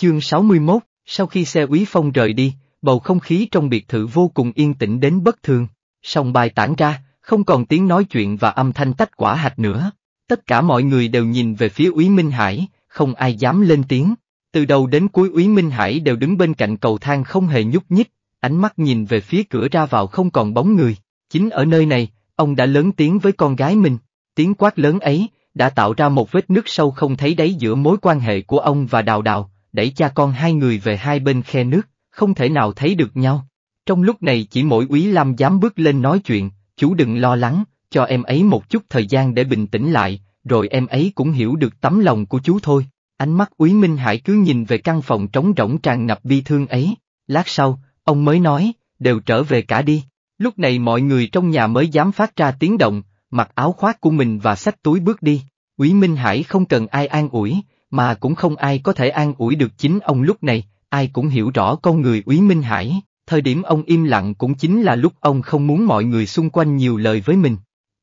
Chương 61, sau khi xe quý phong rời đi, bầu không khí trong biệt thự vô cùng yên tĩnh đến bất thường. Sòng bài tản ra, không còn tiếng nói chuyện và âm thanh tách quả hạch nữa. Tất cả mọi người đều nhìn về phía úy Minh Hải, không ai dám lên tiếng. Từ đầu đến cuối úy Minh Hải đều đứng bên cạnh cầu thang không hề nhúc nhích, ánh mắt nhìn về phía cửa ra vào không còn bóng người. Chính ở nơi này, ông đã lớn tiếng với con gái mình. Tiếng quát lớn ấy, đã tạo ra một vết nứt sâu không thấy đáy giữa mối quan hệ của ông và Đào Đào, đẩy cha con hai người về hai bên khe nước, không thể nào thấy được nhau. Trong lúc này chỉ mỗi Úy Lam dám bước lên nói chuyện, chú đừng lo lắng, cho em ấy một chút thời gian để bình tĩnh lại, rồi em ấy cũng hiểu được tấm lòng của chú thôi. Ánh mắt Úy Minh Hải cứ nhìn về căn phòng trống rỗng tràn ngập bi thương ấy. Lát sau, ông mới nói, đều trở về cả đi. Lúc này mọi người trong nhà mới dám phát ra tiếng động, mặc áo khoác của mình và xách túi bước đi. Úy Minh Hải không cần ai an ủi, mà cũng không ai có thể an ủi được chính ông lúc này, ai cũng hiểu rõ con người Úy Minh Hải, thời điểm ông im lặng cũng chính là lúc ông không muốn mọi người xung quanh nhiều lời với mình.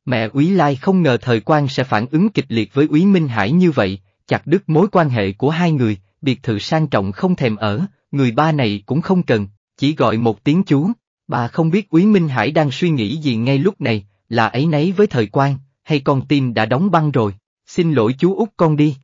Mẹ Úy Lai không ngờ thời quan sẽ phản ứng kịch liệt với Úy Minh Hải như vậy, chặt đứt mối quan hệ của hai người, biệt thự sang trọng không thèm ở, người ba này cũng không cần, chỉ gọi một tiếng chú. Bà không biết Úy Minh Hải đang suy nghĩ gì ngay lúc này, là ấy nấy với thời quan, hay con tim đã đóng băng rồi, xin lỗi chú út con đi,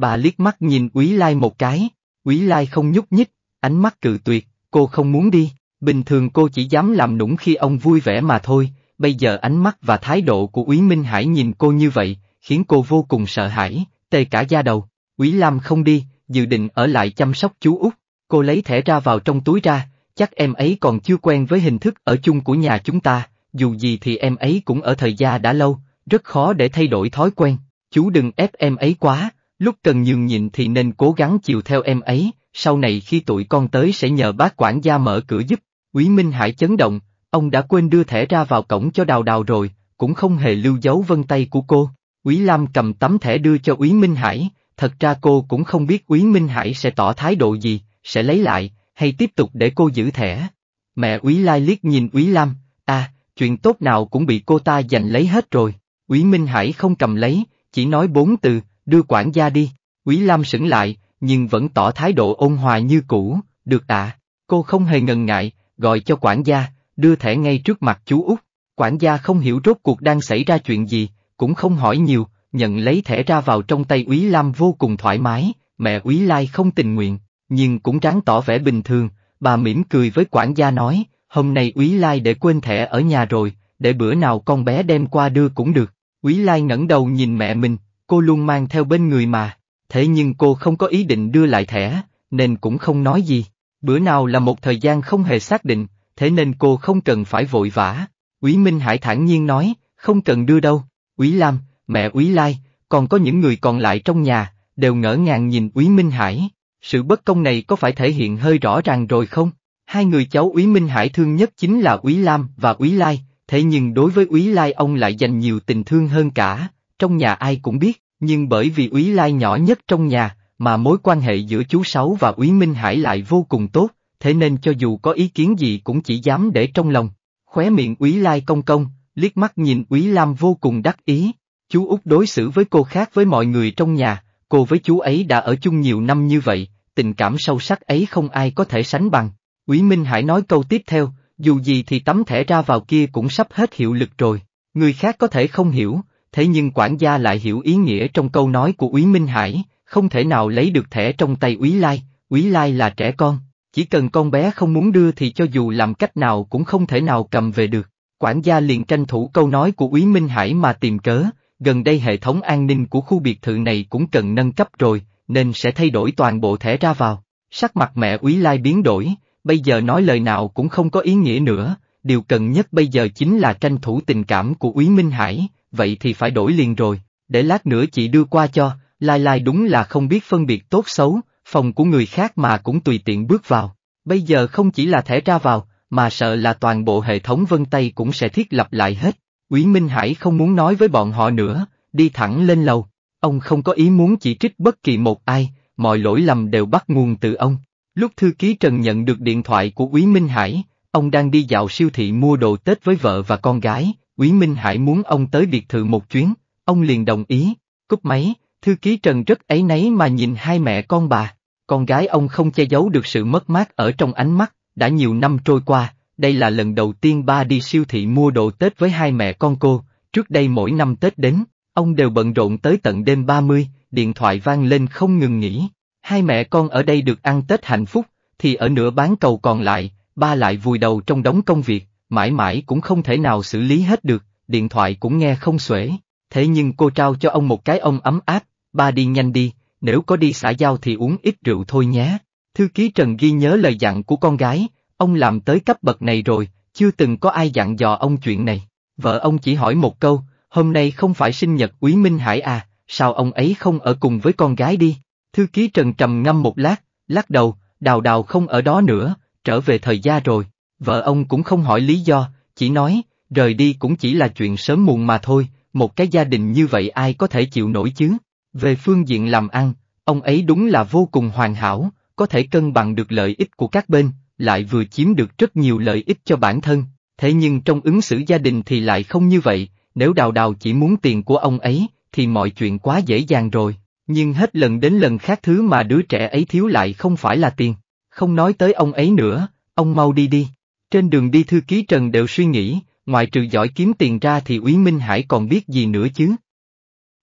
Bà liếc mắt nhìn quý Lai một cái, quý Lai không nhúc nhích, ánh mắt cự tuyệt, cô không muốn đi, bình thường cô chỉ dám làm nũng khi ông vui vẻ mà thôi, bây giờ ánh mắt và thái độ của quý Minh Hải nhìn cô như vậy, khiến cô vô cùng sợ hãi, tê cả da đầu. quý Lam không đi, dự định ở lại chăm sóc chú Út, cô lấy thẻ ra vào trong túi ra, chắc em ấy còn chưa quen với hình thức ở chung của nhà chúng ta, dù gì thì em ấy cũng ở thời gian đã lâu, rất khó để thay đổi thói quen, chú đừng ép em ấy quá, Lúc cần Nhường nhịn thì nên cố gắng chiều theo em ấy, sau này khi tụi con tới sẽ nhờ bác quản gia mở cửa giúp. Quý Minh Hải chấn động, ông đã quên đưa thẻ ra vào cổng cho đào đào rồi, cũng không hề lưu dấu vân tay của cô. Quý Lam cầm tấm thẻ đưa cho Quý Minh Hải, thật ra cô cũng không biết Quý Minh Hải sẽ tỏ thái độ gì, sẽ lấy lại, hay tiếp tục để cô giữ thẻ. Mẹ Quý Lai liếc nhìn Quý Lam, à, chuyện tốt nào cũng bị cô ta giành lấy hết rồi. Quý Minh Hải không cầm lấy, chỉ nói bốn từ, đưa quản gia đi. Quý Lam sững lại, nhưng vẫn tỏ thái độ ôn hòa như cũ, được ạ. À. Cô không hề ngần ngại, gọi cho quản gia, đưa thẻ ngay trước mặt chú Út. Quản gia không hiểu rốt cuộc đang xảy ra chuyện gì, cũng không hỏi nhiều, nhận lấy thẻ ra vào trong tay Úy Lam vô cùng thoải mái, mẹ Úy Lai không tình nguyện, nhưng cũng ráng tỏ vẻ bình thường, bà mỉm cười với quản gia nói, hôm nay Úy Lai để quên thẻ ở nhà rồi, để bữa nào con bé đem qua đưa cũng được. Úy Lai ngẩng đầu nhìn mẹ mình, cô luôn mang theo bên người mà, thế nhưng cô không có ý định đưa lại thẻ, nên cũng không nói gì. Bữa nào là một thời gian không hề xác định, thế nên cô không cần phải vội vã. Úy Minh Hải thản nhiên nói, không cần đưa đâu. Úy Lam, mẹ Úy Lai, còn có những người còn lại trong nhà, đều ngỡ ngàng nhìn Úy Minh Hải. Sự bất công này có phải thể hiện hơi rõ ràng rồi không? Hai người cháu Úy Minh Hải thương nhất chính là Úy Lam và Úy Lai, thế nhưng đối với Úy Lai ông lại dành nhiều tình thương hơn cả, trong nhà ai cũng biết, nhưng bởi vì Úy Lai nhỏ nhất trong nhà, mà mối quan hệ giữa chú Sáu và Úy Minh Hải lại vô cùng tốt, thế nên cho dù có ý kiến gì cũng chỉ dám để trong lòng. Khóe miệng Úy Lai công công liếc mắt nhìn Úy Lam vô cùng đắc ý. Chú Úc đối xử với cô khác với mọi người trong nhà, cô với chú ấy đã ở chung nhiều năm như vậy, tình cảm sâu sắc ấy không ai có thể sánh bằng. Úy Minh Hải nói câu tiếp theo, dù gì thì tấm thẻ ra vào kia cũng sắp hết hiệu lực rồi, người khác có thể không hiểu, thế nhưng quản gia lại hiểu ý nghĩa trong câu nói của Úy Minh Hải, không thể nào lấy được thẻ trong tay Úy Lai, Úy Lai là trẻ con, chỉ cần con bé không muốn đưa thì cho dù làm cách nào cũng không thể nào cầm về được. Quản gia liền tranh thủ câu nói của Úy Minh Hải mà tìm cớ, gần đây hệ thống an ninh của khu biệt thự này cũng cần nâng cấp rồi, nên sẽ thay đổi toàn bộ thẻ ra vào. Sắc mặt mẹ Úy Lai biến đổi, bây giờ nói lời nào cũng không có ý nghĩa nữa, điều cần nhất bây giờ chính là tranh thủ tình cảm của Úy Minh Hải, vậy thì phải đổi liền rồi, để lát nữa chị đưa qua cho, lai lai đúng là không biết phân biệt tốt xấu, phòng của người khác mà cũng tùy tiện bước vào, bây giờ không chỉ là thẻ ra vào, mà sợ là toàn bộ hệ thống vân tay cũng sẽ thiết lập lại hết, quý Minh Hải không muốn nói với bọn họ nữa, đi thẳng lên lầu, ông không có ý muốn chỉ trích bất kỳ một ai, mọi lỗi lầm đều bắt nguồn từ ông. Lúc thư ký Trần nhận được điện thoại của Quý Minh Hải, ông đang đi dạo siêu thị mua đồ Tết với vợ và con gái, Quý Minh Hải muốn ông tới biệt thự một chuyến, ông liền đồng ý, cúp máy, thư ký Trần rất ấy nấy mà nhìn hai mẹ con bà, con gái ông không che giấu được sự mất mát ở trong ánh mắt, đã nhiều năm trôi qua, đây là lần đầu tiên ba đi siêu thị mua đồ Tết với hai mẹ con cô, trước đây mỗi năm Tết đến, ông đều bận rộn tới tận đêm 30, điện thoại vang lên không ngừng nghỉ, hai mẹ con ở đây được ăn Tết hạnh phúc, thì ở nửa bán cầu còn lại, ba lại vùi đầu trong đống công việc, mãi mãi cũng không thể nào xử lý hết được, điện thoại cũng nghe không xuể. Thế nhưng cô trao cho ông một cái ông ấm áp, ba đi nhanh đi, nếu có đi xã giao thì uống ít rượu thôi nhé. Thư ký Trần ghi nhớ lời dặn của con gái, ông làm tới cấp bậc này rồi, chưa từng có ai dặn dò ông chuyện này. Vợ ông chỉ hỏi một câu, hôm nay không phải sinh nhật quý Minh Hải à, sao ông ấy không ở cùng với con gái đi? Thư ký Trần trầm ngâm một lát, lắc đầu, đào đào không ở đó nữa, trở về thời gian rồi. Vợ ông cũng không hỏi lý do, chỉ nói, rời đi cũng chỉ là chuyện sớm muộn mà thôi, một cái gia đình như vậy ai có thể chịu nổi chứ. Về phương diện làm ăn, ông ấy đúng là vô cùng hoàn hảo, có thể cân bằng được lợi ích của các bên, lại vừa chiếm được rất nhiều lợi ích cho bản thân, thế nhưng trong ứng xử gia đình thì lại không như vậy, nếu đào đào chỉ muốn tiền của ông ấy, thì mọi chuyện quá dễ dàng rồi, nhưng hết lần đến lần khác thứ mà đứa trẻ ấy thiếu lại không phải là tiền, không nói tới ông ấy nữa, ông mau đi đi. Trên đường đi thư ký Trần đều suy nghĩ, ngoại trừ giỏi kiếm tiền ra thì Úy Minh Hải còn biết gì nữa chứ.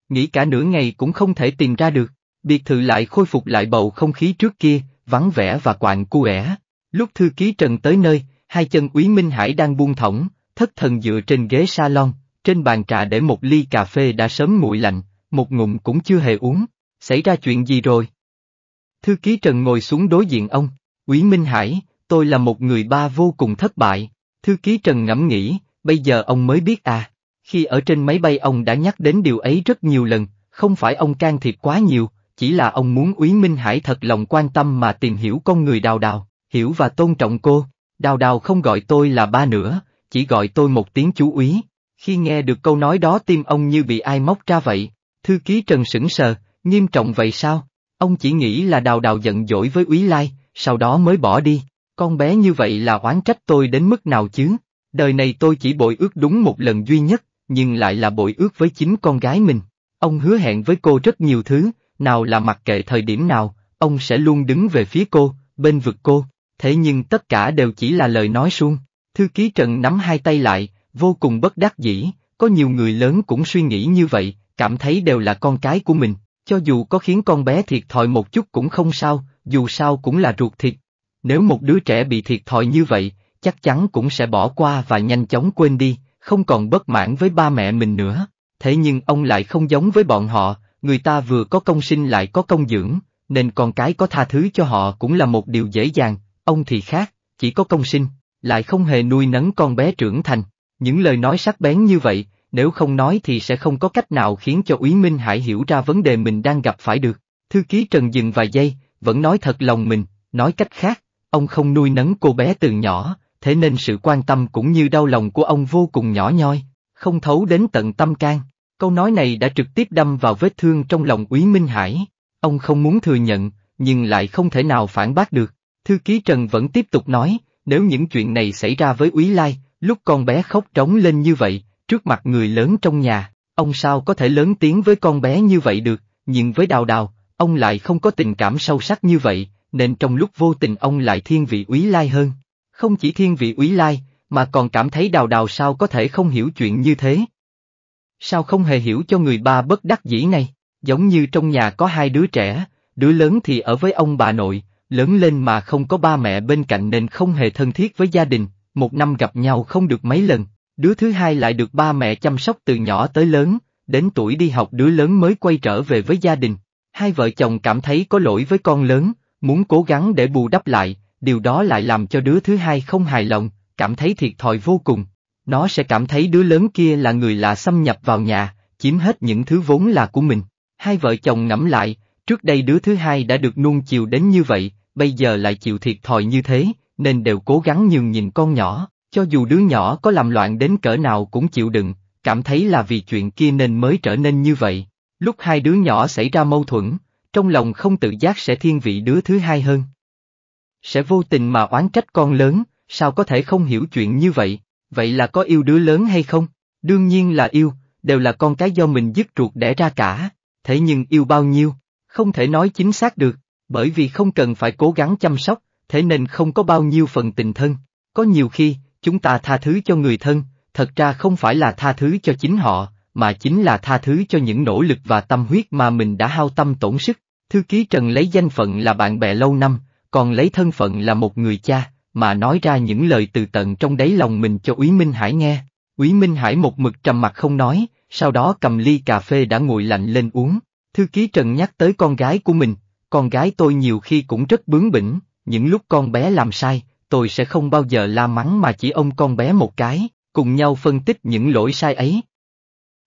Nghĩ cả nửa ngày cũng không thể tìm ra được, biệt thự lại khôi phục lại bầu không khí trước kia, vắng vẻ và quạng cu ẻ. Lúc thư ký Trần tới nơi, hai chân Úy Minh Hải đang buông thõng, thất thần dựa trên ghế salon, trên bàn trà để một ly cà phê đã sớm nguội lạnh, một ngụm cũng chưa hề uống. Xảy ra chuyện gì rồi? Thư ký Trần ngồi xuống đối diện ông, Úy Minh Hải, tôi là một người ba vô cùng thất bại. Thư ký Trần ngẫm nghĩ, bây giờ ông mới biết à. Khi ở trên máy bay ông đã nhắc đến điều ấy rất nhiều lần, không phải ông can thiệp quá nhiều, chỉ là ông muốn Úy Minh Hải thật lòng quan tâm mà tìm hiểu con người Đào Đào, hiểu và tôn trọng cô. Đào Đào không gọi tôi là ba nữa, chỉ gọi tôi một tiếng chú Úy. Khi nghe được câu nói đó tim ông như bị ai móc ra vậy. Thư ký Trần sững sờ, nghiêm trọng vậy sao? Ông chỉ nghĩ là Đào Đào giận dỗi với Úy Lai, sau đó mới bỏ đi. Con bé như vậy là oán trách tôi đến mức nào chứ? Đời này tôi chỉ bội ước đúng một lần duy nhất, nhưng lại là bội ước với chính con gái mình. Ông hứa hẹn với cô rất nhiều thứ, nào là mặc kệ thời điểm nào, ông sẽ luôn đứng về phía cô, bên vực cô, thế nhưng tất cả đều chỉ là lời nói suông. Thư ký Trần nắm hai tay lại, vô cùng bất đắc dĩ, có nhiều người lớn cũng suy nghĩ như vậy, cảm thấy đều là con cái của mình, cho dù có khiến con bé thiệt thòi một chút cũng không sao, dù sao cũng là ruột thịt, nếu một đứa trẻ bị thiệt thòi như vậy, chắc chắn cũng sẽ bỏ qua và nhanh chóng quên đi, không còn bất mãn với ba mẹ mình nữa. Thế nhưng ông lại không giống với bọn họ, người ta vừa có công sinh lại có công dưỡng, nên con cái có tha thứ cho họ cũng là một điều dễ dàng, ông thì khác, chỉ có công sinh, lại không hề nuôi nấng con bé trưởng thành. Những lời nói sắc bén như vậy, nếu không nói thì sẽ không có cách nào khiến cho Úy Minh Hải hiểu ra vấn đề mình đang gặp phải được. Thư ký Trần dừng vài giây, vẫn nói thật lòng mình, nói cách khác, Ông không nuôi nấng cô bé từ nhỏ, thế nên sự quan tâm cũng như đau lòng của ông vô cùng nhỏ nhoi, không thấu đến tận tâm can. Câu nói này đã trực tiếp đâm vào vết thương trong lòng Úy Minh Hải. Ông không muốn thừa nhận, nhưng lại không thể nào phản bác được. Thư ký Trần vẫn tiếp tục nói, nếu những chuyện này xảy ra với Úy Lai, lúc con bé khóc trống lên như vậy, trước mặt người lớn trong nhà, ông sao có thể lớn tiếng với con bé như vậy được, nhưng với Đào Đào, ông lại không có tình cảm sâu sắc như vậy, nên trong lúc vô tình ông lại thiên vị úy lai hơn. Không chỉ thiên vị úy lai, mà còn cảm thấy đào đào sao có thể không hiểu chuyện như thế. Sao không hề hiểu cho người ba bất đắc dĩ này, giống như trong nhà có hai đứa trẻ, đứa lớn thì ở với ông bà nội, lớn lên mà không có ba mẹ bên cạnh nên không hề thân thiết với gia đình, một năm gặp nhau không được mấy lần, đứa thứ hai lại được ba mẹ chăm sóc từ nhỏ tới lớn, đến tuổi đi học đứa lớn mới quay trở về với gia đình. Hai vợ chồng cảm thấy có lỗi với con lớn, muốn cố gắng để bù đắp lại, điều đó lại làm cho đứa thứ hai không hài lòng, cảm thấy thiệt thòi vô cùng. Nó sẽ cảm thấy đứa lớn kia là người lạ xâm nhập vào nhà, chiếm hết những thứ vốn là của mình. Hai vợ chồng ngẫm lại, trước đây đứa thứ hai đã được nuông chiều đến như vậy, bây giờ lại chịu thiệt thòi như thế, nên đều cố gắng nhường nhìn con nhỏ, cho dù đứa nhỏ có làm loạn đến cỡ nào cũng chịu đựng, cảm thấy là vì chuyện kia nên mới trở nên như vậy. Lúc hai đứa nhỏ xảy ra mâu thuẫn, trong lòng không tự giác sẽ thiên vị đứa thứ hai hơn. Sẽ vô tình mà oán trách con lớn, sao có thể không hiểu chuyện như vậy, vậy là có yêu đứa lớn hay không? Đương nhiên là yêu, đều là con cái do mình dứt ruột đẻ ra cả, thế nhưng yêu bao nhiêu, không thể nói chính xác được, bởi vì không cần phải cố gắng chăm sóc, thế nên không có bao nhiêu phần tình thân. Có nhiều khi, chúng ta tha thứ cho người thân, thật ra không phải là tha thứ cho chính họ, mà chính là tha thứ cho những nỗ lực và tâm huyết mà mình đã hao tâm tổn sức. Thư ký Trần lấy danh phận là bạn bè lâu năm, còn lấy thân phận là một người cha, mà nói ra những lời từ tận trong đáy lòng mình cho Úy Minh Hải nghe. Úy Minh Hải một mực trầm mặt không nói, sau đó cầm ly cà phê đã nguội lạnh lên uống. Thư ký Trần nhắc tới con gái của mình, con gái tôi nhiều khi cũng rất bướng bỉnh, những lúc con bé làm sai, tôi sẽ không bao giờ la mắng mà chỉ ông con bé một cái, cùng nhau phân tích những lỗi sai ấy.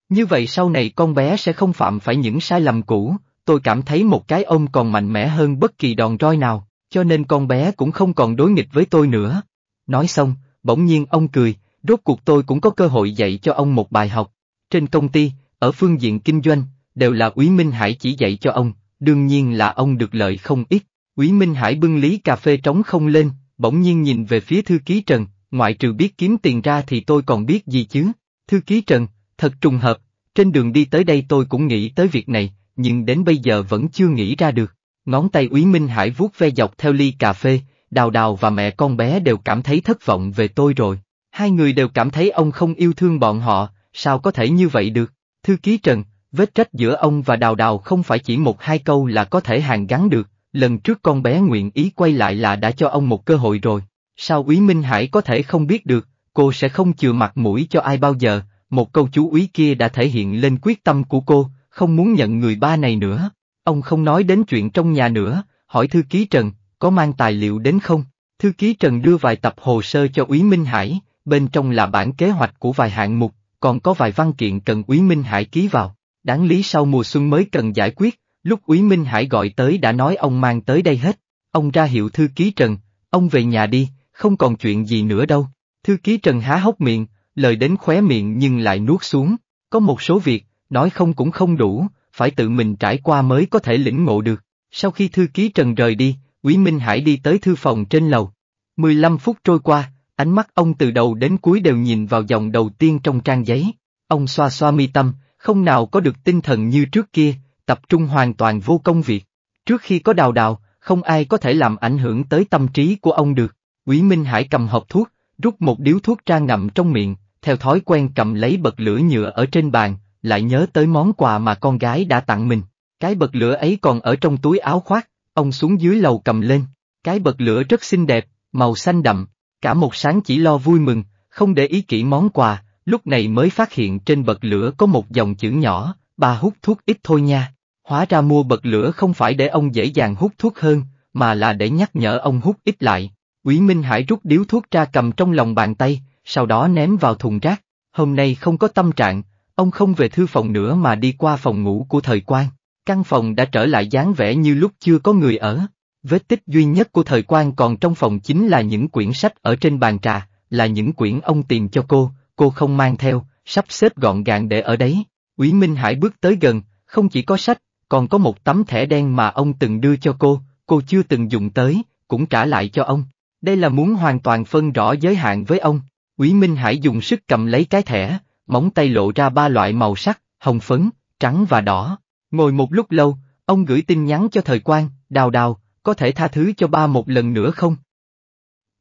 Như vậy sau này con bé sẽ không phạm phải những sai lầm cũ, tôi cảm thấy một cái ông còn mạnh mẽ hơn bất kỳ đòn roi nào, cho nên con bé cũng không còn đối nghịch với tôi nữa. Nói xong, bỗng nhiên ông cười, rốt cuộc tôi cũng có cơ hội dạy cho ông một bài học. Trên công ty, ở phương diện kinh doanh, đều là quý Minh Hải chỉ dạy cho ông, đương nhiên là ông được lợi không ít. quý Minh Hải bưng lý cà phê trống không lên, bỗng nhiên nhìn về phía thư ký Trần, ngoại trừ biết kiếm tiền ra thì tôi còn biết gì chứ? Thư ký Trần, thật trùng hợp, trên đường đi tới đây tôi cũng nghĩ tới việc này, nhưng đến bây giờ vẫn chưa nghĩ ra được. Ngón tay Úy Minh Hải vuốt ve dọc theo ly cà phê, Đào Đào và mẹ con bé đều cảm thấy thất vọng về tôi rồi. Hai người đều cảm thấy ông không yêu thương bọn họ, sao có thể như vậy được? Thư ký Trần, vết trách giữa ông và Đào Đào không phải chỉ một hai câu là có thể hàn gắn được, lần trước con bé nguyện ý quay lại là đã cho ông một cơ hội rồi. Sao Úy Minh Hải có thể không biết được, cô sẽ không chừa mặt mũi cho ai bao giờ, một câu chú úy kia đã thể hiện lên quyết tâm của cô, không muốn nhận người ba này nữa. Ông không nói đến chuyện trong nhà nữa, hỏi thư ký Trần, có mang tài liệu đến không? Thư ký Trần đưa vài tập hồ sơ cho Úy Minh Hải, bên trong là bản kế hoạch của vài hạng mục, còn có vài văn kiện cần Úy Minh Hải ký vào. Đáng lý sau mùa xuân mới cần giải quyết, lúc Úy Minh Hải gọi tới đã nói ông mang tới đây hết. Ông ra hiệu thư ký Trần, ông về nhà đi, không còn chuyện gì nữa đâu. Thư ký Trần há hốc miệng, lời đến khóe miệng nhưng lại nuốt xuống. Có một số việc, nói không cũng không đủ, phải tự mình trải qua mới có thể lĩnh ngộ được. Sau khi thư ký Trần rời đi, Quý Minh Hải đi tới thư phòng trên lầu. 15 phút trôi qua, ánh mắt ông từ đầu đến cuối đều nhìn vào dòng đầu tiên trong trang giấy. Ông xoa xoa mi tâm, không nào có được tinh thần như trước kia, tập trung hoàn toàn vô công việc. Trước khi có đào đào, không ai có thể làm ảnh hưởng tới tâm trí của ông được. Quý Minh Hải cầm hộp thuốc, rút một điếu thuốc ra ngậm trong miệng, theo thói quen cầm lấy bật lửa nhựa ở trên bàn, lại nhớ tới món quà mà con gái đã tặng mình. Cái bật lửa ấy còn ở trong túi áo khoác, ông xuống dưới lầu cầm lên. Cái bật lửa rất xinh đẹp, màu xanh đậm, cả một sáng chỉ lo vui mừng, không để ý kỹ món quà, lúc này mới phát hiện trên bật lửa có một dòng chữ nhỏ, bà hút thuốc ít thôi nha. Hóa ra mua bật lửa không phải để ông dễ dàng hút thuốc hơn, mà là để nhắc nhở ông hút ít lại. Quý Minh Hải rút điếu thuốc ra cầm trong lòng bàn tay, sau đó ném vào thùng rác. Hôm nay không có tâm trạng, Ông không về thư phòng nữa mà đi qua phòng ngủ của thời quan. Căn phòng đã trở lại dáng vẻ như lúc chưa có người ở. Vết tích duy nhất của thời quan còn trong phòng chính là những quyển sách ở trên bàn trà, là những quyển ông tìm cho cô, cô không mang theo, sắp xếp gọn gàng để ở đấy. Quý Minh Hải bước tới gần, không chỉ có sách, còn có một tấm thẻ đen mà ông từng đưa cho cô, cô chưa từng dùng tới, cũng trả lại cho ông. Đây là muốn hoàn toàn phân rõ giới hạn với ông. Quý Minh Hải dùng sức cầm lấy cái thẻ, móng tay lộ ra ba loại màu sắc, hồng phấn, trắng và đỏ. Ngồi một lúc lâu, ông gửi tin nhắn cho thời quan, đào đào, có thể tha thứ cho ba một lần nữa không?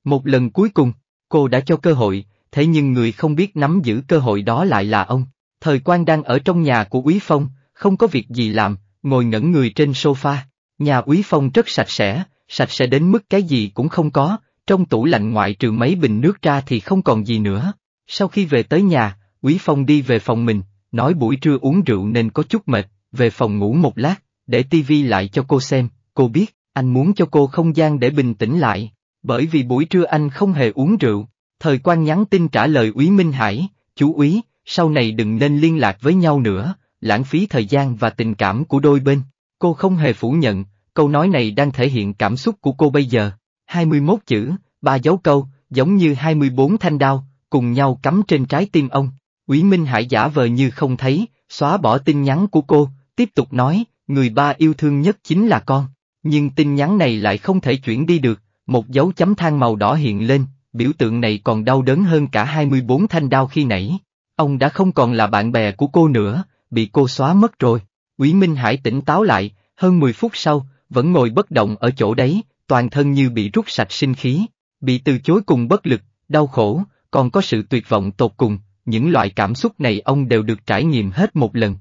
Một lần cuối cùng, cô đã cho cơ hội, thế nhưng người không biết nắm giữ cơ hội đó lại là ông. Thời quan đang ở trong nhà của Quý Phong, không có việc gì làm, ngồi ngẩn người trên sofa. Nhà Quý Phong rất sạch sẽ, sạch sẽ đến mức cái gì cũng không có, trong tủ lạnh ngoại trừ mấy bình nước ra thì không còn gì nữa. Sau khi về tới nhà, Quý Phong đi về phòng mình, nói buổi trưa uống rượu nên có chút mệt, về phòng ngủ một lát, để tivi lại cho cô xem, cô biết, anh muốn cho cô không gian để bình tĩnh lại, bởi vì buổi trưa anh không hề uống rượu. Thời quan nhắn tin trả lời Quý Minh Hải, chú quý, sau này đừng nên liên lạc với nhau nữa, lãng phí thời gian và tình cảm của đôi bên. Cô không hề phủ nhận, câu nói này đang thể hiện cảm xúc của cô bây giờ. 21 chữ, ba dấu câu, giống như 24 thanh đao, cùng nhau cắm trên trái tim ông. Quý Minh Hải giả vờ như không thấy, xóa bỏ tin nhắn của cô, tiếp tục nói, người ba yêu thương nhất chính là con. Nhưng tin nhắn này lại không thể chuyển đi được, một dấu chấm than màu đỏ hiện lên, biểu tượng này còn đau đớn hơn cả 24 thanh đao khi nãy. Ông đã không còn là bạn bè của cô nữa, bị cô xóa mất rồi. Quý Minh Hải tỉnh táo lại, hơn 10 phút sau, vẫn ngồi bất động ở chỗ đấy, toàn thân như bị rút sạch sinh khí, bị từ chối cùng bất lực, đau khổ, còn có sự tuyệt vọng tột cùng, những loại cảm xúc này ông đều được trải nghiệm hết một lần.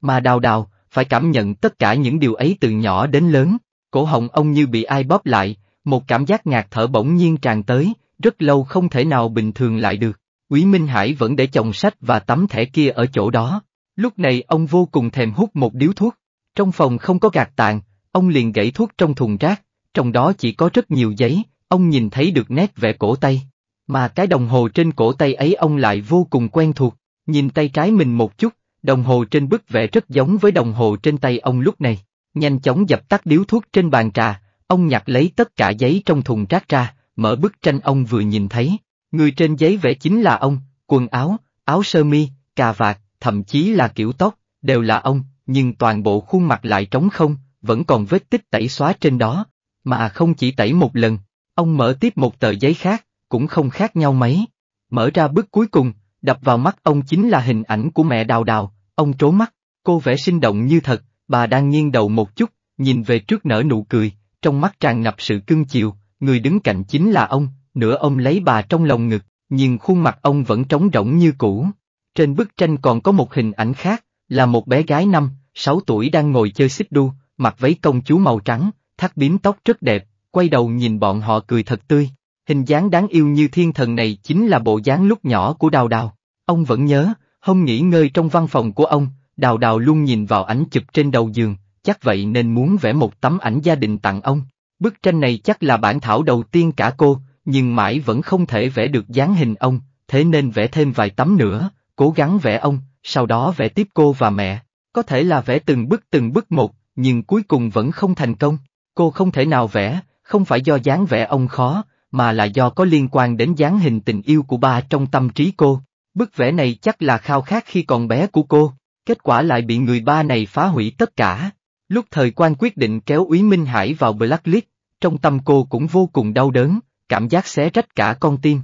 Mà đào đào, phải cảm nhận tất cả những điều ấy từ nhỏ đến lớn, cổ họng ông như bị ai bóp lại, một cảm giác ngạt thở bỗng nhiên tràn tới, rất lâu không thể nào bình thường lại được. Quý Minh Hải vẫn để chồng sách và tấm thẻ kia ở chỗ đó. Lúc này ông vô cùng thèm hút một điếu thuốc. Trong phòng không có gạt tàn, ông liền gãy thuốc trong thùng rác, trong đó chỉ có rất nhiều giấy, ông nhìn thấy được nét vẽ cổ tay. Mà cái đồng hồ trên cổ tay ấy ông lại vô cùng quen thuộc, nhìn tay trái mình một chút, đồng hồ trên bức vẽ rất giống với đồng hồ trên tay ông lúc này. Nhanh chóng dập tắt điếu thuốc trên bàn trà, ông nhặt lấy tất cả giấy trong thùng rác ra, mở bức tranh ông vừa nhìn thấy. Người trên giấy vẽ chính là ông, quần áo, áo sơ mi, cà vạt, thậm chí là kiểu tóc, đều là ông, nhưng toàn bộ khuôn mặt lại trống không, vẫn còn vết tích tẩy xóa trên đó. Mà không chỉ tẩy một lần, ông mở tiếp một tờ giấy khác, cũng không khác nhau mấy. Mở ra bức cuối cùng, đập vào mắt ông chính là hình ảnh của mẹ đào đào, ông trố mắt, cô vẽ sinh động như thật, bà đang nghiêng đầu một chút, nhìn về trước nở nụ cười, trong mắt tràn ngập sự cưng chiều, người đứng cạnh chính là ông, nửa ông lấy bà trong lòng ngực, nhưng khuôn mặt ông vẫn trống rỗng như cũ. Trên bức tranh còn có một hình ảnh khác, là một bé gái năm, 6 tuổi đang ngồi chơi xích đu, mặc váy công chúa màu trắng, thắt bím tóc rất đẹp, quay đầu nhìn bọn họ cười thật tươi hình dáng đáng yêu như thiên thần này chính là bộ dáng lúc nhỏ của Đào Đào. Ông vẫn nhớ, hôm nghỉ ngơi trong văn phòng của ông, Đào Đào luôn nhìn vào ảnh chụp trên đầu giường, chắc vậy nên muốn vẽ một tấm ảnh gia đình tặng ông. Bức tranh này chắc là bản thảo đầu tiên cả cô, nhưng mãi vẫn không thể vẽ được dáng hình ông, thế nên vẽ thêm vài tấm nữa, cố gắng vẽ ông, sau đó vẽ tiếp cô và mẹ. Có thể là vẽ từng bức từng bức một, nhưng cuối cùng vẫn không thành công. Cô không thể nào vẽ, không phải do dáng vẽ ông khó, mà là do có liên quan đến dáng hình tình yêu của ba trong tâm trí cô. Bức vẽ này chắc là khao khát khi còn bé của cô, kết quả lại bị người ba này phá hủy tất cả. Lúc thời quan quyết định kéo Úy Minh Hải vào Blacklist, trong tâm cô cũng vô cùng đau đớn, cảm giác xé rách cả con tim.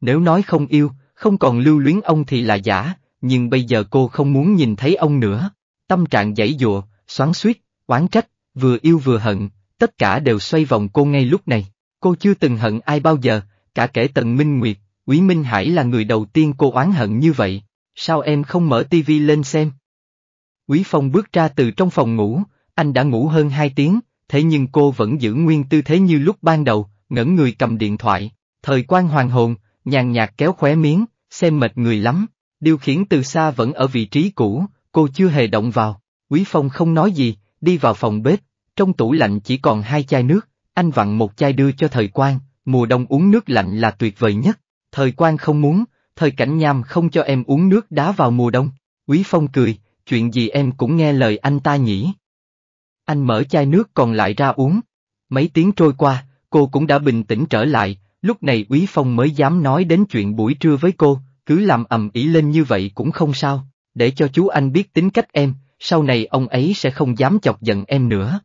Nếu nói không yêu, không còn lưu luyến ông thì là giả, nhưng bây giờ cô không muốn nhìn thấy ông nữa. Tâm trạng dãy dụa, xoắn xuýt, oán trách, vừa yêu vừa hận, tất cả đều xoay vòng cô ngay lúc này. Cô chưa từng hận ai bao giờ, cả kể Tần Minh Nguyệt, Quý Minh Hải là người đầu tiên cô oán hận như vậy. Sao em không mở tivi lên xem? Quý Phong bước ra từ trong phòng ngủ, anh đã ngủ hơn 2 tiếng, thế nhưng cô vẫn giữ nguyên tư thế như lúc ban đầu, ngẩn người cầm điện thoại. Thời quan hoàng hồn, nhàn nhạt kéo khóe miếng, xem mệt người lắm, điều khiển từ xa vẫn ở vị trí cũ, cô chưa hề động vào. Quý Phong không nói gì, đi vào phòng bếp, trong tủ lạnh chỉ còn hai chai nước, anh vặn một chai đưa cho thời quan, mùa đông uống nước lạnh là tuyệt vời nhất, thời quan không muốn, thời cảnh nham không cho em uống nước đá vào mùa đông. Quý Phong cười, chuyện gì em cũng nghe lời anh ta nhỉ. Anh mở chai nước còn lại ra uống. Mấy tiếng trôi qua, cô cũng đã bình tĩnh trở lại, lúc này Quý Phong mới dám nói đến chuyện buổi trưa với cô, cứ làm ầm ĩ lên như vậy cũng không sao, để cho chú anh biết tính cách em, sau này ông ấy sẽ không dám chọc giận em nữa.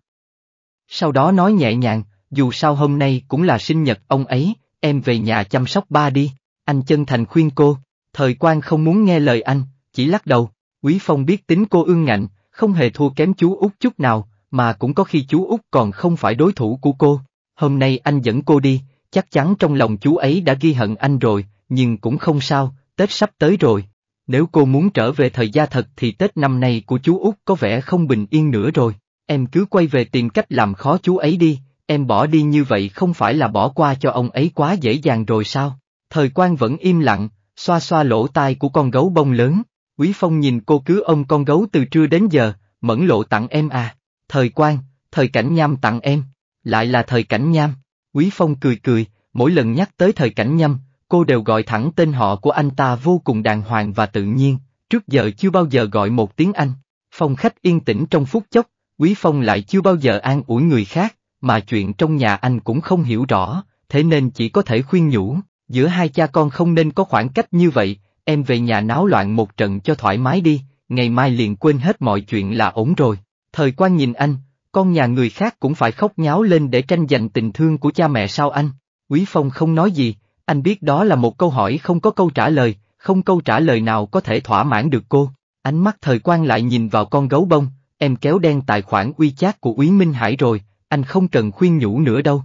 Sau đó nói nhẹ nhàng, dù sao hôm nay cũng là sinh nhật ông ấy, em về nhà chăm sóc ba đi, anh chân thành khuyên cô, thời quan không muốn nghe lời anh, chỉ lắc đầu, Quý Phong biết tính cô ương ngạnh, không hề thua kém chú út chút nào, mà cũng có khi chú út còn không phải đối thủ của cô, hôm nay anh dẫn cô đi, chắc chắn trong lòng chú ấy đã ghi hận anh rồi, nhưng cũng không sao, Tết sắp tới rồi. Nếu cô muốn trở về thời gian thật thì Tết năm nay của chú Út có vẻ không bình yên nữa rồi, em cứ quay về tìm cách làm khó chú ấy đi, Em bỏ đi như vậy không phải là bỏ qua cho ông ấy quá dễ dàng rồi sao? Thời quan vẫn im lặng, xoa xoa lỗ tai của con gấu bông lớn. Quý Phong nhìn cô cứ ôm con gấu từ trưa đến giờ, mẫn lộ tặng em à. Thời quan, thời cảnh nham tặng em. Lại là thời cảnh nham. Quý Phong cười cười, mỗi lần nhắc tới thời cảnh Nham, cô đều gọi thẳng tên họ của anh ta vô cùng đàng hoàng và tự nhiên, trước giờ chưa bao giờ gọi một tiếng Anh. Phong khách yên tĩnh trong phút chốc, Quý Phong lại chưa bao giờ an ủi người khác, mà chuyện trong nhà anh cũng không hiểu rõ, thế nên chỉ có thể khuyên nhủ, giữa hai cha con không nên có khoảng cách như vậy, em về nhà náo loạn một trận cho thoải mái đi, ngày mai liền quên hết mọi chuyện là ổn rồi. Thời quan nhìn anh, con nhà người khác cũng phải khóc nháo lên để tranh giành tình thương của cha mẹ sao anh? Quý Phong không nói gì, anh biết đó là một câu hỏi không có câu trả lời, không câu trả lời nào có thể thỏa mãn được cô. Ánh mắt thời quan lại nhìn vào con gấu bông, em kéo đen tài khoản uy chát của Úy Minh Hải rồi, anh không cần khuyên nhủ nữa đâu.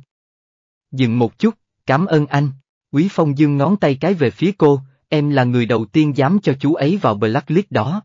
Dừng một chút, cảm ơn anh. Quý Phong dương ngón tay cái về phía cô, em là người đầu tiên dám cho chú ấy vào blacklist đó.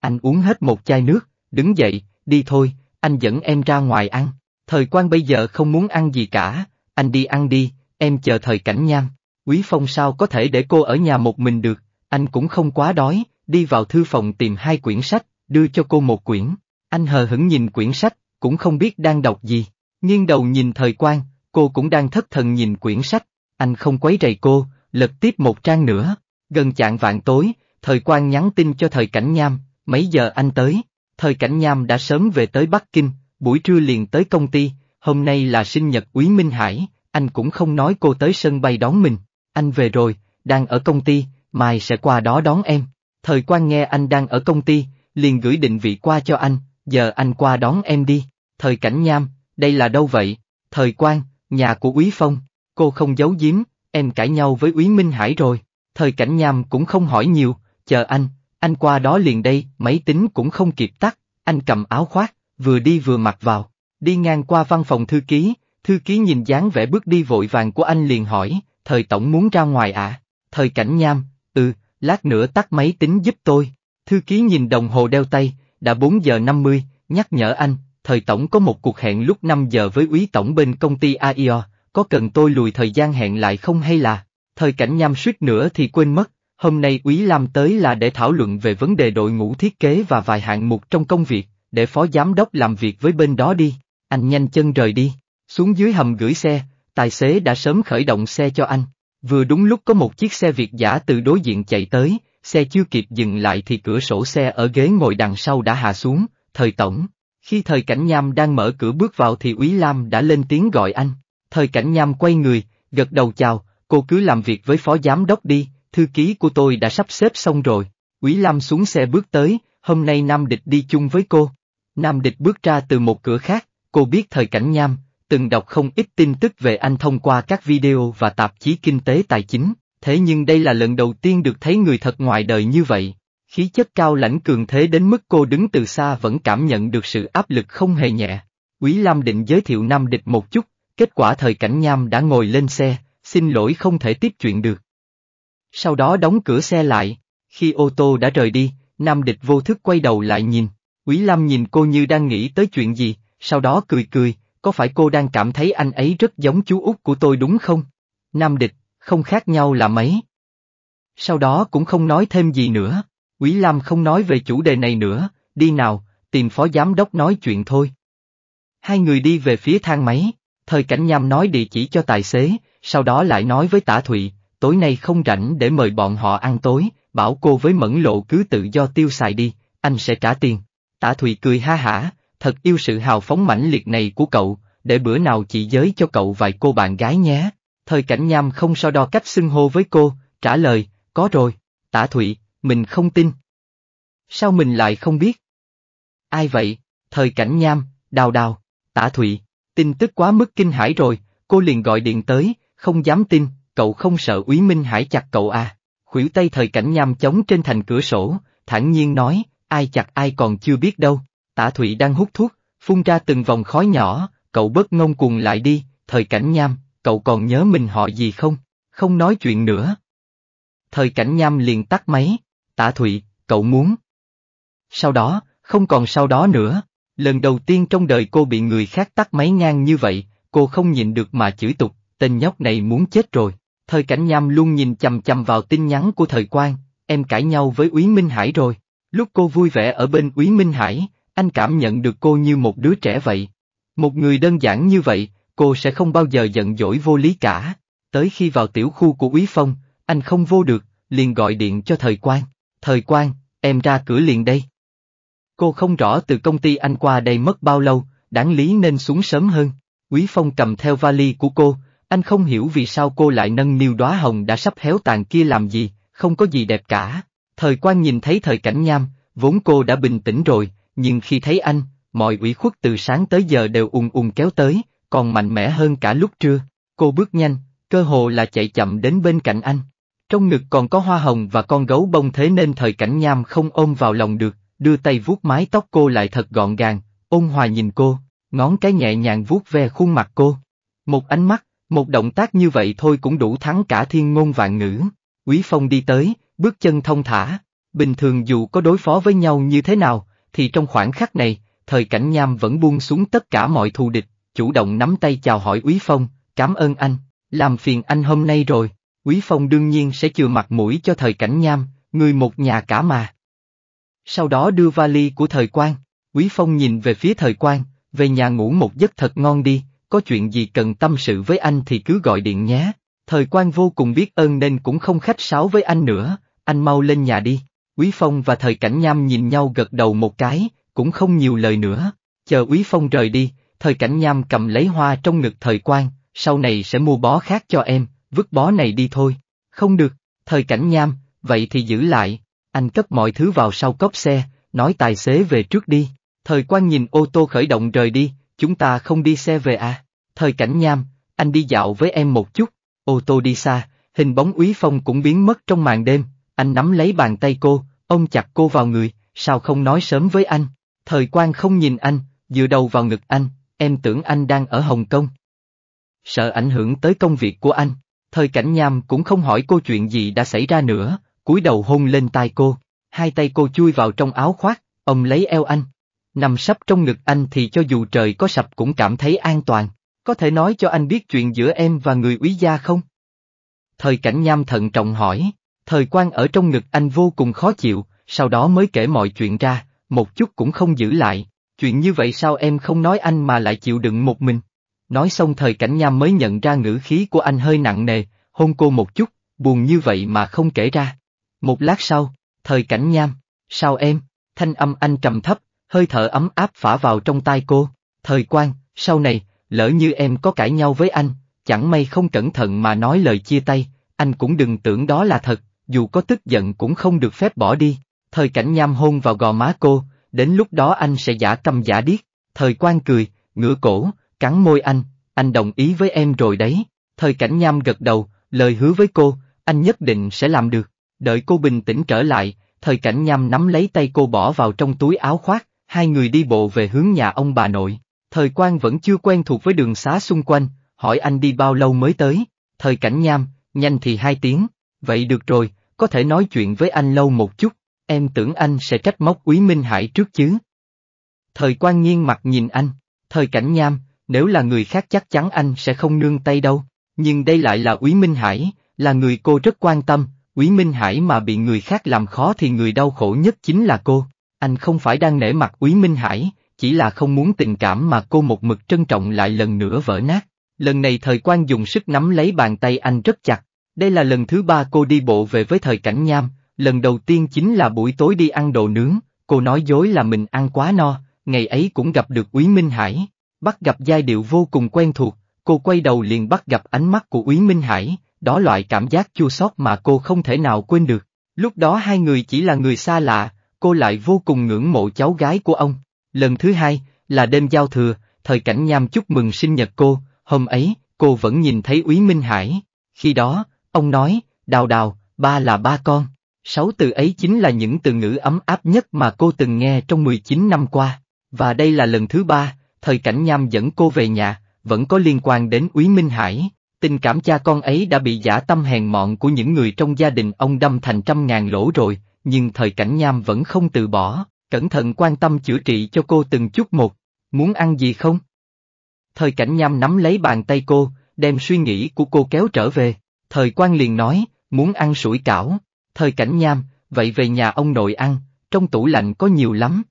Anh uống hết một chai nước, đứng dậy, đi thôi, anh dẫn em ra ngoài ăn. Thời quan bây giờ không muốn ăn gì cả, anh đi ăn đi, em chờ thời cảnh nham. Quý Phong sao có thể để cô ở nhà một mình được, anh cũng không quá đói, đi vào thư phòng tìm hai quyển sách, đưa cho cô một quyển. Anh hờ hững nhìn quyển sách, cũng không biết đang đọc gì. Nghiêng đầu nhìn thời quan, cô cũng đang thất thần nhìn quyển sách, anh không quấy rầy cô, lật tiếp một trang nữa. Gần chạng vạn tối, thời quan nhắn tin cho thời cảnh nham, mấy giờ anh tới. Thời cảnh nham đã sớm về tới Bắc Kinh, buổi trưa liền tới công ty, hôm nay là sinh nhật Úy Minh Hải, anh cũng không nói cô tới sân bay đón mình. Anh về rồi, đang ở công ty, mai sẽ qua đó đón em. Thời quan nghe anh đang ở công ty, liền gửi định vị qua cho anh, giờ anh qua đón em đi, thời cảnh nham, đây là đâu vậy, thời quan, nhà của Úy Phong, cô không giấu giếm, em cãi nhau với Úy Minh Hải rồi, thời cảnh nham cũng không hỏi nhiều, chờ anh, anh qua đó liền đây, máy tính cũng không kịp tắt, anh cầm áo khoác, vừa đi vừa mặc vào, đi ngang qua văn phòng thư ký, thư ký nhìn dáng vẻ bước đi vội vàng của anh liền hỏi, thời tổng muốn ra ngoài à, thời cảnh nham, ừ, lát nữa tắt máy tính giúp tôi, thư ký nhìn đồng hồ đeo tay, đã 4 giờ 50, nhắc nhở anh, thời tổng có một cuộc hẹn lúc 5 giờ với úy tổng bên công ty AIO, có cần tôi lùi thời gian hẹn lại không hay là, thời cảnh nham suýt nữa thì quên mất, hôm nay úy Lam tới là để thảo luận về vấn đề đội ngũ thiết kế và vài hạng mục trong công việc, để phó giám đốc làm việc với bên đó đi, anh nhanh chân rời đi, xuống dưới hầm gửi xe, tài xế đã sớm khởi động xe cho anh, vừa đúng lúc có một chiếc xe việt giả từ đối diện chạy tới, xe chưa kịp dừng lại thì cửa sổ xe ở ghế ngồi đằng sau đã hạ xuống, thời tổng. Khi thời cảnh nham đang mở cửa bước vào thì Úy Lam đã lên tiếng gọi anh. Thời cảnh nham quay người, gật đầu chào, cô cứ làm việc với phó giám đốc đi, thư ký của tôi đã sắp xếp xong rồi. Úy Lam xuống xe bước tới, hôm nay Nam Địch đi chung với cô. Nam Địch bước ra từ một cửa khác, cô biết thời cảnh nham, từng đọc không ít tin tức về anh thông qua các video và tạp chí kinh tế tài chính, thế nhưng đây là lần đầu tiên được thấy người thật ngoài đời như vậy. Khí chất cao lãnh cường thế đến mức cô đứng từ xa vẫn cảm nhận được sự áp lực không hề nhẹ. Quý Lam định giới thiệu Nam Địch một chút, kết quả thời cảnh Nham đã ngồi lên xe, xin lỗi không thể tiếp chuyện được. Sau đó đóng cửa xe lại, khi ô tô đã rời đi, Nam Địch vô thức quay đầu lại nhìn, Quý Lam nhìn cô như đang nghĩ tới chuyện gì, sau đó cười cười, có phải cô đang cảm thấy anh ấy rất giống chú út của tôi đúng không? Nam Địch, không khác nhau là mấy. Sau đó cũng không nói thêm gì nữa, Quý Lam không nói về chủ đề này nữa, đi nào, tìm phó giám đốc nói chuyện thôi. Hai người đi về phía thang máy, thời cảnh nham nói địa chỉ cho tài xế, sau đó lại nói với tả Thụy, tối nay không rảnh để mời bọn họ ăn tối, bảo cô với mẫn lộ cứ tự do tiêu xài đi, anh sẽ trả tiền. Tả Thụy cười ha hả, thật yêu sự hào phóng mãnh liệt này của cậu, để bữa nào chị giới cho cậu vài cô bạn gái nhé. Thời cảnh nham không so đo cách xưng hô với cô, trả lời, có rồi, tả thụy, mình không tin. Sao mình lại không biết? Ai vậy? Thời cảnh nham, đào đào, tả thụy, tin tức quá mức kinh hãi rồi, cô liền gọi điện tới, không dám tin, cậu không sợ úy minh hải chặt cậu à. Khuỷu tay thời cảnh nham chống trên thành cửa sổ, thản nhiên nói, ai chặt ai còn chưa biết đâu, tả thụy đang hút thuốc, phun ra từng vòng khói nhỏ, cậu bớt ngông cuồng lại đi, thời cảnh nham, cậu còn nhớ mình họ gì không? Không nói chuyện nữa. Thời cảnh nham liền tắt máy, tả thụy, cậu muốn. Sau đó, không còn sau đó nữa, lần đầu tiên trong đời cô bị người khác tắt máy ngang như vậy, cô không nhìn được mà chửi tục, tên nhóc này muốn chết rồi. Thời cảnh nham luôn nhìn chằm chằm vào tin nhắn của thời quan, em cãi nhau với Úy Minh Hải rồi. Lúc cô vui vẻ ở bên Úy Minh Hải, anh cảm nhận được cô như một đứa trẻ vậy. Một người đơn giản như vậy, cô sẽ không bao giờ giận dỗi vô lý cả. Tới khi vào tiểu khu của Quý Phong, anh không vô được, liền gọi điện cho thời quan. Thời quan, em ra cửa liền đây. Cô không rõ từ công ty anh qua đây mất bao lâu, đáng lý nên xuống sớm hơn. Quý Phong cầm theo vali của cô, anh không hiểu vì sao cô lại nâng niu đóa hồng đã sắp héo tàn kia làm gì, không có gì đẹp cả. Thời quan nhìn thấy thời cảnh nham, vốn cô đã bình tĩnh rồi, nhưng khi thấy anh, mọi ủy khuất từ sáng tới giờ đều ùn ùn kéo tới, còn mạnh mẽ hơn cả lúc trưa. Cô bước nhanh, cơ hồ là chạy chậm đến bên cạnh anh. Trong ngực còn có hoa hồng và con gấu bông thế nên thời cảnh nham không ôm vào lòng được, đưa tay vuốt mái tóc cô lại thật gọn gàng, ôn hòa nhìn cô, ngón cái nhẹ nhàng vuốt ve khuôn mặt cô. Một ánh mắt, một động tác như vậy thôi cũng đủ thắng cả thiên ngôn vạn ngữ. Quý Phong đi tới, bước chân thông thả. Bình thường dù có đối phó với nhau như thế nào, thì trong khoảng khắc này, thời cảnh nham vẫn buông xuống tất cả mọi thù địch, chủ động nắm tay chào hỏi Úy Phong, cảm ơn anh, làm phiền anh hôm nay rồi, Úy Phong đương nhiên sẽ chừa mặt mũi cho thời cảnh nham, người một nhà cả mà. Sau đó đưa vali của thời quan, Úy Phong nhìn về phía thời quan, về nhà ngủ một giấc thật ngon đi, có chuyện gì cần tâm sự với anh thì cứ gọi điện nhé. Thời quan vô cùng biết ơn nên cũng không khách sáo với anh nữa, anh mau lên nhà đi. Quý Phong và thời cảnh nham nhìn nhau gật đầu một cái, cũng không nhiều lời nữa. Chờ Quý Phong rời đi, thời cảnh nham cầm lấy hoa trong ngực thời quan, sau này sẽ mua bó khác cho em, vứt bó này đi thôi. Không được, thời cảnh nham, vậy thì giữ lại, anh cất mọi thứ vào sau cốp xe, nói tài xế về trước đi. Thời quan nhìn ô tô khởi động rời đi, chúng ta không đi xe về à. Thời cảnh nham, anh đi dạo với em một chút, ô tô đi xa, hình bóng úy phong cũng biến mất trong màn đêm, anh nắm lấy bàn tay cô, ông chặt cô vào người, sao không nói sớm với anh. Thời quan không nhìn anh, dựa đầu vào ngực anh, Em tưởng anh đang ở Hồng Kông. Sợ ảnh hưởng tới công việc của anh, thời cảnh nham cũng không hỏi cô chuyện gì đã xảy ra nữa, cúi đầu hôn lên tai cô, hai tay cô chui vào trong áo khoác, ông lấy eo anh. Nằm sắp trong ngực anh thì cho dù trời có sập cũng cảm thấy an toàn, có thể nói cho anh biết chuyện giữa em và người úy gia không? Thời cảnh nham thận trọng hỏi, thời quan ở trong ngực anh vô cùng khó chịu, sau đó mới kể mọi chuyện ra, một chút cũng không giữ lại. Chuyện như vậy sao em không nói anh mà lại chịu đựng một mình? Nói xong thời cảnh nham mới nhận ra ngữ khí của anh hơi nặng nề, hôn cô một chút, buồn như vậy mà không kể ra. Một lát sau, thời cảnh nham, sao em, thanh âm anh trầm thấp, hơi thở ấm áp phả vào trong tai cô, thời quan, sau này, lỡ như em có cãi nhau với anh, chẳng may không cẩn thận mà nói lời chia tay, anh cũng đừng tưởng đó là thật, dù có tức giận cũng không được phép bỏ đi. Thời cảnh nham hôn vào gò má cô, đến lúc đó anh sẽ giả câm giả điếc, thời Quang cười, ngửa cổ, cắn môi anh, anh đồng ý với em rồi đấy, thời cảnh nham gật đầu, lời hứa với cô, anh nhất định sẽ làm được, đợi cô bình tĩnh trở lại, thời cảnh nham nắm lấy tay cô bỏ vào trong túi áo khoác, hai người đi bộ về hướng nhà ông bà nội, thời Quang vẫn chưa quen thuộc với đường xá xung quanh, hỏi anh đi bao lâu mới tới, thời cảnh nham, nhanh thì hai tiếng, vậy được rồi, có thể nói chuyện với anh lâu một chút, Em tưởng anh sẽ trách móc quý Minh Hải trước chứ? Thời quan nghiêng mặt nhìn anh, thời cảnh nham, nếu là người khác chắc chắn anh sẽ không nương tay đâu, nhưng đây lại là quý Minh Hải, là người cô rất quan tâm, quý Minh Hải mà bị người khác làm khó thì người đau khổ nhất chính là cô, anh không phải đang nể mặt quý Minh Hải, chỉ là không muốn tình cảm mà cô một mực trân trọng lại lần nữa vỡ nát. Lần này thời quan dùng sức nắm lấy bàn tay anh rất chặt, đây là lần thứ ba cô đi bộ về với thời cảnh nham, lần đầu tiên chính là buổi tối đi ăn đồ nướng, cô nói dối là mình ăn quá no, ngày ấy cũng gặp được Úy Minh Hải, bắt gặp giai điệu vô cùng quen thuộc, cô quay đầu liền bắt gặp ánh mắt của Úy Minh Hải, đó loại cảm giác chua xót mà cô không thể nào quên được. Lúc đó hai người chỉ là người xa lạ, cô lại vô cùng ngưỡng mộ cháu gái của ông. Lần thứ hai, là đêm giao thừa, thời cảnh nham chúc mừng sinh nhật cô, hôm ấy, cô vẫn nhìn thấy Úy Minh Hải. Khi đó, ông nói, đào đào, ba là ba con. Sáu từ ấy chính là những từ ngữ ấm áp nhất mà cô từng nghe trong 19 năm qua, và đây là lần thứ ba, thời cảnh nham dẫn cô về nhà, vẫn có liên quan đến Úy Minh Hải. Tình cảm cha con ấy đã bị giả tâm hèn mọn của những người trong gia đình ông đâm thành trăm ngàn lỗ rồi, nhưng thời cảnh nham vẫn không từ bỏ, cẩn thận quan tâm chữa trị cho cô từng chút một, muốn ăn gì không? Thời cảnh nham nắm lấy bàn tay cô, đem suy nghĩ của cô kéo trở về, thời quan liền nói, muốn ăn sủi cảo, thời cảnh nham, vậy về nhà ông nội ăn, trong tủ lạnh có nhiều lắm.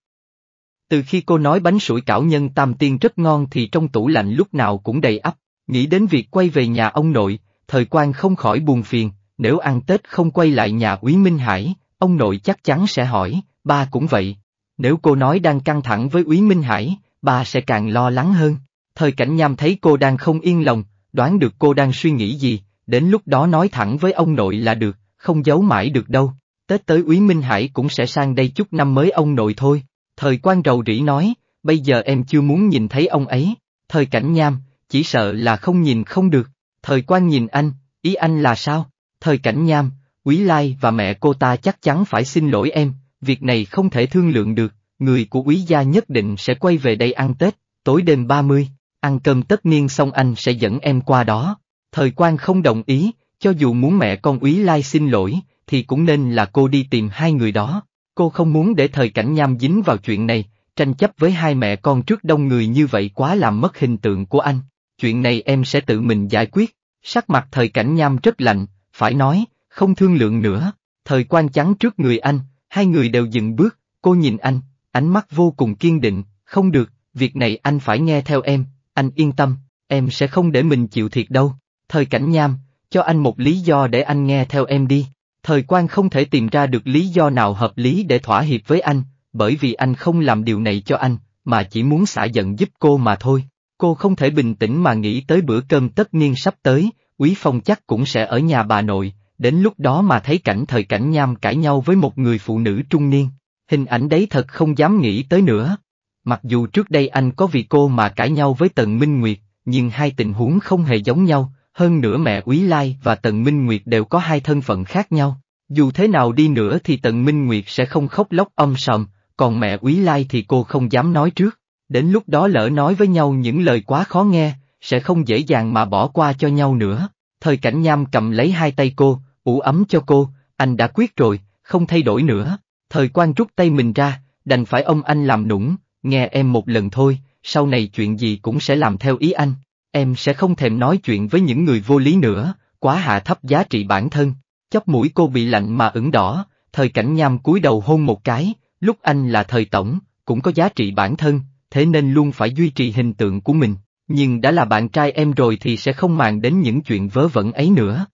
Từ khi cô nói bánh sủi cảo nhân tam tiên rất ngon thì trong tủ lạnh lúc nào cũng đầy ắp, nghĩ đến việc quay về nhà ông nội, thời quan không khỏi buồn phiền, nếu ăn Tết không quay lại nhà Úy Minh Hải, ông nội chắc chắn sẽ hỏi, ba cũng vậy. Nếu cô nói đang căng thẳng với Úy Minh Hải, ba sẽ càng lo lắng hơn. Thời cảnh nham thấy cô đang không yên lòng, đoán được cô đang suy nghĩ gì, đến lúc đó nói thẳng với ông nội là được, không giấu mãi được đâu. Tết tới Úy Minh Hải cũng sẽ sang đây chút năm mới ông nội thôi. Thời quan rầu rĩ nói, bây giờ em chưa muốn nhìn thấy ông ấy. Thời cảnh nham, chỉ sợ là không nhìn không được. Thời quan nhìn anh, ý anh là sao? Thời cảnh nham, Quý Lai và mẹ cô ta chắc chắn phải xin lỗi em, việc này không thể thương lượng được, người của Quý gia nhất định sẽ quay về đây ăn Tết, tối đêm 30, ăn cơm tất niên xong anh sẽ dẫn em qua đó. Thời quan không đồng ý, cho dù muốn mẹ con úy lai xin lỗi, thì cũng nên là cô đi tìm hai người đó. Cô không muốn để thời cảnh nham dính vào chuyện này, tranh chấp với hai mẹ con trước đông người như vậy quá làm mất hình tượng của anh. Chuyện này em sẽ tự mình giải quyết. Sắc mặt thời cảnh nham rất lạnh, phải nói, không thương lượng nữa. Thời quan trắng trước người anh, hai người đều dừng bước, cô nhìn anh, ánh mắt vô cùng kiên định, không được, việc này anh phải nghe theo em, anh yên tâm, em sẽ không để mình chịu thiệt đâu. Thời cảnh nham, cho anh một lý do để anh nghe theo em đi. Thời quan không thể tìm ra được lý do nào hợp lý để thỏa hiệp với anh, bởi vì anh không làm điều này cho anh, mà chỉ muốn xả giận giúp cô mà thôi. Cô không thể bình tĩnh mà nghĩ tới bữa cơm tất niên sắp tới, Quý Phong chắc cũng sẽ ở nhà bà nội, đến lúc đó mà thấy cảnh thời cảnh nham cãi nhau với một người phụ nữ trung niên. Hình ảnh đấy thật không dám nghĩ tới nữa. Mặc dù trước đây anh có vì cô mà cãi nhau với Tần Minh Nguyệt, nhưng hai tình huống không hề giống nhau, hơn nữa mẹ quý Lai và Tần Minh Nguyệt đều có hai thân phận khác nhau. Dù thế nào đi nữa thì Tần Minh Nguyệt sẽ không khóc lóc âm sầm, còn mẹ quý Lai thì cô không dám nói trước. Đến lúc đó lỡ nói với nhau những lời quá khó nghe, sẽ không dễ dàng mà bỏ qua cho nhau nữa. Thời cảnh nham cầm lấy hai tay cô, ủ ấm cho cô, anh đã quyết rồi, không thay đổi nữa. Thời quan rút tay mình ra, đành phải ông anh làm nũng, nghe em một lần thôi, sau này chuyện gì cũng sẽ làm theo ý anh. Em sẽ không thèm nói chuyện với những người vô lý nữa, quá hạ thấp giá trị bản thân. Chóp mũi cô bị lạnh mà ửng đỏ, thời cảnh nham cúi đầu hôn một cái, lúc anh là thời tổng, cũng có giá trị bản thân, thế nên luôn phải duy trì hình tượng của mình, nhưng đã là bạn trai em rồi thì sẽ không màng đến những chuyện vớ vẩn ấy nữa.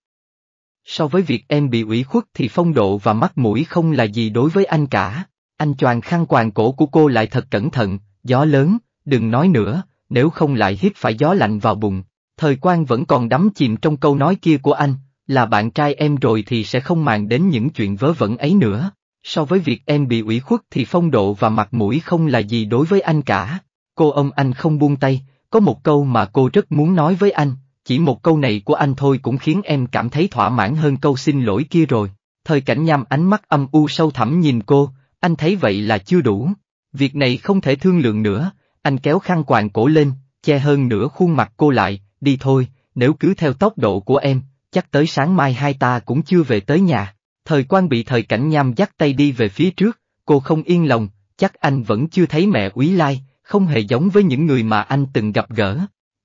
So với việc em bị ủy khuất thì phong độ và mắt mũi không là gì đối với anh cả, anh choàng khăn quàng cổ của cô lại thật cẩn thận, gió lớn, đừng nói nữa, nếu không lại hít phải gió lạnh vào bụng, thời quan vẫn còn đắm chìm trong câu nói kia của anh, là bạn trai em rồi thì sẽ không màng đến những chuyện vớ vẩn ấy nữa. So với việc em bị ủy khuất thì phong độ và mặt mũi không là gì đối với anh cả. Cô ông anh không buông tay, có một câu mà cô rất muốn nói với anh, chỉ một câu này của anh thôi cũng khiến em cảm thấy thỏa mãn hơn câu xin lỗi kia rồi. Thời cảnh nham ánh mắt âm u sâu thẳm nhìn cô, anh thấy vậy là chưa đủ. Việc này không thể thương lượng nữa, anh kéo khăn quàng cổ lên, che hơn nửa khuôn mặt cô lại, đi thôi, nếu cứ theo tốc độ của em, chắc tới sáng mai hai ta cũng chưa về tới nhà. Thời quan bị thời cảnh nham dắt tay đi về phía trước, cô không yên lòng, chắc anh vẫn chưa thấy mẹ Úy Lai, không hề giống với những người mà anh từng gặp gỡ.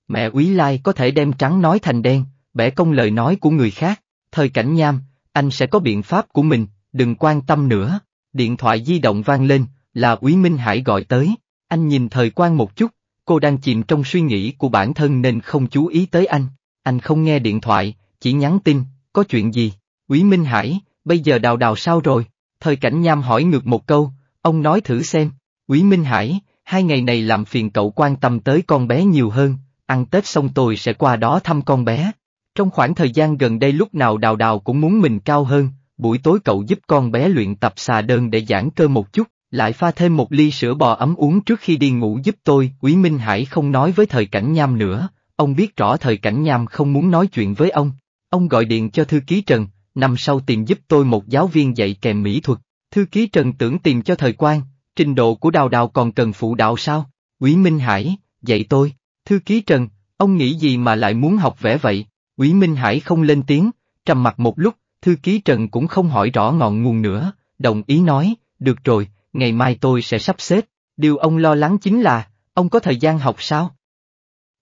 Mẹ Úy Lai có thể đem trắng nói thành đen, bẻ công lời nói của người khác, thời cảnh nham, anh sẽ có biện pháp của mình, đừng quan tâm nữa. Điện thoại di động vang lên, là Úy Minh Hải gọi tới. Anh nhìn thời quan một chút, cô đang chìm trong suy nghĩ của bản thân nên không chú ý tới anh. Anh không nghe điện thoại, chỉ nhắn tin, có chuyện gì? Quý Minh Hải, bây giờ đào đào sao rồi? Thời cảnh nham hỏi ngược một câu, ông nói thử xem. Quý Minh Hải, hai ngày này làm phiền cậu quan tâm tới con bé nhiều hơn, ăn Tết xong tôi sẽ qua đó thăm con bé. Trong khoảng thời gian gần đây lúc nào đào đào cũng muốn mình cao hơn, buổi tối cậu giúp con bé luyện tập xà đơn để giãn cơ một chút, lại pha thêm một ly sữa bò ấm uống trước khi đi ngủ giúp tôi, Quý Minh Hải không nói với thời cảnh nham nữa, ông biết rõ thời cảnh nham không muốn nói chuyện với ông. Ông gọi điện cho thư ký Trần, năm sau tìm giúp tôi một giáo viên dạy kèm mỹ thuật. Thư ký Trần tưởng tìm cho thời quan, trình độ của đào đào còn cần phụ đạo sao? Quý Minh Hải, dạy tôi. Thư ký Trần, ông nghĩ gì mà lại muốn học vẽ vậy? Quý Minh Hải không lên tiếng, trầm mặc một lúc, thư ký Trần cũng không hỏi rõ ngọn nguồn nữa, đồng ý nói, được rồi, ngày mai tôi sẽ sắp xếp, điều ông lo lắng chính là, ông có thời gian học sao?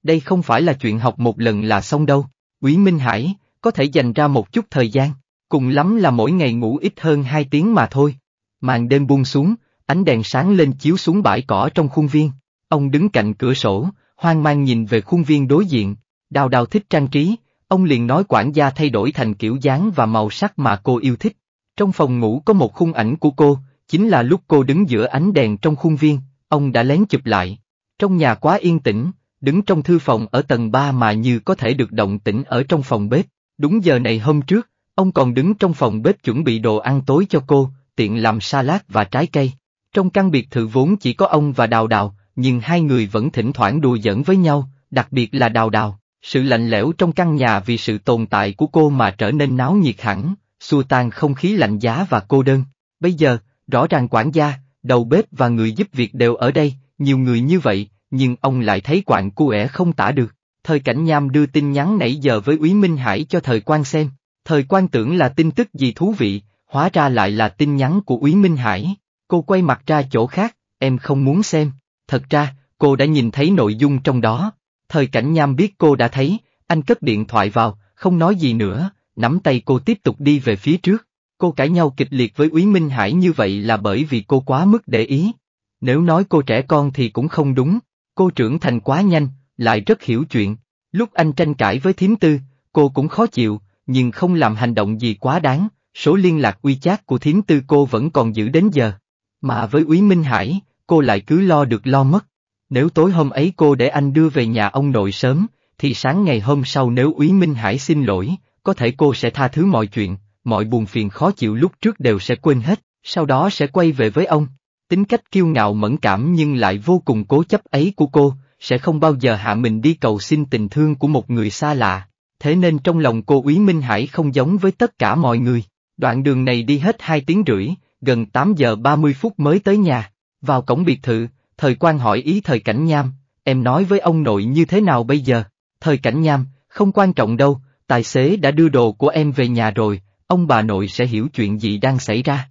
Đây không phải là chuyện học một lần là xong đâu, Quý Minh Hải, có thể dành ra một chút thời gian, cùng lắm là mỗi ngày ngủ ít hơn 2 tiếng mà thôi. Màn đêm buông xuống, ánh đèn sáng lên chiếu xuống bãi cỏ trong khuôn viên, ông đứng cạnh cửa sổ, hoang mang nhìn về khuôn viên đối diện, đào đào thích trang trí, ông liền nói quản gia thay đổi thành kiểu dáng và màu sắc mà cô yêu thích. Trong phòng ngủ có một khung ảnh của cô, Chính là lúc cô đứng giữa ánh đèn trong khuôn viên, ông đã lén chụp lại. Trong nhà quá yên tĩnh, đứng trong thư phòng ở tầng 3 mà như có thể được động tĩnh ở trong phòng bếp. Đúng giờ này hôm trước, ông còn đứng trong phòng bếp chuẩn bị đồ ăn tối cho cô, tiện làm salad và trái cây. Trong căn biệt thự vốn chỉ có ông và Đào Đào, nhưng hai người vẫn thỉnh thoảng đùa giỡn với nhau, đặc biệt là Đào Đào. Sự lạnh lẽo trong căn nhà vì sự tồn tại của cô mà trở nên náo nhiệt hẳn, xua tan không khí lạnh giá và cô đơn. Bây giờ, Rõ ràng quản gia, đầu bếp và người giúp việc đều ở đây, nhiều người như vậy, nhưng ông lại thấy quạng cuể không tả được. Thời Cảnh Nham đưa tin nhắn nãy giờ với Úy Minh Hải cho Thời quan xem, Thời quan tưởng là tin tức gì thú vị, hóa ra lại là tin nhắn của Úy Minh Hải. Cô quay mặt ra chỗ khác, em không muốn xem. Thật ra, cô đã nhìn thấy nội dung trong đó. Thời Cảnh Nham biết cô đã thấy, anh cất điện thoại vào, không nói gì nữa, nắm tay cô tiếp tục đi về phía trước. Cô cãi nhau kịch liệt với Úy Minh Hải như vậy là bởi vì cô quá mức để ý. Nếu nói cô trẻ con thì cũng không đúng, cô trưởng thành quá nhanh, lại rất hiểu chuyện. Lúc anh tranh cãi với thím tư, cô cũng khó chịu, nhưng không làm hành động gì quá đáng, số liên lạc uy chát của thím tư cô vẫn còn giữ đến giờ. Mà với Úy Minh Hải, cô lại cứ lo được lo mất. Nếu tối hôm ấy cô để anh đưa về nhà ông nội sớm, thì sáng ngày hôm sau nếu Úy Minh Hải xin lỗi, có thể cô sẽ tha thứ mọi chuyện, mọi buồn phiền khó chịu lúc trước đều sẽ quên hết, sau đó sẽ quay về với ông. Tính cách kiêu ngạo mẫn cảm nhưng lại vô cùng cố chấp ấy của cô, sẽ không bao giờ hạ mình đi cầu xin tình thương của một người xa lạ. Thế nên trong lòng cô Úy Minh Hải không giống với tất cả mọi người. Đoạn đường này đi hết 2 tiếng rưỡi, gần 8 giờ 30 phút mới tới nhà. Vào cổng biệt thự, thời quan hỏi ý thời cảnh nham, em nói với ông nội như thế nào bây giờ? Thời cảnh nham, không quan trọng đâu, tài xế đã đưa đồ của em về nhà rồi, ông bà nội sẽ hiểu chuyện gì đang xảy ra.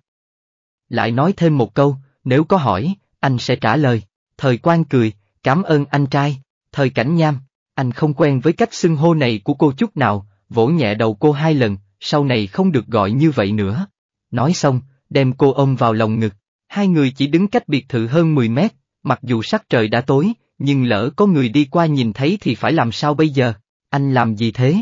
Lại nói thêm một câu, nếu có hỏi, anh sẽ trả lời. Thời quan cười, cảm ơn anh trai, thời cảnh nham, anh không quen với cách xưng hô này của cô chút nào, vỗ nhẹ đầu cô hai lần, sau này không được gọi như vậy nữa. Nói xong, đem cô ôm vào lòng ngực, hai người chỉ đứng cách biệt thự hơn 10 mét, mặc dù sắc trời đã tối, nhưng lỡ có người đi qua nhìn thấy thì phải làm sao bây giờ, anh làm gì thế?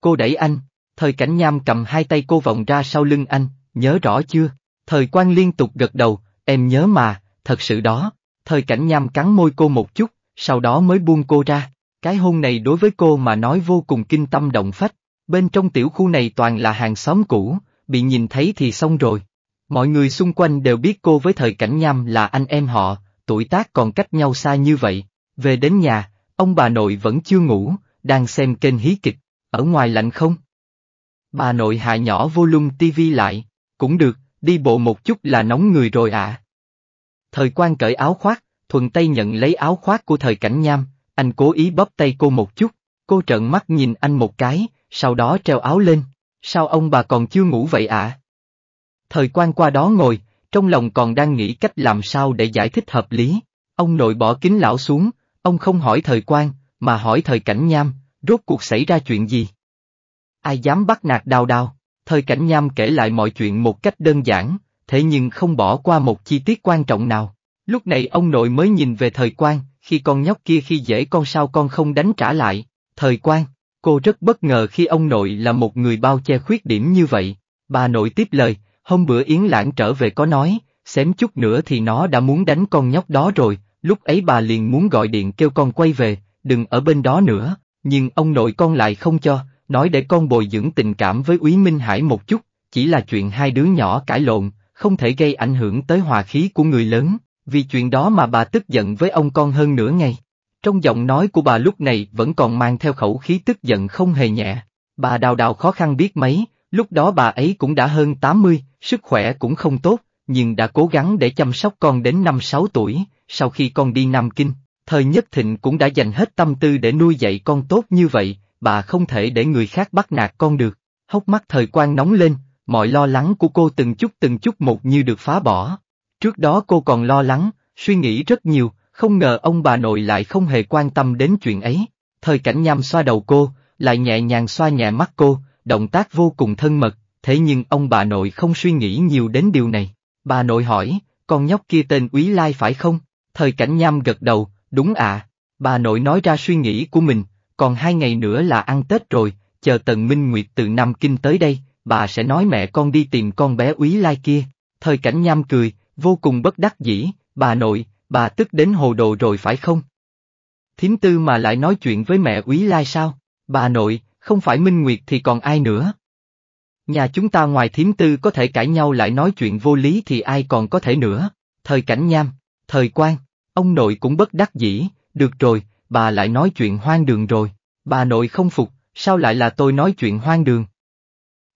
Cô đẩy anh, Thời cảnh nham cầm hai tay cô vòng ra sau lưng anh, nhớ rõ chưa? Thời quan liên tục gật đầu, em nhớ mà, thật sự đó. Thời cảnh nham cắn môi cô một chút, sau đó mới buông cô ra. Cái hôn này đối với cô mà nói vô cùng kinh tâm động phách. Bên trong tiểu khu này toàn là hàng xóm cũ, bị nhìn thấy thì xong rồi. Mọi người xung quanh đều biết cô với thời cảnh nham là anh em họ, tuổi tác còn cách nhau xa như vậy. Về đến nhà, ông bà nội vẫn chưa ngủ, đang xem kênh hí kịch. Ở ngoài lạnh không? Bà nội hạ nhỏ volume tivi lại, cũng được, đi bộ một chút là nóng người rồi ạ. Thời quan cởi áo khoác, thuần tay nhận lấy áo khoác của thời cảnh nham, anh cố ý bóp tay cô một chút, cô trợn mắt nhìn anh một cái, sau đó treo áo lên, sao ông bà còn chưa ngủ vậy ạ? Thời quan qua đó ngồi, trong lòng còn đang nghĩ cách làm sao để giải thích hợp lý, ông nội bỏ kính lão xuống, ông không hỏi thời quan, mà hỏi thời cảnh nham, rốt cuộc xảy ra chuyện gì? ai dám bắt nạt đào đào. Thời cảnh nham kể lại mọi chuyện một cách đơn giản, thế nhưng không bỏ qua một chi tiết quan trọng nào. Lúc này ông nội mới nhìn về thời quan, khi con nhóc kia khi dễ con sao con không đánh trả lại. Thời quan, cô rất bất ngờ khi ông nội là một người bao che khuyết điểm như vậy. Bà nội tiếp lời, hôm bữa Yến Lãng trở về có nói, xém chút nữa thì nó đã muốn đánh con nhóc đó rồi, lúc ấy bà liền muốn gọi điện kêu con quay về, đừng ở bên đó nữa, nhưng ông nội con lại không cho, nói để con bồi dưỡng tình cảm với Úy Minh Hải một chút, chỉ là chuyện hai đứa nhỏ cãi lộn, không thể gây ảnh hưởng tới hòa khí của người lớn, vì chuyện đó mà bà tức giận với ông con hơn nửa ngày. Trong giọng nói của bà lúc này vẫn còn mang theo khẩu khí tức giận không hề nhẹ. Bà đào đào khó khăn biết mấy, lúc đó bà ấy cũng đã hơn tám mươi, sức khỏe cũng không tốt, nhưng đã cố gắng để chăm sóc con đến năm sáu tuổi, sau khi con đi Nam Kinh, thời nhất thịnh cũng đã dành hết tâm tư để nuôi dạy con tốt như vậy, bà không thể để người khác bắt nạt con được. Hốc mắt thời quan nóng lên, mọi lo lắng của cô từng chút từng chút một như được phá bỏ. Trước đó cô còn lo lắng, suy nghĩ rất nhiều, không ngờ ông bà nội lại không hề quan tâm đến chuyện ấy. Thời cảnh nhằm xoa đầu cô, lại nhẹ nhàng xoa nhẹ mắt cô, động tác vô cùng thân mật, thế nhưng ông bà nội không suy nghĩ nhiều đến điều này. Bà nội hỏi, con nhóc kia tên Úy Lai phải không? Thời cảnh nham gật đầu, đúng ạ. À. Bà nội nói ra suy nghĩ của mình, còn hai ngày nữa là ăn Tết rồi, chờ Tần Minh Nguyệt từ Nam Kinh tới đây, bà sẽ nói mẹ con đi tìm con bé úy lai kia. Thời cảnh nham cười, vô cùng bất đắc dĩ, bà nội, bà tức đến hồ đồ rồi phải không? Thím tư mà lại nói chuyện với mẹ úy lai sao? Bà nội, không phải Minh Nguyệt thì còn ai nữa? Nhà chúng ta ngoài thím tư có thể cãi nhau lại nói chuyện vô lý thì ai còn có thể nữa? Thời cảnh nham, thời quan, ông nội cũng bất đắc dĩ, được rồi, bà lại nói chuyện hoang đường rồi, bà nội không phục, sao lại là tôi nói chuyện hoang đường?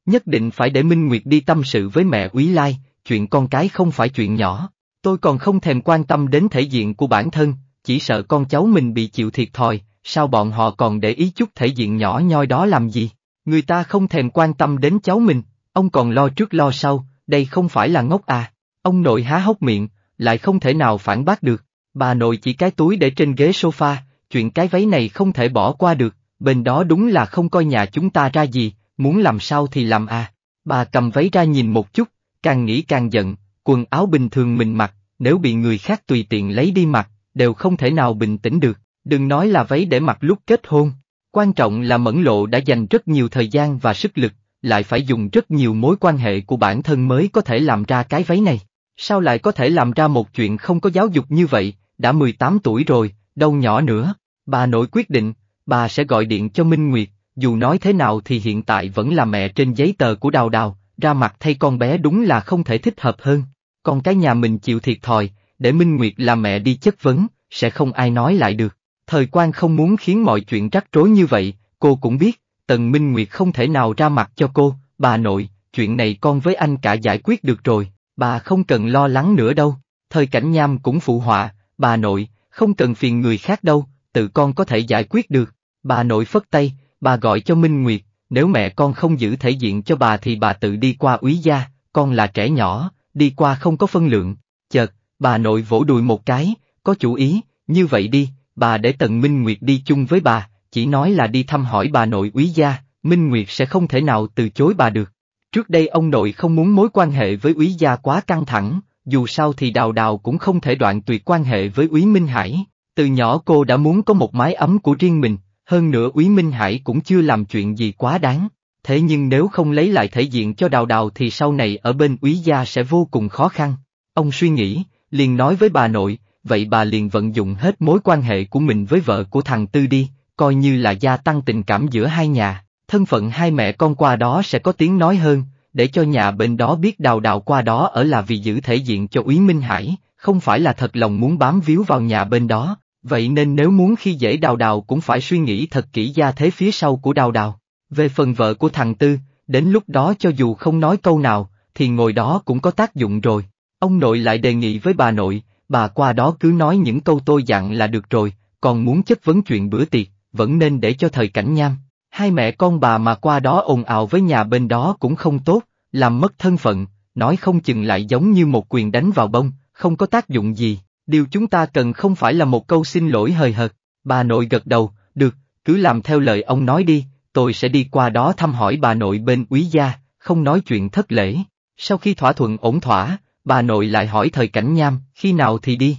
Nhất định phải để Minh Nguyệt đi tâm sự với mẹ Quý Lai, chuyện con cái không phải chuyện nhỏ, tôi còn không thèm quan tâm đến thể diện của bản thân, chỉ sợ con cháu mình bị chịu thiệt thòi, sao bọn họ còn để ý chút thể diện nhỏ nhoi đó làm gì? Người ta không thèm quan tâm đến cháu mình, ông còn lo trước lo sau, đây không phải là ngốc à. Ông nội há hốc miệng, lại không thể nào phản bác được. Bà nội chỉ cái túi để trên ghế sofa, chuyện cái váy này không thể bỏ qua được, bên đó đúng là không coi nhà chúng ta ra gì, muốn làm sao thì làm à. Bà cầm váy ra nhìn một chút, càng nghĩ càng giận, quần áo bình thường mình mặc, nếu bị người khác tùy tiện lấy đi mặc, đều không thể nào bình tĩnh được, đừng nói là váy để mặc lúc kết hôn. Quan trọng là Mẫn Lộ đã dành rất nhiều thời gian và sức lực, lại phải dùng rất nhiều mối quan hệ của bản thân mới có thể làm ra cái váy này. Sao lại có thể làm ra một chuyện không có giáo dục như vậy, đã 18 tuổi rồi, đâu nhỏ nữa. Bà nội quyết định, bà sẽ gọi điện cho Minh Nguyệt, dù nói thế nào thì hiện tại vẫn là mẹ trên giấy tờ của Đào Đào, ra mặt thay con bé đúng là không thể thích hợp hơn. Con cái nhà mình chịu thiệt thòi, để Minh Nguyệt là mẹ đi chất vấn, sẽ không ai nói lại được. Thời quan không muốn khiến mọi chuyện rắc rối như vậy, cô cũng biết, Tần Minh Nguyệt không thể nào ra mặt cho cô, bà nội, chuyện này con với anh cả giải quyết được rồi, bà không cần lo lắng nữa đâu. Thời cảnh nham cũng phụ họa, bà nội, không cần phiền người khác đâu, tự con có thể giải quyết được. Bà nội phất tay, bà gọi cho Minh Nguyệt, nếu mẹ con không giữ thể diện cho bà thì bà tự đi qua úy gia, con là trẻ nhỏ, đi qua không có phân lượng. Chợt, bà nội vỗ đùi một cái, có chủ ý, như vậy đi, bà để Tần Minh Nguyệt đi chung với bà, chỉ nói là đi thăm hỏi bà nội úy gia, Minh Nguyệt sẽ không thể nào từ chối bà được. Trước đây ông nội không muốn mối quan hệ với úy gia quá căng thẳng, dù sao thì đào đào cũng không thể đoạn tuyệt quan hệ với úy Minh Hải. Từ nhỏ cô đã muốn có một mái ấm của riêng mình, hơn nữa Úy Minh Hải cũng chưa làm chuyện gì quá đáng, thế nhưng nếu không lấy lại thể diện cho đào đào thì sau này ở bên Úy Gia sẽ vô cùng khó khăn. Ông suy nghĩ, liền nói với bà nội, vậy bà liền vận dụng hết mối quan hệ của mình với vợ của thằng Tư đi, coi như là gia tăng tình cảm giữa hai nhà, thân phận hai mẹ con qua đó sẽ có tiếng nói hơn, để cho nhà bên đó biết đào đào qua đó ở là vì giữ thể diện cho Úy Minh Hải, không phải là thật lòng muốn bám víu vào nhà bên đó, Vậy nên nếu muốn khi dễ đào đào cũng phải suy nghĩ thật kỹ gia thế phía sau của đào đào. Về phần vợ của thằng Tư, đến lúc đó cho dù không nói câu nào, thì ngồi đó cũng có tác dụng rồi. Ông nội lại đề nghị với bà nội, bà qua đó cứ nói những câu tôi dặn là được rồi, còn muốn chất vấn chuyện bữa tiệc, vẫn nên để cho thời cảnh nham. Hai mẹ con bà mà qua đó ồn ào với nhà bên đó cũng không tốt, làm mất thân phận, nói không chừng lại giống như một quyền đánh vào bông, không có tác dụng gì. Điều chúng ta cần không phải là một câu xin lỗi hời hợt, bà nội gật đầu, được, cứ làm theo lời ông nói đi, tôi sẽ đi qua đó thăm hỏi bà nội bên quý gia, không nói chuyện thất lễ. Sau khi thỏa thuận ổn thỏa, bà nội lại hỏi thời cảnh nham, khi nào thì đi?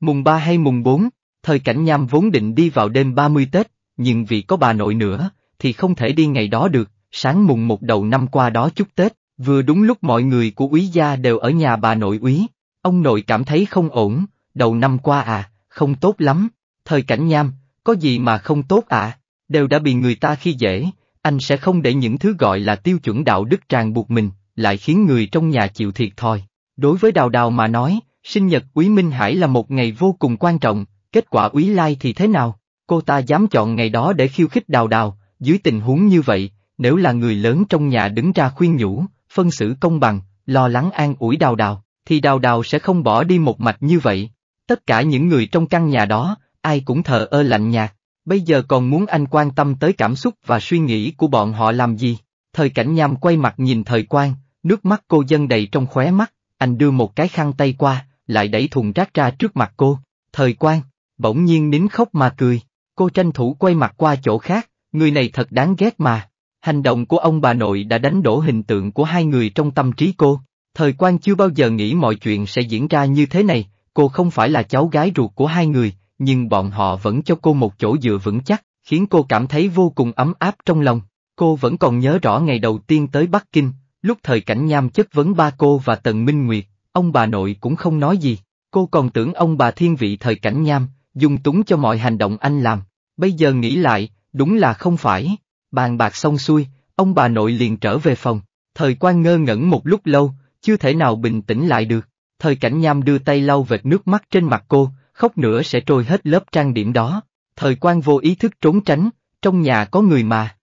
Mùng ba hay mùng bốn, thời cảnh nham vốn định đi vào đêm ba mươi Tết, nhưng vì có bà nội nữa, thì không thể đi ngày đó được, sáng mùng một đầu năm qua đó chúc Tết, vừa đúng lúc mọi người của úy gia đều ở nhà bà nội úy, Ông nội cảm thấy không ổn, đầu năm qua à, không tốt lắm, thời cảnh nham, có gì mà không tốt à, đều đã bị người ta khi dễ, anh sẽ không để những thứ gọi là tiêu chuẩn đạo đức tràn buộc mình, lại khiến người trong nhà chịu thiệt thôi. Đối với Đào Đào mà nói, sinh nhật Quý Minh Hải là một ngày vô cùng quan trọng, kết quả Úy Lai thì thế nào, cô ta dám chọn ngày đó để khiêu khích Đào Đào, dưới tình huống như vậy, nếu là người lớn trong nhà đứng ra khuyên nhủ, phân xử công bằng, lo lắng an ủi Đào Đào, thì đào đào sẽ không bỏ đi một mạch như vậy. Tất cả những người trong căn nhà đó, ai cũng thờ ơ lạnh nhạt, bây giờ còn muốn anh quan tâm tới cảm xúc và suy nghĩ của bọn họ làm gì. Thời cảnh nham quay mặt nhìn thời quan, nước mắt cô dâng đầy trong khóe mắt, anh đưa một cái khăn tay qua, lại đẩy thùng rác ra trước mặt cô. Thời quan, bỗng nhiên nín khóc mà cười, cô tranh thủ quay mặt qua chỗ khác, người này thật đáng ghét mà. Hành động của ông bà nội đã đánh đổ hình tượng của hai người trong tâm trí cô thời quan chưa bao giờ nghĩ mọi chuyện sẽ diễn ra như thế này, cô không phải là cháu gái ruột của hai người, nhưng bọn họ vẫn cho cô một chỗ dựa vững chắc, khiến cô cảm thấy vô cùng ấm áp trong lòng. Cô vẫn còn nhớ rõ ngày đầu tiên tới Bắc Kinh, lúc thời cảnh nham chất vấn ba cô và Tần Minh Nguyệt, ông bà nội cũng không nói gì, cô còn tưởng ông bà thiên vị thời cảnh nham, dung túng cho mọi hành động anh làm, bây giờ nghĩ lại, đúng là không phải. Bàn bạc xong xuôi, ông bà nội liền trở về phòng, thời quan ngơ ngẩn một lúc lâu, chưa thể nào bình tĩnh lại được. Thời cảnh nham đưa tay lau vệt nước mắt trên mặt cô, khóc nữa sẽ trôi hết lớp trang điểm đó. Thời quan vô ý thức trốn tránh, trong nhà có người mà.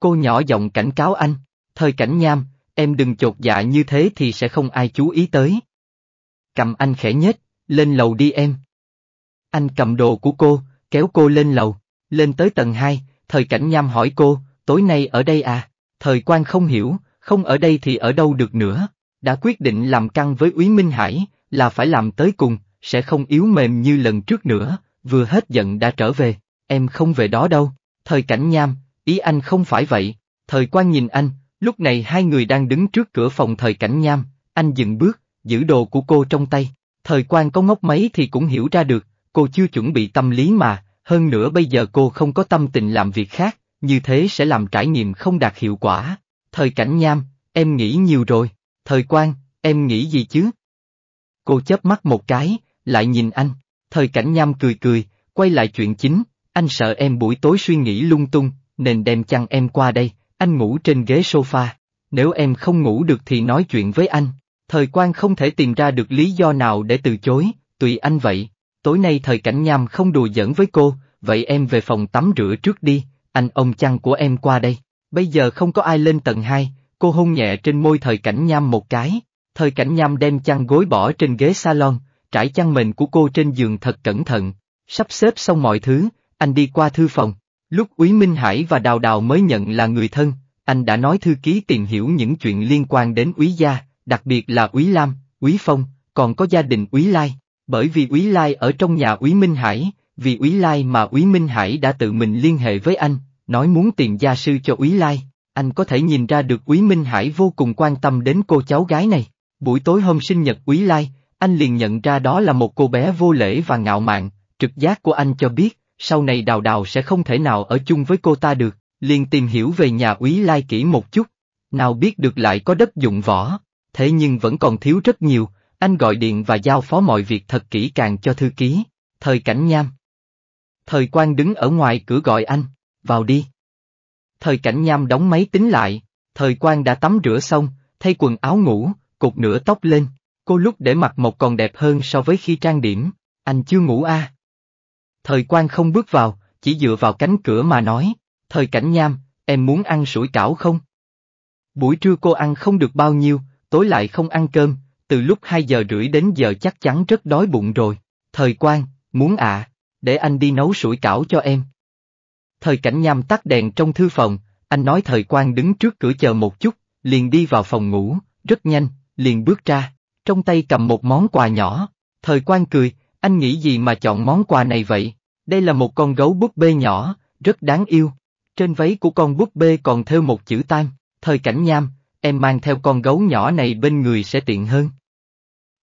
Cô nhỏ giọng cảnh cáo anh, thời cảnh nham, em đừng chột dạ như thế thì sẽ không ai chú ý tới. Cầm anh khẽ nhếch, lên lầu đi em. Anh cầm đồ của cô, kéo cô lên lầu, lên tới tầng 2, thời cảnh nham hỏi cô, tối nay ở đây à? Thời quan không hiểu, không ở đây thì ở đâu được nữa đã quyết định làm căng với Úy Minh Hải, là phải làm tới cùng, sẽ không yếu mềm như lần trước nữa, vừa hết giận đã trở về, em không về đó đâu, thời cảnh nham, ý anh không phải vậy, thời quan nhìn anh, lúc này hai người đang đứng trước cửa phòng thời cảnh nham, anh dừng bước, giữ đồ của cô trong tay, thời quan có ngốc mấy thì cũng hiểu ra được, cô chưa chuẩn bị tâm lý mà, hơn nữa bây giờ cô không có tâm tình làm việc khác, như thế sẽ làm trải nghiệm không đạt hiệu quả, thời cảnh nham, em nghĩ nhiều rồi. Thời quan, em nghĩ gì chứ? Cô chớp mắt một cái, lại nhìn anh, thời cảnh nham cười cười, quay lại chuyện chính, anh sợ em buổi tối suy nghĩ lung tung, nên đem chăn em qua đây, anh ngủ trên ghế sofa, nếu em không ngủ được thì nói chuyện với anh. Thời quan không thể tìm ra được lý do nào để từ chối, tùy anh vậy, tối nay thời cảnh nham không đùa giỡn với cô, vậy em về phòng tắm rửa trước đi, anh ôm chăn của em qua đây, bây giờ không có ai lên tầng 2, Cô hôn nhẹ trên môi thời cảnh nham một cái, thời cảnh nham đem chăn gối bỏ trên ghế salon, trải chăn mền của cô trên giường thật cẩn thận, sắp xếp xong mọi thứ, anh đi qua thư phòng. Lúc Úy Minh Hải và Đào Đào mới nhận là người thân, anh đã nói thư ký tìm hiểu những chuyện liên quan đến Úy Gia, đặc biệt là Úy Lam, Úy Phong, còn có gia đình Úy Lai. Bởi vì Úy Lai ở trong nhà Úy Minh Hải, vì Úy Lai mà Úy Minh Hải đã tự mình liên hệ với anh, nói muốn tìm gia sư cho Úy Lai anh có thể nhìn ra được Quý Minh Hải vô cùng quan tâm đến cô cháu gái này. Buổi tối hôm sinh nhật Quý Lai, anh liền nhận ra đó là một cô bé vô lễ và ngạo mạn, trực giác của anh cho biết, sau này đào đào sẽ không thể nào ở chung với cô ta được, liền tìm hiểu về nhà Quý Lai kỹ một chút, nào biết được lại có đất dụng võ, thế nhưng vẫn còn thiếu rất nhiều, anh gọi điện và giao phó mọi việc thật kỹ càng cho thư ký, thời cảnh nham. Thời quan đứng ở ngoài cửa gọi anh, vào đi thời cảnh nham đóng máy tính lại, thời quan đã tắm rửa xong, thay quần áo ngủ, cột nửa tóc lên, cô lúc để mặt một còn đẹp hơn so với khi trang điểm, anh chưa ngủ à? Thời quan không bước vào, chỉ dựa vào cánh cửa mà nói, thời cảnh nham, em muốn ăn sủi cảo không? Buổi trưa cô ăn không được bao nhiêu, tối lại không ăn cơm, từ lúc 2 giờ rưỡi đến giờ chắc chắn rất đói bụng rồi. Thời quan, muốn ạ, à, để anh đi nấu sủi cảo cho em. Thời cảnh nham tắt đèn trong thư phòng, anh nói thời quan đứng trước cửa chờ một chút, liền đi vào phòng ngủ, rất nhanh, liền bước ra, trong tay cầm một món quà nhỏ. Thời quan cười, anh nghĩ gì mà chọn món quà này vậy? Đây là một con gấu búp bê nhỏ, rất đáng yêu. Trên váy của con búp bê còn thêu một chữ tan, thời cảnh nham, em mang theo con gấu nhỏ này bên người sẽ tiện hơn.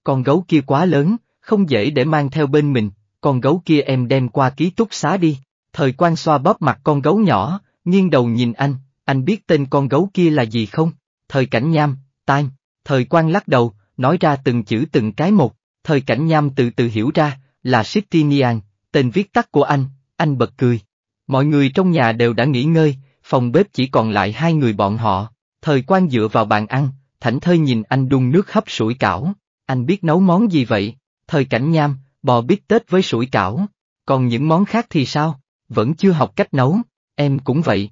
Con gấu kia quá lớn, không dễ để mang theo bên mình, con gấu kia em đem qua ký túc xá đi. Thời quan xoa bóp mặt con gấu nhỏ, nghiêng đầu nhìn anh, anh biết tên con gấu kia là gì không? Thời cảnh nham, tan. Thời quan lắc đầu, nói ra từng chữ từng cái một. Thời cảnh nham từ từ hiểu ra, là Shitinian, tên viết tắt của anh, anh bật cười. Mọi người trong nhà đều đã nghỉ ngơi, phòng bếp chỉ còn lại hai người bọn họ. Thời quan dựa vào bàn ăn, thảnh thơi nhìn anh đun nước hấp sủi cảo. Anh biết nấu món gì vậy? Thời cảnh nham, bò bít tết với sủi cảo. Còn những món khác thì sao? vẫn chưa học cách nấu, em cũng vậy.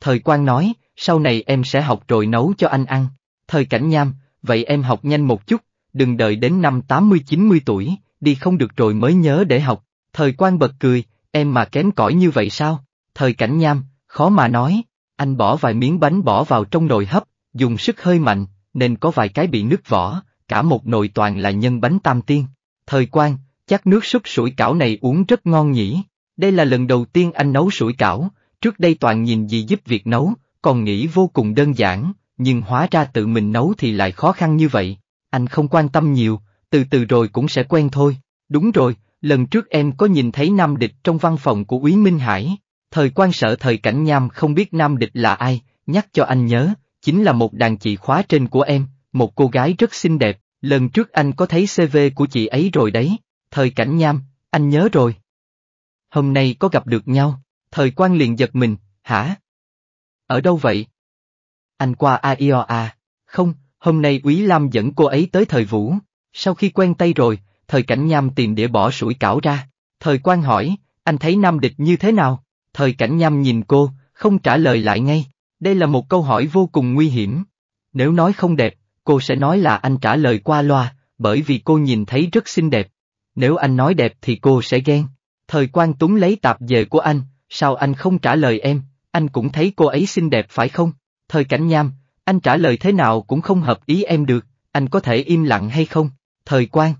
Thời Quang nói, sau này em sẽ học rồi nấu cho anh ăn. Thời Cảnh Nham, vậy em học nhanh một chút, đừng đợi đến năm 80-90 tuổi, đi không được rồi mới nhớ để học. Thời Quang bật cười, em mà kém cỏi như vậy sao? Thời Cảnh Nham, khó mà nói, anh bỏ vài miếng bánh bỏ vào trong nồi hấp, dùng sức hơi mạnh, nên có vài cái bị nứt vỏ, cả một nồi toàn là nhân bánh tam tiên. Thời Quang, chắc nước súp sủi cảo này uống rất ngon nhỉ? Đây là lần đầu tiên anh nấu sủi cảo, trước đây toàn nhìn gì giúp việc nấu, còn nghĩ vô cùng đơn giản, nhưng hóa ra tự mình nấu thì lại khó khăn như vậy. Anh không quan tâm nhiều, từ từ rồi cũng sẽ quen thôi. Đúng rồi, lần trước em có nhìn thấy Nam Địch trong văn phòng của Úy Minh Hải. Thời quan sợ thời cảnh nham không biết Nam Địch là ai, nhắc cho anh nhớ, chính là một đàn chị khóa trên của em, một cô gái rất xinh đẹp, lần trước anh có thấy CV của chị ấy rồi đấy. Thời cảnh nham, anh nhớ rồi hôm nay có gặp được nhau, thời quan liền giật mình, hả? Ở đâu vậy? Anh qua Aioa? Không, hôm nay quý Lam dẫn cô ấy tới thời vũ, sau khi quen tay rồi, thời cảnh nham tìm để bỏ sủi cảo ra, thời quan hỏi, anh thấy nam địch như thế nào? Thời cảnh nham nhìn cô, không trả lời lại ngay, đây là một câu hỏi vô cùng nguy hiểm. Nếu nói không đẹp, cô sẽ nói là anh trả lời qua loa, bởi vì cô nhìn thấy rất xinh đẹp. Nếu anh nói đẹp thì cô sẽ ghen. Thời quan túng lấy tạp về của anh, sao anh không trả lời em, anh cũng thấy cô ấy xinh đẹp phải không? Thời cảnh nham, anh trả lời thế nào cũng không hợp ý em được, anh có thể im lặng hay không? Thời quan.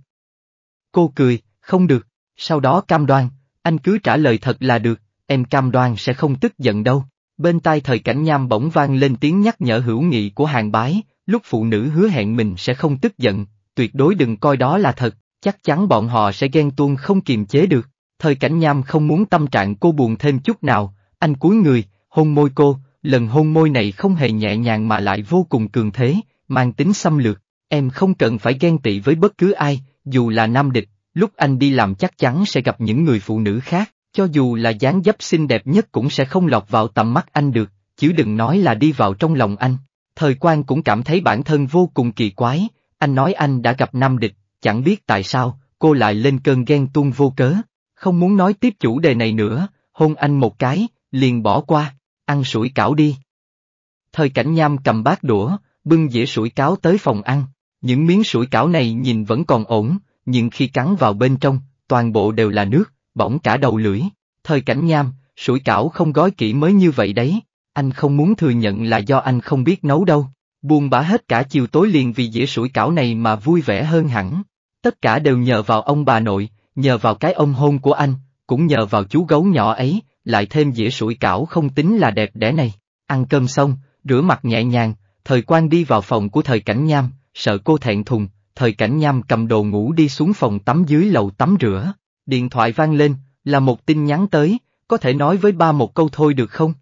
Cô cười, không được, sau đó cam đoan, anh cứ trả lời thật là được, em cam đoan sẽ không tức giận đâu. Bên tai thời cảnh nham bỗng vang lên tiếng nhắc nhở hữu nghị của hàng bái, lúc phụ nữ hứa hẹn mình sẽ không tức giận, tuyệt đối đừng coi đó là thật, chắc chắn bọn họ sẽ ghen tuông không kiềm chế được thời cảnh nham không muốn tâm trạng cô buồn thêm chút nào, anh cúi người, hôn môi cô, lần hôn môi này không hề nhẹ nhàng mà lại vô cùng cường thế, mang tính xâm lược, em không cần phải ghen tị với bất cứ ai, dù là nam địch, lúc anh đi làm chắc chắn sẽ gặp những người phụ nữ khác, cho dù là dáng dấp xinh đẹp nhất cũng sẽ không lọt vào tầm mắt anh được, chứ đừng nói là đi vào trong lòng anh. Thời quan cũng cảm thấy bản thân vô cùng kỳ quái, anh nói anh đã gặp nam địch, chẳng biết tại sao, cô lại lên cơn ghen tuông vô cớ. Không muốn nói tiếp chủ đề này nữa, hôn anh một cái, liền bỏ qua, ăn sủi cảo đi. Thời cảnh nham cầm bát đũa, bưng dĩa sủi cảo tới phòng ăn, những miếng sủi cảo này nhìn vẫn còn ổn, nhưng khi cắn vào bên trong, toàn bộ đều là nước, bỏng cả đầu lưỡi. Thời cảnh nham, sủi cảo không gói kỹ mới như vậy đấy, anh không muốn thừa nhận là do anh không biết nấu đâu. Buồn bã hết cả chiều tối liền vì dĩa sủi cảo này mà vui vẻ hơn hẳn. Tất cả đều nhờ vào ông bà nội, nhờ vào cái ông hôn của anh, cũng nhờ vào chú gấu nhỏ ấy, lại thêm dĩa sủi cảo không tính là đẹp đẽ này. Ăn cơm xong, rửa mặt nhẹ nhàng, thời quan đi vào phòng của thời cảnh nham, sợ cô thẹn thùng, thời cảnh nham cầm đồ ngủ đi xuống phòng tắm dưới lầu tắm rửa. Điện thoại vang lên, là một tin nhắn tới, có thể nói với ba một câu thôi được không?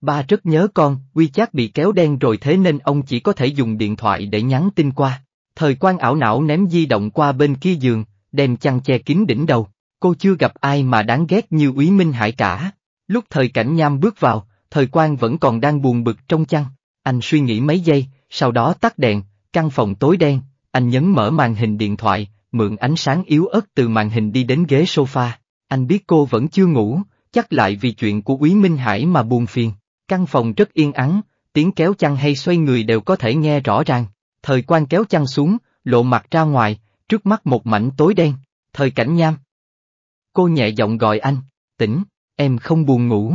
Ba rất nhớ con, WeChat bị kéo đen rồi thế nên ông chỉ có thể dùng điện thoại để nhắn tin qua. Thời quan ảo não ném di động qua bên kia giường, đem chăn che kín đỉnh đầu, cô chưa gặp ai mà đáng ghét như Úy Minh Hải cả. Lúc thời cảnh nham bước vào, thời quan vẫn còn đang buồn bực trong chăn, anh suy nghĩ mấy giây, sau đó tắt đèn, căn phòng tối đen, anh nhấn mở màn hình điện thoại, mượn ánh sáng yếu ớt từ màn hình đi đến ghế sofa. Anh biết cô vẫn chưa ngủ, chắc lại vì chuyện của Úy Minh Hải mà buồn phiền. Căn phòng rất yên ắng, tiếng kéo chăn hay xoay người đều có thể nghe rõ ràng. Thời quan kéo chăn xuống, lộ mặt ra ngoài, Trước mắt một mảnh tối đen, thời cảnh nham. Cô nhẹ giọng gọi anh, tỉnh, em không buồn ngủ.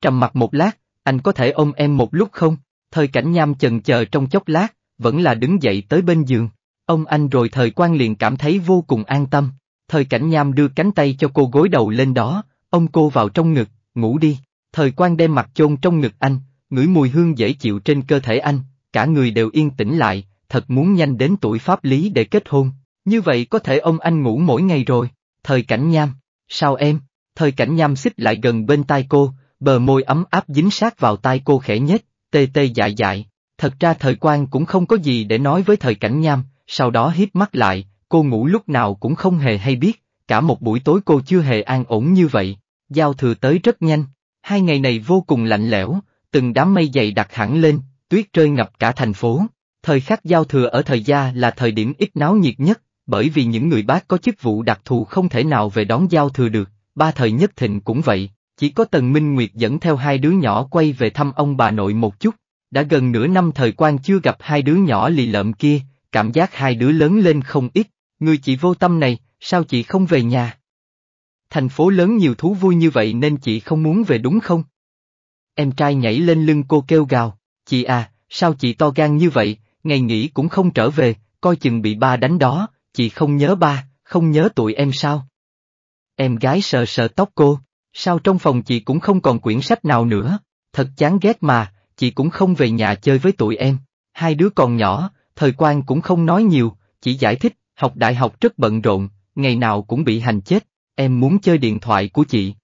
Trầm mặt một lát, anh có thể ôm em một lúc không? Thời cảnh nham chần chờ trong chốc lát, vẫn là đứng dậy tới bên giường. Ông anh rồi thời quan liền cảm thấy vô cùng an tâm. Thời cảnh nham đưa cánh tay cho cô gối đầu lên đó, ông cô vào trong ngực, ngủ đi. Thời quan đem mặt chôn trong ngực anh, ngửi mùi hương dễ chịu trên cơ thể anh, cả người đều yên tĩnh lại, thật muốn nhanh đến tuổi pháp lý để kết hôn. Như vậy có thể ông anh ngủ mỗi ngày rồi, thời cảnh nham, sao em, thời cảnh nham xích lại gần bên tai cô, bờ môi ấm áp dính sát vào tai cô khẽ nhất tê tê dại dại, thật ra thời quan cũng không có gì để nói với thời cảnh nham, sau đó hiếp mắt lại, cô ngủ lúc nào cũng không hề hay biết, cả một buổi tối cô chưa hề an ổn như vậy, giao thừa tới rất nhanh, hai ngày này vô cùng lạnh lẽo, từng đám mây dày đặc hẳn lên, tuyết rơi ngập cả thành phố, thời khắc giao thừa ở thời gia là thời điểm ít náo nhiệt nhất, bởi vì những người bác có chức vụ đặc thù không thể nào về đón giao thừa được, ba thời nhất thịnh cũng vậy, chỉ có Tần Minh Nguyệt dẫn theo hai đứa nhỏ quay về thăm ông bà nội một chút, đã gần nửa năm thời quan chưa gặp hai đứa nhỏ lì lợm kia, cảm giác hai đứa lớn lên không ít, người chị vô tâm này, sao chị không về nhà? Thành phố lớn nhiều thú vui như vậy nên chị không muốn về đúng không? Em trai nhảy lên lưng cô kêu gào, chị à, sao chị to gan như vậy, ngày nghỉ cũng không trở về, coi chừng bị ba đánh đó, chị không nhớ ba, không nhớ tụi em sao? Em gái sờ sờ tóc cô, sao trong phòng chị cũng không còn quyển sách nào nữa, thật chán ghét mà, chị cũng không về nhà chơi với tụi em, hai đứa còn nhỏ, thời quan cũng không nói nhiều, chỉ giải thích, học đại học rất bận rộn, ngày nào cũng bị hành chết, em muốn chơi điện thoại của chị.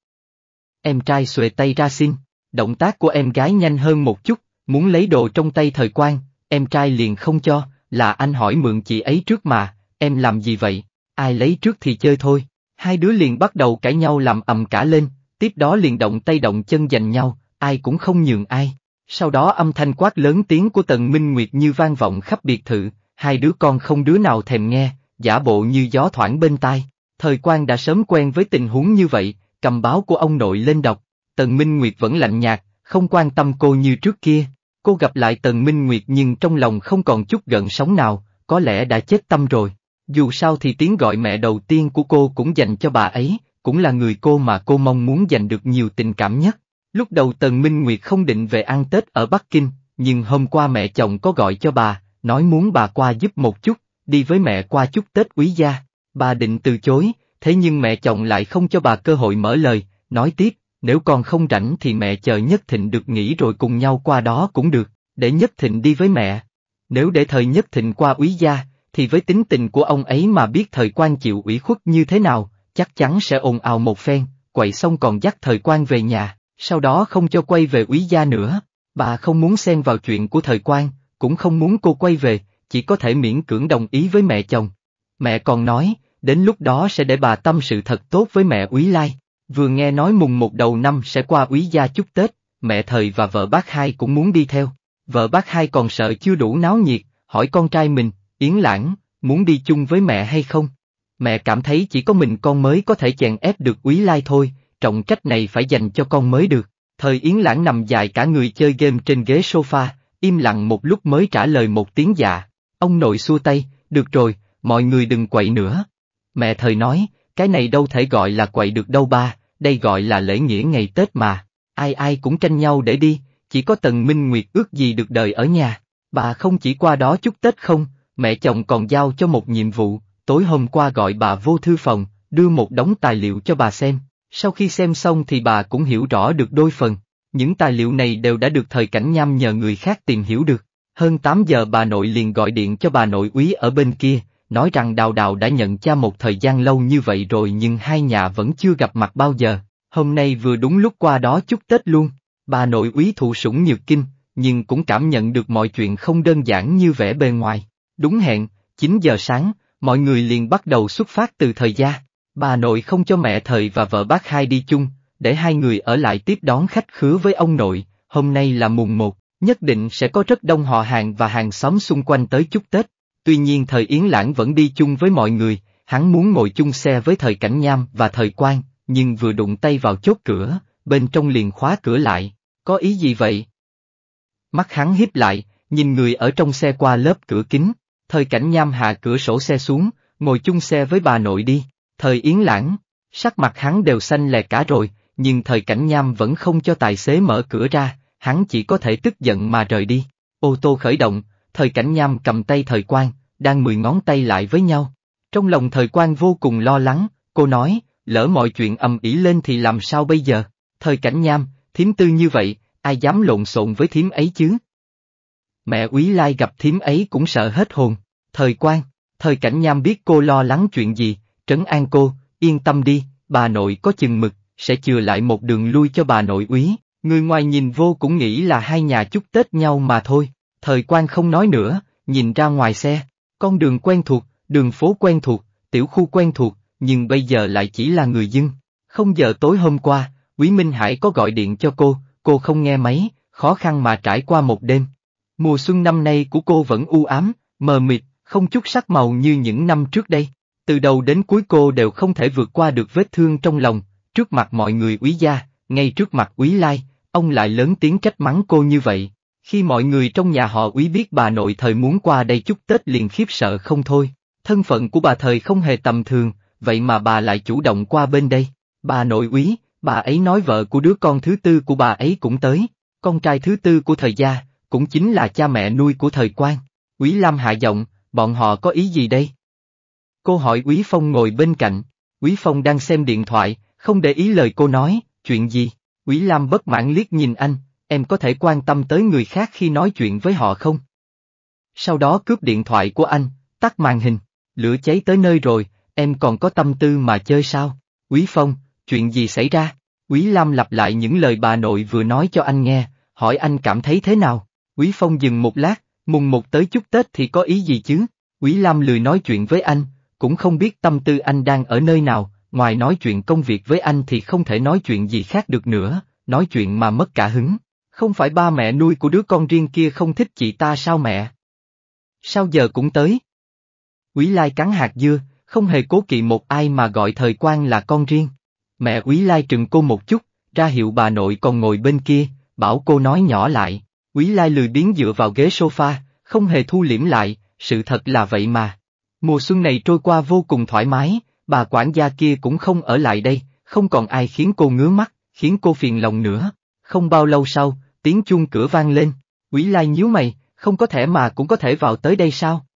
Em trai xuề tay ra xin, động tác của em gái nhanh hơn một chút, muốn lấy đồ trong tay thời quan, em trai liền không cho, là anh hỏi mượn chị ấy trước mà, Em làm gì vậy? Ai lấy trước thì chơi thôi. Hai đứa liền bắt đầu cãi nhau làm ầm cả lên, tiếp đó liền động tay động chân giành nhau, ai cũng không nhường ai. Sau đó âm thanh quát lớn tiếng của Tần Minh Nguyệt như vang vọng khắp biệt thự, hai đứa con không đứa nào thèm nghe, giả bộ như gió thoảng bên tai. Thời quan đã sớm quen với tình huống như vậy, cầm báo của ông nội lên đọc, Tần Minh Nguyệt vẫn lạnh nhạt, không quan tâm cô như trước kia. Cô gặp lại Tần Minh Nguyệt nhưng trong lòng không còn chút gợn sóng nào, có lẽ đã chết tâm rồi. Dù sao thì tiếng gọi mẹ đầu tiên của cô cũng dành cho bà ấy, cũng là người cô mà cô mong muốn giành được nhiều tình cảm nhất. Lúc đầu Tần Minh Nguyệt không định về ăn Tết ở Bắc Kinh, nhưng hôm qua mẹ chồng có gọi cho bà, nói muốn bà qua giúp một chút, đi với mẹ qua chút Tết quý gia. Bà định từ chối, thế nhưng mẹ chồng lại không cho bà cơ hội mở lời, nói tiếp, nếu con không rảnh thì mẹ chờ Nhất Thịnh được nghỉ rồi cùng nhau qua đó cũng được, để Nhất Thịnh đi với mẹ. Nếu để thời Nhất Thịnh qua quý gia, thì với tính tình của ông ấy mà biết thời quan chịu ủy khuất như thế nào, chắc chắn sẽ ồn ào một phen, quậy xong còn dắt thời quan về nhà, sau đó không cho quay về úy gia nữa. Bà không muốn xen vào chuyện của thời quan, cũng không muốn cô quay về, chỉ có thể miễn cưỡng đồng ý với mẹ chồng. Mẹ còn nói, đến lúc đó sẽ để bà tâm sự thật tốt với mẹ úy lai. Vừa nghe nói mùng một đầu năm sẽ qua úy gia chúc Tết, mẹ thời và vợ bác hai cũng muốn đi theo. Vợ bác hai còn sợ chưa đủ náo nhiệt, hỏi con trai mình, Yến Lãng, muốn đi chung với mẹ hay không? Mẹ cảm thấy chỉ có mình con mới có thể chèn ép được quý Lai thôi, trọng trách này phải dành cho con mới được. Thời Yến Lãng nằm dài cả người chơi game trên ghế sofa, im lặng một lúc mới trả lời một tiếng dạ. Ông nội xua tay, được rồi, mọi người đừng quậy nữa. Mẹ thời nói, cái này đâu thể gọi là quậy được đâu ba, đây gọi là lễ nghĩa ngày Tết mà. Ai ai cũng tranh nhau để đi, chỉ có Tần Minh Nguyệt ước gì được đời ở nhà. Bà không chỉ qua đó chúc Tết không, mẹ chồng còn giao cho một nhiệm vụ, tối hôm qua gọi bà vô thư phòng, đưa một đống tài liệu cho bà xem, sau khi xem xong thì bà cũng hiểu rõ được đôi phần, những tài liệu này đều đã được thời cảnh nham nhờ người khác tìm hiểu được. Hơn 8 giờ bà nội liền gọi điện cho bà nội úy ở bên kia, nói rằng Đào Đào đã nhận cha một thời gian lâu như vậy rồi nhưng hai nhà vẫn chưa gặp mặt bao giờ, hôm nay vừa đúng lúc qua đó chúc Tết luôn. Bà nội úy thụ sủng nhược kinh, nhưng cũng cảm nhận được mọi chuyện không đơn giản như vẻ bề ngoài. Đúng hẹn, 9 giờ sáng, mọi người liền bắt đầu xuất phát từ thời gia. Bà nội không cho mẹ thời và vợ bác hai đi chung, để hai người ở lại tiếp đón khách khứa với ông nội, hôm nay là mùng 1, nhất định sẽ có rất đông họ hàng và hàng xóm xung quanh tới chúc Tết. Tuy nhiên thời Yến Lãng vẫn đi chung với mọi người, hắn muốn ngồi chung xe với thời Cảnh Nham và thời Quang, nhưng vừa đụng tay vào chốt cửa, bên trong liền khóa cửa lại, có ý gì vậy? Mắt hắn hiếp lại, nhìn người ở trong xe qua lớp cửa kính, thời cảnh nham hạ cửa sổ xe xuống, ngồi chung xe với bà nội đi, thời yến lãng, sắc mặt hắn đều xanh lè cả rồi, nhưng thời cảnh nham vẫn không cho tài xế mở cửa ra, hắn chỉ có thể tức giận mà rời đi. Ô tô khởi động, thời cảnh nham cầm tay thời quan, đang mười ngón tay lại với nhau. Trong lòng thời quan vô cùng lo lắng, cô nói, lỡ mọi chuyện ầm ĩ lên thì làm sao bây giờ, thời cảnh nham, thiếm tư như vậy, ai dám lộn xộn với thiếm ấy chứ. Mẹ Úy Lai gặp thím ấy cũng sợ hết hồn. Thời quan, thời cảnh nham biết cô lo lắng chuyện gì, trấn an cô, yên tâm đi, bà nội có chừng mực, sẽ chừa lại một đường lui cho bà nội úy. Người ngoài nhìn vô cũng nghĩ là hai nhà chúc Tết nhau mà thôi. Thời quan không nói nữa, nhìn ra ngoài xe, con đường quen thuộc, đường phố quen thuộc, tiểu khu quen thuộc, nhưng bây giờ lại chỉ là người dân. Không giờ tối hôm qua, Quý Minh Hải có gọi điện cho cô, cô không nghe máy, khó khăn mà trải qua một đêm, Mùa xuân năm nay của cô vẫn u ám, mờ mịt, không chút sắc màu như những năm trước đây. Từ đầu đến cuối cô đều không thể vượt qua được vết thương trong lòng, trước mặt mọi người quý gia, ngay trước mặt quý lai, ông lại lớn tiếng trách mắng cô như vậy. Khi mọi người trong nhà họ quý biết bà nội thời muốn qua đây chúc Tết liền khiếp sợ không thôi. Thân phận của bà thời không hề tầm thường, vậy mà bà lại chủ động qua bên đây. Bà nội quý, bà ấy nói vợ của đứa con thứ tư của bà ấy cũng tới, con trai thứ tư của thời gia, cũng chính là cha mẹ nuôi của thời quan. Quý Lam hạ giọng, bọn họ có ý gì đây? Cô hỏi Quý Phong ngồi bên cạnh, Quý Phong đang xem điện thoại, không để ý lời cô nói, chuyện gì? Quý Lam bất mãn liếc nhìn anh, em có thể quan tâm tới người khác khi nói chuyện với họ không? Sau đó cướp điện thoại của anh, tắt màn hình, lửa cháy tới nơi rồi, em còn có tâm tư mà chơi sao? Quý Phong, chuyện gì xảy ra? Quý Lam lặp lại những lời bà nội vừa nói cho anh nghe, hỏi anh cảm thấy thế nào? Quý Phong dừng một lát, mùng một tới chút Tết thì có ý gì chứ? Quý Lam lười nói chuyện với anh, cũng không biết tâm tư anh đang ở nơi nào, ngoài nói chuyện công việc với anh thì không thể nói chuyện gì khác được nữa, nói chuyện mà mất cả hứng. Không phải ba mẹ nuôi của đứa con riêng kia không thích chị ta sao mẹ? Sao giờ cũng tới? Quý Lai cắn hạt dưa, không hề cố kỵ một ai mà gọi thời quan là con riêng. Mẹ Quý Lai trừng cô một chút, ra hiệu bà nội còn ngồi bên kia, bảo cô nói nhỏ lại. Quý Lai lười biến dựa vào ghế sofa, không hề thu liễm lại, sự thật là vậy mà. Mùa xuân này trôi qua vô cùng thoải mái, bà quản gia kia cũng không ở lại đây, không còn ai khiến cô ngứa mắt, khiến cô phiền lòng nữa. Không bao lâu sau, tiếng chuông cửa vang lên, Quý Lai nhíu mày, không có thể mà cũng có thể vào tới đây sao?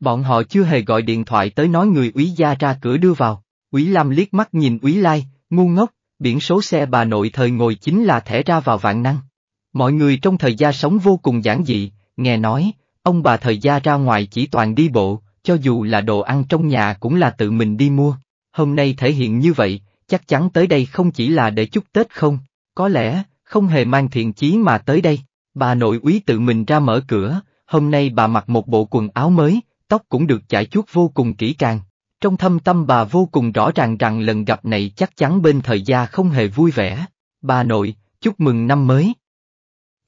Bọn họ chưa hề gọi điện thoại tới nói người Úy gia ra cửa đưa vào, Úy Lam liếc mắt nhìn Úy Lai, ngu ngốc, biển số xe bà nội thời ngồi chính là thẻ ra vào vạn năng. Mọi người trong thời gia sống vô cùng giản dị, nghe nói, ông bà thời gia ra ngoài chỉ toàn đi bộ, cho dù là đồ ăn trong nhà cũng là tự mình đi mua. Hôm nay thể hiện như vậy, chắc chắn tới đây không chỉ là để chúc Tết không, có lẽ, không hề mang thiện chí mà tới đây. Bà nội úy tự mình ra mở cửa, hôm nay bà mặc một bộ quần áo mới, tóc cũng được chải chuốt vô cùng kỹ càng. Trong thâm tâm bà vô cùng rõ ràng rằng lần gặp này chắc chắn bên thời gia không hề vui vẻ. Bà nội, chúc mừng năm mới.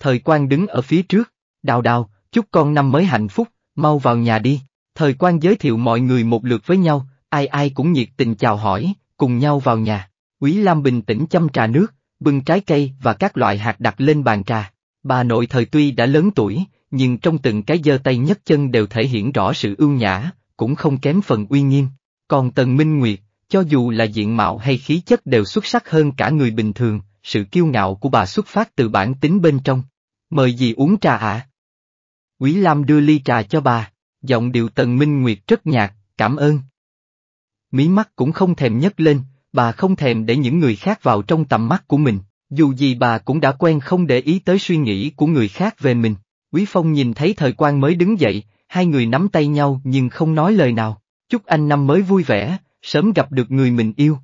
Thời Quang đứng ở phía trước, đào đào, chúc con năm mới hạnh phúc, mau vào nhà đi. Thời Quang giới thiệu mọi người một lượt với nhau, ai ai cũng nhiệt tình chào hỏi, cùng nhau vào nhà. Quý Lam bình tĩnh chăm trà nước, bưng trái cây và các loại hạt đặt lên bàn trà. Bà nội thời tuy đã lớn tuổi, nhưng trong từng cái giơ tay nhấc chân đều thể hiện rõ sự ưu nhã, cũng không kém phần uy nghiêm. Còn Tần Minh Nguyệt, cho dù là diện mạo hay khí chất đều xuất sắc hơn cả người bình thường, sự kiêu ngạo của bà xuất phát từ bản tính bên trong. Mời gì uống trà ạ. Quý Lam đưa ly trà cho bà, giọng điệu Tần Minh Nguyệt rất nhạt, cảm ơn. Mí mắt cũng không thèm nhấc lên, bà không thèm để những người khác vào trong tầm mắt của mình, dù gì bà cũng đã quen không để ý tới suy nghĩ của người khác về mình. Quý Phong nhìn thấy thời quan mới đứng dậy, hai người nắm tay nhau nhưng không nói lời nào, chúc anh năm mới vui vẻ, sớm gặp được người mình yêu.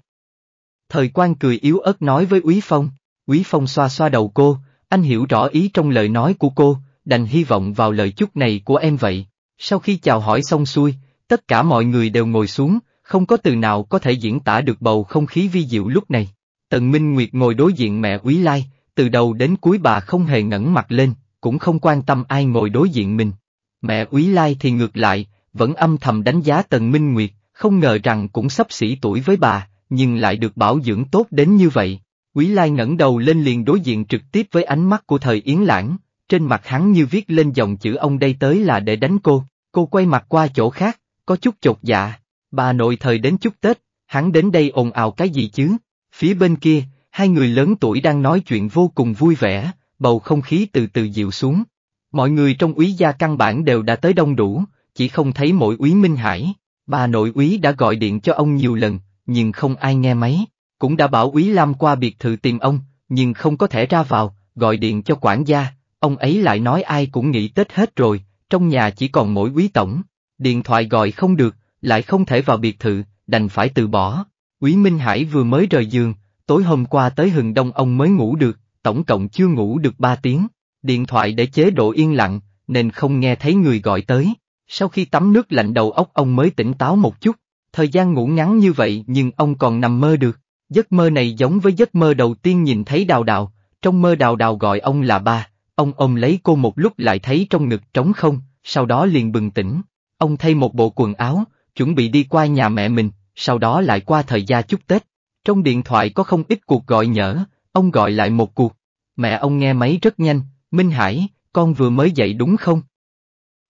Thời quan cười yếu ớt nói với Quý Phong, Quý Phong xoa xoa đầu cô, anh hiểu rõ ý trong lời nói của cô, đành hy vọng vào lời chúc này của em vậy. Sau khi chào hỏi xong xuôi, tất cả mọi người đều ngồi xuống, không có từ nào có thể diễn tả được bầu không khí vi diệu lúc này. Tần Minh Nguyệt ngồi đối diện mẹ quý Lai, từ đầu đến cuối bà không hề ngẩng mặt lên, cũng không quan tâm ai ngồi đối diện mình. Mẹ quý Lai thì ngược lại, vẫn âm thầm đánh giá Tần Minh Nguyệt, không ngờ rằng cũng sắp xỉ tuổi với bà, nhưng lại được bảo dưỡng tốt đến như vậy. Quý Lai ngẩng đầu lên liền đối diện trực tiếp với ánh mắt của thời Yến Lãng, trên mặt hắn như viết lên dòng chữ ông đây tới là để đánh cô, cô quay mặt qua chỗ khác, có chút chột dạ, bà nội thời đến chúc Tết, hắn đến đây ồn ào cái gì chứ, phía bên kia, hai người lớn tuổi đang nói chuyện vô cùng vui vẻ, bầu không khí từ từ dịu xuống. Mọi người trong úy gia căn bản đều đã tới đông đủ, chỉ không thấy mỗi úy Minh Hải, bà nội úy đã gọi điện cho ông nhiều lần, nhưng không ai nghe máy. Cũng đã bảo Quý Lam qua biệt thự tìm ông, nhưng không có thể ra vào, gọi điện cho quản gia, ông ấy lại nói ai cũng nghỉ Tết hết rồi, trong nhà chỉ còn mỗi Quý Tổng. Điện thoại gọi không được, lại không thể vào biệt thự, đành phải từ bỏ. Quý Minh Hải vừa mới rời giường, tối hôm qua tới hừng đông ông mới ngủ được, tổng cộng chưa ngủ được 3 tiếng. Điện thoại để chế độ yên lặng, nên không nghe thấy người gọi tới. Sau khi tắm nước lạnh đầu óc ông mới tỉnh táo một chút, thời gian ngủ ngắn như vậy nhưng ông còn nằm mơ được. Giấc mơ này giống với giấc mơ đầu tiên nhìn thấy đào đào, trong mơ đào đào gọi ông là ba, ông ông lấy cô một lúc lại thấy trong ngực trống không, sau đó liền bừng tỉnh. Ông thay một bộ quần áo, chuẩn bị đi qua nhà mẹ mình, sau đó lại qua thời gian chúc Tết. Trong điện thoại có không ít cuộc gọi nhỡ, ông gọi lại một cuộc. Mẹ ông nghe máy rất nhanh, Minh Hải, con vừa mới dậy đúng không?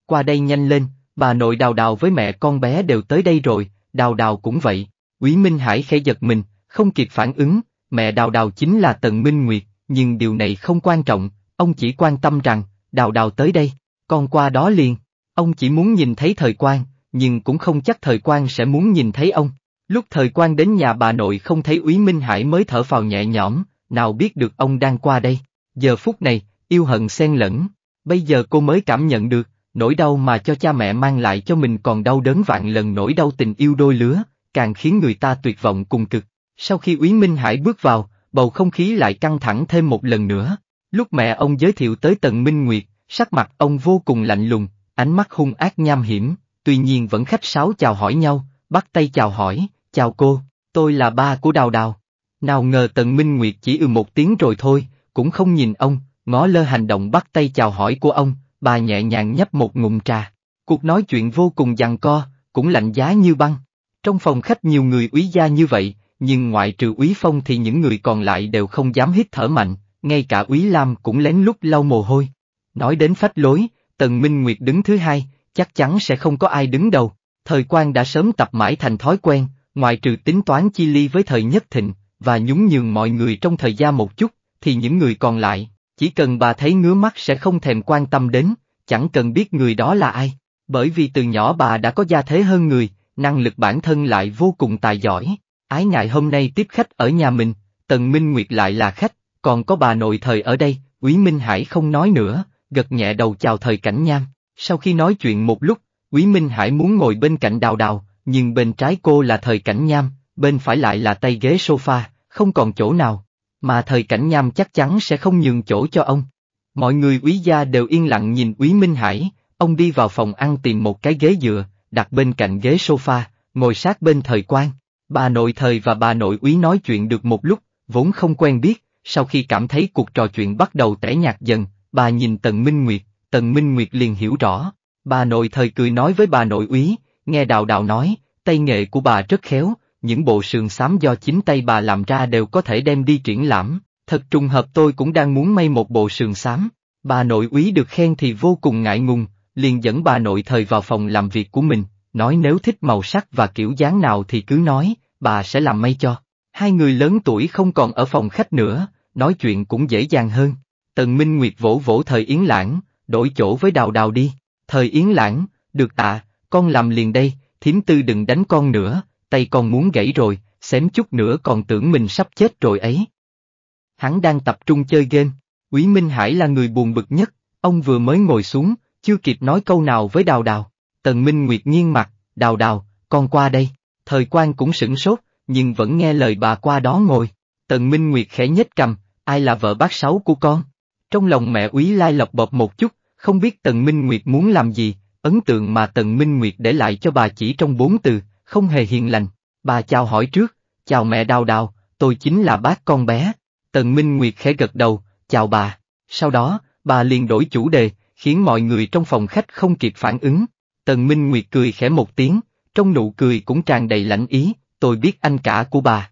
Qua đây nhanh lên, bà nội đào đào với mẹ con bé đều tới đây rồi, đào đào cũng vậy. Quý Minh Hải khẽ giật mình, không kịp phản ứng, mẹ Đào Đào chính là Tần Minh Nguyệt, nhưng điều này không quan trọng, ông chỉ quan tâm rằng, Đào Đào tới đây, con qua đó liền. Ông chỉ muốn nhìn thấy thời quan, nhưng cũng không chắc thời quan sẽ muốn nhìn thấy ông. Lúc thời quan đến nhà bà nội không thấy Úy Minh Hải mới thở phào nhẹ nhõm, nào biết được ông đang qua đây. Giờ phút này, yêu hận xen lẫn. Bây giờ cô mới cảm nhận được, nỗi đau mà cho cha mẹ mang lại cho mình còn đau đớn vạn lần nỗi đau tình yêu đôi lứa, càng khiến người ta tuyệt vọng cùng cực. Sau khi Úy Minh Hải bước vào, bầu không khí lại căng thẳng thêm một lần nữa. Lúc mẹ ông giới thiệu tới Tần Minh Nguyệt, sắc mặt ông vô cùng lạnh lùng, ánh mắt hung ác nham hiểm, tuy nhiên vẫn khách sáo chào hỏi nhau, bắt tay chào hỏi, chào cô, tôi là ba của Đào Đào. Nào ngờ Tần Minh Nguyệt chỉ ư ừ một tiếng rồi thôi, cũng không nhìn ông, ngó lơ hành động bắt tay chào hỏi của ông, bà nhẹ nhàng nhấp một ngụm trà. Cuộc nói chuyện vô cùng giằng co, cũng lạnh giá như băng. Trong phòng khách nhiều người úy gia như vậy, nhưng ngoại trừ Úy Phong thì những người còn lại đều không dám hít thở mạnh, ngay cả Úy Lam cũng lén lút lau mồ hôi. Nói đến phách lối, Tần Minh Nguyệt đứng thứ hai, chắc chắn sẽ không có ai đứng đầu. Thời quan đã sớm tập mãi thành thói quen, ngoại trừ tính toán chi ly với thời nhất thịnh, và nhún nhường mọi người trong thời gian một chút, thì những người còn lại, chỉ cần bà thấy ngứa mắt sẽ không thèm quan tâm đến, chẳng cần biết người đó là ai. Bởi vì từ nhỏ bà đã có gia thế hơn người, năng lực bản thân lại vô cùng tài giỏi, Ái ngại hôm nay tiếp khách ở nhà mình, Tần Minh Nguyệt lại là khách, còn có bà nội thời ở đây, Quý Minh Hải không nói nữa, gật nhẹ đầu chào thời cảnh nham. Sau khi nói chuyện một lúc, Quý Minh Hải muốn ngồi bên cạnh đào đào, nhưng bên trái cô là thời cảnh nham, bên phải lại là tay ghế sofa, không còn chỗ nào, mà thời cảnh nham chắc chắn sẽ không nhường chỗ cho ông. Mọi người quý gia đều yên lặng nhìn Quý Minh Hải, ông đi vào phòng ăn tìm một cái ghế dựa, đặt bên cạnh ghế sofa, ngồi sát bên thời quan. Bà nội thời và bà nội úy nói chuyện được một lúc, vốn không quen biết, sau khi cảm thấy cuộc trò chuyện bắt đầu tẻ nhạt dần, bà nhìn Tần Minh Nguyệt, Tần Minh Nguyệt liền hiểu rõ. Bà nội thời cười nói với bà nội úy, nghe đào đào nói, tay nghệ của bà rất khéo, những bộ sườn xám do chính tay bà làm ra đều có thể đem đi triển lãm, thật trùng hợp tôi cũng đang muốn may một bộ sườn xám. Bà nội úy được khen thì vô cùng ngại ngùng, liền dẫn bà nội thời vào phòng làm việc của mình, nói nếu thích màu sắc và kiểu dáng nào thì cứ nói, bà sẽ làm may cho. Hai người lớn tuổi không còn ở phòng khách nữa, nói chuyện cũng dễ dàng hơn. Tần Minh Nguyệt vỗ vỗ thời Yến Lãng, đổi chỗ với Đào Đào đi. Thời Yến Lãng, được tạ, à, con làm liền đây, thiếm tư đừng đánh con nữa, tay con muốn gãy rồi, xém chút nữa còn tưởng mình sắp chết rồi ấy. Hắn đang tập trung chơi game, Quý Minh Hải là người buồn bực nhất, ông vừa mới ngồi xuống, chưa kịp nói câu nào với Đào Đào. Tần Minh Nguyệt nghiêng mặt, Đào Đào, con qua đây. Thời quan cũng sửng sốt, nhưng vẫn nghe lời bà qua đó ngồi. Tần Minh Nguyệt khẽ nhếch cầm, ai là vợ bác sáu của con? Trong lòng mẹ úy lai lọc bọc một chút, không biết Tần Minh Nguyệt muốn làm gì, ấn tượng mà Tần Minh Nguyệt để lại cho bà chỉ trong bốn từ, không hề hiền lành. Bà chào hỏi trước, chào mẹ đào đào, tôi chính là bác con bé. Tần Minh Nguyệt khẽ gật đầu, chào bà. Sau đó, bà liền đổi chủ đề, khiến mọi người trong phòng khách không kịp phản ứng. Tần Minh Nguyệt cười khẽ một tiếng, trong nụ cười cũng tràn đầy lãnh ý, tôi biết anh cả của bà.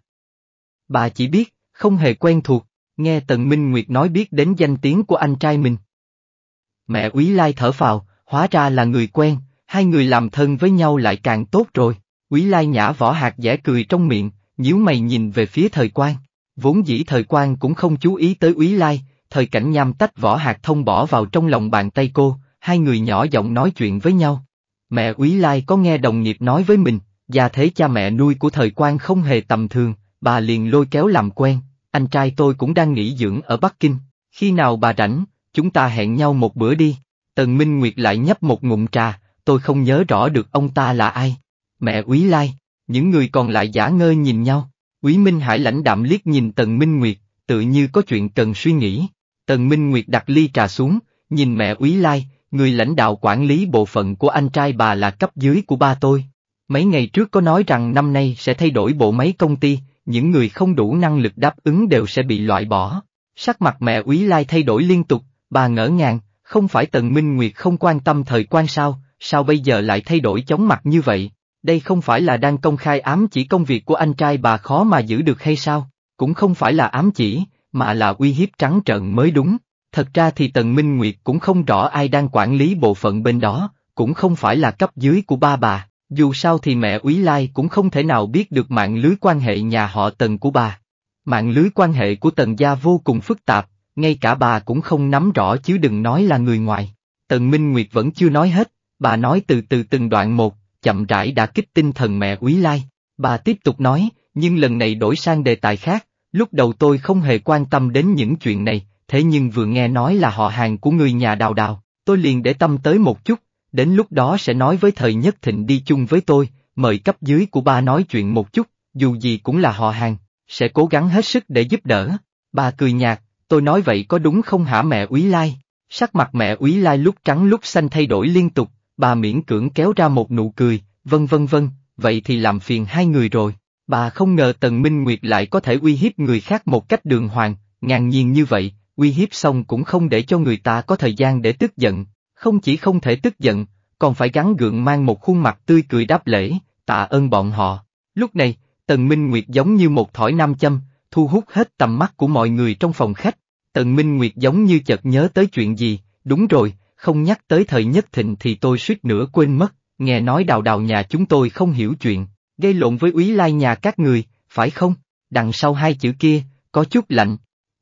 Bà chỉ biết, không hề quen thuộc, nghe Tần Minh Nguyệt nói biết đến danh tiếng của anh trai mình. Mẹ Úy Lai thở phào, hóa ra là người quen, hai người làm thân với nhau lại càng tốt rồi. Quý Lai nhả vỏ hạt dẻ cười trong miệng, nhíu mày nhìn về phía thời quan. Vốn dĩ thời quan cũng không chú ý tới Úy Lai, thời cảnh nham tách vỏ hạt thông bỏ vào trong lòng bàn tay cô, hai người nhỏ giọng nói chuyện với nhau. Mẹ Úy Lai có nghe đồng nghiệp nói với mình, gia thế cha mẹ nuôi của thời quan không hề tầm thường, bà liền lôi kéo làm quen, anh trai tôi cũng đang nghỉ dưỡng ở Bắc Kinh, khi nào bà rảnh, chúng ta hẹn nhau một bữa đi. Tần Minh Nguyệt lại nhấp một ngụm trà, tôi không nhớ rõ được ông ta là ai. Mẹ Úy Lai, những người còn lại giả ngơ nhìn nhau, Úy Minh Hải lãnh đạm liếc nhìn Tần Minh Nguyệt, tự như có chuyện cần suy nghĩ. Tần Minh Nguyệt đặt ly trà xuống, nhìn mẹ Úy Lai, người lãnh đạo quản lý bộ phận của anh trai bà là cấp dưới của ba tôi. Mấy ngày trước có nói rằng năm nay sẽ thay đổi bộ máy công ty, những người không đủ năng lực đáp ứng đều sẽ bị loại bỏ. Sắc mặt mẹ Úy Lai thay đổi liên tục, bà ngỡ ngàng, không phải Tần Minh Nguyệt không quan tâm thời quan sao, sao bây giờ lại thay đổi chóng mặt như vậy? Đây không phải là đang công khai ám chỉ công việc của anh trai bà khó mà giữ được hay sao? Cũng không phải là ám chỉ, mà là uy hiếp trắng trợn mới đúng. Thật ra thì Tần Minh Nguyệt cũng không rõ ai đang quản lý bộ phận bên đó, cũng không phải là cấp dưới của ba bà, dù sao thì mẹ Úy Lai cũng không thể nào biết được mạng lưới quan hệ nhà họ Tần của bà. Mạng lưới quan hệ của Tần gia vô cùng phức tạp, ngay cả bà cũng không nắm rõ chứ đừng nói là người ngoài. Tần Minh Nguyệt vẫn chưa nói hết, bà nói từ từ từng đoạn một, chậm rãi đã kích tinh thần mẹ Úy Lai. Bà tiếp tục nói, nhưng lần này đổi sang đề tài khác, lúc đầu tôi không hề quan tâm đến những chuyện này, thế nhưng vừa nghe nói là họ hàng của người nhà đào đào, tôi liền để tâm tới một chút, đến lúc đó sẽ nói với thời nhất thịnh đi chung với tôi, mời cấp dưới của ba nói chuyện một chút, dù gì cũng là họ hàng, sẽ cố gắng hết sức để giúp đỡ. Bà cười nhạt, tôi nói vậy có đúng không hả mẹ úy lai? Sắc mặt mẹ úy lai lúc trắng lúc xanh thay đổi liên tục, bà miễn cưỡng kéo ra một nụ cười, vân vân vân, vậy thì làm phiền hai người rồi. Bà không ngờ Tần Minh Nguyệt lại có thể uy hiếp người khác một cách đường hoàng, ngàn nhiên như vậy, uy hiếp xong cũng không để cho người ta có thời gian để tức giận, không chỉ không thể tức giận, còn phải gắn gượng mang một khuôn mặt tươi cười đáp lễ, tạ ơn bọn họ. Lúc này, Tần Minh Nguyệt giống như một thỏi nam châm, thu hút hết tầm mắt của mọi người trong phòng khách. Tần Minh Nguyệt giống như chợt nhớ tới chuyện gì, đúng rồi, không nhắc tới thời nhất thịnh thì tôi suýt nữa quên mất, nghe nói đào đào nhà chúng tôi không hiểu chuyện, gây lộn với úy lai nhà các người, phải không? Đằng sau hai chữ kia, có chút lạnh,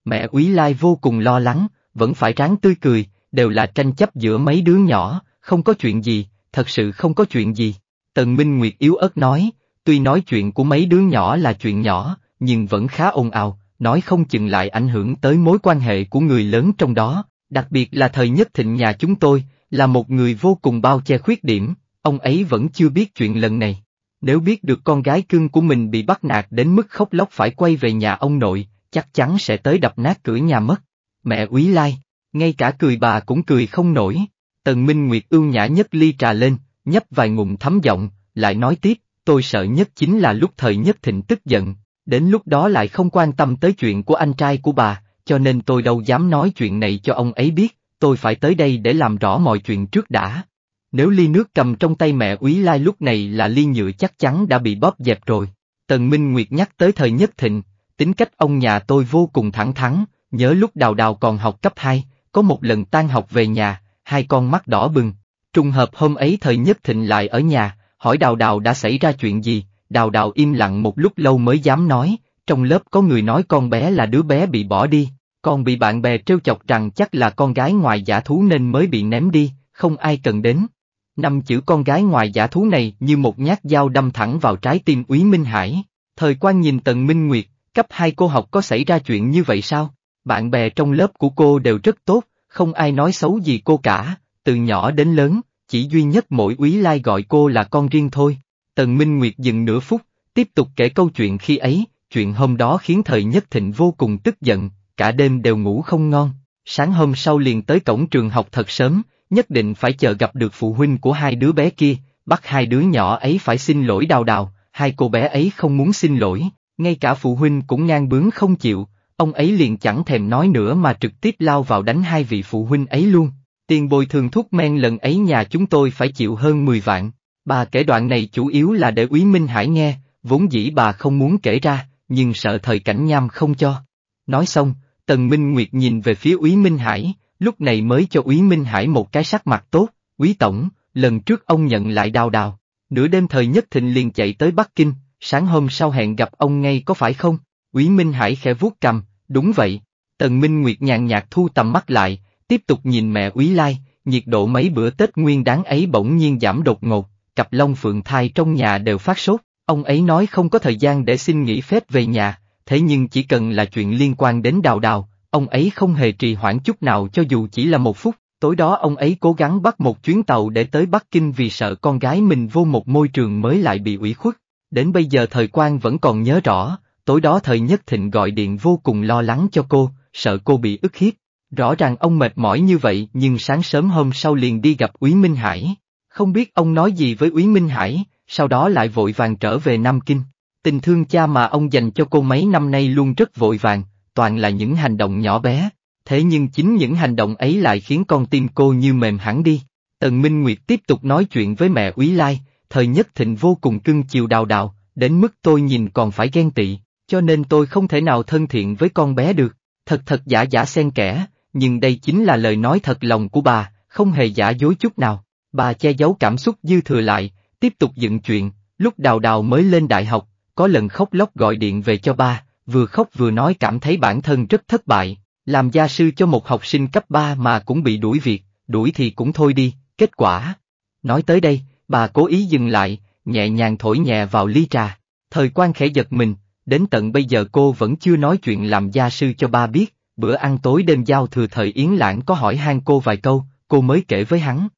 Mẹ Quý Lai vô cùng lo lắng, vẫn phải ráng tươi cười, đều là tranh chấp giữa mấy đứa nhỏ, không có chuyện gì, thật sự không có chuyện gì. Tần Minh Nguyệt yếu ớt nói, tuy nói chuyện của mấy đứa nhỏ là chuyện nhỏ, nhưng vẫn khá ồn ào, nói không chừng lại ảnh hưởng tới mối quan hệ của người lớn trong đó, đặc biệt là thời nhất thịnh nhà chúng tôi, là một người vô cùng bao che khuyết điểm, ông ấy vẫn chưa biết chuyện lần này. Nếu biết được con gái cưng của mình bị bắt nạt đến mức khóc lóc phải quay về nhà ông nội, chắc chắn sẽ tới đập nát cửa nhà mất. Mẹ quý lai, ngay cả cười bà cũng cười không nổi. Tần Minh Nguyệt ưu nhã nhất ly trà lên, nhấp vài ngụm thấm giọng, lại nói tiếp, tôi sợ nhất chính là lúc thời nhất thịnh tức giận, đến lúc đó lại không quan tâm tới chuyện của anh trai của bà, cho nên tôi đâu dám nói chuyện này cho ông ấy biết, tôi phải tới đây để làm rõ mọi chuyện trước đã. Nếu ly nước cầm trong tay mẹ quý lai lúc này là ly nhựa chắc chắn đã bị bóp dẹp rồi. Tần Minh Nguyệt nhắc tới thời nhất thịnh, tính cách ông nhà tôi vô cùng thẳng thắn, nhớ lúc đào đào còn học cấp 2, có một lần tan học về nhà, hai con mắt đỏ bừng. Trùng hợp hôm ấy thời nhất thịnh lại ở nhà, hỏi đào đào đã xảy ra chuyện gì, đào đào im lặng một lúc lâu mới dám nói, trong lớp có người nói con bé là đứa bé bị bỏ đi, con bị bạn bè trêu chọc rằng chắc là con gái ngoài giả thú nên mới bị ném đi, không ai cần đến. Năm chữ con gái ngoài giả thú này như một nhát dao đâm thẳng vào trái tim Úy Minh Hải. Thời quan nhìn Tần Minh Nguyệt, Cấp 2 cô học có xảy ra chuyện như vậy sao? Bạn bè trong lớp của cô đều rất tốt, không ai nói xấu gì cô cả, từ nhỏ đến lớn, chỉ duy nhất mỗi úy lai gọi cô là con riêng thôi. Tần Minh Nguyệt dừng nửa phút, tiếp tục kể câu chuyện khi ấy, chuyện hôm đó khiến thời nhất thịnh vô cùng tức giận, cả đêm đều ngủ không ngon. Sáng hôm sau liền tới cổng trường học thật sớm, nhất định phải chờ gặp được phụ huynh của hai đứa bé kia, bắt hai đứa nhỏ ấy phải xin lỗi đào đào, hai cô bé ấy không muốn xin lỗi, ngay cả phụ huynh cũng ngang bướng không chịu, ông ấy liền chẳng thèm nói nữa mà trực tiếp lao vào đánh hai vị phụ huynh ấy luôn. Tiền bồi thường thuốc men lần ấy nhà chúng tôi phải chịu hơn 10 vạn. Bà kể đoạn này chủ yếu là để Úy Minh Hải nghe, vốn dĩ bà không muốn kể ra, nhưng sợ thời cảnh nham không cho. Nói xong, Tần Minh Nguyệt nhìn về phía Úy Minh Hải, lúc này mới cho Úy Minh Hải một cái sắc mặt tốt, Úy Tổng, lần trước ông nhận lại đào đào. Nửa đêm thời nhất thịnh liền chạy tới Bắc Kinh, sáng hôm sau hẹn gặp ông ngay có phải không? Úy Minh Hải khẽ vuốt cầm, đúng vậy. Tần Minh Nguyệt nhàn nhạt thu tầm mắt lại, tiếp tục nhìn mẹ Úy Lai, nhiệt độ mấy bữa Tết nguyên đáng ấy bỗng nhiên giảm đột ngột, cặp long phượng thai trong nhà đều phát sốt, ông ấy nói không có thời gian để xin nghỉ phép về nhà, thế nhưng chỉ cần là chuyện liên quan đến đào đào, ông ấy không hề trì hoãn chút nào cho dù chỉ là một phút, tối đó ông ấy cố gắng bắt một chuyến tàu để tới Bắc Kinh vì sợ con gái mình vô một môi trường mới lại bị ủy khuất, Đến bây giờ thời quan vẫn còn nhớ rõ, tối đó thời nhất thịnh gọi điện vô cùng lo lắng cho cô, sợ cô bị ức hiếp. Rõ ràng ông mệt mỏi như vậy nhưng sáng sớm hôm sau liền đi gặp Úy Minh Hải. Không biết ông nói gì với Úy Minh Hải, sau đó lại vội vàng trở về Nam Kinh. Tình thương cha mà ông dành cho cô mấy năm nay luôn rất vội vàng, toàn là những hành động nhỏ bé. Thế nhưng chính những hành động ấy lại khiến con tim cô như mềm hẳn đi. Tần Minh Nguyệt tiếp tục nói chuyện với mẹ Úy Lai, thời nhất thịnh vô cùng cưng chiều đào đào, đến mức tôi nhìn còn phải ghen tị, cho nên tôi không thể nào thân thiện với con bé được, thật thật giả giả xen kẻ, nhưng đây chính là lời nói thật lòng của bà, không hề giả dối chút nào. Bà che giấu cảm xúc dư thừa lại, tiếp tục dựng chuyện, lúc đào đào mới lên đại học, có lần khóc lóc gọi điện về cho ba, vừa khóc vừa nói cảm thấy bản thân rất thất bại, làm gia sư cho một học sinh cấp 3 mà cũng bị đuổi việc, đuổi thì cũng thôi đi, kết quả. Nói tới đây, Bà cố ý dừng lại, nhẹ nhàng thổi nhẹ vào ly trà. Thời quan khẽ giật mình, đến tận bây giờ cô vẫn chưa nói chuyện làm gia sư cho ba biết, bữa ăn tối đêm giao thừa thời Yến Lãng có hỏi han cô vài câu, cô mới kể với hắn.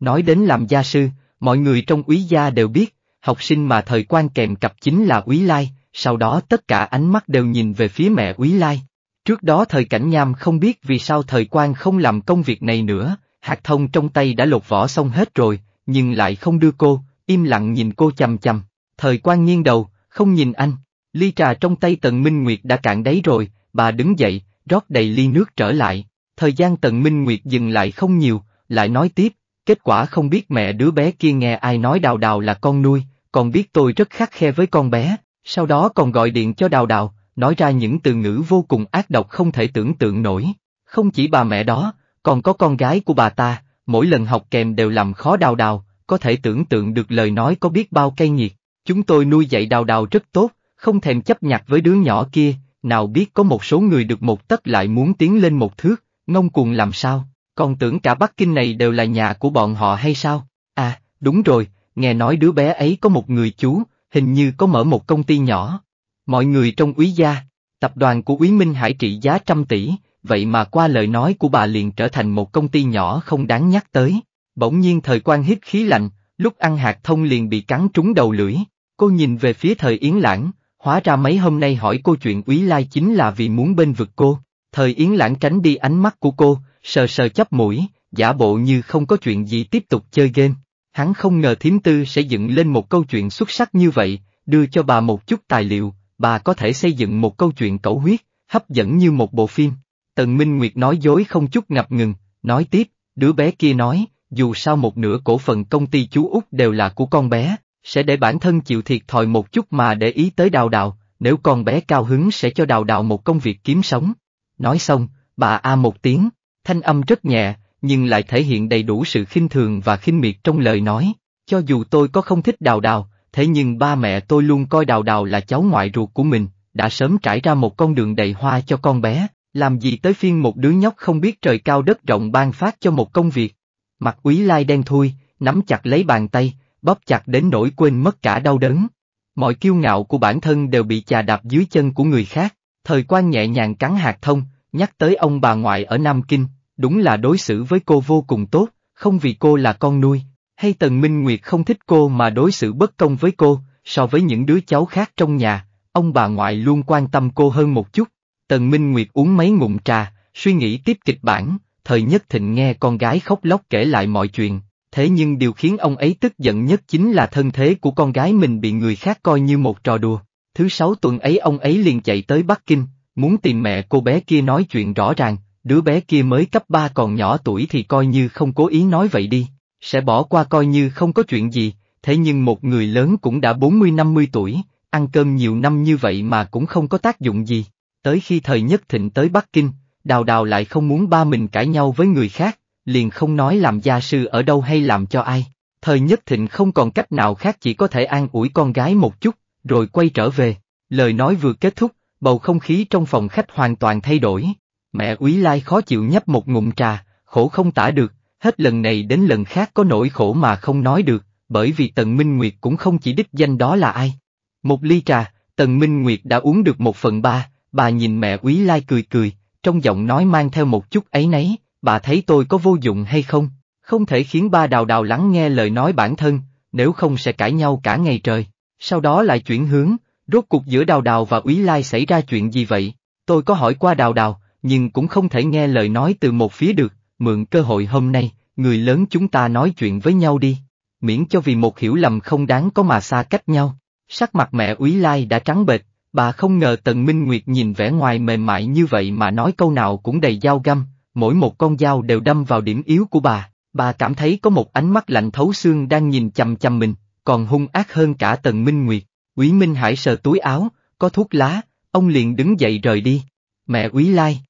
Nói đến làm gia sư, mọi người trong úy gia đều biết, học sinh mà thời quan kèm cặp chính là úy lai, sau đó tất cả ánh mắt đều nhìn về phía mẹ úy lai. Trước đó thời cảnh nham không biết vì sao thời quan không làm công việc này nữa, hạt thông trong tay đã lột vỏ xong hết rồi, nhưng lại không đưa cô, im lặng nhìn cô chằm chằm, thời quan nghiêng đầu, không nhìn anh, ly trà trong tay Tần Minh Nguyệt đã cạn đáy rồi, bà đứng dậy, rót đầy ly nước trở lại, thời gian Tần Minh Nguyệt dừng lại không nhiều, lại nói tiếp, kết quả không biết mẹ đứa bé kia nghe ai nói đào đào là con nuôi, còn biết tôi rất khắc khe với con bé, sau đó còn gọi điện cho đào đào, nói ra những từ ngữ vô cùng ác độc không thể tưởng tượng nổi, không chỉ bà mẹ đó, còn có con gái của bà ta mỗi lần học kèm đều làm khó đào đào, có thể tưởng tượng được lời nói có biết bao cay nghiệt. Chúng tôi nuôi dạy đào đào rất tốt, không thèm chấp nhặt với đứa nhỏ kia, nào biết có một số người được một tấc lại muốn tiến lên một thước, ngông cuồng làm sao, còn tưởng cả Bắc Kinh này đều là nhà của bọn họ hay sao? À, đúng rồi, nghe nói đứa bé ấy có một người chú, hình như có mở một công ty nhỏ. Mọi người trong quý gia, tập đoàn của quý Minh Hải trị giá trăm tỷ, vậy mà qua lời nói của bà liền trở thành một công ty nhỏ không đáng nhắc tới. Bỗng nhiên thời quan hít khí lạnh, lúc ăn hạt thông liền bị cắn trúng đầu lưỡi. Cô nhìn về phía thời Yến Lãng, hóa ra mấy hôm nay hỏi cô chuyện quý Lai chính là vì muốn bên vực cô. Thời Yến Lãng tránh đi ánh mắt của cô, sờ sờ chắp mũi, giả bộ như không có chuyện gì tiếp tục chơi game. Hắn không ngờ thiếm tư sẽ dựng lên một câu chuyện xuất sắc như vậy, đưa cho bà một chút tài liệu, bà có thể xây dựng một câu chuyện cẩu huyết, hấp dẫn như một bộ phim. Tần Minh Nguyệt nói dối không chút ngập ngừng, nói tiếp, đứa bé kia nói, dù sao một nửa cổ phần công ty chú Úc đều là của con bé, sẽ để bản thân chịu thiệt thòi một chút mà để ý tới đào đào, nếu con bé cao hứng sẽ cho đào đào một công việc kiếm sống. Nói xong, bà A một tiếng, thanh âm rất nhẹ, nhưng lại thể hiện đầy đủ sự khinh thường và khinh miệt trong lời nói, cho dù tôi có không thích đào đào, thế nhưng ba mẹ tôi luôn coi đào đào là cháu ngoại ruột của mình, đã sớm trải ra một con đường đầy hoa cho con bé, làm gì tới phiên một đứa nhóc không biết trời cao đất rộng ban phát cho một công việc. Mặt quý lai đen thui, nắm chặt lấy bàn tay, bóp chặt đến nỗi quên mất cả đau đớn. Mọi kiêu ngạo của bản thân đều bị chà đạp dưới chân của người khác, thời quan nhẹ nhàng cắn hạt thông, nhắc tới ông bà ngoại ở Nam Kinh, đúng là đối xử với cô vô cùng tốt, không vì cô là con nuôi, hay Tần Minh Nguyệt không thích cô mà đối xử bất công với cô, so với những đứa cháu khác trong nhà, ông bà ngoại luôn quan tâm cô hơn một chút. Tần Minh Nguyệt uống mấy ngụm trà, suy nghĩ tiếp kịch bản, thời nhất thịnh nghe con gái khóc lóc kể lại mọi chuyện, thế nhưng điều khiến ông ấy tức giận nhất chính là thân thế của con gái mình bị người khác coi như một trò đùa. Thứ sáu tuần ấy ông ấy liền chạy tới Bắc Kinh, muốn tìm mẹ cô bé kia nói chuyện rõ ràng, đứa bé kia mới cấp 3 còn nhỏ tuổi thì coi như không cố ý nói vậy đi, sẽ bỏ qua coi như không có chuyện gì, thế nhưng một người lớn cũng đã 40-50 tuổi, ăn cơm nhiều năm như vậy mà cũng không có tác dụng gì. Tới khi thời nhất thịnh tới Bắc Kinh, Đào Đào lại không muốn ba mình cãi nhau với người khác, liền không nói làm gia sư ở đâu hay làm cho ai. Thời nhất thịnh không còn cách nào khác chỉ có thể an ủi con gái một chút, rồi quay trở về. Lời nói vừa kết thúc, bầu không khí trong phòng khách hoàn toàn thay đổi. Mẹ úy lai khó chịu nhấp một ngụm trà, khổ không tả được, hết lần này đến lần khác có nỗi khổ mà không nói được, bởi vì Tần Minh Nguyệt cũng không chỉ đích danh đó là ai. Một ly trà, Tần Minh Nguyệt đã uống được một phần ba, bà nhìn mẹ Quý Lai cười cười, trong giọng nói mang theo một chút ấy nấy, bà thấy tôi có vô dụng hay không, không thể khiến ba đào đào lắng nghe lời nói bản thân, nếu không sẽ cãi nhau cả ngày trời, sau đó lại chuyển hướng, rốt cuộc giữa đào đào và Quý Lai xảy ra chuyện gì vậy, tôi có hỏi qua đào đào, nhưng cũng không thể nghe lời nói từ một phía được, mượn cơ hội hôm nay, người lớn chúng ta nói chuyện với nhau đi, miễn cho vì một hiểu lầm không đáng có mà xa cách nhau. Sắc mặt mẹ Úy Lai đã trắng bệch, Bà không ngờ Tần Minh Nguyệt nhìn vẻ ngoài mềm mại như vậy mà nói câu nào cũng đầy dao găm, mỗi một con dao đều đâm vào điểm yếu của bà, bà cảm thấy có một ánh mắt lạnh thấu xương đang nhìn chằm chằm mình, còn hung ác hơn cả Tần Minh Nguyệt. Quý Minh Hải sờ túi áo, có thuốc lá, ông liền đứng dậy rời đi. Mẹ Quý Lai.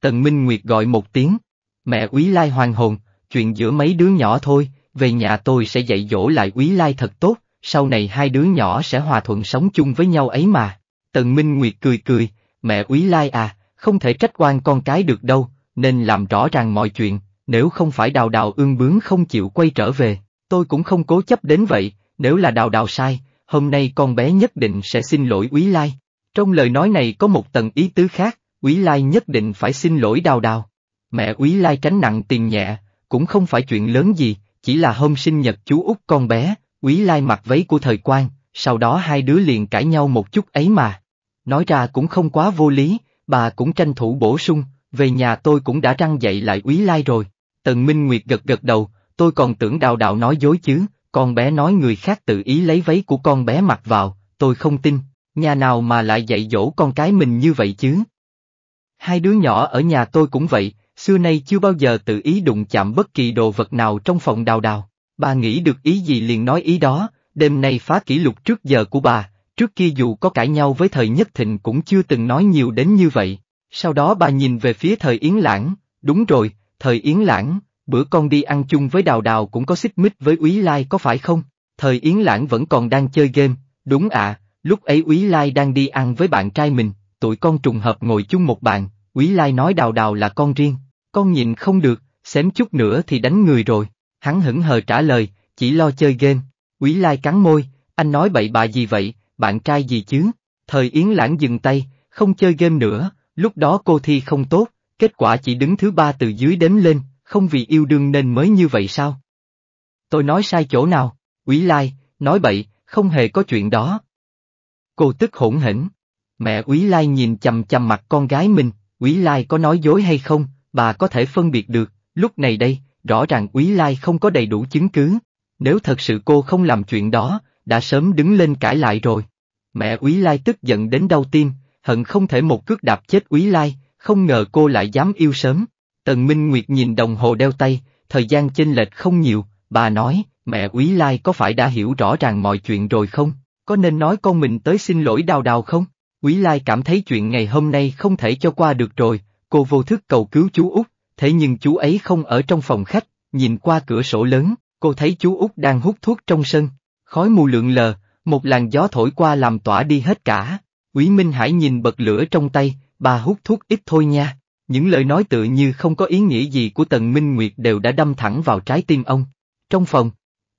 Tần Minh Nguyệt gọi một tiếng. Mẹ Quý Lai hoàng hồn, chuyện giữa mấy đứa nhỏ thôi, về nhà tôi sẽ dạy dỗ lại Quý Lai thật tốt, sau này hai đứa nhỏ sẽ hòa thuận sống chung với nhau ấy mà. Tần Minh Nguyệt cười cười, mẹ úy lai à, không thể trách quan con cái được đâu, nên làm rõ ràng mọi chuyện, nếu không phải đào đào ương bướng không chịu quay trở về, tôi cũng không cố chấp đến vậy, nếu là đào đào sai, hôm nay con bé nhất định sẽ xin lỗi úy lai. Trong lời nói này có một tầng ý tứ khác, úy lai nhất định phải xin lỗi đào đào. Mẹ úy lai tránh nặng tiền nhẹ, cũng không phải chuyện lớn gì, chỉ là hôm sinh nhật chú út con bé, Quý lai mặc váy của thời quan, sau đó hai đứa liền cãi nhau một chút ấy mà. Nói ra cũng không quá vô lý, bà cũng tranh thủ bổ sung, về nhà tôi cũng đã răng dậy lại Quý lai rồi. Tần Minh Nguyệt gật gật đầu, tôi còn tưởng đào đạo nói dối chứ, con bé nói người khác tự ý lấy váy của con bé mặc vào, tôi không tin, nhà nào mà lại dạy dỗ con cái mình như vậy chứ. Hai đứa nhỏ ở nhà tôi cũng vậy, xưa nay chưa bao giờ tự ý đụng chạm bất kỳ đồ vật nào trong phòng đào đào. Bà nghĩ được ý gì liền nói ý đó, đêm nay phá kỷ lục trước giờ của bà, trước kia dù có cãi nhau với thời nhất thịnh cũng chưa từng nói nhiều đến như vậy. Sau đó bà nhìn về phía thời Yến Lãng, đúng rồi, thời Yến Lãng, bữa con đi ăn chung với Đào Đào cũng có xích mích với Úy Lai có phải không? Thời Yến Lãng vẫn còn đang chơi game, đúng ạ, à, lúc ấy Úy Lai đang đi ăn với bạn trai mình, tụi con trùng hợp ngồi chung một bàn, Úy Lai nói Đào Đào là con riêng, con nhìn không được, xém chút nữa thì đánh người rồi. Hắn hững hờ trả lời, chỉ lo chơi game. Quý Lai cắn môi, anh nói bậy bà gì vậy, bạn trai gì chứ? Thời Yến Lãng dừng tay, không chơi game nữa, lúc đó cô thi không tốt, kết quả chỉ đứng thứ ba từ dưới đếm lên, không vì yêu đương nên mới như vậy sao? Tôi nói sai chỗ nào? Quý Lai, nói bậy, không hề có chuyện đó. Cô tức hỗn hỉnh. Mẹ Quý Lai nhìn chầm chầm mặt con gái mình, Quý Lai có nói dối hay không, bà có thể phân biệt được, lúc này đây, rõ ràng quý Lai không có đầy đủ chứng cứ. Nếu thật sự cô không làm chuyện đó, đã sớm đứng lên cãi lại rồi. Mẹ quý Lai tức giận đến đau tim, hận không thể một cước đạp chết quý Lai, không ngờ cô lại dám yêu sớm. Tần Minh Nguyệt nhìn đồng hồ đeo tay, thời gian chênh lệch không nhiều, bà nói, mẹ quý Lai có phải đã hiểu rõ ràng mọi chuyện rồi không? Có nên nói con mình tới xin lỗi đào đào không? Quý Lai cảm thấy chuyện ngày hôm nay không thể cho qua được rồi, cô vô thức cầu cứu chú Út, thế nhưng chú ấy không ở trong phòng khách, nhìn qua cửa sổ lớn, cô thấy chú Út đang hút thuốc trong sân, khói mù lượn lờ, một làn gió thổi qua làm tỏa đi hết cả. Quý Minh Hải nhìn bật lửa trong tay, bà hút thuốc ít thôi nha. Những lời nói tự như không có ý nghĩa gì của Tần Minh Nguyệt đều đã đâm thẳng vào trái tim ông. Trong phòng,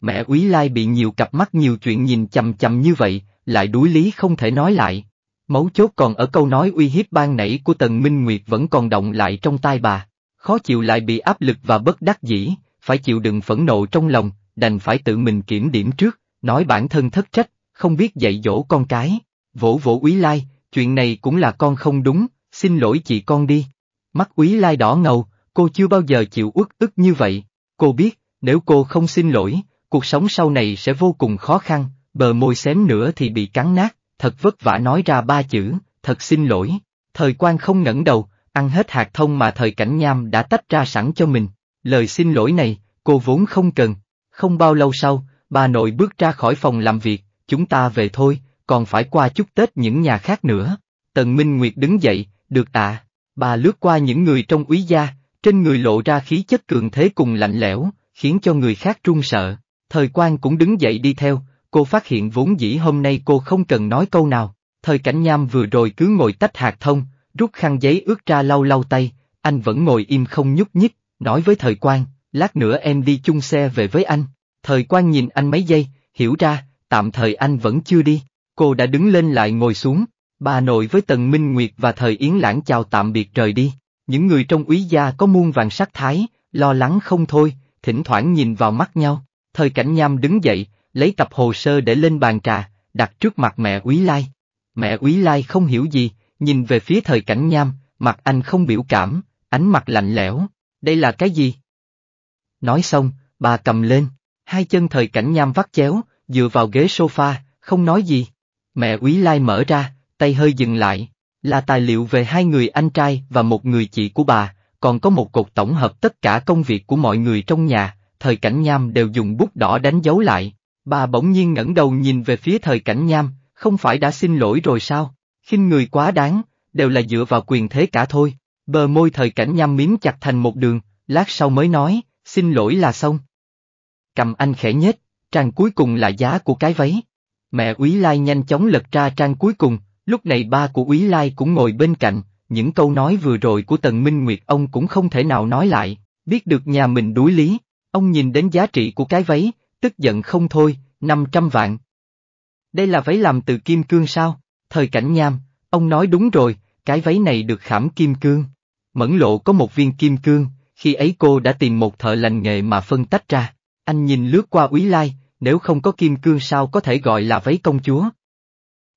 mẹ quý Lai bị nhiều cặp mắt nhiều chuyện nhìn chầm chầm như vậy, lại đuối lý không thể nói lại. Mấu chốt còn ở câu nói uy hiếp ban nãy của Tần Minh Nguyệt vẫn còn động lại trong tai bà khó chịu lại bị áp lực và bất đắc dĩ, phải chịu đựng phẫn nộ trong lòng, đành phải tự mình kiểm điểm trước, nói bản thân thất trách, không biết dạy dỗ con cái. Vỗ vỗ úy lai, chuyện này cũng là con không đúng, xin lỗi chị con đi. Mắt úy lai đỏ ngầu, cô chưa bao giờ chịu uất ức như vậy. Cô biết, nếu cô không xin lỗi, cuộc sống sau này sẽ vô cùng khó khăn, bờ môi xém nữa thì bị cắn nát, thật vất vả nói ra ba chữ, thật xin lỗi. Thời quan không ngẩng đầu, ăn hết hạt thông mà thời cảnh nham đã tách ra sẵn cho mình. Lời xin lỗi này, cô vốn không cần. Không bao lâu sau, bà nội bước ra khỏi phòng làm việc, chúng ta về thôi, còn phải qua chút Tết những nhà khác nữa. Tần Minh Nguyệt đứng dậy, được ạ. Bà lướt qua những người trong úy gia, trên người lộ ra khí chất cường thế cùng lạnh lẽo, khiến cho người khác run sợ. Thời quan cũng đứng dậy đi theo, cô phát hiện vốn dĩ hôm nay cô không cần nói câu nào. Thời cảnh nham vừa rồi cứ ngồi tách hạt thông, rút khăn giấy ướt ra lau lau tay, anh vẫn ngồi im không nhúc nhích, nói với thời quan, lát nữa em đi chung xe về với anh. Thời quan nhìn anh mấy giây, hiểu ra, tạm thời anh vẫn chưa đi, cô đã đứng lên lại ngồi xuống, bà nội với Tần Minh Nguyệt và thời Yến Lãng chào tạm biệt rời đi, những người trong úy gia có muôn vàng sắc thái, lo lắng không thôi, thỉnh thoảng nhìn vào mắt nhau, thời cảnh nham đứng dậy, lấy tập hồ sơ để lên bàn trà, đặt trước mặt mẹ úy lai. Mẹ úy lai không hiểu gì, Nhìn về phía thời cảnh nham, mặt anh không biểu cảm, ánh mặt lạnh lẽo, đây là cái gì? Nói xong, bà cầm lên, hai chân thời cảnh nham vắt chéo, dựa vào ghế sofa, không nói gì. Mẹ Úy Lai mở ra, tay hơi dừng lại, là tài liệu về hai người anh trai và một người chị của bà, còn có một cột tổng hợp tất cả công việc của mọi người trong nhà, thời cảnh nham đều dùng bút đỏ đánh dấu lại. Bà bỗng nhiên ngẩng đầu nhìn về phía thời cảnh nham, không phải đã xin lỗi rồi sao? khinh người quá đáng, đều là dựa vào quyền thế cả thôi. Bờ môi thời cảnh nhăm miếm chặt thành một đường, lát sau mới nói, xin lỗi là xong. Cầm anh khẽ nhất, trang cuối cùng là giá của cái váy. Mẹ Úy Lai nhanh chóng lật ra trang cuối cùng, lúc này ba của Úy Lai cũng ngồi bên cạnh, những câu nói vừa rồi của Tần Minh Nguyệt ông cũng không thể nào nói lại, biết được nhà mình đuối lý, ông nhìn đến giá trị của cái váy, tức giận không thôi, 500 vạn. Đây là váy làm từ kim cương sao? Thời cảnh nham, ông nói đúng rồi, cái váy này được khảm kim cương. Mẫn lộ có một viên kim cương, khi ấy cô đã tìm một thợ lành nghề mà phân tách ra. Anh nhìn lướt qua úy lai, nếu không có kim cương sao có thể gọi là váy công chúa.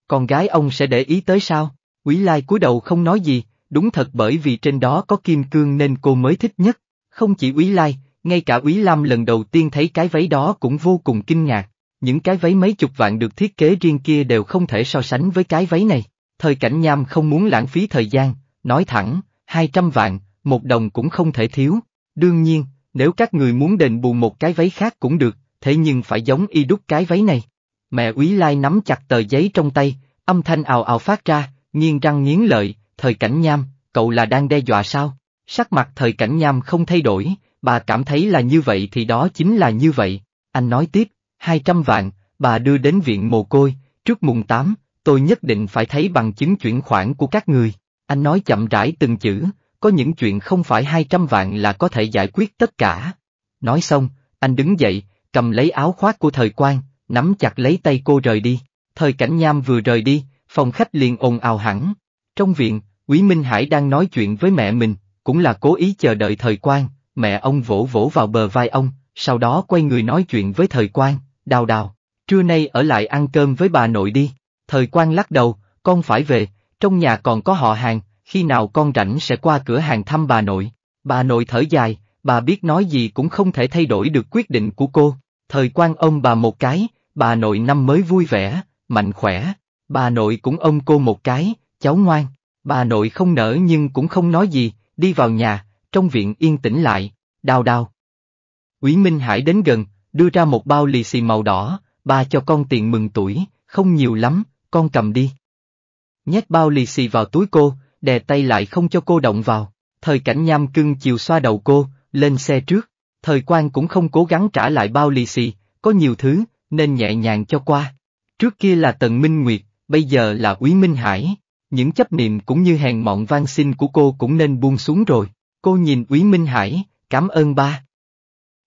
Con gái ông sẽ để ý tới sao? Quý lai cúi đầu không nói gì, đúng thật bởi vì trên đó có kim cương nên cô mới thích nhất. Không chỉ Quý lai, ngay cả Quý lam lần đầu tiên thấy cái váy đó cũng vô cùng kinh ngạc những cái váy mấy chục vạn được thiết kế riêng kia đều không thể so sánh với cái váy này. Thời cảnh nham không muốn lãng phí thời gian, nói thẳng, 200 vạn, một đồng cũng không thể thiếu. Đương nhiên, nếu các người muốn đền bù một cái váy khác cũng được, thế nhưng phải giống y đúc cái váy này. Mẹ úy lai nắm chặt tờ giấy trong tay, âm thanh ào ào phát ra, nghiêng răng nghiến lợi, thời cảnh nham, cậu là đang đe dọa sao? Sắc mặt thời cảnh nham không thay đổi, bà cảm thấy là như vậy thì đó chính là như vậy. Anh nói tiếp, 200 vạn, bà đưa đến viện mồ côi, trước mùng 8, tôi nhất định phải thấy bằng chứng chuyển khoản của các người. Anh nói chậm rãi từng chữ, có những chuyện không phải 200 vạn là có thể giải quyết tất cả. Nói xong, anh đứng dậy, cầm lấy áo khoác của thời quan, nắm chặt lấy tay cô rời đi. Thời cảnh nham vừa rời đi, phòng khách liền ồn ào hẳn. Trong viện, Quý Minh Hải đang nói chuyện với mẹ mình, cũng là cố ý chờ đợi thời quan, mẹ ông vỗ vỗ vào bờ vai ông, sau đó quay người nói chuyện với thời quan, Đào đào, trưa nay ở lại ăn cơm với bà nội đi. Thời quan lắc đầu, con phải về, trong nhà còn có họ hàng, khi nào con rảnh sẽ qua cửa hàng thăm bà nội. Bà nội thở dài, bà biết nói gì cũng không thể thay đổi được quyết định của cô. Thời quan ông bà một cái, bà nội năm mới vui vẻ, mạnh khỏe. Bà nội cũng ông cô một cái, cháu ngoan. Bà nội không nở nhưng cũng không nói gì, đi vào nhà, trong viện yên tĩnh lại, đào đào. Quý Minh Hải đến gần, đưa ra một bao lì xì màu đỏ, bà cho con tiền mừng tuổi, không nhiều lắm, con cầm đi. Nhét bao lì xì vào túi cô, đè tay lại không cho cô động vào, thời cảnh nham cưng chiều xoa đầu cô, lên xe trước, thời quan cũng không cố gắng trả lại bao lì xì, có nhiều thứ, nên nhẹ nhàng cho qua. Trước kia là Tần Minh Nguyệt, bây giờ là quý Minh Hải, những chấp niệm cũng như hèn mọn van xin của cô cũng nên buông xuống rồi, cô nhìn quý Minh Hải, cảm ơn ba.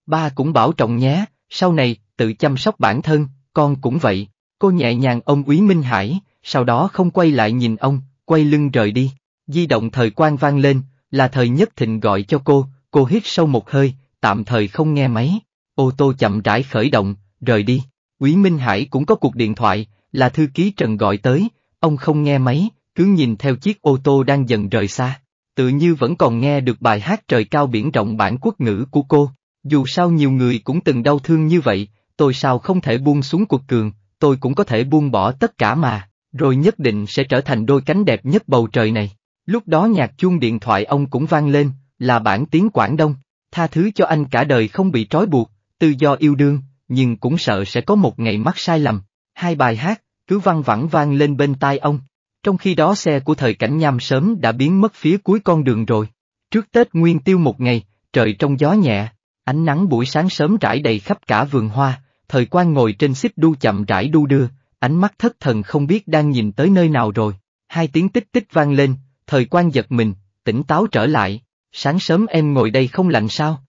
Ba cũng bảo trọng nhé, sau này, tự chăm sóc bản thân, con cũng vậy. Cô nhẹ nhàng ông Quý Minh Hải, sau đó không quay lại nhìn ông, quay lưng rời đi. Di động thời quan vang lên, là thời nhất thịnh gọi cho cô, cô hít sâu một hơi, tạm thời không nghe máy. Ô tô chậm rãi khởi động, rời đi. Quý Minh Hải cũng có cuộc điện thoại, là thư ký Trần gọi tới, ông không nghe máy, cứ nhìn theo chiếc ô tô đang dần rời xa. Tự như vẫn còn nghe được bài hát trời cao biển rộng bản quốc ngữ của cô. Dù sao nhiều người cũng từng đau thương như vậy, tôi sao không thể buông xuống cuộc cường, tôi cũng có thể buông bỏ tất cả mà, rồi nhất định sẽ trở thành đôi cánh đẹp nhất bầu trời này. Lúc đó nhạc chuông điện thoại ông cũng vang lên, là bản tiếng Quảng Đông, tha thứ cho anh cả đời không bị trói buộc, tự do yêu đương, nhưng cũng sợ sẽ có một ngày mắc sai lầm. Hai bài hát, cứ văng vẳng vang lên bên tai ông. Trong khi đó xe của thời cảnh nham sớm đã biến mất phía cuối con đường rồi. Trước Tết Nguyên Tiêu một ngày, trời trong gió nhẹ, Ánh nắng buổi sáng sớm trải đầy khắp cả vườn hoa, thời quan ngồi trên xích đu chậm rãi đu đưa, ánh mắt thất thần không biết đang nhìn tới nơi nào rồi. Hai tiếng tích tích vang lên, thời quan giật mình, tỉnh táo trở lại, sáng sớm em ngồi đây không lạnh sao?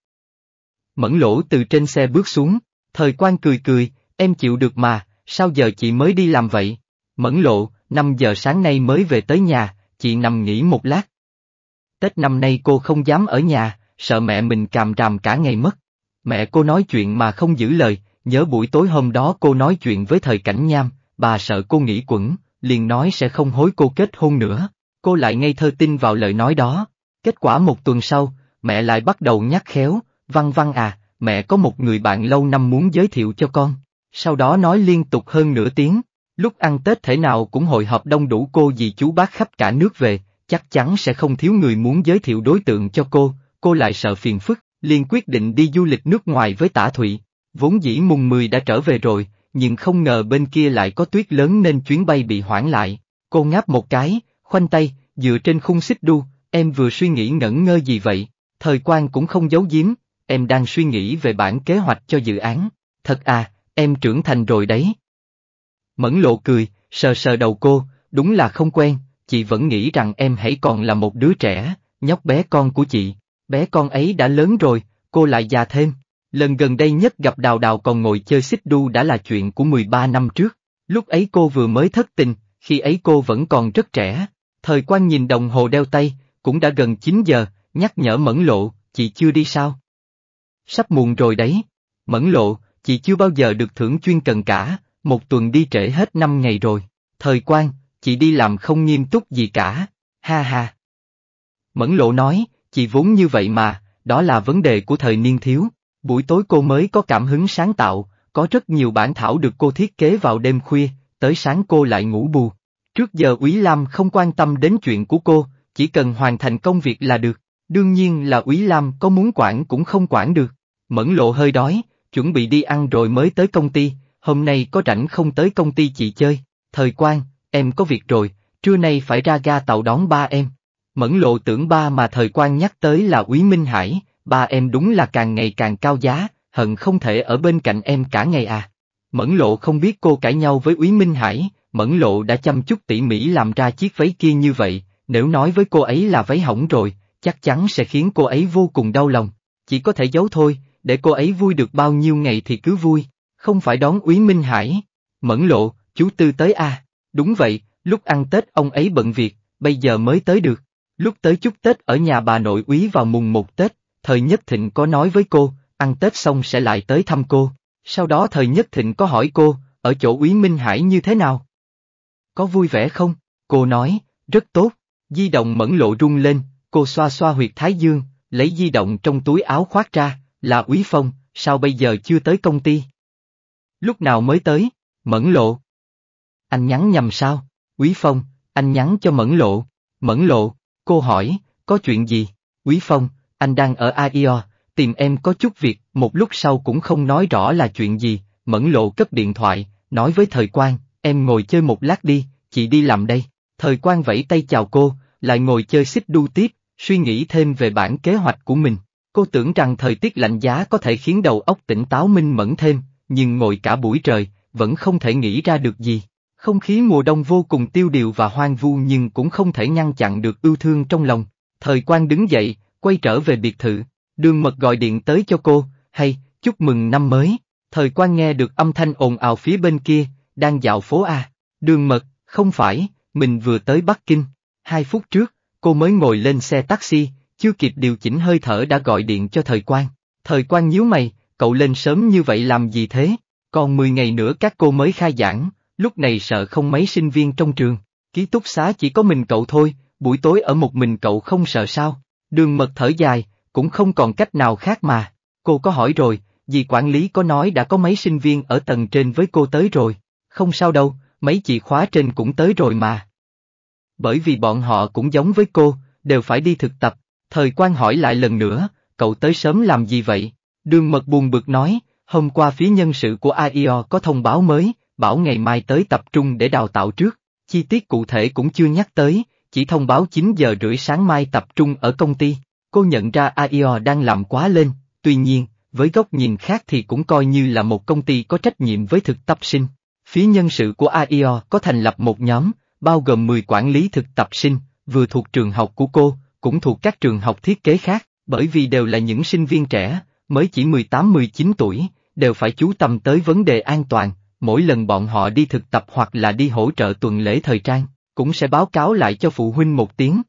Mẫn lỗ từ trên xe bước xuống, thời quan cười cười, em chịu được mà, sao giờ chị mới đi làm vậy? Mẫn lộ, năm giờ sáng nay mới về tới nhà, chị nằm nghỉ một lát. Tết năm nay cô không dám ở nhà, sợ mẹ mình càm ràm cả ngày mất. Mẹ cô nói chuyện mà không giữ lời, nhớ buổi tối hôm đó cô nói chuyện với thời cảnh nham, bà sợ cô nghĩ quẩn, liền nói sẽ không hối cô kết hôn nữa. Cô lại ngây thơ tin vào lời nói đó. Kết quả một tuần sau, mẹ lại bắt đầu nhắc khéo, văn văn à, mẹ có một người bạn lâu năm muốn giới thiệu cho con. Sau đó nói liên tục hơn nửa tiếng, lúc ăn Tết thể nào cũng hội họp đông đủ cô dì chú bác khắp cả nước về, chắc chắn sẽ không thiếu người muốn giới thiệu đối tượng cho cô, cô lại sợ phiền phức, liền quyết định đi du lịch nước ngoài với tả Thụy. Vốn dĩ mùng 10 đã trở về rồi, nhưng không ngờ bên kia lại có tuyết lớn nên chuyến bay bị hoãn lại. Cô ngáp một cái, khoanh tay, dựa trên khung xích đu, em vừa suy nghĩ ngẩn ngơ gì vậy, thời quan cũng không giấu giếm, em đang suy nghĩ về bản kế hoạch cho dự án. Thật à, em trưởng thành rồi đấy. Mẫn lộ cười, sờ sờ đầu cô, đúng là không quen, chị vẫn nghĩ rằng em hãy còn là một đứa trẻ, nhóc bé con của chị, Bé con ấy đã lớn rồi, cô lại già thêm. Lần gần đây nhất gặp Đào Đào còn ngồi chơi xích đu đã là chuyện của 13 năm trước. Lúc ấy cô vừa mới thất tình, khi ấy cô vẫn còn rất trẻ. Thời quan nhìn đồng hồ đeo tay, cũng đã gần 9 giờ, nhắc nhở Mẫn Lộ, chị chưa đi sao? Sắp muộn rồi đấy. Mẫn Lộ, chị chưa bao giờ được thưởng chuyên cần cả, một tuần đi trễ hết 5 ngày rồi. Thời quan, chị đi làm không nghiêm túc gì cả. Ha ha. Mẫn Lộ nói, chị vốn như vậy mà, đó là vấn đề của thời niên thiếu. Buổi tối cô mới có cảm hứng sáng tạo, có rất nhiều bản thảo được cô thiết kế vào đêm khuya, tới sáng cô lại ngủ bù. Trước giờ Úy Lam không quan tâm đến chuyện của cô, chỉ cần hoàn thành công việc là được. Đương nhiên là Úy Lam có muốn quản cũng không quản được. Mẫn lộ hơi đói, chuẩn bị đi ăn rồi mới tới công ty, hôm nay có rảnh không tới công ty chị chơi. Thời quan, em có việc rồi, trưa nay phải ra ga tàu đón ba em. Mẫn lộ tưởng ba mà thời quan nhắc tới là Úy Minh Hải, ba em đúng là càng ngày càng cao giá, hận không thể ở bên cạnh em cả ngày à. Mẫn lộ không biết cô cãi nhau với Úy Minh Hải, mẫn lộ đã chăm chút tỉ mỉ làm ra chiếc váy kia như vậy, nếu nói với cô ấy là váy hỏng rồi, chắc chắn sẽ khiến cô ấy vô cùng đau lòng, chỉ có thể giấu thôi, để cô ấy vui được bao nhiêu ngày thì cứ vui, không phải đón Úy Minh Hải. Mẫn lộ, chú Tư tới à, đúng vậy, lúc ăn Tết ông ấy bận việc, bây giờ mới tới được. Lúc tới chúc Tết ở nhà bà nội úy vào mùng một Tết, thời nhất thịnh có nói với cô, ăn Tết xong sẽ lại tới thăm cô. Sau đó thời nhất thịnh có hỏi cô, ở chỗ úy Minh Hải như thế nào? Có vui vẻ không? Cô nói, rất tốt. Di động mẫn lộ rung lên, cô xoa xoa huyệt thái dương, lấy di động trong túi áo khoác ra, là úy phong, sao bây giờ chưa tới công ty? Lúc nào mới tới? Mẫn lộ. Anh nhắn nhầm sao? Úy phong, anh nhắn cho mẫn lộ. Mẫn lộ, Cô hỏi, có chuyện gì? Quý Phong, anh đang ở AIO, tìm em có chút việc, một lúc sau cũng không nói rõ là chuyện gì, mẫn lộ cất điện thoại, nói với thời quan, em ngồi chơi một lát đi, chị đi làm đây. Thời quan vẫy tay chào cô, lại ngồi chơi xích đu tiếp, suy nghĩ thêm về bản kế hoạch của mình. Cô tưởng rằng thời tiết lạnh giá có thể khiến đầu óc tỉnh táo minh mẫn thêm, nhưng ngồi cả buổi trời, vẫn không thể nghĩ ra được gì. Không khí mùa đông vô cùng tiêu điều và hoang vu nhưng cũng không thể ngăn chặn được ưu thương trong lòng. Thời quan đứng dậy, quay trở về biệt thự. Đường mật gọi điện tới cho cô, hay, chúc mừng năm mới. Thời quan nghe được âm thanh ồn ào phía bên kia, đang dạo phố à. Đường mật, không phải, mình vừa tới Bắc Kinh. Hai phút trước, cô mới ngồi lên xe taxi, chưa kịp điều chỉnh hơi thở đã gọi điện cho thời quan. Thời quan nhíu mày, cậu lên sớm như vậy làm gì thế? Còn 10 ngày nữa các cô mới khai giảng, Lúc này sợ không mấy sinh viên trong trường, ký túc xá chỉ có mình cậu thôi, buổi tối ở một mình cậu không sợ sao, đường mật thở dài, cũng không còn cách nào khác mà. Cô có hỏi rồi, vì quản lý có nói đã có mấy sinh viên ở tầng trên với cô tới rồi, không sao đâu, mấy chị khóa trên cũng tới rồi mà. Bởi vì bọn họ cũng giống với cô, đều phải đi thực tập, thời quan hỏi lại lần nữa, cậu tới sớm làm gì vậy? Đường mật buồn bực nói, hôm qua phía nhân sự của AIO có thông báo mới, bảo ngày mai tới tập trung để đào tạo trước, chi tiết cụ thể cũng chưa nhắc tới, chỉ thông báo 9 giờ rưỡi sáng mai tập trung ở công ty. Cô nhận ra AIO đang làm quá lên, tuy nhiên, với góc nhìn khác thì cũng coi như là một công ty có trách nhiệm với thực tập sinh. Phía nhân sự của AIO có thành lập một nhóm, bao gồm 10 quản lý thực tập sinh, vừa thuộc trường học của cô, cũng thuộc các trường học thiết kế khác, bởi vì đều là những sinh viên trẻ, mới chỉ 18-19 tuổi, đều phải chú tâm tới vấn đề an toàn, mỗi lần bọn họ đi thực tập hoặc là đi hỗ trợ tuần lễ thời trang, cũng sẽ báo cáo lại cho phụ huynh một tiếng.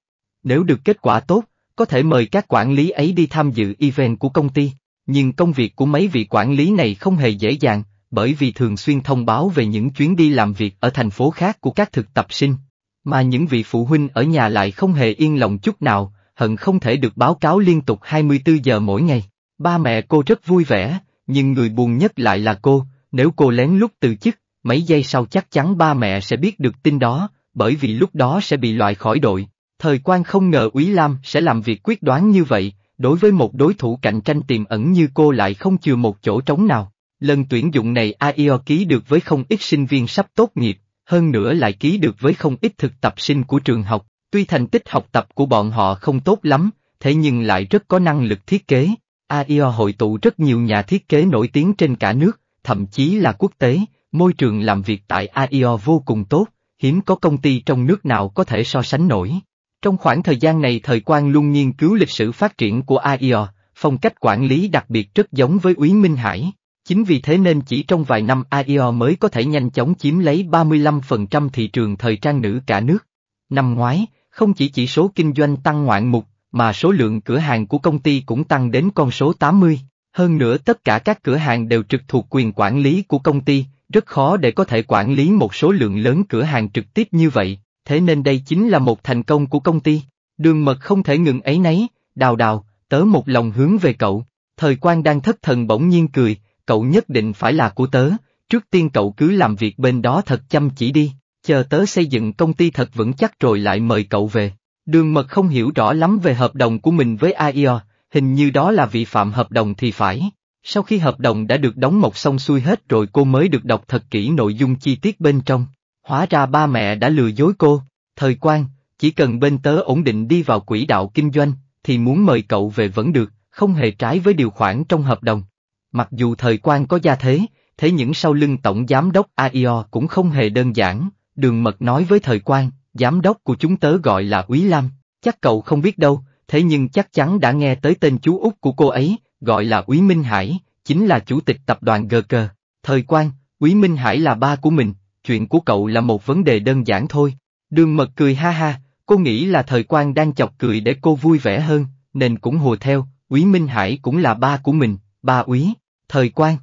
Nếu được kết quả tốt, có thể mời các quản lý ấy đi tham dự event của công ty, nhưng công việc của mấy vị quản lý này không hề dễ dàng, bởi vì thường xuyên thông báo về những chuyến đi làm việc ở thành phố khác của các thực tập sinh, mà những vị phụ huynh ở nhà lại không hề yên lòng chút nào, hận không thể được báo cáo liên tục 24 giờ mỗi ngày. Ba mẹ cô rất vui vẻ, nhưng người buồn nhất lại là cô, nếu cô lén lút từ chức, mấy giây sau chắc chắn ba mẹ sẽ biết được tin đó, bởi vì lúc đó sẽ bị loại khỏi đội. Thời quan không ngờ Úy Lam sẽ làm việc quyết đoán như vậy, đối với một đối thủ cạnh tranh tiềm ẩn như cô lại không chừa một chỗ trống nào. Lần tuyển dụng này AIO ký được với không ít sinh viên sắp tốt nghiệp, hơn nữa lại ký được với không ít thực tập sinh của trường học, tuy thành tích học tập của bọn họ không tốt lắm, thế nhưng lại rất có năng lực thiết kế. AIO hội tụ rất nhiều nhà thiết kế nổi tiếng trên cả nước, thậm chí là quốc tế, môi trường làm việc tại AIO vô cùng tốt, hiếm có công ty trong nước nào có thể so sánh nổi. Trong khoảng thời gian này thời quan luôn nghiên cứu lịch sử phát triển của AIO, phong cách quản lý đặc biệt rất giống với Úy Minh Hải. Chính vì thế nên chỉ trong vài năm AIO mới có thể nhanh chóng chiếm lấy 35% thị trường thời trang nữ cả nước. Năm ngoái, không chỉ chỉ số kinh doanh tăng ngoạn mục, mà số lượng cửa hàng của công ty cũng tăng đến con số 80. Hơn nữa tất cả các cửa hàng đều trực thuộc quyền quản lý của công ty, rất khó để có thể quản lý một số lượng lớn cửa hàng trực tiếp như vậy, thế nên đây chính là một thành công của công ty. Đường mật không thể ngừng ấy nấy, đào đào, tớ một lòng hướng về cậu. Thời quan đang thất thần bỗng nhiên cười, cậu nhất định phải là của tớ, trước tiên cậu cứ làm việc bên đó thật chăm chỉ đi, chờ tớ xây dựng công ty thật vững chắc rồi lại mời cậu về. Đường mật không hiểu rõ lắm về hợp đồng của mình với AIO, hình như đó là vi phạm hợp đồng thì phải. Sau khi hợp đồng đã được đóng mộc xong xuôi hết rồi cô mới được đọc thật kỹ nội dung chi tiết bên trong. Hóa ra ba mẹ đã lừa dối cô, thời quan, chỉ cần bên tớ ổn định đi vào quỹ đạo kinh doanh, thì muốn mời cậu về vẫn được, không hề trái với điều khoản trong hợp đồng. Mặc dù thời quan có gia thế, thế những sau lưng tổng giám đốc AIO cũng không hề đơn giản, đường mật nói với thời quan, giám đốc của chúng tớ gọi là Úy Lam, chắc cậu không biết đâu, thế nhưng chắc chắn đã nghe tới tên chú út của cô ấy, gọi là Úy Minh Hải, chính là chủ tịch tập đoàn GK. Thời quan, Úy Minh Hải là ba của mình, chuyện của cậu là một vấn đề đơn giản thôi. Đường mật cười ha ha, cô nghĩ là thời quan đang chọc cười để cô vui vẻ hơn, nên cũng hồ theo, Úy Minh Hải cũng là ba của mình, ba Úy, thời quan.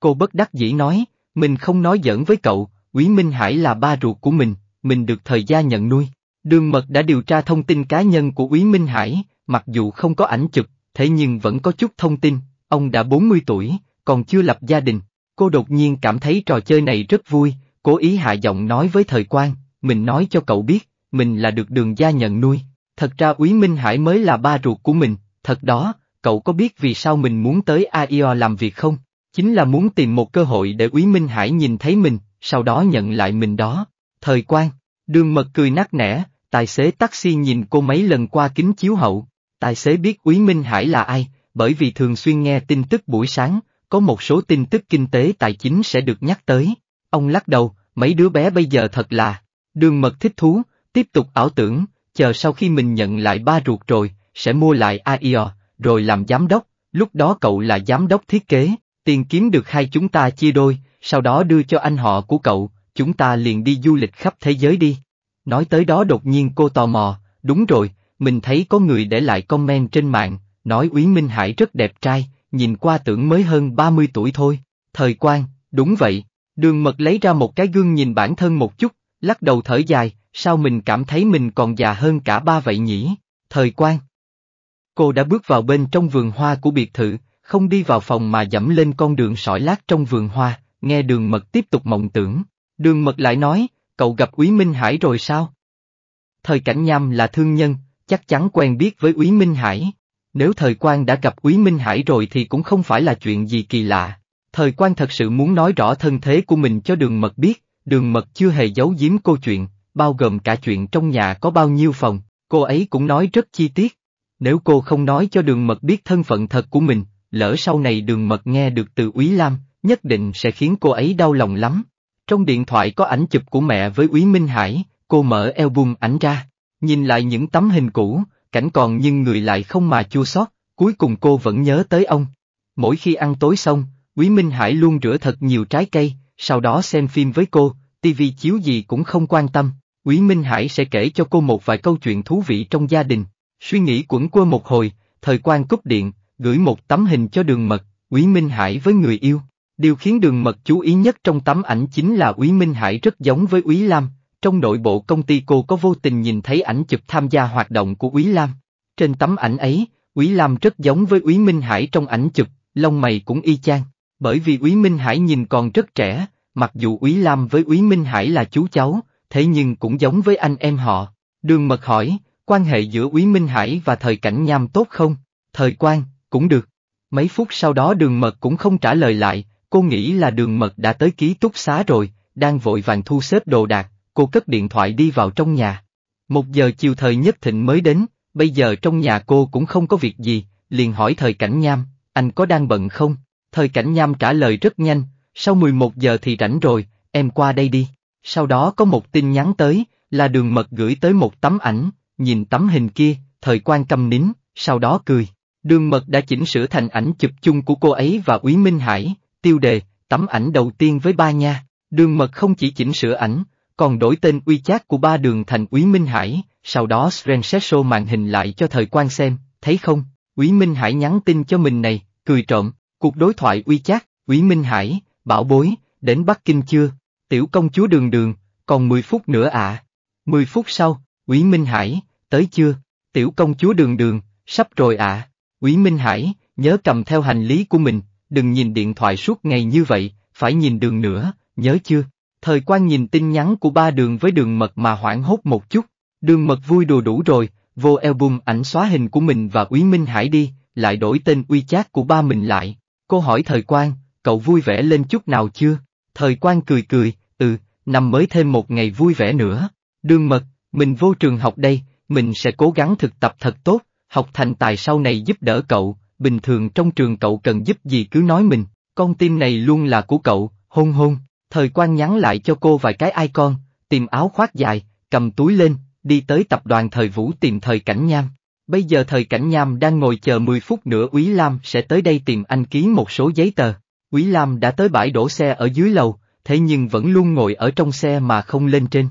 Cô bất đắc dĩ nói, mình không nói giỡn với cậu, Úy Minh Hải là ba ruột của mình, mình được thời gia nhận nuôi. Đường mật đã điều tra thông tin cá nhân của Úy Minh Hải, mặc dù không có ảnh chụp, thế nhưng vẫn có chút thông tin, ông đã 40 tuổi, còn chưa lập gia đình. Cô đột nhiên cảm thấy trò chơi này rất vui, cố ý hạ giọng nói với thời quan, mình nói cho cậu biết, mình là được đường gia nhận nuôi. Thật ra Úy Minh Hải mới là ba ruột của mình, thật đó, cậu có biết vì sao mình muốn tới AIO làm việc không? Chính là muốn tìm một cơ hội để Úy Minh Hải nhìn thấy mình, sau đó nhận lại mình đó. Thời quan, đường mật cười nát nẻ, tài xế taxi nhìn cô mấy lần qua kính chiếu hậu. Tài xế biết Úy Minh Hải là ai, bởi vì thường xuyên nghe tin tức buổi sáng, có một số tin tức kinh tế tài chính sẽ được nhắc tới. Ông lắc đầu, mấy đứa bé bây giờ thật là, đường mật thích thú, tiếp tục ảo tưởng, chờ sau khi mình nhận lại ba ruột rồi, sẽ mua lại AIO, rồi làm giám đốc, lúc đó cậu là giám đốc thiết kế, tiền kiếm được hai chúng ta chia đôi, sau đó đưa cho anh họ của cậu, chúng ta liền đi du lịch khắp thế giới đi. Nói tới đó đột nhiên cô tò mò, đúng rồi, mình thấy có người để lại comment trên mạng, nói Úy Minh Hải rất đẹp trai, nhìn qua tưởng mới hơn 30 tuổi thôi, thời quan, đúng vậy. Đường mật lấy ra một cái gương nhìn bản thân một chút, lắc đầu thở dài, sao mình cảm thấy mình còn già hơn cả ba vậy nhỉ? Thời quan. Cô đã bước vào bên trong vườn hoa của biệt thự, không đi vào phòng mà dẫm lên con đường sỏi lát trong vườn hoa, nghe đường mật tiếp tục mộng tưởng. Đường mật lại nói, cậu gặp Úy Minh Hải rồi sao? Thời cảnh nham là thương nhân, chắc chắn quen biết với Úy Minh Hải. Nếu thời quan đã gặp Úy Minh Hải rồi thì cũng không phải là chuyện gì kỳ lạ. Thời quan thật sự muốn nói rõ thân thế của mình cho đường mật biết, đường mật chưa hề giấu giếm cô chuyện, bao gồm cả chuyện trong nhà có bao nhiêu phòng, cô ấy cũng nói rất chi tiết. Nếu cô không nói cho đường mật biết thân phận thật của mình, lỡ sau này đường mật nghe được từ Úy Lam, nhất định sẽ khiến cô ấy đau lòng lắm. Trong điện thoại có ảnh chụp của mẹ với Úy Minh Hải, cô mở album ảnh ra, nhìn lại những tấm hình cũ, cảnh còn nhưng người lại không mà chua xót, cuối cùng cô vẫn nhớ tới ông. Mỗi khi ăn tối xong, Quý Minh Hải luôn rửa thật nhiều trái cây, sau đó xem phim với cô, TV chiếu gì cũng không quan tâm. Quý Minh Hải sẽ kể cho cô một vài câu chuyện thú vị trong gia đình. Suy nghĩ quẩn quơ một hồi, thời quan cúp điện, gửi một tấm hình cho đường mật, Quý Minh Hải với người yêu. Điều khiến đường mật chú ý nhất trong tấm ảnh chính là Úy Minh Hải rất giống với Úy Lam, trong nội bộ công ty cô có vô tình nhìn thấy ảnh chụp tham gia hoạt động của Úy Lam. Trên tấm ảnh ấy, Úy Lam rất giống với Úy Minh Hải trong ảnh chụp, lông mày cũng y chang, bởi vì Úy Minh Hải nhìn còn rất trẻ, mặc dù Úy Lam với Úy Minh Hải là chú cháu, thế nhưng cũng giống với anh em họ. Đường mật hỏi, quan hệ giữa Úy Minh Hải và thời cảnh nham tốt không? Thời quan, cũng được. Mấy phút sau đó đường mật cũng không trả lời lại, cô nghĩ là đường mật đã tới ký túc xá rồi, đang vội vàng thu xếp đồ đạc, cô cất điện thoại đi vào trong nhà. Một giờ chiều thời nhất thịnh mới đến, bây giờ trong nhà cô cũng không có việc gì, liền hỏi thời cảnh nham, anh có đang bận không? Thời cảnh nham trả lời rất nhanh, sau 11 giờ thì rảnh rồi, em qua đây đi. Sau đó có một tin nhắn tới, là đường mật gửi tới một tấm ảnh, nhìn tấm hình kia, thời quan cầm nín, sau đó cười. Đường mật đã chỉnh sửa thành ảnh chụp chung của cô ấy và Úy Minh Hải, tiêu đề, tấm ảnh đầu tiên với ba nha, đường mật không chỉ chỉnh sửa ảnh, còn đổi tên uy chát của ba đường thành Úy Minh Hải, sau đó Sren xét show màn hình lại cho thời quan xem, thấy không, Úy Minh Hải nhắn tin cho mình này, cười trộm, cuộc đối thoại uy chát, Úy Minh Hải, bảo bối, đến Bắc Kinh chưa, tiểu công chúa đường đường, còn 10 phút nữa ạ. À. 10 phút sau, Úy Minh Hải, tới chưa, tiểu công chúa đường đường, sắp rồi ạ. À. Úy Minh Hải, nhớ cầm theo hành lý của mình, đừng nhìn điện thoại suốt ngày như vậy, phải nhìn đường nữa, nhớ chưa? Thời quan nhìn tin nhắn của ba đường với đường mật mà hoảng hốt một chút, đường mật vui đùa đủ rồi, vô album ảnh xóa hình của mình và Úy Minh Hải đi, lại đổi tên uy chát của ba mình lại. Cô hỏi thời quan, cậu vui vẻ lên chút nào chưa? Thời quan cười cười, ừ, năm mới thêm một ngày vui vẻ nữa. Đường mật, mình vô trường học đây, mình sẽ cố gắng thực tập thật tốt, học thành tài sau này giúp đỡ cậu, bình thường trong trường cậu cần giúp gì cứ nói mình, con tim này luôn là của cậu, hôn hôn, thời quan nhắn lại cho cô vài cái icon, tìm áo khoác dài, cầm túi lên, đi tới tập đoàn thời Vũ tìm thời cảnh nham. Bây giờ thời cảnh nham đang ngồi chờ 10 phút nữa quý Lam sẽ tới đây tìm anh ký một số giấy tờ. quý Lam đã tới bãi đổ xe ở dưới lầu, thế nhưng vẫn luôn ngồi ở trong xe mà không lên trên.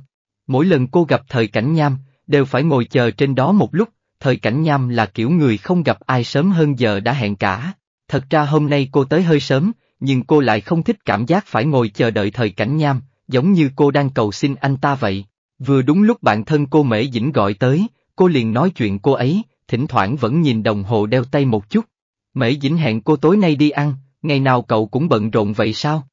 Mỗi lần cô gặp thời cảnh nham, đều phải ngồi chờ trên đó một lúc, thời cảnh nham là kiểu người không gặp ai sớm hơn giờ đã hẹn cả. Thật ra hôm nay cô tới hơi sớm, nhưng cô lại không thích cảm giác phải ngồi chờ đợi thời cảnh nham, giống như cô đang cầu xin anh ta vậy. Vừa đúng lúc bạn thân cô Mễ Dĩnh gọi tới, cô liền nói chuyện cô ấy, thỉnh thoảng vẫn nhìn đồng hồ đeo tay một chút. Mễ Dĩnh hẹn cô tối nay đi ăn, ngày nào cậu cũng bận rộn vậy sao?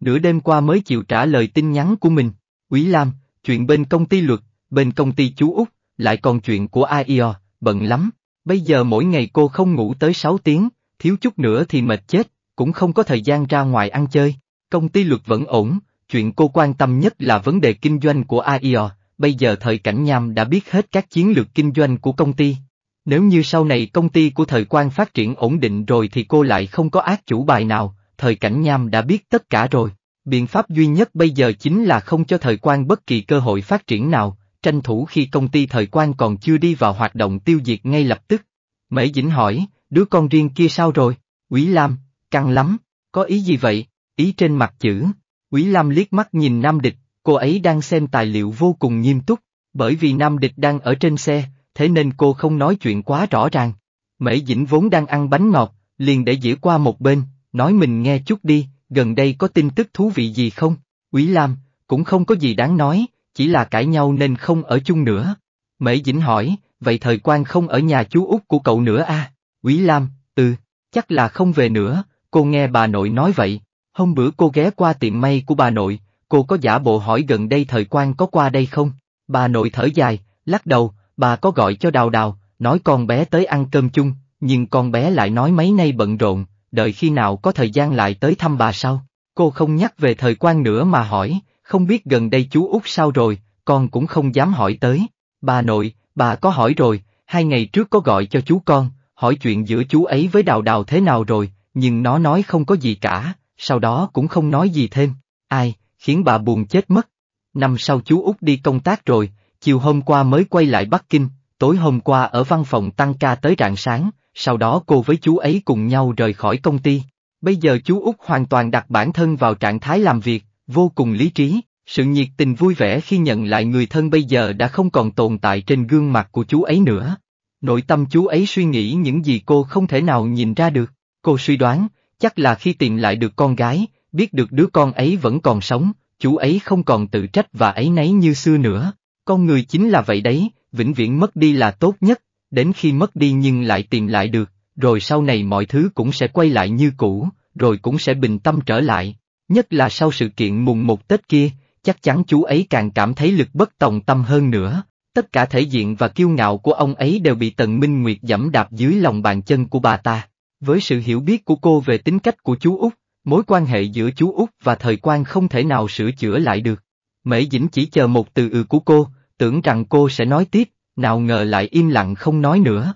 Nửa đêm qua mới chịu trả lời tin nhắn của mình, Quý Lam, chuyện bên công ty luật, bên công ty chú Úc, lại còn chuyện của AIO, bận lắm, bây giờ mỗi ngày cô không ngủ tới 6 tiếng, thiếu chút nữa thì mệt chết, cũng không có thời gian ra ngoài ăn chơi, công ty luật vẫn ổn, chuyện cô quan tâm nhất là vấn đề kinh doanh của AIO, bây giờ thời cảnh nham đã biết hết các chiến lược kinh doanh của công ty. Nếu như sau này công ty của thời quan phát triển ổn định rồi thì cô lại không có ác chủ bài nào, thời cảnh nham đã biết tất cả rồi. Biện pháp duy nhất bây giờ chính là không cho thời quan bất kỳ cơ hội phát triển nào, tranh thủ khi công ty thời quan còn chưa đi vào hoạt động tiêu diệt ngay lập tức. Mễ Dĩnh hỏi, đứa con riêng kia sao rồi? Quý Lam, căng lắm, có ý gì vậy? Ý trên mặt chữ. Quý Lam liếc mắt nhìn Nam Địch, cô ấy đang xem tài liệu vô cùng nghiêm túc, bởi vì Nam Địch đang ở trên xe, thế nên cô không nói chuyện quá rõ ràng. Mễ Dĩnh vốn đang ăn bánh ngọt, liền để dĩa qua một bên, nói mình nghe chút đi, gần đây có tin tức thú vị gì không? Quý Lam, cũng không có gì đáng nói, chỉ là cãi nhau nên không ở chung nữa. Mễ Dĩnh hỏi, vậy thời quan không ở nhà chú út của cậu nữa à? Quý Lam, ừ, chắc là không về nữa, cô nghe bà nội nói vậy. Hôm bữa cô ghé qua tiệm may của bà nội, cô có giả bộ hỏi gần đây thời quan có qua đây không? Bà nội thở dài, lắc đầu, bà có gọi cho đào đào, nói con bé tới ăn cơm chung, nhưng con bé lại nói mấy nay bận rộn, đợi khi nào có thời gian lại tới thăm bà sau. Cô không nhắc về thời quan nữa mà hỏi, không biết gần đây chú út sao rồi, con cũng không dám hỏi tới. Bà nội, bà có hỏi rồi, hai ngày trước có gọi cho chú con, hỏi chuyện giữa chú ấy với đào đào thế nào rồi, nhưng nó nói không có gì cả, sau đó cũng không nói gì thêm. Ai, khiến bà buồn chết mất. Năm sau chú út đi công tác rồi, chiều hôm qua mới quay lại Bắc Kinh, tối hôm qua ở văn phòng tăng ca tới rạng sáng, sau đó cô với chú ấy cùng nhau rời khỏi công ty. Bây giờ chú út hoàn toàn đặt bản thân vào trạng thái làm việc, vô cùng lý trí, sự nhiệt tình vui vẻ khi nhận lại người thân bây giờ đã không còn tồn tại trên gương mặt của chú ấy nữa. Nội tâm chú ấy suy nghĩ những gì cô không thể nào nhìn ra được, cô suy đoán, chắc là khi tìm lại được con gái, biết được đứa con ấy vẫn còn sống, chú ấy không còn tự trách và ấy nấy như xưa nữa. Con người chính là vậy đấy, vĩnh viễn mất đi là tốt nhất, đến khi mất đi nhưng lại tìm lại được, rồi sau này mọi thứ cũng sẽ quay lại như cũ, rồi cũng sẽ bình tâm trở lại. Nhất là sau sự kiện mùng một Tết kia, chắc chắn chú ấy càng cảm thấy lực bất tòng tâm hơn nữa. Tất cả thể diện và kiêu ngạo của ông ấy đều bị Tần Minh Nguyệt dẫm đạp dưới lòng bàn chân của bà ta. Với sự hiểu biết của cô về tính cách của chú Úc, mối quan hệ giữa chú Úc và thời quan không thể nào sửa chữa lại được. Mễ Dĩnh chỉ chờ một từ ừ của cô, tưởng rằng cô sẽ nói tiếp, nào ngờ lại im lặng không nói nữa.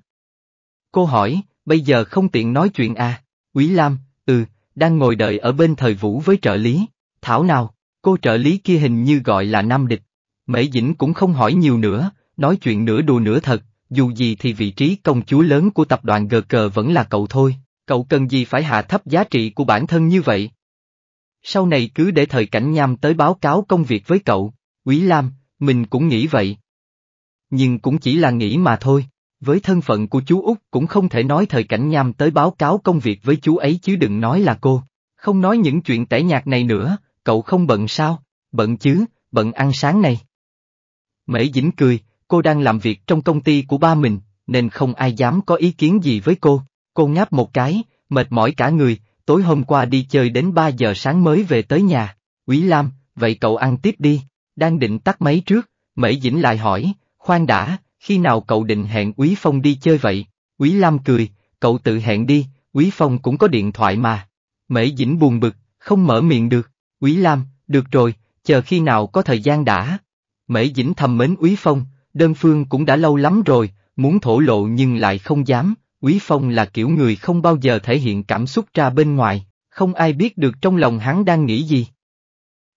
Cô hỏi, bây giờ không tiện nói chuyện à? Quý Lam, ừ, đang ngồi đợi ở bên thời vũ với trợ lý. Thảo nào, cô trợ lý kia hình như gọi là Nam Địch. Mễ Dĩnh cũng không hỏi nhiều nữa, nói chuyện nửa đùa nửa thật, dù gì thì vị trí công chúa lớn của tập đoàn gờ cờ vẫn là cậu thôi, cậu cần gì phải hạ thấp giá trị của bản thân như vậy. Sau này cứ để thời cảnh nham tới báo cáo công việc với cậu, Quý Lam, mình cũng nghĩ vậy. Nhưng cũng chỉ là nghĩ mà thôi. Với thân phận của chú Út cũng không thể nói thời cảnh nham tới báo cáo công việc với chú ấy chứ đừng nói là cô. Không nói những chuyện tẻ nhạt này nữa, cậu không bận sao? Bận chứ, bận ăn sáng này. Mễ Dĩnh cười, cô đang làm việc trong công ty của ba mình, nên không ai dám có ý kiến gì với cô. Cô ngáp một cái, mệt mỏi cả người, tối hôm qua đi chơi đến ba giờ sáng mới về tới nhà. Quý Lam, vậy cậu ăn tiếp đi. Đang định tắt máy trước, Mễ Dĩnh lại hỏi, khoan đã, khi nào cậu định hẹn quý Phong đi chơi vậy? quý Lam cười, cậu tự hẹn đi, quý Phong cũng có điện thoại mà. Mễ Dĩnh buồn bực, không mở miệng được. quý Lam, được rồi, chờ khi nào có thời gian đã. Mễ Dĩnh thầm mến quý Phong, đơn phương cũng đã lâu lắm rồi, muốn thổ lộ nhưng lại không dám. quý Phong là kiểu người không bao giờ thể hiện cảm xúc ra bên ngoài, không ai biết được trong lòng hắn đang nghĩ gì.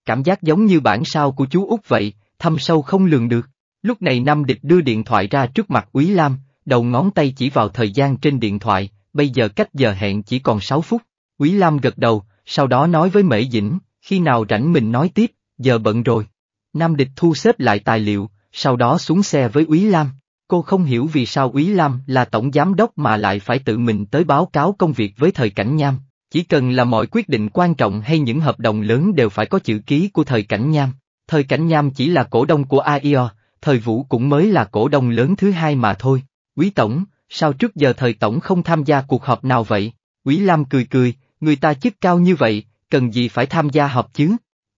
Cảm giác giống như bản sao của chú Út vậy, thâm sâu không lường được. Lúc này Nam Địch đưa điện thoại ra trước mặt Úy Lam, đầu ngón tay chỉ vào thời gian trên điện thoại, bây giờ cách giờ hẹn chỉ còn 6 phút. Úy Lam gật đầu, sau đó nói với Mễ Dĩnh, khi nào rảnh mình nói tiếp, giờ bận rồi. Nam Địch thu xếp lại tài liệu, sau đó xuống xe với Úy Lam. Cô không hiểu vì sao Úy Lam là tổng giám đốc mà lại phải tự mình tới báo cáo công việc với thời cảnh nham. Chỉ cần là mọi quyết định quan trọng hay những hợp đồng lớn đều phải có chữ ký của thời cảnh nham. Thời cảnh nham chỉ là cổ đông của AIO, thời Vũ cũng mới là cổ đông lớn thứ hai mà thôi. Quý Tổng, sao trước giờ thời Tổng không tham gia cuộc họp nào vậy? Quý Lam cười cười, người ta chức cao như vậy, cần gì phải tham gia họp chứ?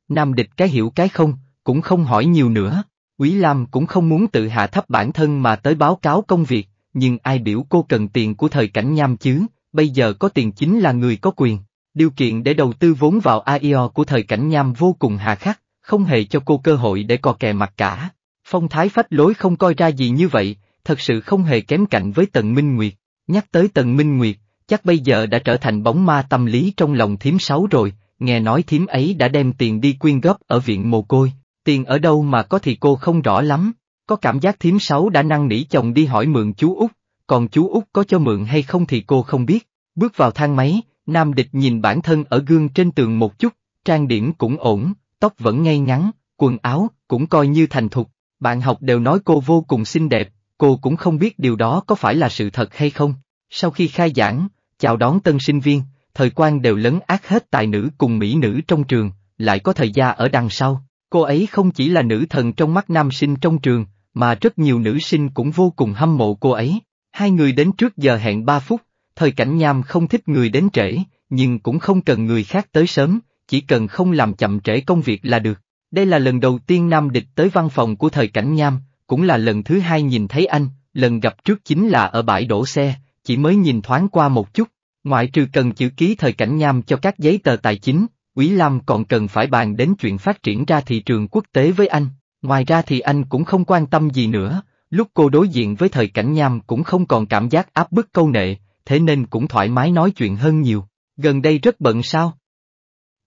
Nam địch cái hiểu cái không, cũng không hỏi nhiều nữa. Quý Lam cũng không muốn tự hạ thấp bản thân mà tới báo cáo công việc, nhưng ai biểu cô cần tiền của thời cảnh nham chứ, bây giờ có tiền chính là người có quyền. Điều kiện để đầu tư vốn vào AIO của thời cảnh nham vô cùng hà khắc, không hề cho cô cơ hội để cò kè mặt cả. Phong thái phách lối không coi ra gì như vậy, thật sự không hề kém cạnh với Tần Minh Nguyệt. Nhắc tới Tần Minh Nguyệt, chắc bây giờ đã trở thành bóng ma tâm lý trong lòng thiếm sáu rồi, nghe nói thiếm ấy đã đem tiền đi quyên góp ở viện mồ côi, tiền ở đâu mà có thì cô không rõ lắm, có cảm giác thiếm sáu đã năn nỉ chồng đi hỏi mượn chú út, còn chú út có cho mượn hay không thì cô không biết. Bước vào thang máy, Nam Địch nhìn bản thân ở gương trên tường một chút, trang điểm cũng ổn, tóc vẫn ngay ngắn, quần áo cũng coi như thành thục, bạn học đều nói cô vô cùng xinh đẹp, cô cũng không biết điều đó có phải là sự thật hay không. Sau khi khai giảng, chào đón tân sinh viên, thời quan đều lấn ác hết tài nữ cùng mỹ nữ trong trường, lại có thời gia ở đằng sau. Cô ấy không chỉ là nữ thần trong mắt nam sinh trong trường, mà rất nhiều nữ sinh cũng vô cùng hâm mộ cô ấy. Hai người đến trước giờ hẹn 3 phút, thời cảnh nham không thích người đến trễ, nhưng cũng không cần người khác tới sớm, chỉ cần không làm chậm trễ công việc là được. Đây là lần đầu tiên Nam Địch tới văn phòng của thời cảnh nham, cũng là lần thứ hai nhìn thấy anh, lần gặp trước chính là ở bãi đổ xe, chỉ mới nhìn thoáng qua một chút, ngoại trừ cần chữ ký thời cảnh nham cho các giấy tờ tài chính, Quý Lam còn cần phải bàn đến chuyện phát triển ra thị trường quốc tế với anh, ngoài ra thì anh cũng không quan tâm gì nữa, lúc cô đối diện với thời cảnh nham cũng không còn cảm giác áp bức câu nệ, thế nên cũng thoải mái nói chuyện hơn nhiều, gần đây rất bận sao?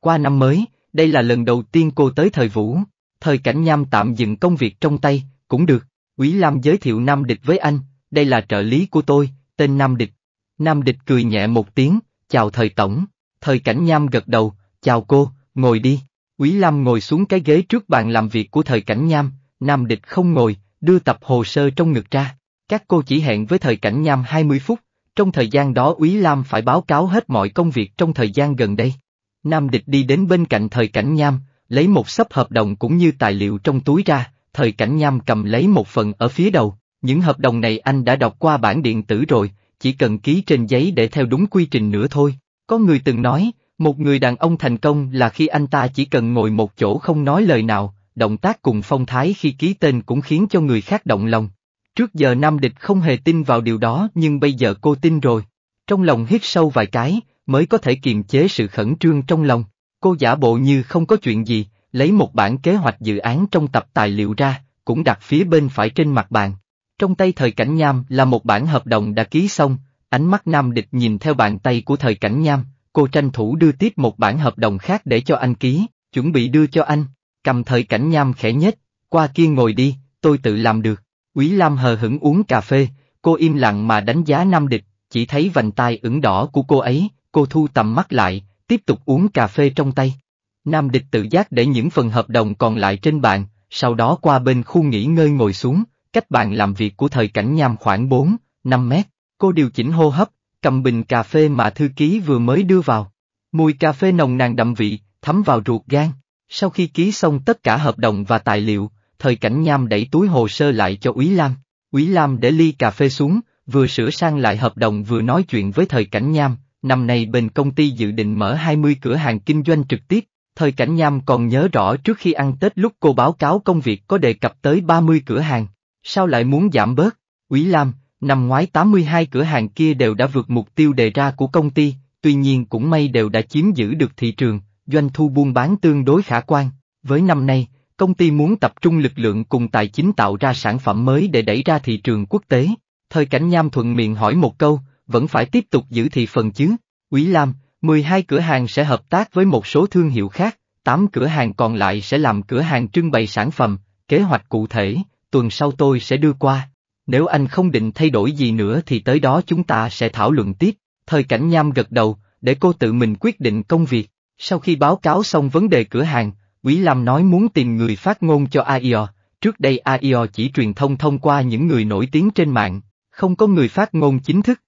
Qua năm mới, đây là lần đầu tiên cô tới thời Vũ, thời cảnh nham tạm dừng công việc trong tay, cũng được, Quý Lam giới thiệu Nam Địch với anh, đây là trợ lý của tôi, tên Nam Địch. Nam Địch cười nhẹ một tiếng, chào thời tổng, thời cảnh nham gật đầu, chào cô, ngồi đi. Quý Lam ngồi xuống cái ghế trước bàn làm việc của thời cảnh nham, Nam Địch không ngồi, đưa tập hồ sơ trong ngực ra. Các cô chỉ hẹn với thời cảnh nham hai mươi phút, trong thời gian đó Úy Lam phải báo cáo hết mọi công việc trong thời gian gần đây. Nam địch đi đến bên cạnh thời cảnh nham, lấy một sấp hợp đồng cũng như tài liệu trong túi ra, thời cảnh nham cầm lấy một phần ở phía đầu. Những hợp đồng này anh đã đọc qua bản điện tử rồi, chỉ cần ký trên giấy để theo đúng quy trình nữa thôi. Có người từng nói, một người đàn ông thành công là khi anh ta chỉ cần ngồi một chỗ không nói lời nào, động tác cùng phong thái khi ký tên cũng khiến cho người khác động lòng. Trước giờ Nam Địch không hề tin vào điều đó nhưng bây giờ cô tin rồi. Trong lòng hít sâu vài cái, mới có thể kiềm chế sự khẩn trương trong lòng. Cô giả bộ như không có chuyện gì, lấy một bản kế hoạch dự án trong tập tài liệu ra, cũng đặt phía bên phải trên mặt bàn. Trong tay thời cảnh nham là một bản hợp đồng đã ký xong, ánh mắt nam địch nhìn theo bàn tay của thời cảnh nham, cô tranh thủ đưa tiếp một bản hợp đồng khác để cho anh ký, chuẩn bị đưa cho anh, cầm thời cảnh nham khẽ nhất, qua kia ngồi đi, tôi tự làm được. Quý Lam hờ hững uống cà phê, cô im lặng mà đánh giá nam địch, chỉ thấy vành tai ửng đỏ của cô ấy, cô thu tầm mắt lại, tiếp tục uống cà phê trong tay. Nam địch tự giác để những phần hợp đồng còn lại trên bàn, sau đó qua bên khu nghỉ ngơi ngồi xuống, cách bàn làm việc của thời cảnh nham khoảng 4, 5 mét. Cô điều chỉnh hô hấp, cầm bình cà phê mà thư ký vừa mới đưa vào. Mùi cà phê nồng nàn đậm vị, thấm vào ruột gan. Sau khi ký xong tất cả hợp đồng và tài liệu, thời cảnh nham đẩy túi hồ sơ lại cho Úy Lam. Úy Lam để ly cà phê xuống, vừa sửa sang lại hợp đồng vừa nói chuyện với thời cảnh nham, năm nay bên công ty dự định mở 20 cửa hàng kinh doanh trực tiếp, thời cảnh nham còn nhớ rõ trước khi ăn Tết lúc cô báo cáo công việc có đề cập tới 30 cửa hàng, sao lại muốn giảm bớt, Úy Lam, năm ngoái 82 cửa hàng kia đều đã vượt mục tiêu đề ra của công ty, tuy nhiên cũng may đều đã chiếm giữ được thị trường, doanh thu buôn bán tương đối khả quan, với năm nay, công ty muốn tập trung lực lượng cùng tài chính tạo ra sản phẩm mới để đẩy ra thị trường quốc tế. Thời cảnh nham thuận miệng hỏi một câu, vẫn phải tiếp tục giữ thị phần chứ. Quý Lam, 12 cửa hàng sẽ hợp tác với một số thương hiệu khác, 8 cửa hàng còn lại sẽ làm cửa hàng trưng bày sản phẩm, kế hoạch cụ thể, tuần sau tôi sẽ đưa qua. Nếu anh không định thay đổi gì nữa thì tới đó chúng ta sẽ thảo luận tiếp. Thời cảnh nham gật đầu, để cô tự mình quyết định công việc. Sau khi báo cáo xong vấn đề cửa hàng, Quý Lam nói muốn tìm người phát ngôn cho AIO. Trước đây AIO chỉ truyền thông thông qua những người nổi tiếng trên mạng, không có người phát ngôn chính thức.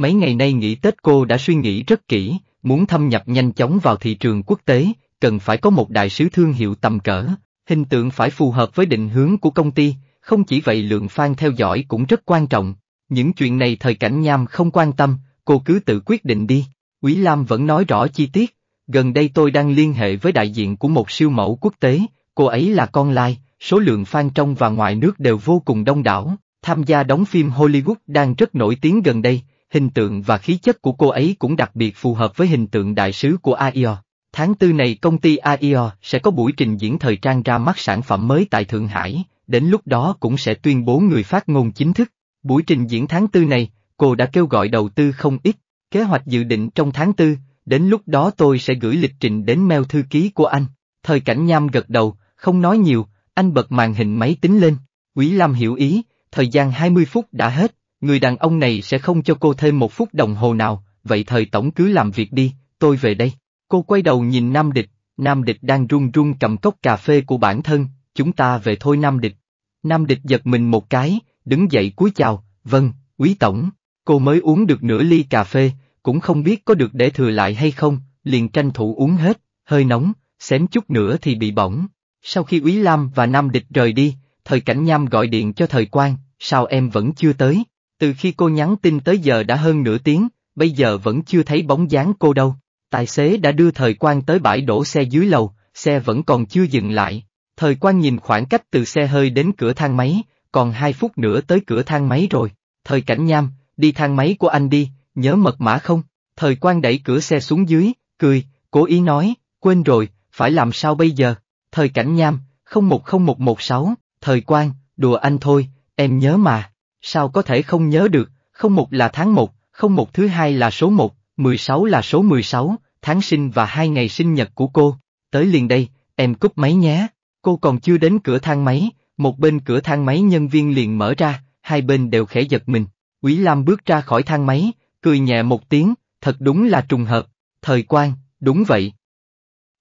Mấy ngày nay nghỉ Tết cô đã suy nghĩ rất kỹ, muốn thâm nhập nhanh chóng vào thị trường quốc tế, cần phải có một đại sứ thương hiệu tầm cỡ, hình tượng phải phù hợp với định hướng của công ty, không chỉ vậy lượng fan theo dõi cũng rất quan trọng. Những chuyện này thời cảnh nham không quan tâm, cô cứ tự quyết định đi. Quý Lam vẫn nói rõ chi tiết, gần đây tôi đang liên hệ với đại diện của một siêu mẫu quốc tế, cô ấy là con lai, số lượng fan trong và ngoài nước đều vô cùng đông đảo, tham gia đóng phim Hollywood đang rất nổi tiếng gần đây, hình tượng và khí chất của cô ấy cũng đặc biệt phù hợp với hình tượng đại sứ của AIO. Tháng tư này công ty AIO sẽ có buổi trình diễn thời trang ra mắt sản phẩm mới tại Thượng Hải, đến lúc đó cũng sẽ tuyên bố người phát ngôn chính thức. Buổi trình diễn tháng tư này, cô đã kêu gọi đầu tư không ít, kế hoạch dự định trong tháng tư, đến lúc đó tôi sẽ gửi lịch trình đến mail thư ký của anh. Thời cảnh nham gật đầu, không nói nhiều, anh bật màn hình máy tính lên. Quý Lam hiểu ý, thời gian 20 phút đã hết, người đàn ông này sẽ không cho cô thêm một phút đồng hồ nào, vậy thời tổng cứ làm việc đi, tôi về đây. Cô quay đầu nhìn Nam Địch, Nam Địch đang run run cầm cốc cà phê của bản thân, chúng ta về thôi Nam Địch. Nam Địch giật mình một cái, đứng dậy cúi chào, vâng, quý tổng, cô mới uống được nửa ly cà phê, cũng không biết có được để thừa lại hay không, liền tranh thủ uống hết, hơi nóng, xém chút nữa thì bị bỏng. Sau khi Úy Lam và Nam Địch rời đi, thời cảnh nham gọi điện cho thời quan, sao em vẫn chưa tới, từ khi cô nhắn tin tới giờ đã hơn nửa tiếng, bây giờ vẫn chưa thấy bóng dáng cô đâu. Tài xế đã đưa thời quan tới bãi đổ xe dưới lầu, xe vẫn còn chưa dừng lại. Thời quan nhìn khoảng cách từ xe hơi đến cửa thang máy, còn hai phút nữa tới cửa thang máy rồi. Thời cảnh nham, đi thang máy của anh đi, nhớ mật mã không? Thời quan đẩy cửa xe xuống dưới, cười, cố ý nói, quên rồi, phải làm sao bây giờ? Thời cảnh nham, 010116, thời quan, đùa anh thôi, em nhớ mà sao có thể không nhớ được, không một là tháng một, không một thứ hai là số một, mười sáu là số mười sáu, tháng sinh và hai ngày sinh nhật của cô, tới liền đây, em cúp máy nhé, cô còn chưa đến cửa thang máy, một bên cửa thang máy nhân viên liền mở ra, hai bên đều khẽ giật mình, Quý Lam bước ra khỏi thang máy, cười nhẹ một tiếng, thật đúng là trùng hợp, thời quan, đúng vậy.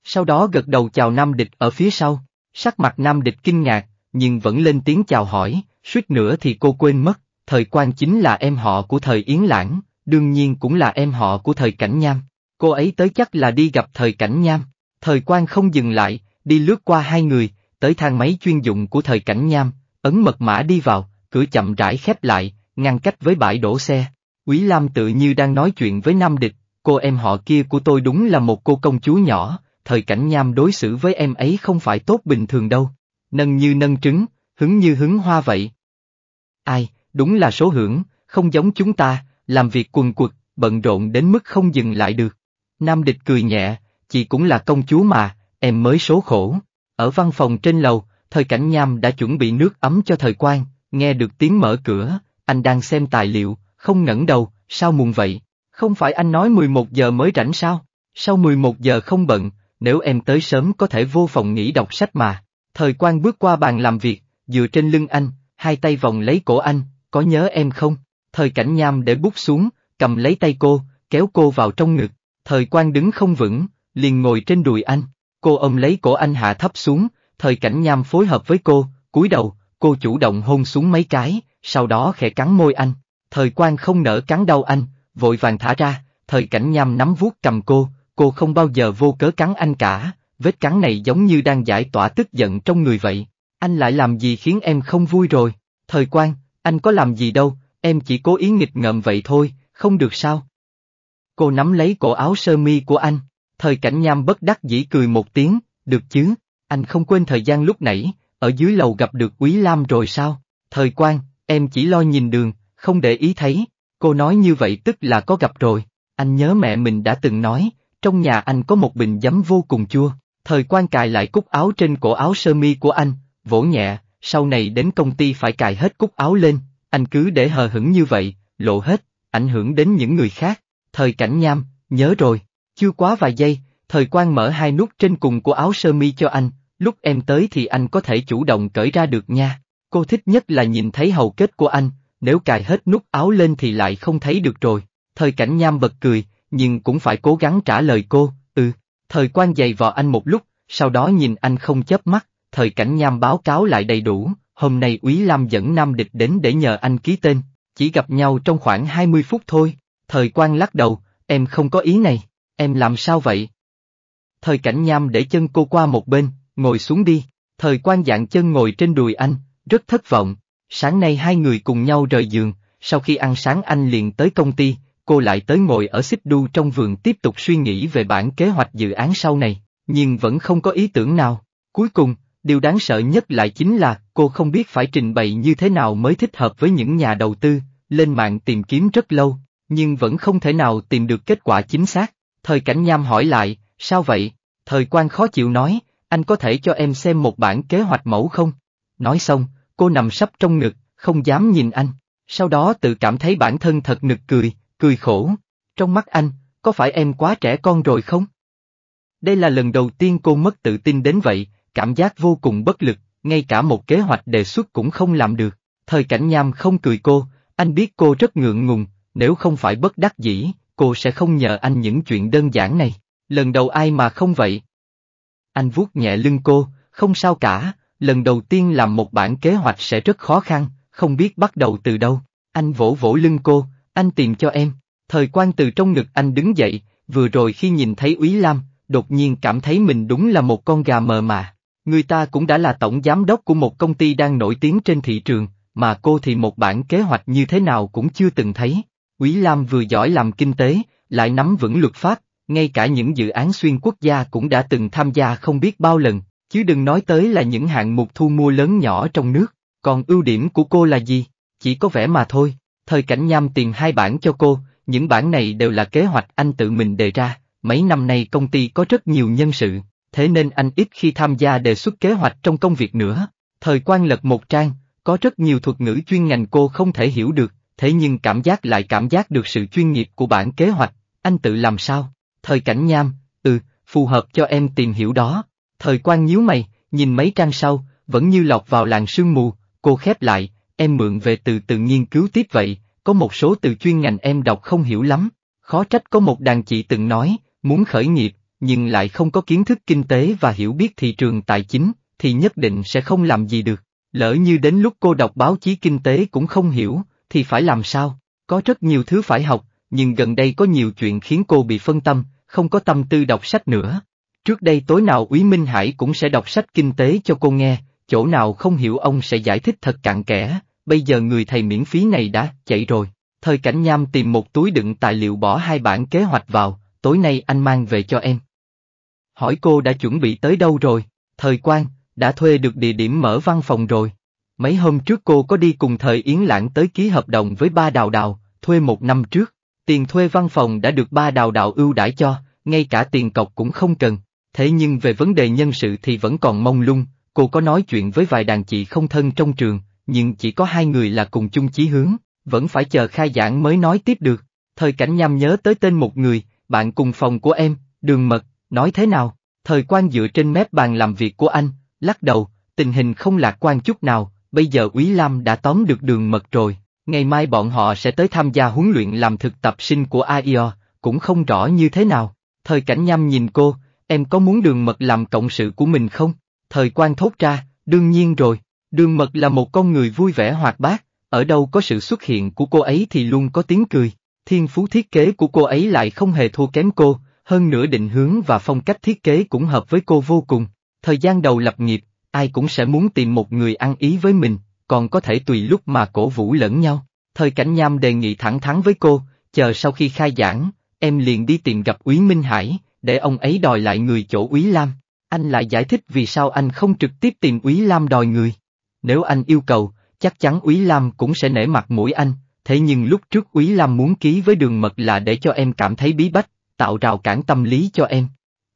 Sau đó gật đầu chào Nam Địch ở phía sau, sắc mặt Nam Địch kinh ngạc, nhưng vẫn lên tiếng chào hỏi, suýt nữa thì cô quên mất, thời quan chính là em họ của thời Yến Lãng, đương nhiên cũng là em họ của thời Cảnh Nham. Cô ấy tới chắc là đi gặp thời Cảnh Nham, thời quan không dừng lại, đi lướt qua hai người, tới thang máy chuyên dụng của thời Cảnh Nham, ấn mật mã đi vào, cửa chậm rãi khép lại, ngăn cách với bãi đổ xe. Quý Lam tự như đang nói chuyện với Nam Địch, cô em họ kia của tôi đúng là một cô công chúa nhỏ, thời Cảnh Nham đối xử với em ấy không phải tốt bình thường đâu. Nâng như nâng trứng, hứng như hứng hoa vậy. Ai, đúng là số hưởng, không giống chúng ta, làm việc quần quật, bận rộn đến mức không dừng lại được. Nam địch cười nhẹ, chị cũng là công chúa mà, em mới số khổ. Ở văn phòng trên lầu, thời cảnh nham đã chuẩn bị nước ấm cho thời quan, nghe được tiếng mở cửa, anh đang xem tài liệu, không ngẩng đầu, sao muộn vậy? Không phải anh nói 11 giờ mới rảnh sao? Sau 11 giờ không bận, nếu em tới sớm có thể vô phòng nghỉ đọc sách mà. Thời quan bước qua bàn làm việc, dựa trên lưng anh, hai tay vòng lấy cổ anh, có nhớ em không? Thời cảnh nham để bút xuống, cầm lấy tay cô, kéo cô vào trong ngực, thời quan đứng không vững, liền ngồi trên đùi anh, cô ôm lấy cổ anh hạ thấp xuống, thời cảnh nham phối hợp với cô, cúi đầu, cô chủ động hôn xuống mấy cái, sau đó khẽ cắn môi anh, thời quan không nỡ cắn đau anh, vội vàng thả ra, thời cảnh nham nắm vuốt cầm cô, cô không bao giờ vô cớ cắn anh cả, vết cắn này giống như đang giải tỏa tức giận trong người vậy. Anh lại làm gì khiến em không vui rồi? Thời quan, anh có làm gì đâu, em chỉ cố ý nghịch ngợm vậy thôi, không được sao? Cô nắm lấy cổ áo sơ mi của anh, thời cảnh nham bất đắc dĩ cười một tiếng, được chứ, anh không quên thời gian lúc nãy, ở dưới lầu gặp được Quý Lam rồi sao? Thời quan, em chỉ lo nhìn đường, không để ý thấy, cô nói như vậy tức là có gặp rồi, anh nhớ mẹ mình đã từng nói, trong nhà anh có một bình giấm vô cùng chua, thời quan cài lại cúc áo trên cổ áo sơ mi của anh, vỗ nhẹ, sau này đến công ty phải cài hết cúc áo lên, anh cứ để hờ hững như vậy, lộ hết, ảnh hưởng đến những người khác. Thời cảnh nham, nhớ rồi, chưa quá vài giây, thời quan mở hai nút trên cùng của áo sơ mi cho anh, lúc em tới thì anh có thể chủ động cởi ra được nha. Cô thích nhất là nhìn thấy hầu kết của anh, nếu cài hết nút áo lên thì lại không thấy được rồi. Thời cảnh nham bật cười, nhưng cũng phải cố gắng trả lời cô, ừ. Thời quan giày vò anh một lúc, sau đó nhìn anh không chớp mắt, thời cảnh nham báo cáo lại đầy đủ, hôm nay Úy Lam dẫn Nam Địch đến để nhờ anh ký tên, chỉ gặp nhau trong khoảng 20 phút thôi, thời quan lắc đầu, em không có ý này, em làm sao vậy? Thời cảnh nham để chân cô qua một bên, ngồi xuống đi, thời quan dạng chân ngồi trên đùi anh, rất thất vọng, sáng nay hai người cùng nhau rời giường, sau khi ăn sáng anh liền tới công ty, cô lại tới ngồi ở xích đu trong vườn tiếp tục suy nghĩ về bản kế hoạch dự án sau này, nhưng vẫn không có ý tưởng nào, cuối cùng, Điều đáng sợ nhất lại chính là cô không biết phải trình bày như thế nào mới thích hợp với những nhà đầu tư, lên mạng tìm kiếm rất lâu, nhưng vẫn không thể nào tìm được kết quả chính xác. Thời cảnh nham hỏi lại, sao vậy? Thời quan khó chịu nói, anh có thể cho em xem một bản kế hoạch mẫu không? Nói xong, cô nằm sấp trong ngực, không dám nhìn anh. Sau đó tự cảm thấy bản thân thật nực cười, cười khổ. Trong mắt anh, có phải em quá trẻ con rồi không? Đây là lần đầu tiên cô mất tự tin đến vậy, cảm giác vô cùng bất lực, ngay cả một kế hoạch đề xuất cũng không làm được. Thời cảnh nham không cười cô, anh biết cô rất ngượng ngùng, nếu không phải bất đắc dĩ, cô sẽ không nhờ anh những chuyện đơn giản này. Lần đầu ai mà không vậy? Anh vuốt nhẹ lưng cô, không sao cả, lần đầu tiên làm một bản kế hoạch sẽ rất khó khăn, không biết bắt đầu từ đâu. Anh vỗ vỗ lưng cô, anh tìm cho em. Thời quan từ trong ngực anh đứng dậy, vừa rồi khi nhìn thấy Úy Lam, đột nhiên cảm thấy mình đúng là một con gà mờ mà. Người ta cũng đã là tổng giám đốc của một công ty đang nổi tiếng trên thị trường, mà cô thì một bản kế hoạch như thế nào cũng chưa từng thấy. Quý Lam vừa giỏi làm kinh tế, lại nắm vững luật pháp, ngay cả những dự án xuyên quốc gia cũng đã từng tham gia không biết bao lần, chứ đừng nói tới là những hạng mục thu mua lớn nhỏ trong nước. Còn ưu điểm của cô là gì? Chỉ có vẻ mà thôi. Thời cảnh nham tiền hai bản cho cô, những bản này đều là kế hoạch anh tự mình đề ra. Mấy năm nay công ty có rất nhiều nhân sự, thế nên anh ít khi tham gia đề xuất kế hoạch trong công việc nữa. Thời quan lật một trang, có rất nhiều thuật ngữ chuyên ngành cô không thể hiểu được, thế nhưng cảm giác lại cảm giác được sự chuyên nghiệp của bản kế hoạch, anh tự làm sao? Thời cảnh nham, ừ, phù hợp cho em tìm hiểu đó. Thời quan nhíu mày, nhìn mấy trang sau, vẫn như lọt vào làng sương mù, cô khép lại, em mượn về từ từ nghiên cứu tiếp vậy, có một số từ chuyên ngành em đọc không hiểu lắm, khó trách có một đàn chị từng nói, muốn khởi nghiệp, nhưng lại không có kiến thức kinh tế và hiểu biết thị trường tài chính, thì nhất định sẽ không làm gì được. Lỡ như đến lúc cô đọc báo chí kinh tế cũng không hiểu, thì phải làm sao? Có rất nhiều thứ phải học, nhưng gần đây có nhiều chuyện khiến cô bị phân tâm, không có tâm tư đọc sách nữa. Trước đây tối nào Úy Minh Hải cũng sẽ đọc sách kinh tế cho cô nghe, chỗ nào không hiểu ông sẽ giải thích thật cạn kẽ, bây giờ người thầy miễn phí này đã chạy rồi. Thời cảnh nham tìm một túi đựng tài liệu bỏ hai bản kế hoạch vào, tối nay anh mang về cho em hỏi cô đã chuẩn bị tới đâu rồi, thời quan, đã thuê được địa điểm mở văn phòng rồi. Mấy hôm trước cô có đi cùng thời Yến Lãng tới ký hợp đồng với ba đào đào, thuê một năm trước, tiền thuê văn phòng đã được ba đào đào ưu đãi cho, ngay cả tiền cọc cũng không cần. Thế nhưng về vấn đề nhân sự thì vẫn còn mong lung, cô có nói chuyện với vài đàn chị không thân trong trường, nhưng chỉ có hai người là cùng chung chí hướng, vẫn phải chờ khai giảng mới nói tiếp được. Thời cảnh nhằm nhớ tới tên một người, bạn cùng phòng của em, đường mật, Nói thế nào, thời quan dựa trên mép bàn làm việc của anh, lắc đầu, tình hình không lạc quan chút nào, bây giờ Úy Lam đã tóm được đường mật rồi, ngày mai bọn họ sẽ tới tham gia huấn luyện làm thực tập sinh của AIO, cũng không rõ như thế nào. Thời cảnh nhâm nhìn cô, em có muốn đường mật làm cộng sự của mình không? Thời quan thốt ra, đương nhiên rồi, đường mật là một con người vui vẻ hoạt bát, ở đâu có sự xuất hiện của cô ấy thì luôn có tiếng cười, thiên phú thiết kế của cô ấy lại không hề thua kém cô, hơn nữa định hướng và phong cách thiết kế cũng hợp với cô vô cùng. Thời gian đầu lập nghiệp, ai cũng sẽ muốn tìm một người ăn ý với mình, còn có thể tùy lúc mà cổ vũ lẫn nhau. Thời cảnh nham đề nghị thẳng thắn với cô, chờ sau khi khai giảng, em liền đi tìm gặp Úy Minh Hải, để ông ấy đòi lại người chỗ Úy Lam. Anh lại giải thích vì sao anh không trực tiếp tìm Úy Lam đòi người. Nếu anh yêu cầu, chắc chắn Úy Lam cũng sẽ nể mặt mũi anh, thế nhưng lúc trước Úy Lam muốn ký với đường mật là để cho em cảm thấy bí bách, tạo rào cản tâm lý cho em.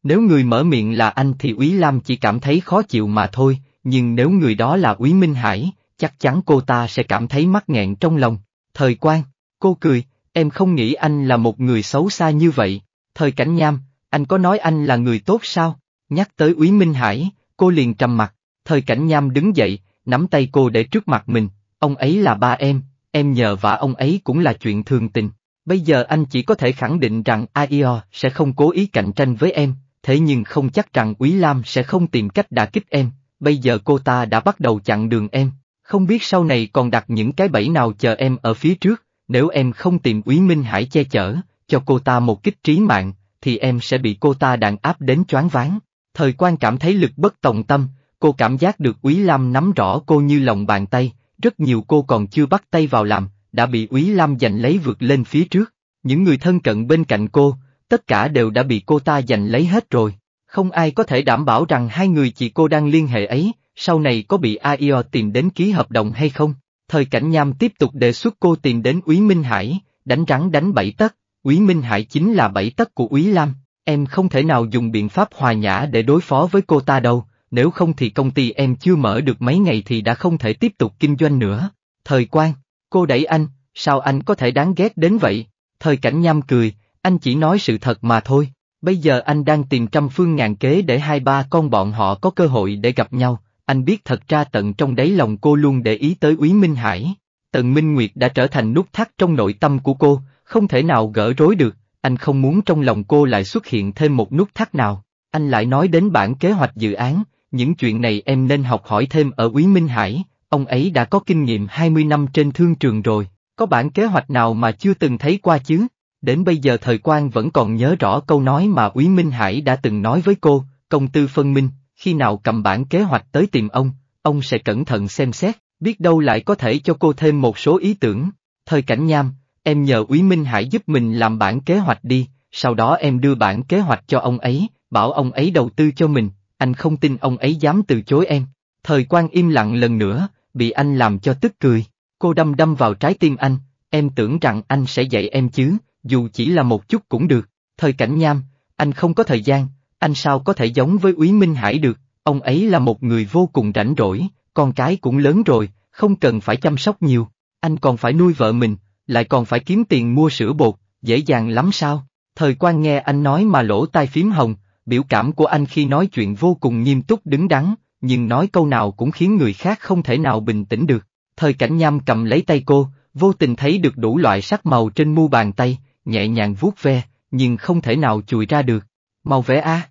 Nếu người mở miệng là anh thì Úy Lam chỉ cảm thấy khó chịu mà thôi, nhưng nếu người đó là Úy Minh Hải, chắc chắn cô ta sẽ cảm thấy mắc nghẹn trong lòng. Thời quan, cô cười, em không nghĩ anh là một người xấu xa như vậy. Thời cảnh nham, anh có nói anh là người tốt sao? Nhắc tới Úy Minh Hải, cô liền trầm mặt, thời cảnh nham đứng dậy, nắm tay cô để trước mặt mình, ông ấy là ba em, em nhờ vả ông ấy cũng là chuyện thường tình, Bây giờ anh chỉ có thể khẳng định rằng AIO sẽ không cố ý cạnh tranh với em, thế nhưng không chắc rằng Quý Lam sẽ không tìm cách đả kích em, bây giờ cô ta đã bắt đầu chặn đường em, không biết sau này còn đặt những cái bẫy nào chờ em ở phía trước, nếu em không tìm Quý Minh Hải che chở, cho cô ta một kích trí mạng, thì em sẽ bị cô ta đàn áp đến choáng váng. Thời quan cảm thấy lực bất tòng tâm, cô cảm giác được Quý Lam nắm rõ cô như lòng bàn tay, rất nhiều cô còn chưa bắt tay vào làm, đã bị Úy Lam giành lấy vượt lên phía trước. Những người thân cận bên cạnh cô, tất cả đều đã bị cô ta giành lấy hết rồi. Không ai có thể đảm bảo rằng hai người chị cô đang liên hệ ấy, sau này có bị AIO tìm đến ký hợp đồng hay không. Thời cảnh nham tiếp tục đề xuất cô tìm đến Úy Minh Hải, đánh rắn đánh bảy tất. Úy Minh Hải chính là bảy tất của Úy Lam. Em không thể nào dùng biện pháp hòa nhã để đối phó với cô ta đâu, nếu không thì công ty em chưa mở được mấy ngày thì đã không thể tiếp tục kinh doanh nữa. Thời Quang. Cô đẩy anh, sao anh có thể đáng ghét đến vậy? Thời cảnh nham cười, anh chỉ nói sự thật mà thôi. Bây giờ anh đang tìm trăm phương ngàn kế để hai ba con bọn họ có cơ hội để gặp nhau. Anh biết thật ra tận trong đáy lòng cô luôn để ý tới Úy Minh Hải. Tần Minh Nguyệt đã trở thành nút thắt trong nội tâm của cô, không thể nào gỡ rối được. Anh không muốn trong lòng cô lại xuất hiện thêm một nút thắt nào. Anh lại nói đến bản kế hoạch dự án, những chuyện này em nên học hỏi thêm ở Úy Minh Hải, Ông ấy đã có kinh nghiệm 20 năm trên thương trường rồi, có bản kế hoạch nào mà chưa từng thấy qua chứ? Đến bây giờ thời quan vẫn còn nhớ rõ câu nói mà Úy Minh Hải đã từng nói với cô, công tư phân minh, khi nào cầm bản kế hoạch tới tìm ông, ông sẽ cẩn thận xem xét, biết đâu lại có thể cho cô thêm một số ý tưởng. Thời cảnh nham, em nhờ Úy Minh Hải giúp mình làm bản kế hoạch đi, sau đó em đưa bản kế hoạch cho ông ấy, bảo ông ấy đầu tư cho mình, anh không tin ông ấy dám từ chối em. Thời quan im lặng lần nữa, bị anh làm cho tức cười. Cô đâm đâm vào trái tim anh, em tưởng rằng anh sẽ dạy em chứ, dù chỉ là một chút cũng được. Thời cảnh nham, anh không có thời gian, anh sao có thể giống với Úy Minh Hải được, ông ấy là một người vô cùng rảnh rỗi, con cái cũng lớn rồi, không cần phải chăm sóc nhiều, anh còn phải nuôi vợ mình, lại còn phải kiếm tiền mua sữa bột, dễ dàng lắm sao. Thời quan nghe anh nói mà lỗ tai phím hồng, biểu cảm của anh khi nói chuyện vô cùng nghiêm túc đứng đắn, nhưng nói câu nào cũng khiến người khác không thể nào bình tĩnh được. Thời cảnh nham cầm lấy tay cô, vô tình thấy được đủ loại sắc màu trên mu bàn tay, nhẹ nhàng vuốt ve, nhưng không thể nào chùi ra được. Màu vẽ a?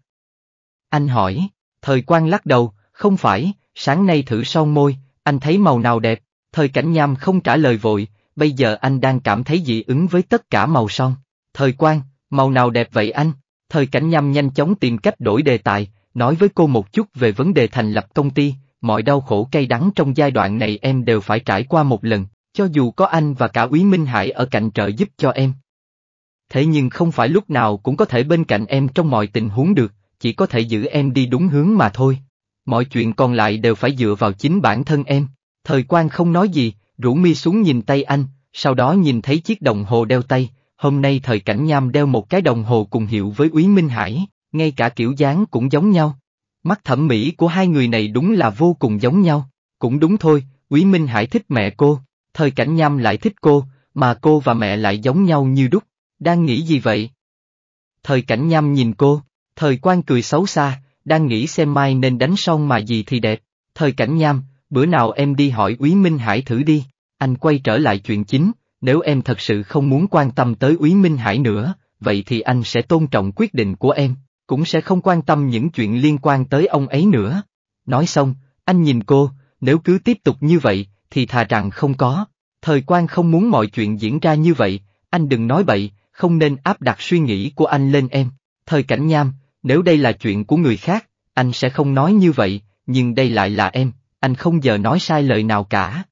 Anh hỏi, thời quan lắc đầu, không phải, sáng nay thử son môi, anh thấy màu nào đẹp, thời cảnh nham không trả lời vội, bây giờ anh đang cảm thấy dị ứng với tất cả màu son. Thời quan, màu nào đẹp vậy anh? Thời cảnh nham nhanh chóng tìm cách đổi đề tài, nói với cô một chút về vấn đề thành lập công ty, mọi đau khổ cay đắng trong giai đoạn này em đều phải trải qua một lần, cho dù có anh và cả Úy Minh Hải ở cạnh trợ giúp cho em. Thế nhưng không phải lúc nào cũng có thể bên cạnh em trong mọi tình huống được, chỉ có thể giữ em đi đúng hướng mà thôi. Mọi chuyện còn lại đều phải dựa vào chính bản thân em. Thời quan không nói gì, rủ mi xuống nhìn tay anh, sau đó nhìn thấy chiếc đồng hồ đeo tay, hôm nay thời cảnh nham đeo một cái đồng hồ cùng hiệu với Úy Minh Hải ngay cả kiểu dáng cũng giống nhau. Mắt thẩm mỹ của hai người này đúng là vô cùng giống nhau, cũng đúng thôi, quý Minh Hải thích mẹ cô, thời cảnh nham lại thích cô, mà cô và mẹ lại giống nhau như đúc, đang nghĩ gì vậy? Thời cảnh nham nhìn cô, thời quan cười xấu xa, đang nghĩ xem mai nên đánh son mà gì thì đẹp, thời cảnh nham, bữa nào em đi hỏi quý Minh Hải thử đi, anh quay trở lại chuyện chính, nếu em thật sự không muốn quan tâm tới quý Minh Hải nữa, vậy thì anh sẽ tôn trọng quyết định của em, cũng sẽ không quan tâm những chuyện liên quan tới ông ấy nữa. Nói xong, anh nhìn cô, nếu cứ tiếp tục như vậy, thì thà rằng không có. Thời quan không muốn mọi chuyện diễn ra như vậy, anh đừng nói bậy, không nên áp đặt suy nghĩ của anh lên em. Thời cảnh nham, nếu đây là chuyện của người khác, anh sẽ không nói như vậy, nhưng đây lại là em, anh không giờ nói sai lời nào cả.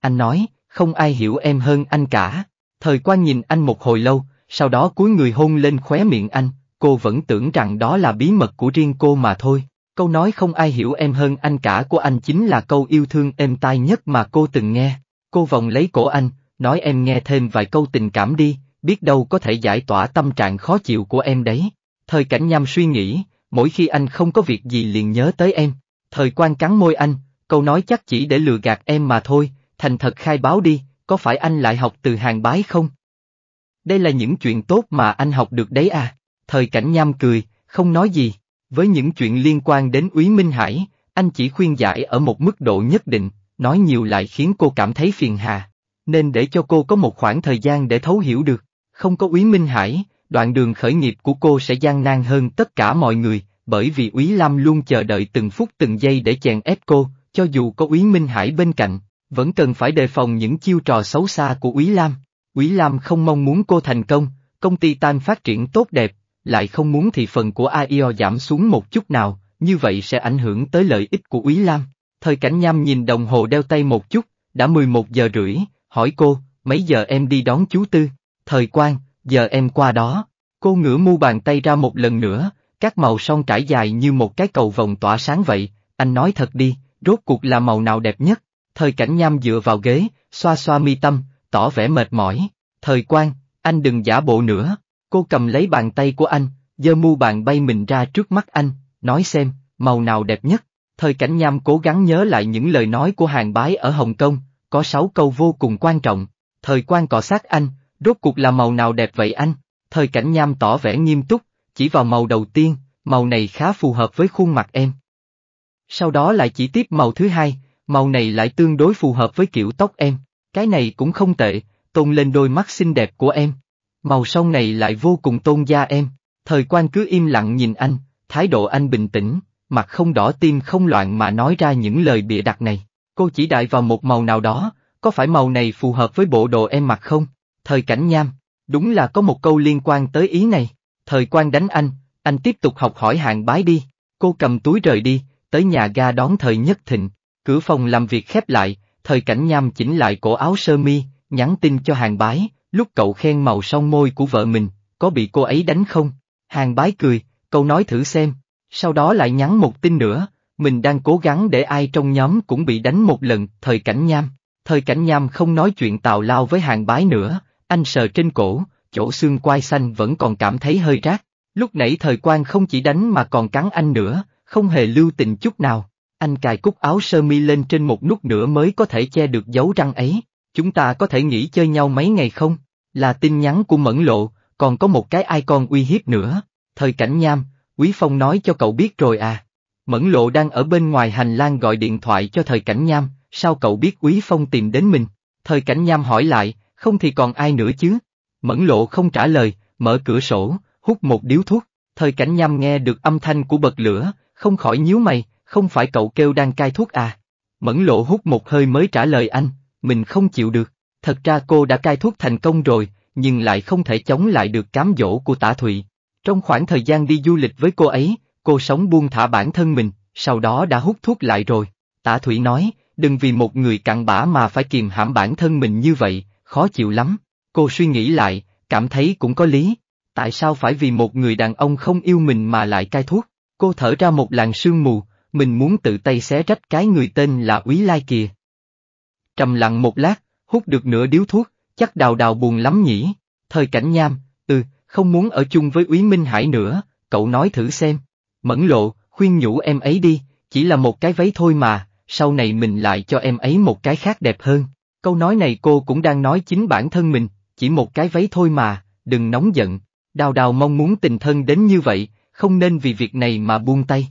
Anh nói, không ai hiểu em hơn anh cả. Thời quan nhìn anh một hồi lâu, sau đó cúi người hôn lên khóe miệng anh, cô vẫn tưởng rằng đó là bí mật của riêng cô mà thôi. Câu nói không ai hiểu em hơn anh cả của anh chính là câu yêu thương êm tai nhất mà cô từng nghe. Cô vòng lấy cổ anh, nói em nghe thêm vài câu tình cảm đi, biết đâu có thể giải tỏa tâm trạng khó chịu của em đấy. Thời cảnh nhằm suy nghĩ, mỗi khi anh không có việc gì liền nhớ tới em. Thời quan cắn môi anh, câu nói chắc chỉ để lừa gạt em mà thôi, thành thật khai báo đi, có phải anh lại học từ hàng bái không? Đây là những chuyện tốt mà anh học được đấy à? thời cảnh nham cười, không nói gì. Với những chuyện liên quan đến Úy Minh Hải, anh chỉ khuyên giải ở một mức độ nhất định, nói nhiều lại khiến cô cảm thấy phiền hà. Nên để cho cô có một khoảng thời gian để thấu hiểu được, không có Úy Minh Hải, đoạn đường khởi nghiệp của cô sẽ gian nan hơn tất cả mọi người, bởi vì Úy Lam luôn chờ đợi từng phút từng giây để chèn ép cô, cho dù có Úy Minh Hải bên cạnh, vẫn cần phải đề phòng những chiêu trò xấu xa của Úy Lam. Úy Lam không mong muốn cô thành công, công ty tan phát triển tốt đẹp, lại không muốn thì phần của AIO giảm xuống một chút nào, như vậy sẽ ảnh hưởng tới lợi ích của Úy Lam. Thời cảnh nham nhìn đồng hồ đeo tay một chút, đã 11 giờ rưỡi, hỏi cô, mấy giờ em đi đón chú Tư? Thời quan, giờ em qua đó. Cô ngửa mu bàn tay ra một lần nữa, các màu son trải dài như một cái cầu vòng tỏa sáng vậy, anh nói thật đi, rốt cuộc là màu nào đẹp nhất? Thời cảnh nham dựa vào ghế, xoa xoa mi tâm, tỏ vẻ mệt mỏi. Thời quan, anh đừng giả bộ nữa. Cô cầm lấy bàn tay của anh, giơ mu bàn bay mình ra trước mắt anh, nói xem, màu nào đẹp nhất. Thời cảnh nham cố gắng nhớ lại những lời nói của hàng bái ở Hồng Kông, có sáu câu vô cùng quan trọng. Thời quan cọ sát anh, rốt cuộc là màu nào đẹp vậy anh? Thời cảnh nham tỏ vẻ nghiêm túc, chỉ vào màu đầu tiên, màu này khá phù hợp với khuôn mặt em. Sau đó lại chỉ tiếp màu thứ hai, màu này lại tương đối phù hợp với kiểu tóc em, cái này cũng không tệ, tôn lên đôi mắt xinh đẹp của em. Màu sông này lại vô cùng tôn gia em, thời quan cứ im lặng nhìn anh, thái độ anh bình tĩnh, mặt không đỏ tim không loạn mà nói ra những lời bịa đặt này. Cô chỉ đại vào một màu nào đó, có phải màu này phù hợp với bộ đồ em mặc không? Thời cảnh nham, đúng là có một câu liên quan tới ý này. Thời quan đánh anh, anh tiếp tục học hỏi hàng bái đi. Cô cầm túi rời đi, tới nhà ga đón thời nhất thịnh. Cửa phòng làm việc khép lại, thời cảnh nham chỉnh lại cổ áo sơ mi, nhắn tin cho hàng bái, Lúc cậu khen màu song môi của vợ mình, có bị cô ấy đánh không? Hàng bái cười, cậu nói thử xem, sau đó lại nhắn một tin nữa, mình đang cố gắng để ai trong nhóm cũng bị đánh một lần, thời cảnh nham. Thời cảnh nham không nói chuyện tào lao với hàng bái nữa, anh sờ trên cổ, chỗ xương quai xanh vẫn còn cảm thấy hơi rát. Lúc nãy thời quan không chỉ đánh mà còn cắn anh nữa, không hề lưu tình chút nào. Anh cài cúc áo sơ mi lên trên một nút nữa mới có thể che được dấu răng ấy. Chúng ta có thể nghỉ chơi nhau mấy ngày không? Là tin nhắn của Mẫn Lộ, còn có một cái icon uy hiếp nữa. Thời cảnh nham, Quý Phong nói cho cậu biết rồi à. Mẫn Lộ đang ở bên ngoài hành lang gọi điện thoại cho thời cảnh nham, sao cậu biết Quý Phong tìm đến mình? Thời cảnh nham hỏi lại, không thì còn ai nữa chứ? Mẫn Lộ không trả lời, mở cửa sổ, hút một điếu thuốc. Thời cảnh nham nghe được âm thanh của bật lửa, không khỏi nhíu mày, không phải cậu kêu đang cai thuốc à? Mẫn Lộ hút một hơi mới trả lời anh, mình không chịu được. Thật ra cô đã cai thuốc thành công rồi, nhưng lại không thể chống lại được cám dỗ của tả Thụy. Trong khoảng thời gian đi du lịch với cô ấy, cô sống buông thả bản thân mình, sau đó đã hút thuốc lại rồi. Tả Thụy nói, đừng vì một người cặn bã mà phải kiềm hãm bản thân mình như vậy, khó chịu lắm. Cô suy nghĩ lại, cảm thấy cũng có lý. Tại sao phải vì một người đàn ông không yêu mình mà lại cai thuốc? Cô thở ra một làn sương mù, mình muốn tự tay xé rách cái người tên là Úy Lai kìa. Trầm lặng một lát, hút được nửa điếu thuốc, chắc đào đào buồn lắm nhỉ. Thời cảnh nham, ừ, không muốn ở chung với Úy Minh Hải nữa, cậu nói thử xem. Mẫn lộ, khuyên nhủ em ấy đi, chỉ là một cái váy thôi mà, sau này mình lại cho em ấy một cái khác đẹp hơn. Câu nói này cô cũng đang nói chính bản thân mình, chỉ một cái váy thôi mà, đừng nóng giận. Đào đào mong muốn tình thân đến như vậy, không nên vì việc này mà buông tay.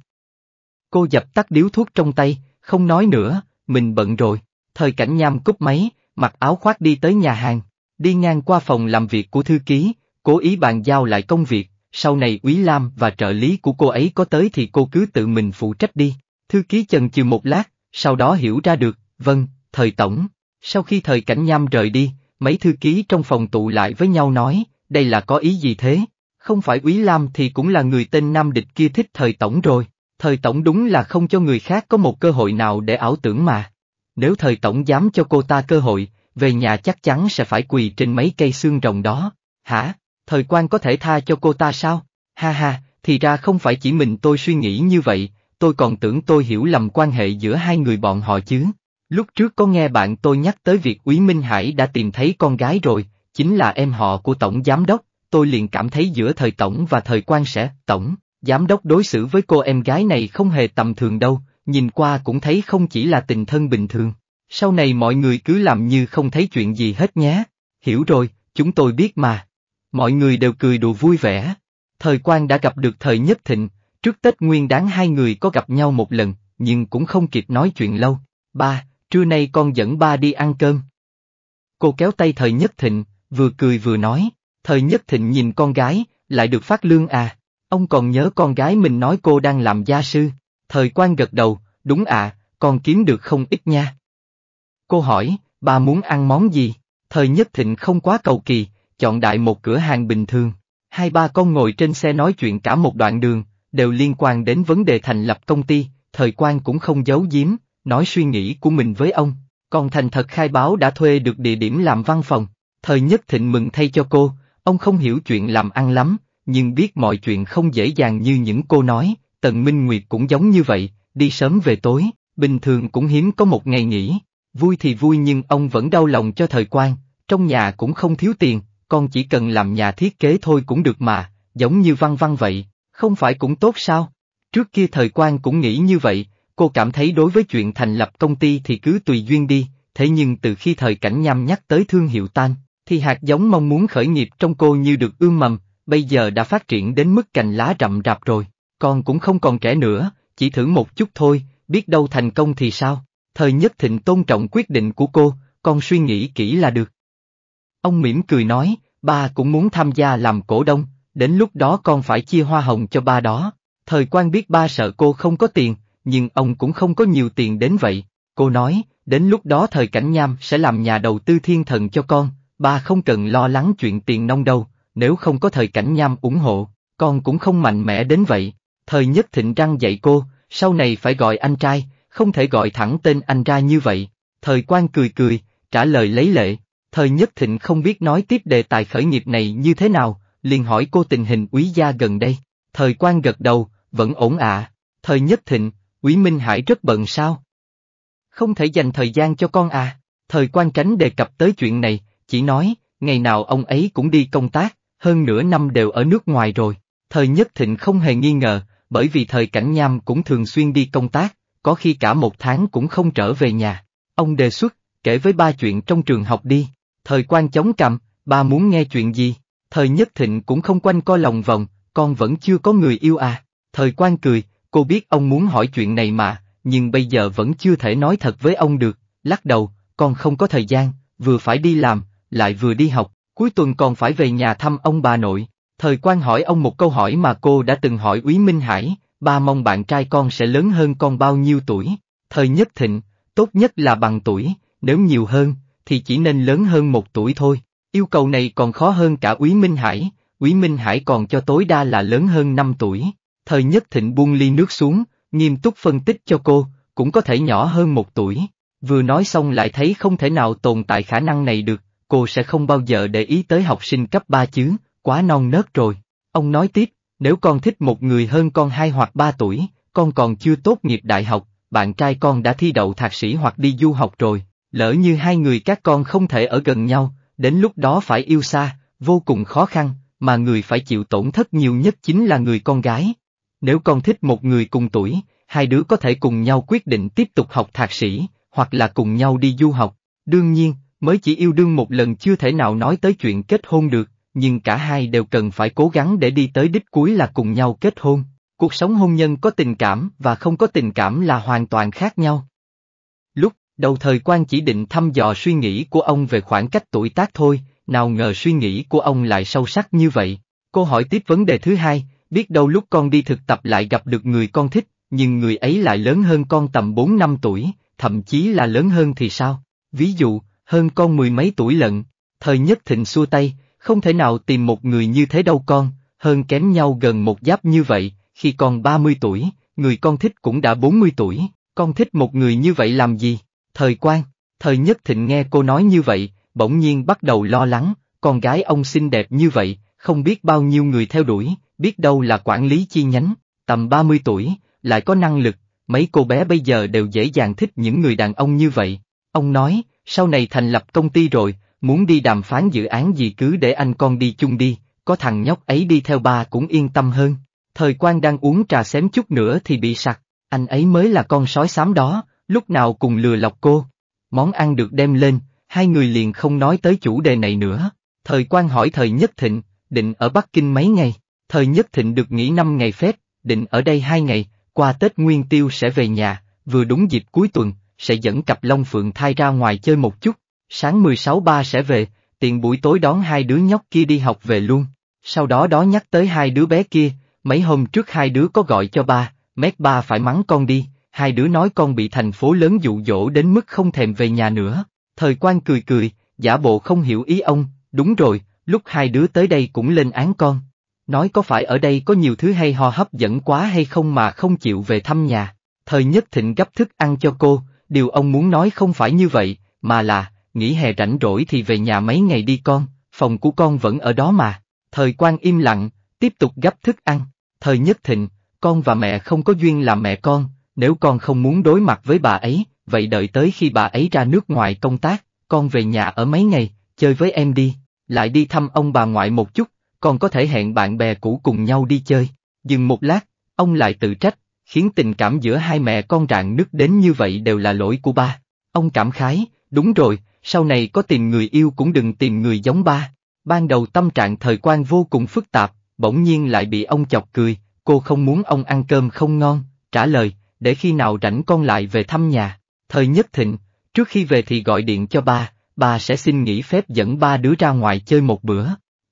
Cô dập tắt điếu thuốc trong tay, không nói nữa, mình bận rồi. Thời cảnh nham cúp máy, mặc áo khoác đi tới nhà hàng, đi ngang qua phòng làm việc của thư ký, cố ý bàn giao lại công việc, sau này quý Lam và trợ lý của cô ấy có tới thì cô cứ tự mình phụ trách đi. Thư ký chần chừ một lát, sau đó hiểu ra được, vâng, thời tổng. Sau khi thời cảnh nham rời đi, mấy thư ký trong phòng tụ lại với nhau nói, đây là có ý gì thế? Không phải quý Lam thì cũng là người tên Nam Địch kia thích thời tổng rồi. Thời tổng đúng là không cho người khác có một cơ hội nào để ảo tưởng mà nếu thời tổng dám cho cô ta cơ hội, về nhà chắc chắn sẽ phải quỳ trên mấy cây xương rồng đó. Hả? Thời quan có thể tha cho cô ta sao? Ha ha, thì ra không phải chỉ mình tôi suy nghĩ như vậy, tôi còn tưởng tôi hiểu lầm quan hệ giữa hai người bọn họ chứ. Lúc trước có nghe bạn tôi nhắc tới việc Úy Minh Hải đã tìm thấy con gái rồi, chính là em họ của Tổng Giám Đốc, tôi liền cảm thấy giữa thời Tổng và thời quan sẽ, Tổng, Giám Đốc đối xử với cô em gái này không hề tầm thường đâu, nhìn qua cũng thấy không chỉ là tình thân bình thường. Sau này mọi người cứ làm như không thấy chuyện gì hết nhé. Hiểu rồi, chúng tôi biết mà. Mọi người đều cười đùa vui vẻ. Thời quan đã gặp được thời nhất thịnh, trước Tết Nguyên đáng hai người có gặp nhau một lần, nhưng cũng không kịp nói chuyện lâu. Ba, trưa nay con dẫn ba đi ăn cơm. Cô kéo tay thời nhất thịnh, vừa cười vừa nói, thời nhất thịnh nhìn con gái, lại được phát lương à, ông còn nhớ con gái mình nói cô đang làm gia sư. Thời quan gật đầu, đúng ạ, à, con kiếm được không ít nha. Cô hỏi, bà muốn ăn món gì? Thời nhất thịnh không quá cầu kỳ, chọn đại một cửa hàng bình thường. Hai ba con ngồi trên xe nói chuyện cả một đoạn đường, đều liên quan đến vấn đề thành lập công ty, thời quan cũng không giấu giếm, nói suy nghĩ của mình với ông. Còn thành thật khai báo đã thuê được địa điểm làm văn phòng, thời nhất thịnh mừng thay cho cô, ông không hiểu chuyện làm ăn lắm, nhưng biết mọi chuyện không dễ dàng như những cô nói, Tần Minh Nguyệt cũng giống như vậy, đi sớm về tối, bình thường cũng hiếm có một ngày nghỉ. Vui thì vui nhưng ông vẫn đau lòng cho thời quan, trong nhà cũng không thiếu tiền, con chỉ cần làm nhà thiết kế thôi cũng được mà, giống như văn văn vậy, không phải cũng tốt sao? Trước kia thời quan cũng nghĩ như vậy, cô cảm thấy đối với chuyện thành lập công ty thì cứ tùy duyên đi, thế nhưng từ khi thời cảnh nham nhắc tới thương hiệu tan, thì hạt giống mong muốn khởi nghiệp trong cô như được ươm mầm, bây giờ đã phát triển đến mức cành lá rậm rạp rồi con cũng không còn trẻ nữa, chỉ thử một chút thôi, biết đâu thành công thì sao, thời nhất thịnh tôn trọng quyết định của cô, con suy nghĩ kỹ là được. Ông mỉm cười nói, ba cũng muốn tham gia làm cổ đông, đến lúc đó con phải chia hoa hồng cho ba đó, thời quan biết ba sợ cô không có tiền, nhưng ông cũng không có nhiều tiền đến vậy, cô nói, đến lúc đó thời cảnh nham sẽ làm nhà đầu tư thiên thần cho con, ba không cần lo lắng chuyện tiền nông đâu, nếu không có thời cảnh nham ủng hộ, con cũng không mạnh mẽ đến vậy thời nhất thịnh răng dạy cô, sau này phải gọi anh trai, không thể gọi thẳng tên anh ra như vậy. Thời quan cười cười, trả lời lấy lệ, thời nhất thịnh không biết nói tiếp đề tài khởi nghiệp này như thế nào, liền hỏi cô tình hình quý gia gần đây. Thời quan gật đầu, vẫn ổn ạ. À. Thời nhất thịnh, quý Minh Hải rất bận sao? Không thể dành thời gian cho con à. Thời quan tránh đề cập tới chuyện này, chỉ nói, ngày nào ông ấy cũng đi công tác, hơn nửa năm đều ở nước ngoài rồi. Thời nhất thịnh không hề nghi ngờ, bởi vì thời cảnh nham cũng thường xuyên đi công tác, có khi cả một tháng cũng không trở về nhà. Ông đề xuất, kể với ba chuyện trong trường học đi, thời quan chống cầm, ba muốn nghe chuyện gì, thời nhất thịnh cũng không quanh co lòng vòng, con vẫn chưa có người yêu à. Thời quan cười, cô biết ông muốn hỏi chuyện này mà, nhưng bây giờ vẫn chưa thể nói thật với ông được, lắc đầu, con không có thời gian, vừa phải đi làm, lại vừa đi học, cuối tuần còn phải về nhà thăm ông bà nội. Thời quan hỏi ông một câu hỏi mà cô đã từng hỏi Úy Minh Hải, ba mong bạn trai con sẽ lớn hơn con bao nhiêu tuổi, thời nhất thịnh, tốt nhất là bằng tuổi, nếu nhiều hơn, thì chỉ nên lớn hơn một tuổi thôi. Yêu cầu này còn khó hơn cả Úy Minh Hải, Úy Minh Hải còn cho tối đa là lớn hơn 5 tuổi. Thời nhất thịnh buông ly nước xuống, nghiêm túc phân tích cho cô, cũng có thể nhỏ hơn một tuổi. Vừa nói xong lại thấy không thể nào tồn tại khả năng này được, cô sẽ không bao giờ để ý tới học sinh cấp 3 chứ, quá non nớt rồi. Ông nói tiếp, nếu con thích một người hơn con 2 hoặc 3 tuổi, con còn chưa tốt nghiệp đại học, bạn trai con đã thi đậu thạc sĩ hoặc đi du học rồi, lỡ như hai người các con không thể ở gần nhau, đến lúc đó phải yêu xa, vô cùng khó khăn, mà người phải chịu tổn thất nhiều nhất chính là người con gái. Nếu con thích một người cùng tuổi, hai đứa có thể cùng nhau quyết định tiếp tục học thạc sĩ, hoặc là cùng nhau đi du học, đương nhiên, mới chỉ yêu đương một lần chưa thể nào nói tới chuyện kết hôn được nhưng cả hai đều cần phải cố gắng để đi tới đích cuối là cùng nhau kết hôn. Cuộc sống hôn nhân có tình cảm và không có tình cảm là hoàn toàn khác nhau. Lúc đầu thời quan chỉ định thăm dò suy nghĩ của ông về khoảng cách tuổi tác thôi, nào ngờ suy nghĩ của ông lại sâu sắc như vậy. Cô hỏi tiếp vấn đề thứ hai, biết đâu lúc con đi thực tập lại gặp được người con thích, nhưng người ấy lại lớn hơn con tầm 4 năm tuổi, thậm chí là lớn hơn thì sao? Ví dụ, hơn con mười mấy tuổi lận, thời nhất thịnh xua tay, không thể nào tìm một người như thế đâu con, hơn kém nhau gần một giáp như vậy, khi còn 30 tuổi, người con thích cũng đã 40 tuổi, con thích một người như vậy làm gì? Thời quan, thời nhất thịnh nghe cô nói như vậy, bỗng nhiên bắt đầu lo lắng, con gái ông xinh đẹp như vậy, không biết bao nhiêu người theo đuổi, biết đâu là quản lý chi nhánh, tầm 30 tuổi, lại có năng lực, mấy cô bé bây giờ đều dễ dàng thích những người đàn ông như vậy. Ông nói, sau này thành lập công ty rồi, Muốn đi đàm phán dự án gì cứ để anh con đi chung đi, có thằng nhóc ấy đi theo ba cũng yên tâm hơn. Thời quan đang uống trà xém chút nữa thì bị sặc, anh ấy mới là con sói xám đó, lúc nào cùng lừa lọc cô. Món ăn được đem lên, hai người liền không nói tới chủ đề này nữa. Thời quan hỏi thời nhất thịnh, định ở Bắc Kinh mấy ngày, thời nhất thịnh được nghỉ 5 ngày phép, định ở đây 2 ngày, qua Tết Nguyên Tiêu sẽ về nhà, vừa đúng dịp cuối tuần, sẽ dẫn cặp Long Phượng thai ra ngoài chơi một chút. Sáng 16 ba sẽ về, tiện buổi tối đón hai đứa nhóc kia đi học về luôn. Sau đó đó nhắc tới hai đứa bé kia, mấy hôm trước hai đứa có gọi cho ba, mét ba phải mắng con đi, hai đứa nói con bị thành phố lớn dụ dỗ đến mức không thèm về nhà nữa. Thời quan cười cười, giả bộ không hiểu ý ông, đúng rồi, lúc hai đứa tới đây cũng lên án con. Nói có phải ở đây có nhiều thứ hay ho hấp dẫn quá hay không mà không chịu về thăm nhà. Thời nhất thịnh gấp thức ăn cho cô, điều ông muốn nói không phải như vậy, mà là, nghỉ hè rảnh rỗi thì về nhà mấy ngày đi con, phòng của con vẫn ở đó mà. Thời quan im lặng, tiếp tục gấp thức ăn. Thời nhất thịnh, con và mẹ không có duyên làm mẹ con, nếu con không muốn đối mặt với bà ấy, vậy đợi tới khi bà ấy ra nước ngoài công tác, con về nhà ở mấy ngày, chơi với em đi, lại đi thăm ông bà ngoại một chút, con có thể hẹn bạn bè cũ cùng nhau đi chơi. Dừng một lát, ông lại tự trách, khiến tình cảm giữa hai mẹ con rạn nứt đến như vậy đều là lỗi của ba. Ông cảm khái, đúng rồi, sau này có tìm người yêu cũng đừng tìm người giống ba. Ban đầu tâm trạng thời quan vô cùng phức tạp, bỗng nhiên lại bị ông chọc cười, cô không muốn ông ăn cơm không ngon, trả lời, để khi nào rảnh con lại về thăm nhà. Thời nhất thịnh, trước khi về thì gọi điện cho ba, ba sẽ xin nghỉ phép dẫn ba đứa ra ngoài chơi một bữa.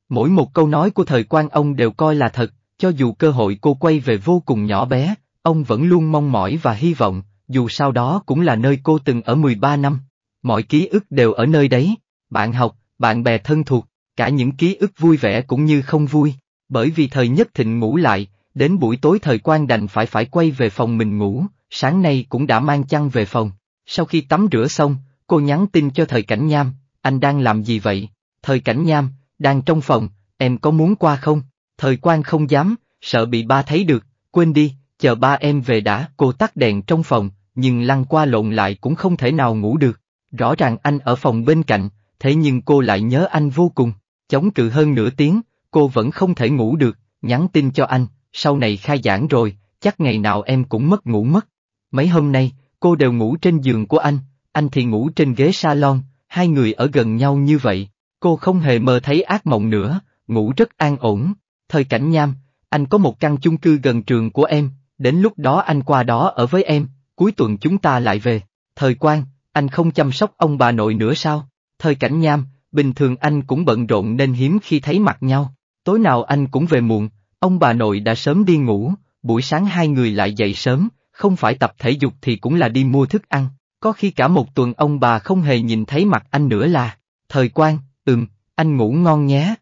Mỗi một câu nói của thời quan ông đều coi là thật, cho dù cơ hội cô quay về vô cùng nhỏ bé, ông vẫn luôn mong mỏi và hy vọng, dù sau đó cũng là nơi cô từng ở 13 năm mọi ký ức đều ở nơi đấy, bạn học, bạn bè thân thuộc, cả những ký ức vui vẻ cũng như không vui, bởi vì thời nhất thịnh ngủ lại, đến buổi tối thời quan đành phải phải quay về phòng mình ngủ, sáng nay cũng đã mang chăn về phòng. Sau khi tắm rửa xong, cô nhắn tin cho thời cảnh nham, anh đang làm gì vậy? Thời cảnh nham, đang trong phòng, em có muốn qua không? Thời quan không dám, sợ bị ba thấy được, quên đi, chờ ba em về đã. Cô tắt đèn trong phòng, nhưng lăn qua lộn lại cũng không thể nào ngủ được. Rõ ràng anh ở phòng bên cạnh, thế nhưng cô lại nhớ anh vô cùng. Chống cự hơn nửa tiếng, cô vẫn không thể ngủ được, nhắn tin cho anh, sau này khai giảng rồi, chắc ngày nào em cũng mất ngủ mất. Mấy hôm nay, cô đều ngủ trên giường của anh, anh thì ngủ trên ghế salon, hai người ở gần nhau như vậy, cô không hề mơ thấy ác mộng nữa, ngủ rất an ổn. Thời cảnh nham, anh có một căn chung cư gần trường của em, đến lúc đó anh qua đó ở với em, cuối tuần chúng ta lại về. Thời Quang anh không chăm sóc ông bà nội nữa sao? Thời cảnh nham, bình thường anh cũng bận rộn nên hiếm khi thấy mặt nhau. Tối nào anh cũng về muộn, ông bà nội đã sớm đi ngủ, buổi sáng hai người lại dậy sớm, không phải tập thể dục thì cũng là đi mua thức ăn. Có khi cả một tuần ông bà không hề nhìn thấy mặt anh nữa là, thời quan, ừm, anh ngủ ngon nhé.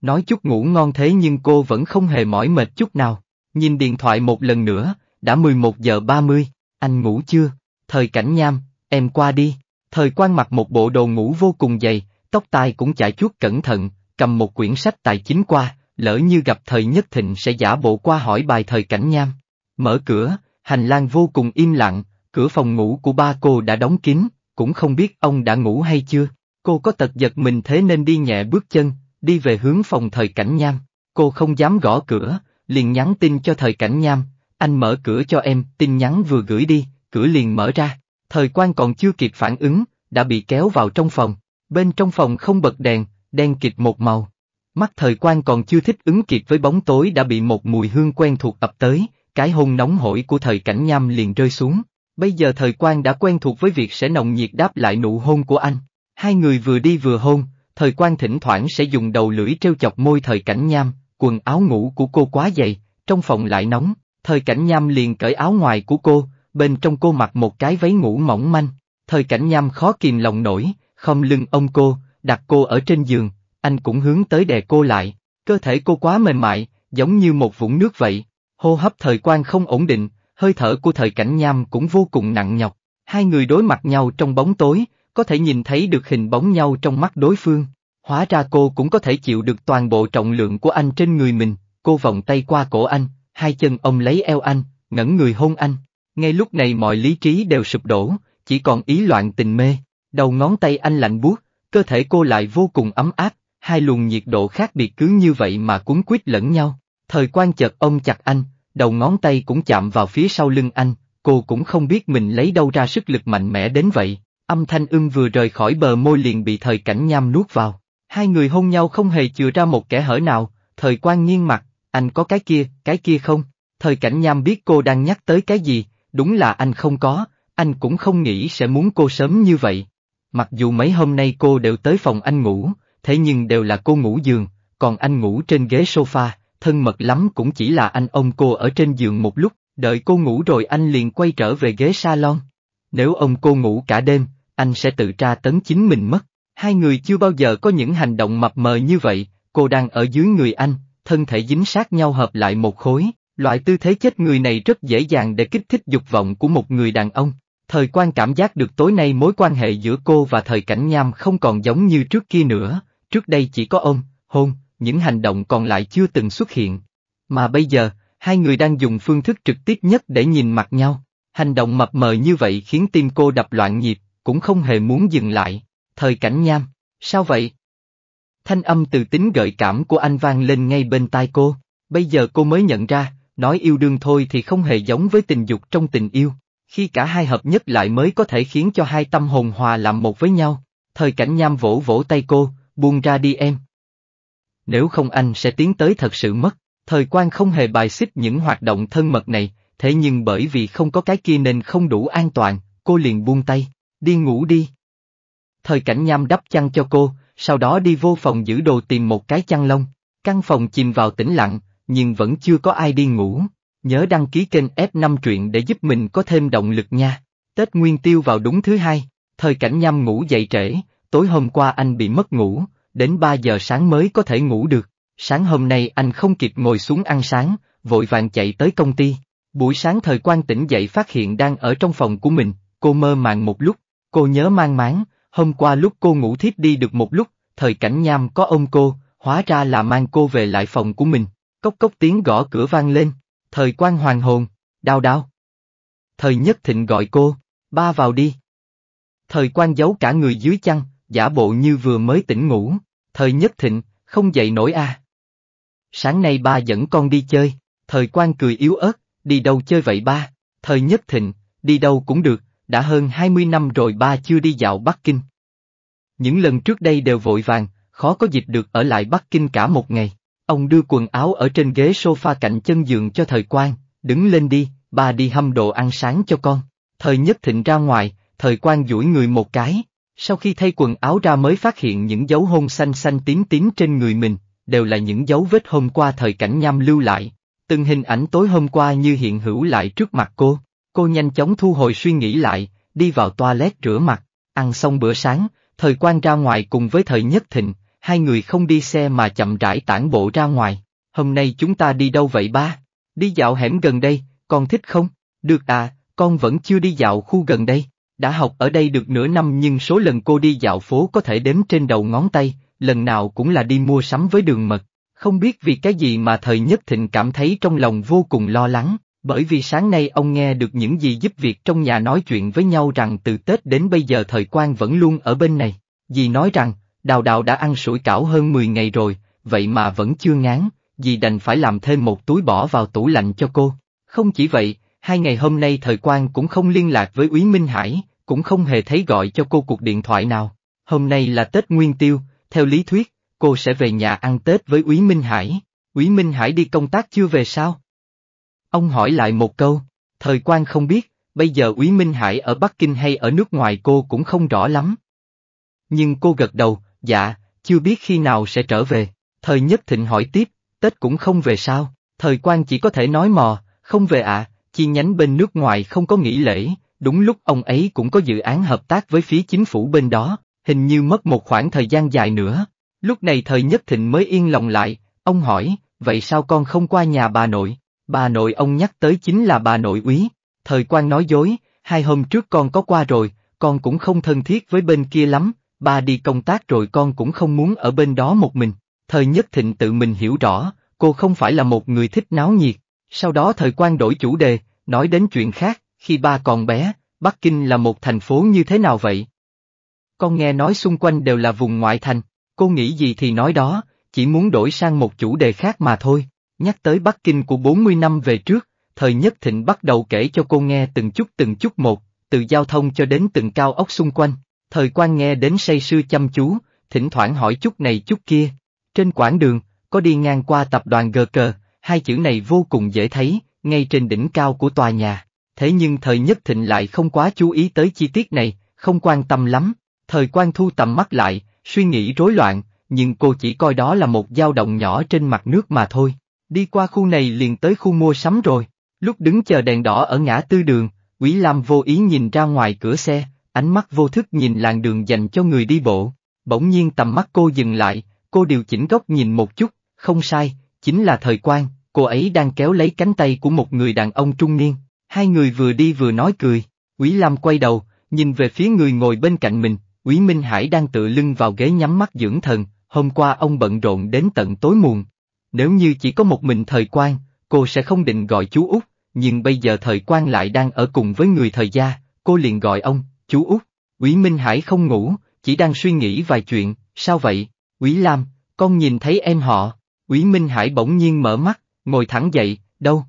Nói chút ngủ ngon thế nhưng cô vẫn không hề mỏi mệt chút nào. Nhìn điện thoại một lần nữa, đã 11 giờ 30, anh ngủ chưa? Thời cảnh nham, Em qua đi, thời quan mặc một bộ đồ ngủ vô cùng dày, tóc tai cũng chải chuốt cẩn thận, cầm một quyển sách tài chính qua, lỡ như gặp thời nhất thịnh sẽ giả bộ qua hỏi bài thời cảnh nham. Mở cửa, hành lang vô cùng im lặng, cửa phòng ngủ của ba cô đã đóng kín, cũng không biết ông đã ngủ hay chưa. Cô có tật giật mình thế nên đi nhẹ bước chân, đi về hướng phòng thời cảnh nham. Cô không dám gõ cửa, liền nhắn tin cho thời cảnh nham, anh mở cửa cho em, tin nhắn vừa gửi đi, cửa liền mở ra thời quan còn chưa kịp phản ứng, đã bị kéo vào trong phòng, bên trong phòng không bật đèn, đen kịt một màu. Mắt thời quan còn chưa thích ứng kịp với bóng tối đã bị một mùi hương quen thuộc tập tới, cái hôn nóng hổi của thời cảnh nham liền rơi xuống. Bây giờ thời quan đã quen thuộc với việc sẽ nồng nhiệt đáp lại nụ hôn của anh. Hai người vừa đi vừa hôn, thời quan thỉnh thoảng sẽ dùng đầu lưỡi treo chọc môi thời cảnh nham, quần áo ngủ của cô quá dày, trong phòng lại nóng, thời cảnh nham liền cởi áo ngoài của cô, bên trong cô mặc một cái váy ngủ mỏng manh, thời cảnh nham khó kìm lòng nổi, không lưng ông cô, đặt cô ở trên giường, anh cũng hướng tới đè cô lại, cơ thể cô quá mềm mại, giống như một vũng nước vậy, hô hấp thời quan không ổn định, hơi thở của thời cảnh nham cũng vô cùng nặng nhọc, hai người đối mặt nhau trong bóng tối, có thể nhìn thấy được hình bóng nhau trong mắt đối phương, hóa ra cô cũng có thể chịu được toàn bộ trọng lượng của anh trên người mình, cô vòng tay qua cổ anh, hai chân ông lấy eo anh, ngẩng người hôn anh. Ngay lúc này mọi lý trí đều sụp đổ, chỉ còn ý loạn tình mê, đầu ngón tay anh lạnh buốt, cơ thể cô lại vô cùng ấm áp, hai luồng nhiệt độ khác biệt cứ như vậy mà cuốn quýt lẫn nhau. Thời quan chợt ôm chặt anh, đầu ngón tay cũng chạm vào phía sau lưng anh, cô cũng không biết mình lấy đâu ra sức lực mạnh mẽ đến vậy. Âm thanh ưng vừa rời khỏi bờ môi liền bị thời cảnh nham nuốt vào. Hai người hôn nhau không hề chừa ra một kẻ hở nào, thời quan nghiêng mặt, anh có cái kia, cái kia không? Thời cảnh nham biết cô đang nhắc tới cái gì, đúng là anh không có, anh cũng không nghĩ sẽ muốn cô sớm như vậy. Mặc dù mấy hôm nay cô đều tới phòng anh ngủ, thế nhưng đều là cô ngủ giường, còn anh ngủ trên ghế sofa, thân mật lắm cũng chỉ là anh ông cô ở trên giường một lúc, đợi cô ngủ rồi anh liền quay trở về ghế salon. Nếu ông cô ngủ cả đêm, anh sẽ tự tra tấn chính mình mất. Hai người chưa bao giờ có những hành động mập mờ như vậy, cô đang ở dưới người anh, thân thể dính sát nhau hợp lại một khối, Loại tư thế chết người này rất dễ dàng để kích thích dục vọng của một người đàn ông. Thời quan cảm giác được tối nay mối quan hệ giữa cô và thời cảnh nham không còn giống như trước kia nữa, trước đây chỉ có ôm, hôn, những hành động còn lại chưa từng xuất hiện. Mà bây giờ, hai người đang dùng phương thức trực tiếp nhất để nhìn mặt nhau. Hành động mập mờ như vậy khiến tim cô đập loạn nhịp, cũng không hề muốn dừng lại. Thời cảnh nham, sao vậy? Thanh âm từ tính gợi cảm của anh vang lên ngay bên tai cô, bây giờ cô mới nhận ra, Nói yêu đương thôi thì không hề giống với tình dục trong tình yêu, khi cả hai hợp nhất lại mới có thể khiến cho hai tâm hồn hòa làm một với nhau. Thời cảnh nham vỗ vỗ tay cô, buông ra đi em. Nếu không anh sẽ tiến tới thật sự mất, thời quan không hề bài xích những hoạt động thân mật này, thế nhưng bởi vì không có cái kia nên không đủ an toàn, cô liền buông tay, đi ngủ đi. Thời cảnh nham đắp chăn cho cô, sau đó đi vô phòng giữ đồ tìm một cái chăn lông. Căn phòng chìm vào tĩnh lặng, nhưng vẫn chưa có ai đi ngủ. Nhớ đăng ký kênh F5 truyện để giúp mình có thêm động lực nha. Tết Nguyên Tiêu vào đúng thứ hai, thời cảnh nhâm ngủ dậy trễ, tối hôm qua anh bị mất ngủ, đến 3 giờ sáng mới có thể ngủ được. Sáng hôm nay anh không kịp ngồi xuống ăn sáng, vội vàng chạy tới công ty. Buổi sáng thời quan tỉnh dậy phát hiện đang ở trong phòng của mình, cô mơ màng một lúc, cô nhớ mang máng, hôm qua lúc cô ngủ thiếp đi được một lúc, thời cảnh nham có ông cô, hóa ra là mang cô về lại phòng của mình. Cốc cốc tiếng gõ cửa vang lên, thời quan hoàng hồn, đào đào. Thời nhất thịnh gọi cô, ba vào đi. Thời quan giấu cả người dưới chăn, giả bộ như vừa mới tỉnh ngủ, thời nhất thịnh, không dậy nổi à. Sáng nay ba dẫn con đi chơi, thời quan cười yếu ớt, đi đâu chơi vậy ba, thời nhất thịnh, đi đâu cũng được, đã hơn 20 năm rồi ba chưa đi dạo Bắc Kinh. Những lần trước đây đều vội vàng, khó có dịp được ở lại Bắc Kinh cả một ngày. Ông đưa quần áo ở trên ghế sofa cạnh chân giường cho thời Quang đứng lên đi, bà đi hâm đồ ăn sáng cho con. Thời nhất thịnh ra ngoài, thời Quang duỗi người một cái. Sau khi thay quần áo ra mới phát hiện những dấu hôn xanh xanh tím tím trên người mình, đều là những dấu vết hôm qua thời cảnh nham lưu lại. Từng hình ảnh tối hôm qua như hiện hữu lại trước mặt cô. Cô nhanh chóng thu hồi suy nghĩ lại, đi vào toilet rửa mặt, ăn xong bữa sáng, thời Quang ra ngoài cùng với thời nhất thịnh, hai người không đi xe mà chậm rãi tản bộ ra ngoài. Hôm nay chúng ta đi đâu vậy ba? Đi dạo hẻm gần đây, con thích không? Được à, con vẫn chưa đi dạo khu gần đây. Đã học ở đây được nửa năm nhưng số lần cô đi dạo phố có thể đếm trên đầu ngón tay, lần nào cũng là đi mua sắm với đường mật. Không biết vì cái gì mà thời nhất thịnh cảm thấy trong lòng vô cùng lo lắng, bởi vì sáng nay ông nghe được những gì giúp việc trong nhà nói chuyện với nhau rằng từ Tết đến bây giờ thời quan vẫn luôn ở bên này. Dì nói rằng, Đào đào đã ăn sủi cảo hơn 10 ngày rồi, vậy mà vẫn chưa ngán, dì đành phải làm thêm một túi bỏ vào tủ lạnh cho cô. Không chỉ vậy, hai ngày hôm nay thời quan cũng không liên lạc với Úy Minh Hải, cũng không hề thấy gọi cho cô cuộc điện thoại nào. Hôm nay là Tết Nguyên Tiêu, theo lý thuyết, cô sẽ về nhà ăn Tết với Úy Minh Hải. Úy Minh Hải đi công tác chưa về sao? Ông hỏi lại một câu, thời quan không biết, bây giờ Úy Minh Hải ở Bắc Kinh hay ở nước ngoài cô cũng không rõ lắm. Nhưng cô gật đầu, dạ, chưa biết khi nào sẽ trở về. Thời Nhất Thịnh hỏi tiếp, Tết cũng không về sao, thời quan chỉ có thể nói mò, không về ạ, à, chi nhánh bên nước ngoài không có nghỉ lễ, đúng lúc ông ấy cũng có dự án hợp tác với phía chính phủ bên đó, hình như mất một khoảng thời gian dài nữa. Lúc này thời Nhất Thịnh mới yên lòng lại, ông hỏi, vậy sao con không qua nhà bà nội? Bà nội ông nhắc tới chính là bà nội úy. Thời quan nói dối, hai hôm trước con có qua rồi, con cũng không thân thiết với bên kia lắm, ba đi công tác rồi con cũng không muốn ở bên đó một mình. Thời Nhất Thịnh tự mình hiểu rõ, cô không phải là một người thích náo nhiệt. Sau đó thời quan đổi chủ đề, nói đến chuyện khác, khi ba còn bé, Bắc Kinh là một thành phố như thế nào vậy? Con nghe nói xung quanh đều là vùng ngoại thành, cô nghĩ gì thì nói đó, chỉ muốn đổi sang một chủ đề khác mà thôi. Nhắc tới Bắc Kinh của 40 năm về trước, thời Nhất Thịnh bắt đầu kể cho cô nghe từng chút từng chút một, từ giao thông cho đến từng cao ốc xung quanh, thời quan nghe đến say sư chăm chú, thỉnh thoảng hỏi chút này chút kia. Trên quãng đường, có đi ngang qua tập đoàn gờ cờ, hai chữ này vô cùng dễ thấy, ngay trên đỉnh cao của tòa nhà. Thế nhưng thời nhất thịnh lại không quá chú ý tới chi tiết này, không quan tâm lắm. Thời quan thu tầm mắt lại, suy nghĩ rối loạn, nhưng cô chỉ coi đó là một dao động nhỏ trên mặt nước mà thôi. Đi qua khu này liền tới khu mua sắm rồi. Lúc đứng chờ đèn đỏ ở ngã tư đường, Quý Lam vô ý nhìn ra ngoài cửa xe, ánh mắt vô thức nhìn làng đường dành cho người đi bộ. Bỗng nhiên tầm mắt cô dừng lại, cô điều chỉnh góc nhìn một chút, không sai, chính là thời quan, cô ấy đang kéo lấy cánh tay của một người đàn ông trung niên. Hai người vừa đi vừa nói cười, Quý Lam quay đầu, nhìn về phía người ngồi bên cạnh mình, Quý Minh Hải đang tựa lưng vào ghế nhắm mắt dưỡng thần, hôm qua ông bận rộn đến tận tối muộn. Nếu như chỉ có một mình thời quan, cô sẽ không định gọi chú Út, nhưng bây giờ thời quan lại đang ở cùng với người thời gia, cô liền gọi ông, Chú út, Quý Minh Hải không ngủ, chỉ đang suy nghĩ vài chuyện, sao vậy, Quý Lam, con nhìn thấy em họ, Quý Minh Hải bỗng nhiên mở mắt, ngồi thẳng dậy, đâu?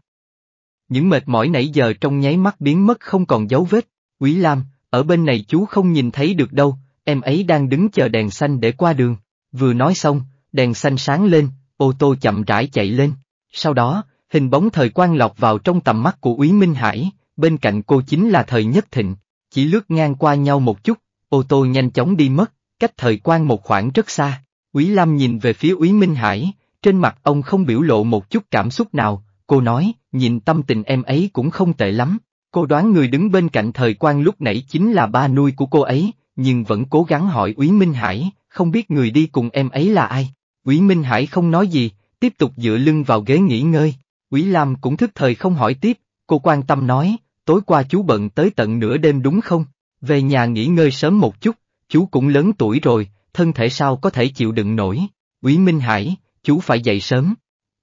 Những mệt mỏi nãy giờ trong nháy mắt biến mất không còn dấu vết, Quý Lam, ở bên này chú không nhìn thấy được đâu, em ấy đang đứng chờ đèn xanh để qua đường, vừa nói xong, đèn xanh sáng lên, ô tô chậm rãi chạy lên, sau đó, hình bóng thời quan lọt vào trong tầm mắt của quý Minh Hải, bên cạnh cô chính là thời nhất thịnh, chỉ lướt ngang qua nhau một chút, ô tô nhanh chóng đi mất, cách thời quan một khoảng rất xa. Quý Lâm nhìn về phía Úy Minh Hải, trên mặt ông không biểu lộ một chút cảm xúc nào, cô nói, nhìn tâm tình em ấy cũng không tệ lắm. Cô đoán người đứng bên cạnh thời quan lúc nãy chính là ba nuôi của cô ấy, nhưng vẫn cố gắng hỏi Úy Minh Hải, không biết người đi cùng em ấy là ai. Úy Minh Hải không nói gì, tiếp tục dựa lưng vào ghế nghỉ ngơi. Quý Lam cũng thức thời không hỏi tiếp, cô quan tâm nói, tối qua chú bận tới tận nửa đêm đúng không? Về nhà nghỉ ngơi sớm một chút, chú cũng lớn tuổi rồi, thân thể sao có thể chịu đựng nổi. Quý Minh Hải, chú phải dậy sớm.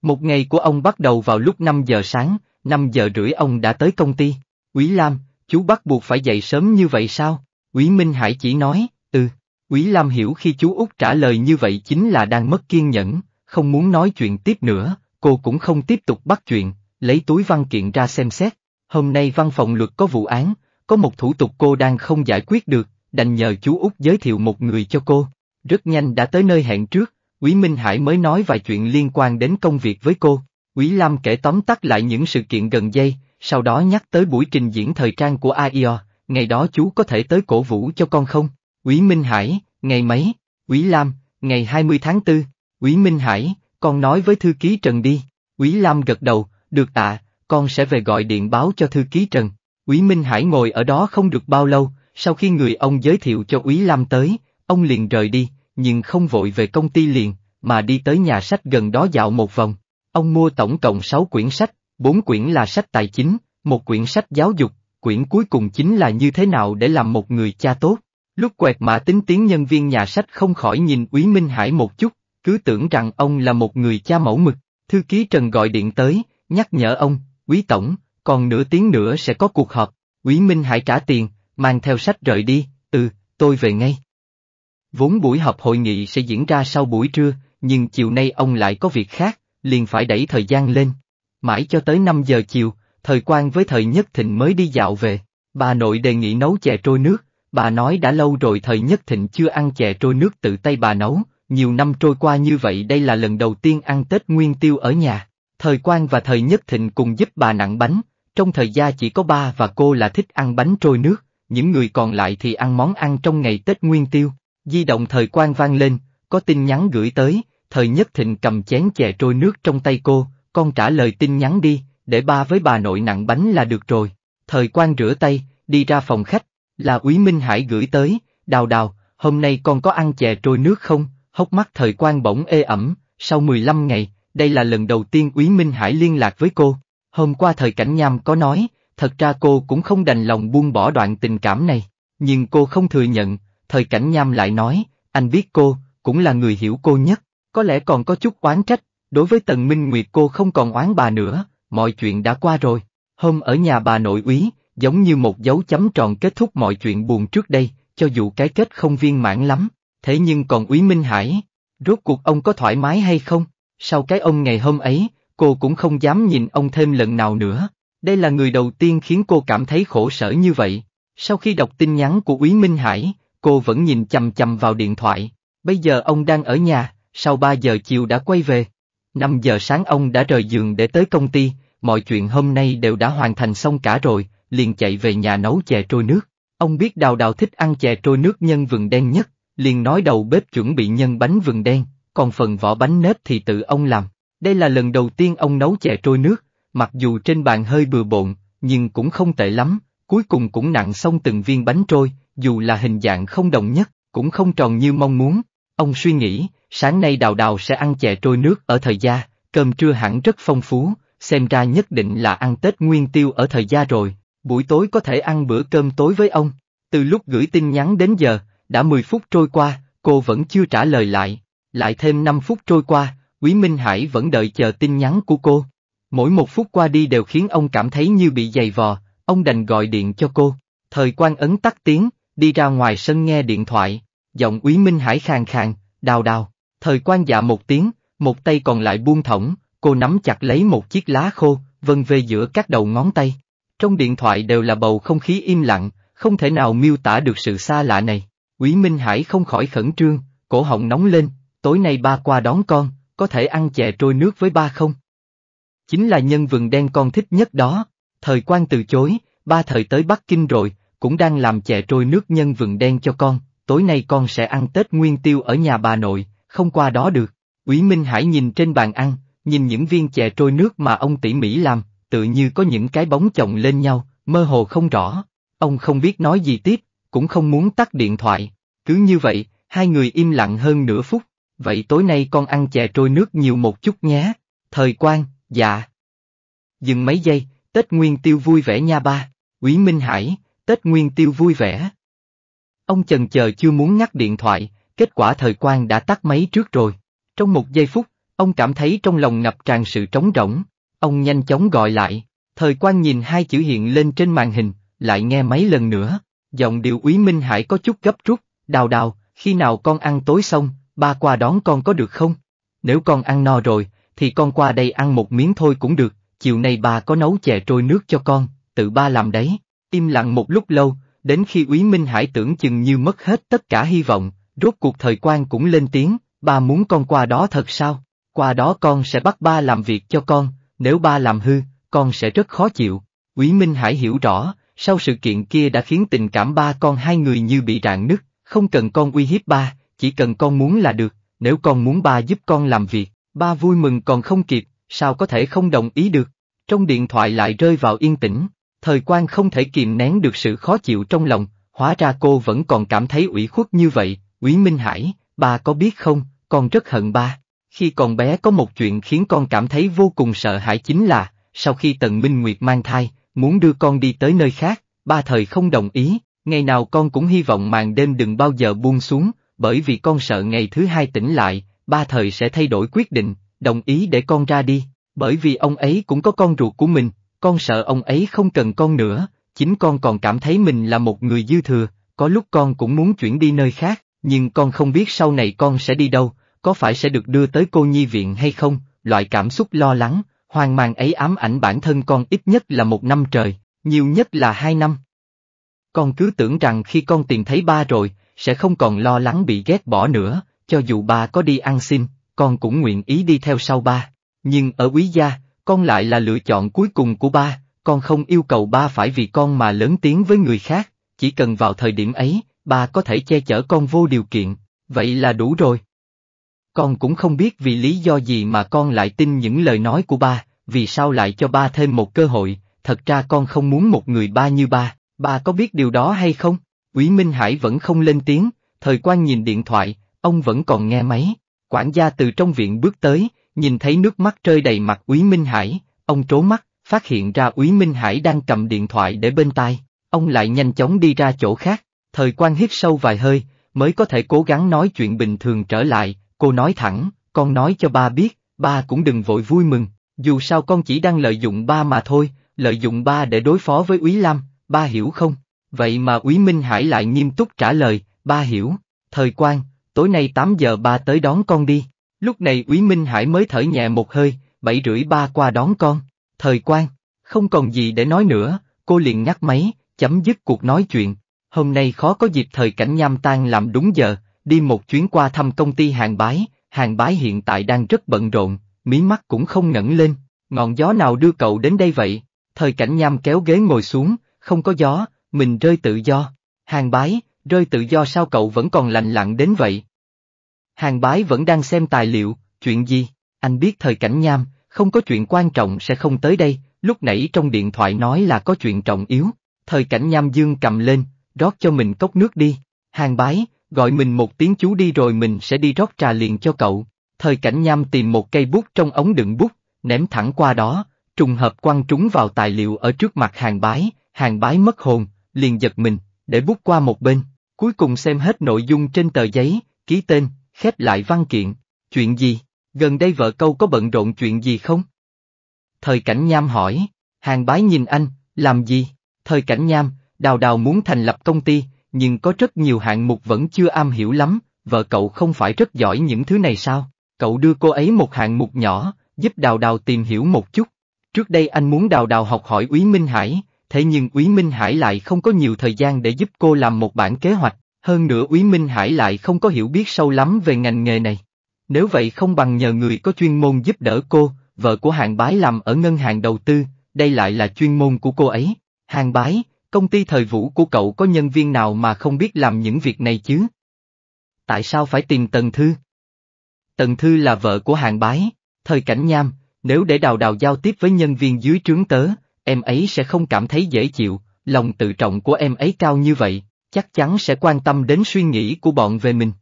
Một ngày của ông bắt đầu vào lúc 5 giờ sáng, 5 giờ rưỡi ông đã tới công ty. Quý Lam, chú bắt buộc phải dậy sớm như vậy sao? Quý Minh Hải chỉ nói, ừ. Quý Lam hiểu khi chú Út trả lời như vậy chính là đang mất kiên nhẫn, không muốn nói chuyện tiếp nữa, cô cũng không tiếp tục bắt chuyện, lấy túi văn kiện ra xem xét hôm nay văn phòng luật có vụ án, có một thủ tục cô đang không giải quyết được, đành nhờ chú Út giới thiệu một người cho cô. Rất nhanh đã tới nơi hẹn trước, Quý Minh Hải mới nói vài chuyện liên quan đến công việc với cô. Quý Lam kể tóm tắt lại những sự kiện gần dây, sau đó nhắc tới buổi trình diễn thời trang của AIO, ngày đó chú có thể tới cổ vũ cho con không? Quý Minh Hải, ngày mấy? Quý Lam, ngày 20 tháng 4. Quý Minh Hải, con nói với thư ký Trần đi. Quý Lam gật đầu, được ạ, con sẽ về gọi điện báo cho thư ký Trần. Quý Minh Hải ngồi ở đó không được bao lâu, sau khi người ông giới thiệu cho Quý Lam tới, ông liền rời đi, nhưng không vội về công ty liền, mà đi tới nhà sách gần đó dạo một vòng. Ông mua tổng cộng 6 quyển sách, 4 quyển là sách tài chính, một quyển sách giáo dục, quyển cuối cùng chính là như thế nào để làm một người cha tốt. Lúc quẹt mã tính tiếng nhân viên nhà sách không khỏi nhìn Quý Minh Hải một chút, cứ tưởng rằng ông là một người cha mẫu mực. Thư ký Trần gọi điện tới, nhắc nhở ông, Quý Tổng, còn nửa tiếng nữa sẽ có cuộc họp, Quý Minh hãy trả tiền, mang theo sách rời đi, ừ, tôi về ngay. Vốn buổi họp hội nghị sẽ diễn ra sau buổi trưa, nhưng chiều nay ông lại có việc khác, liền phải đẩy thời gian lên. Mãi cho tới 5 giờ chiều, thời quan với thời nhất thịnh mới đi dạo về, bà nội đề nghị nấu chè trôi nước, bà nói đã lâu rồi thời nhất thịnh chưa ăn chè trôi nước tự tay bà nấu, nhiều năm trôi qua như vậy đây là lần đầu tiên ăn Tết Nguyên Tiêu ở nhà thời quan và thời nhất thịnh cùng giúp bà nặng bánh, trong thời gian chỉ có ba và cô là thích ăn bánh trôi nước, những người còn lại thì ăn món ăn trong ngày Tết Nguyên Tiêu. Di động thời quan vang lên, có tin nhắn gửi tới, thời nhất thịnh cầm chén chè trôi nước trong tay cô, con trả lời tin nhắn đi, để ba với bà nội nặng bánh là được rồi. Thời quan rửa tay, đi ra phòng khách, là Úy Minh Hải gửi tới, đào đào, hôm nay con có ăn chè trôi nước không? Hốc mắt thời quan bỗng ê ẩm, sau mười lăm ngày, đây là lần đầu tiên Úy Minh Hải liên lạc với cô. Hôm qua thời cảnh nham có nói, thật ra cô cũng không đành lòng buông bỏ đoạn tình cảm này, nhưng cô không thừa nhận, thời cảnh nham lại nói, anh biết cô, cũng là người hiểu cô nhất, có lẽ còn có chút oán trách, đối với Tần Minh Nguyệt cô không còn oán bà nữa, mọi chuyện đã qua rồi. Hôm ở nhà bà nội úy, giống như một dấu chấm tròn kết thúc mọi chuyện buồn trước đây, cho dù cái kết không viên mãn lắm, thế nhưng còn úy Minh Hải, rốt cuộc ông có thoải mái hay không? Sau cái ông ngày hôm ấy, cô cũng không dám nhìn ông thêm lần nào nữa. Đây là người đầu tiên khiến cô cảm thấy khổ sở như vậy. Sau khi đọc tin nhắn của Úy Minh Hải, cô vẫn nhìn chầm chầm vào điện thoại. Bây giờ ông đang ở nhà, sau 3 giờ chiều đã quay về. 5 giờ sáng ông đã rời giường để tới công ty, mọi chuyện hôm nay đều đã hoàn thành xong cả rồi, liền chạy về nhà nấu chè trôi nước. Ông biết đào đào thích ăn chè trôi nước nhân vừng đen nhất, liền nói đầu bếp chuẩn bị nhân bánh vừng đen còn phần vỏ bánh nếp thì tự ông làm. Đây là lần đầu tiên ông nấu chè trôi nước, mặc dù trên bàn hơi bừa bộn, nhưng cũng không tệ lắm, cuối cùng cũng nặng xong từng viên bánh trôi, dù là hình dạng không đồng nhất, cũng không tròn như mong muốn. Ông suy nghĩ, sáng nay đào đào sẽ ăn chè trôi nước ở thời gia, cơm trưa hẳn rất phong phú, xem ra nhất định là ăn Tết Nguyên Tiêu ở thời gia rồi, buổi tối có thể ăn bữa cơm tối với ông. Từ lúc gửi tin nhắn đến giờ, đã 10 phút trôi qua, cô vẫn chưa trả lời lại. Lại thêm 5 phút trôi qua, Quý Minh Hải vẫn đợi chờ tin nhắn của cô. Mỗi một phút qua đi đều khiến ông cảm thấy như bị giày vò, ông đành gọi điện cho cô. Thời quan ấn tắt tiếng, đi ra ngoài sân nghe điện thoại, giọng quý Minh Hải khàn khàn, đào đào. Thời quan dạ một tiếng, một tay còn lại buông thõng, cô nắm chặt lấy một chiếc lá khô, vân về giữa các đầu ngón tay. Trong điện thoại đều là bầu không khí im lặng, không thể nào miêu tả được sự xa lạ này. quý Minh Hải không khỏi khẩn trương, cổ họng nóng lên, tối nay ba qua đón con, có thể ăn chè trôi nước với ba không? Chính là nhân vườn đen con thích nhất đó, thời quan từ chối, ba thời tới Bắc Kinh rồi, cũng đang làm chè trôi nước nhân vườn đen cho con, tối nay con sẽ ăn Tết Nguyên Tiêu ở nhà bà nội, không qua đó được. Ủy Minh Hải nhìn trên bàn ăn, nhìn những viên chè trôi nước mà ông tỉ mỉ làm, tự như có những cái bóng chồng lên nhau, mơ hồ không rõ. Ông không biết nói gì tiếp, cũng không muốn tắt điện thoại. Cứ như vậy, hai người im lặng hơn nửa phút, vậy tối nay con ăn chè trôi nước nhiều một chút nhé. Thời quan, dạ. Dừng mấy giây, Tết Nguyên Tiêu vui vẻ nha ba, Quý Minh Hải, Tết Nguyên Tiêu vui vẻ. Ông chần chờ chưa muốn ngắt điện thoại, kết quả thời quan đã tắt máy trước rồi. Trong một giây phút, ông cảm thấy trong lòng ngập tràn sự trống rỗng. Ông nhanh chóng gọi lại, thời quan nhìn hai chữ hiện lên trên màn hình, lại nghe mấy lần nữa. Giọng điệu quý Minh Hải có chút gấp rút, đào đào, khi nào con ăn tối xong, ba qua đón con có được không? Nếu con ăn no rồi, thì con qua đây ăn một miếng thôi cũng được, chiều nay ba có nấu chè trôi nước cho con, tự ba làm đấy. Im lặng một lúc lâu, đến khi Úy Minh Hải tưởng chừng như mất hết tất cả hy vọng, rốt cuộc thời quan cũng lên tiếng, ba muốn con qua đó thật sao? Qua đó con sẽ bắt ba làm việc cho con, nếu ba làm hư, con sẽ rất khó chịu. Úy Minh Hải hiểu rõ, sau sự kiện kia đã khiến tình cảm ba con hai người như bị rạn nứt, không cần con uy hiếp ba, chỉ cần con muốn là được, nếu con muốn ba giúp con làm việc, ba vui mừng còn không kịp, sao có thể không đồng ý được. Trong điện thoại lại rơi vào yên tĩnh, thời quan không thể kìm nén được sự khó chịu trong lòng, hóa ra cô vẫn còn cảm thấy ủy khuất như vậy, Quý Minh Hải, ba có biết không, con rất hận ba. Khi còn bé có một chuyện khiến con cảm thấy vô cùng sợ hãi chính là, sau khi Tần Minh Nguyệt mang thai, muốn đưa con đi tới nơi khác, ba thời không đồng ý, ngày nào con cũng hy vọng màn đêm đừng bao giờ buông xuống, bởi vì con sợ ngày thứ hai tỉnh lại, ba thời sẽ thay đổi quyết định, đồng ý để con ra đi, bởi vì ông ấy cũng có con ruột của mình, con sợ ông ấy không cần con nữa, chính con còn cảm thấy mình là một người dư thừa, có lúc con cũng muốn chuyển đi nơi khác, nhưng con không biết sau này con sẽ đi đâu, có phải sẽ được đưa tới cô nhi viện hay không, loại cảm xúc lo lắng, hoang mang ấy ám ảnh bản thân con ít nhất là một năm trời, nhiều nhất là hai năm. Con cứ tưởng rằng khi con tìm thấy ba rồi, sẽ không còn lo lắng bị ghét bỏ nữa, cho dù ba có đi ăn xin, con cũng nguyện ý đi theo sau ba. Nhưng ở quý gia, con lại là lựa chọn cuối cùng của ba, con không yêu cầu ba phải vì con mà lớn tiếng với người khác, chỉ cần vào thời điểm ấy, ba có thể che chở con vô điều kiện, vậy là đủ rồi. Con cũng không biết vì lý do gì mà con lại tin những lời nói của ba, vì sao lại cho ba thêm một cơ hội, thật ra con không muốn một người ba như ba, ba có biết điều đó hay không? Úy Minh Hải vẫn không lên tiếng, thời quan nhìn điện thoại, ông vẫn còn nghe máy. Quản gia từ trong viện bước tới, nhìn thấy nước mắt rơi đầy mặt Úy Minh Hải, ông trố mắt, phát hiện ra Úy Minh Hải đang cầm điện thoại để bên tai, ông lại nhanh chóng đi ra chỗ khác, thời quan hít sâu vài hơi, mới có thể cố gắng nói chuyện bình thường trở lại, cô nói thẳng, con nói cho ba biết, ba cũng đừng vội vui mừng, dù sao con chỉ đang lợi dụng ba mà thôi, lợi dụng ba để đối phó với Úy Lam, ba hiểu không? Vậy mà Úy Minh Hải lại nghiêm túc trả lời, ba hiểu, thời quan, tối nay 8 giờ ba tới đón con đi. Lúc này Úy Minh Hải mới thở nhẹ một hơi, bảy rưỡi ba qua đón con. Thời quan, không còn gì để nói nữa, cô liền ngắt máy, chấm dứt cuộc nói chuyện. Hôm nay khó có dịp thời cảnh nham tan làm đúng giờ, đi một chuyến qua thăm công ty hàng bái, hàng bái hiện tại đang rất bận rộn, mí mắt cũng không ngẩng lên. Ngọn gió nào đưa cậu đến đây vậy? Thời cảnh nham kéo ghế ngồi xuống, không có gió, mình rơi tự do. Hàng bái, rơi tự do sao cậu vẫn còn lành lặng đến vậy? Hàng bái vẫn đang xem tài liệu, chuyện gì? Anh biết thời cảnh nham, không có chuyện quan trọng sẽ không tới đây, lúc nãy trong điện thoại nói là có chuyện trọng yếu. Thời cảnh nham dương cầm lên, rót cho mình cốc nước đi. Hàng bái, gọi mình một tiếng chú đi rồi mình sẽ đi rót trà liền cho cậu. Thời cảnh nham tìm một cây bút trong ống đựng bút, ném thẳng qua đó, trùng hợp quăng trúng vào tài liệu ở trước mặt hàng bái, hàng bái mất hồn, liền giật mình, để bút qua một bên, cuối cùng xem hết nội dung trên tờ giấy, ký tên, khép lại văn kiện, chuyện gì, gần đây vợ câu có bận rộn chuyện gì không? Thời cảnh nham hỏi, hàng bái nhìn anh, làm gì? Thời cảnh nham, đào đào muốn thành lập công ty, nhưng có rất nhiều hạng mục vẫn chưa am hiểu lắm, vợ cậu không phải rất giỏi những thứ này sao? Cậu đưa cô ấy một hạng mục nhỏ, giúp đào đào tìm hiểu một chút. Trước đây anh muốn đào đào học hỏi Úy Minh Hải, thế nhưng Úy Minh Hải lại không có nhiều thời gian để giúp cô làm một bản kế hoạch, hơn nữa Úy Minh Hải lại không có hiểu biết sâu lắm về ngành nghề này. Nếu vậy không bằng nhờ người có chuyên môn giúp đỡ cô, vợ của Hàng Bái làm ở ngân hàng đầu tư, đây lại là chuyên môn của cô ấy. Hàng Bái, công ty thời vũ của cậu có nhân viên nào mà không biết làm những việc này chứ? Tại sao phải tìm Tần Thư? Tần Thư là vợ của Hàng Bái, thời cảnh nham, nếu để đào đào giao tiếp với nhân viên dưới trướng tớ, em ấy sẽ không cảm thấy dễ chịu, lòng tự trọng của em ấy cao như vậy, chắc chắn sẽ quan tâm đến suy nghĩ của bọn về mình.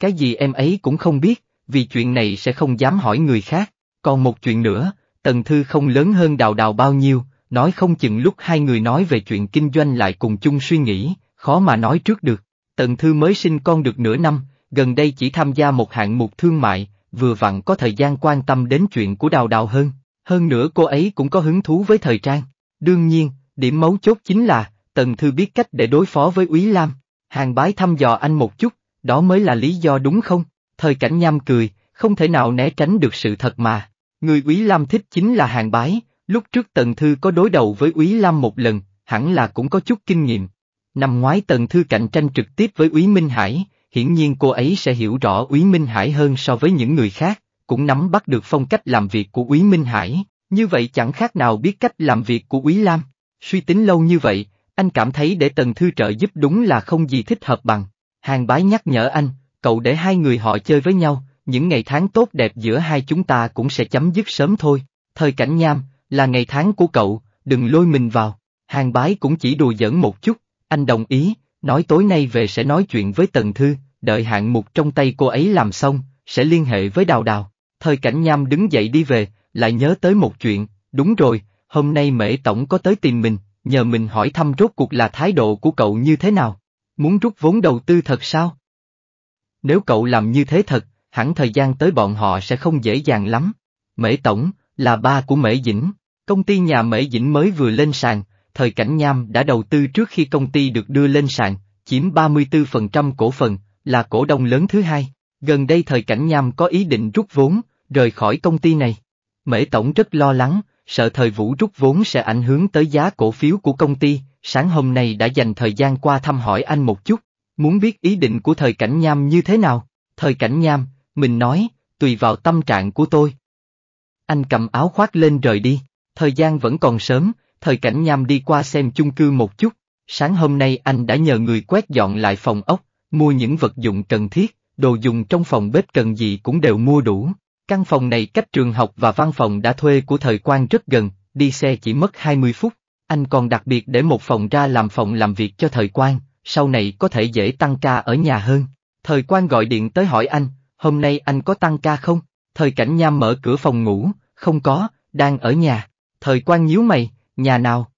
Cái gì em ấy cũng không biết, vì chuyện này sẽ không dám hỏi người khác. Còn một chuyện nữa, Tần Thư không lớn hơn Đào Đào bao nhiêu, nói không chừng lúc hai người nói về chuyện kinh doanh lại cùng chung suy nghĩ, khó mà nói trước được. Tần Thư mới sinh con được nửa năm, gần đây chỉ tham gia một hạng mục thương mại, vừa vặn có thời gian quan tâm đến chuyện của Đào Đào hơn. Hơn nữa cô ấy cũng có hứng thú với thời trang. Đương nhiên, điểm mấu chốt chính là, Tần Thư biết cách để đối phó với Úy Lam. Hàng bái thăm dò anh một chút, đó mới là lý do đúng không? Thời cảnh nham cười, không thể nào né tránh được sự thật mà. Người Úy Lam thích chính là hàng bái, lúc trước Tần Thư có đối đầu với Úy Lam một lần, hẳn là cũng có chút kinh nghiệm. Năm ngoái Tần Thư cạnh tranh trực tiếp với Úy Minh Hải, hiển nhiên cô ấy sẽ hiểu rõ Úy Minh Hải hơn so với những người khác cũng nắm bắt được phong cách làm việc của Quý Minh Hải, như vậy chẳng khác nào biết cách làm việc của Quý Lam. Suy tính lâu như vậy, anh cảm thấy để Tần Thư trợ giúp đúng là không gì thích hợp bằng. Hàng bái nhắc nhở anh, cậu để hai người họ chơi với nhau, những ngày tháng tốt đẹp giữa hai chúng ta cũng sẽ chấm dứt sớm thôi. Thời cảnh nham, là ngày tháng của cậu, đừng lôi mình vào. Hàng bái cũng chỉ đùa giỡn một chút, anh đồng ý, nói tối nay về sẽ nói chuyện với Tần Thư, đợi hạng mục trong tay cô ấy làm xong, sẽ liên hệ với Đào Đào. Thời cảnh nham đứng dậy đi về, lại nhớ tới một chuyện, đúng rồi, hôm nay mễ tổng có tới tìm mình, nhờ mình hỏi thăm rốt cuộc là thái độ của cậu như thế nào, muốn rút vốn đầu tư thật sao? Nếu cậu làm như thế thật, hẳn thời gian tới bọn họ sẽ không dễ dàng lắm. Mễ tổng, là ba của Mễ Dĩnh, công ty nhà Mễ Dĩnh mới vừa lên sàn, thời cảnh nham đã đầu tư trước khi công ty được đưa lên sàn, chiếm 34% cổ phần, là cổ đông lớn thứ hai. Gần đây thời cảnh nham có ý định rút vốn, rời khỏi công ty này. Mễ Tổng rất lo lắng, sợ thời vũ rút vốn sẽ ảnh hưởng tới giá cổ phiếu của công ty, sáng hôm nay đã dành thời gian qua thăm hỏi anh một chút, muốn biết ý định của thời cảnh nham như thế nào. Thời cảnh nham, mình nói, tùy vào tâm trạng của tôi. Anh cầm áo khoác lên rời đi, thời gian vẫn còn sớm, thời cảnh nham đi qua xem chung cư một chút. Sáng hôm nay anh đã nhờ người quét dọn lại phòng ốc, mua những vật dụng cần thiết, đồ dùng trong phòng bếp cần gì cũng đều mua đủ. Căn phòng này cách trường học và văn phòng đã thuê của thời quan rất gần, đi xe chỉ mất 20 phút. Anh còn đặc biệt để một phòng ra làm phòng làm việc cho thời quan, sau này có thể dễ tăng ca ở nhà hơn. Thời quan gọi điện tới hỏi anh, hôm nay anh có tăng ca không? Thời cảnh nham mở cửa phòng ngủ, không có, đang ở nhà. Thời quan nhíu mày, nhà nào?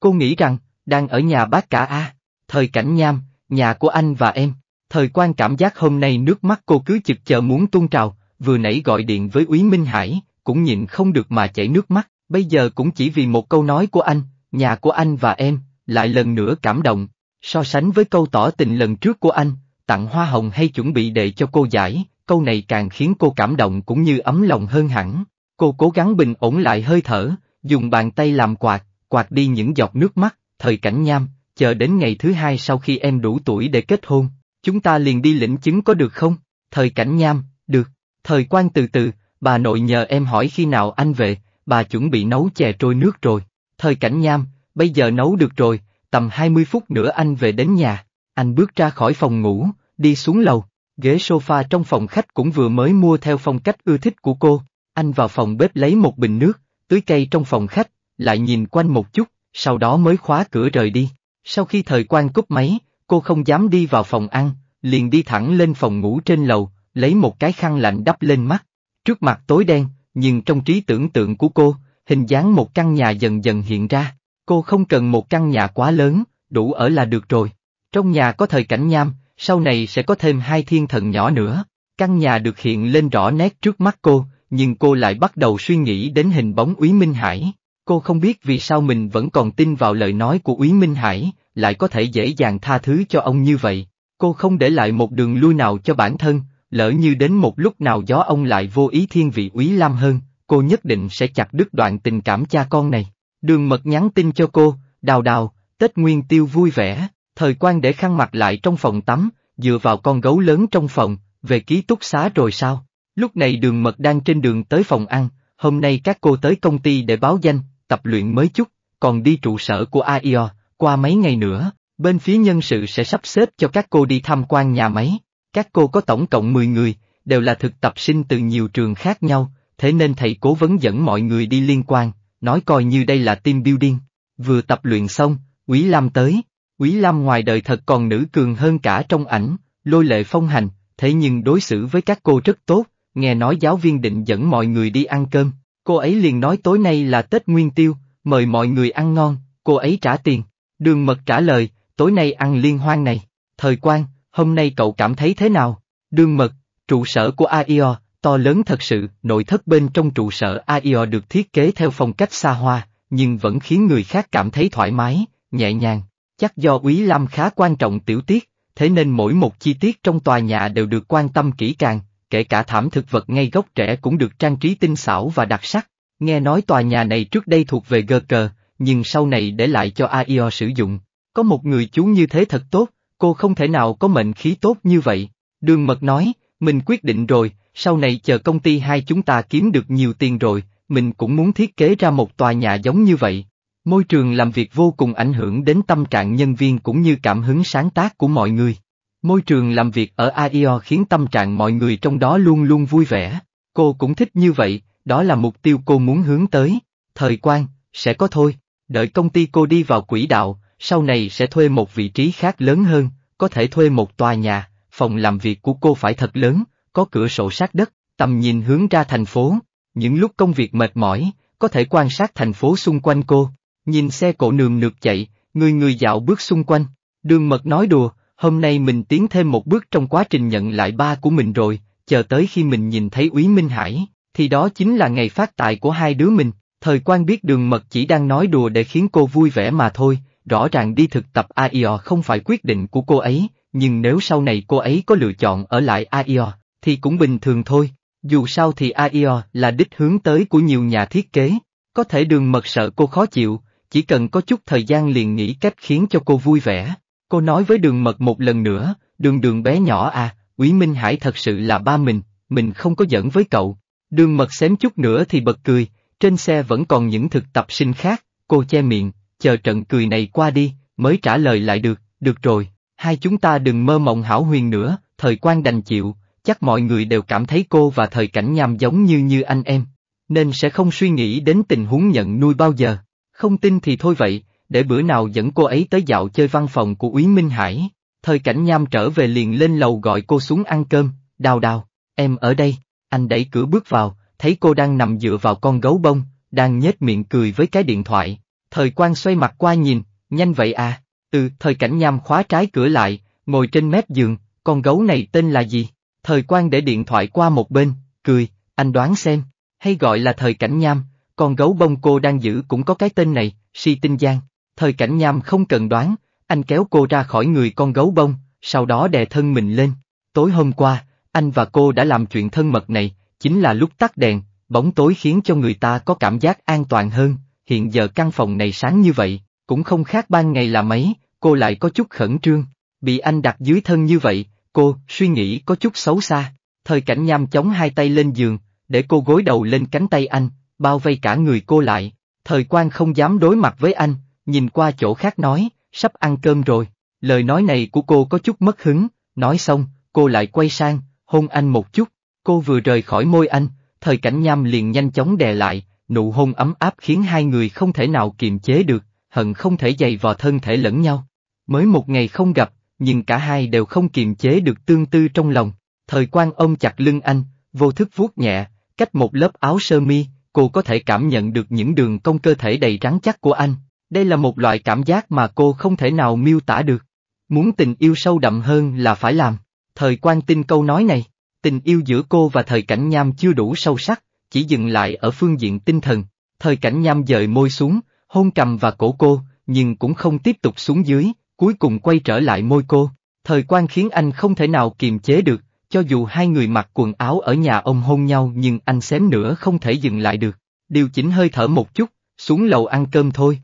Cô nghĩ rằng, đang ở nhà bác cả A. Thời cảnh nham, nhà của anh và em thời quan cảm giác hôm nay nước mắt cô cứ chực chờ muốn tuôn trào, vừa nãy gọi điện với Úy Minh Hải, cũng nhìn không được mà chảy nước mắt, bây giờ cũng chỉ vì một câu nói của anh, nhà của anh và em, lại lần nữa cảm động, so sánh với câu tỏ tình lần trước của anh, tặng hoa hồng hay chuẩn bị đệ cho cô giải, câu này càng khiến cô cảm động cũng như ấm lòng hơn hẳn. Cô cố gắng bình ổn lại hơi thở, dùng bàn tay làm quạt, quạt đi những giọt nước mắt, thời cảnh nham, chờ đến ngày thứ hai sau khi em đủ tuổi để kết hôn, chúng ta liền đi lĩnh chứng có được không? Thời cảnh nham, được, thời quan từ từ, bà nội nhờ em hỏi khi nào anh về, bà chuẩn bị nấu chè trôi nước rồi. Thời cảnh nham, bây giờ nấu được rồi, tầm 20 phút nữa anh về đến nhà. Anh bước ra khỏi phòng ngủ, đi xuống lầu, ghế sofa trong phòng khách cũng vừa mới mua theo phong cách ưa thích của cô. Anh vào phòng bếp lấy một bình nước, tưới cây trong phòng khách, lại nhìn quanh một chút, sau đó mới khóa cửa rời đi. Sau khi thời quan cúp máy, Cô không dám đi vào phòng ăn, liền đi thẳng lên phòng ngủ trên lầu, lấy một cái khăn lạnh đắp lên mắt. Trước mặt tối đen, nhưng trong trí tưởng tượng của cô, hình dáng một căn nhà dần dần hiện ra. Cô không cần một căn nhà quá lớn, đủ ở là được rồi. Trong nhà có thời cảnh nham, sau này sẽ có thêm hai thiên thần nhỏ nữa. Căn nhà được hiện lên rõ nét trước mắt cô, nhưng cô lại bắt đầu suy nghĩ đến hình bóng Úy Minh Hải. Cô không biết vì sao mình vẫn còn tin vào lời nói của Úy Minh Hải, lại có thể dễ dàng tha thứ cho ông như vậy. Cô không để lại một đường lui nào cho bản thân, lỡ như đến một lúc nào gió ông lại vô ý thiên vị úy lam hơn, cô nhất định sẽ chặt đứt đoạn tình cảm cha con này. Đường mật nhắn tin cho cô, đào đào, Tết Nguyên Tiêu vui vẻ, thời quan để khăn mặt lại trong phòng tắm, dựa vào con gấu lớn trong phòng, về ký túc xá rồi sao? Lúc này đường mật đang trên đường tới phòng ăn, hôm nay các cô tới công ty để báo danh, tập luyện mới chút, còn đi trụ sở của AIO, qua mấy ngày nữa, bên phía nhân sự sẽ sắp xếp cho các cô đi tham quan nhà máy. Các cô có tổng cộng 10 người, đều là thực tập sinh từ nhiều trường khác nhau, thế nên thầy cố vấn dẫn mọi người đi liên quan, nói coi như đây là team building. Vừa tập luyện xong, Quý Lam tới, Quý Lam ngoài đời thật còn nữ cường hơn cả trong ảnh, lôi lệ phong hành, thế nhưng đối xử với các cô rất tốt, nghe nói giáo viên định dẫn mọi người đi ăn cơm, cô ấy liền nói tối nay là Tết Nguyên Tiêu, mời mọi người ăn ngon, cô ấy trả tiền, Đường mật trả lời, tối nay ăn liên hoan này, thời quan, hôm nay cậu cảm thấy thế nào? Đường mật, trụ sở của AIO, to lớn thật sự, nội thất bên trong trụ sở AIO được thiết kế theo phong cách xa hoa, nhưng vẫn khiến người khác cảm thấy thoải mái, nhẹ nhàng. Chắc do Úy Lam khá quan trọng tiểu tiết, thế nên mỗi một chi tiết trong tòa nhà đều được quan tâm kỹ càng, kể cả thảm thực vật ngay gốc trẻ cũng được trang trí tinh xảo và đặc sắc. Nghe nói tòa nhà này trước đây thuộc về gờ cờ, nhưng sau này để lại cho Aio sử dụng. Có một người chú như thế thật tốt, cô không thể nào có mệnh khí tốt như vậy. Đường mật nói, mình quyết định rồi, sau này chờ công ty hai chúng ta kiếm được nhiều tiền rồi, mình cũng muốn thiết kế ra một tòa nhà giống như vậy. Môi trường làm việc vô cùng ảnh hưởng đến tâm trạng nhân viên cũng như cảm hứng sáng tác của mọi người. Môi trường làm việc ở AIO khiến tâm trạng mọi người trong đó luôn luôn vui vẻ. Cô cũng thích như vậy, đó là mục tiêu cô muốn hướng tới. Thời quan, sẽ có thôi. Đợi công ty cô đi vào quỹ đạo, sau này sẽ thuê một vị trí khác lớn hơn, có thể thuê một tòa nhà, phòng làm việc của cô phải thật lớn, có cửa sổ sát đất, tầm nhìn hướng ra thành phố. Những lúc công việc mệt mỏi, có thể quan sát thành phố xung quanh cô, nhìn xe cổ nườm nượp chạy, người người dạo bước xung quanh. Đường mật nói đùa, hôm nay mình tiến thêm một bước trong quá trình nhận lại ba của mình rồi, chờ tới khi mình nhìn thấy Úy Minh Hải, thì đó chính là ngày phát tài của hai đứa mình. Thời quan biết đường mật chỉ đang nói đùa để khiến cô vui vẻ mà thôi, rõ ràng đi thực tập AIO không phải quyết định của cô ấy, nhưng nếu sau này cô ấy có lựa chọn ở lại AIO, thì cũng bình thường thôi. Dù sao thì AIO là đích hướng tới của nhiều nhà thiết kế, có thể đường mật sợ cô khó chịu, chỉ cần có chút thời gian liền nghĩ cách khiến cho cô vui vẻ. Cô nói với đường mật một lần nữa, đường đường bé nhỏ à, Quý Minh Hải thật sự là ba mình, mình không có giận với cậu. Đường mật xém chút nữa thì bật cười, trên xe vẫn còn những thực tập sinh khác, cô che miệng, chờ trận cười này qua đi, mới trả lời lại được, được rồi, hai chúng ta đừng mơ mộng hảo huyền nữa, thời quan đành chịu, chắc mọi người đều cảm thấy cô và thời cảnh nham giống như như anh em, nên sẽ không suy nghĩ đến tình huống nhận nuôi bao giờ. Không tin thì thôi vậy, để bữa nào dẫn cô ấy tới dạo chơi văn phòng của Úy Minh Hải. Thời cảnh nham trở về liền lên lầu gọi cô xuống ăn cơm, đào đào, em ở đây, anh đẩy cửa bước vào, thấy cô đang nằm dựa vào con gấu bông, đang nhếch miệng cười với cái điện thoại. Thời quan xoay mặt qua nhìn, nhanh vậy à? Từ thời cảnh nham khóa trái cửa lại, ngồi trên mép giường, con gấu này tên là gì? Thời quan để điện thoại qua một bên, cười, anh đoán xem, hay gọi là thời cảnh nham, con gấu bông cô đang giữ cũng có cái tên này, si tinh giang. Thời cảnh nham không cần đoán, anh kéo cô ra khỏi người con gấu bông, sau đó đè thân mình lên. Tối hôm qua, anh và cô đã làm chuyện thân mật này, chính là lúc tắt đèn, bóng tối khiến cho người ta có cảm giác an toàn hơn, hiện giờ căn phòng này sáng như vậy, cũng không khác ban ngày là mấy, cô lại có chút khẩn trương, bị anh đặt dưới thân như vậy, cô suy nghĩ có chút xấu xa, thời cảnh nham chóng hai tay lên giường, để cô gối đầu lên cánh tay anh, bao vây cả người cô lại, thời quan không dám đối mặt với anh, nhìn qua chỗ khác nói, sắp ăn cơm rồi, lời nói này của cô có chút mất hứng, nói xong, cô lại quay sang, hôn anh một chút, Cô vừa rời khỏi môi anh, thời cảnh nham liền nhanh chóng đè lại, nụ hôn ấm áp khiến hai người không thể nào kiềm chế được, hận không thể dày vò thân thể lẫn nhau. Mới một ngày không gặp, nhưng cả hai đều không kiềm chế được tương tư trong lòng. Thời quan ôm chặt lưng anh, vô thức vuốt nhẹ, cách một lớp áo sơ mi, cô có thể cảm nhận được những đường cong cơ thể đầy rắn chắc của anh. Đây là một loại cảm giác mà cô không thể nào miêu tả được. Muốn tình yêu sâu đậm hơn là phải làm. Thời quan tin câu nói này. Tình yêu giữa cô và thời cảnh nham chưa đủ sâu sắc, chỉ dừng lại ở phương diện tinh thần. Thời cảnh nham dời môi xuống, hôn cầm và cổ cô, nhưng cũng không tiếp tục xuống dưới, cuối cùng quay trở lại môi cô. Thời quan khiến anh không thể nào kiềm chế được, cho dù hai người mặc quần áo ở nhà ông hôn nhau nhưng anh xém nữa không thể dừng lại được. Điều chỉnh hơi thở một chút, xuống lầu ăn cơm thôi.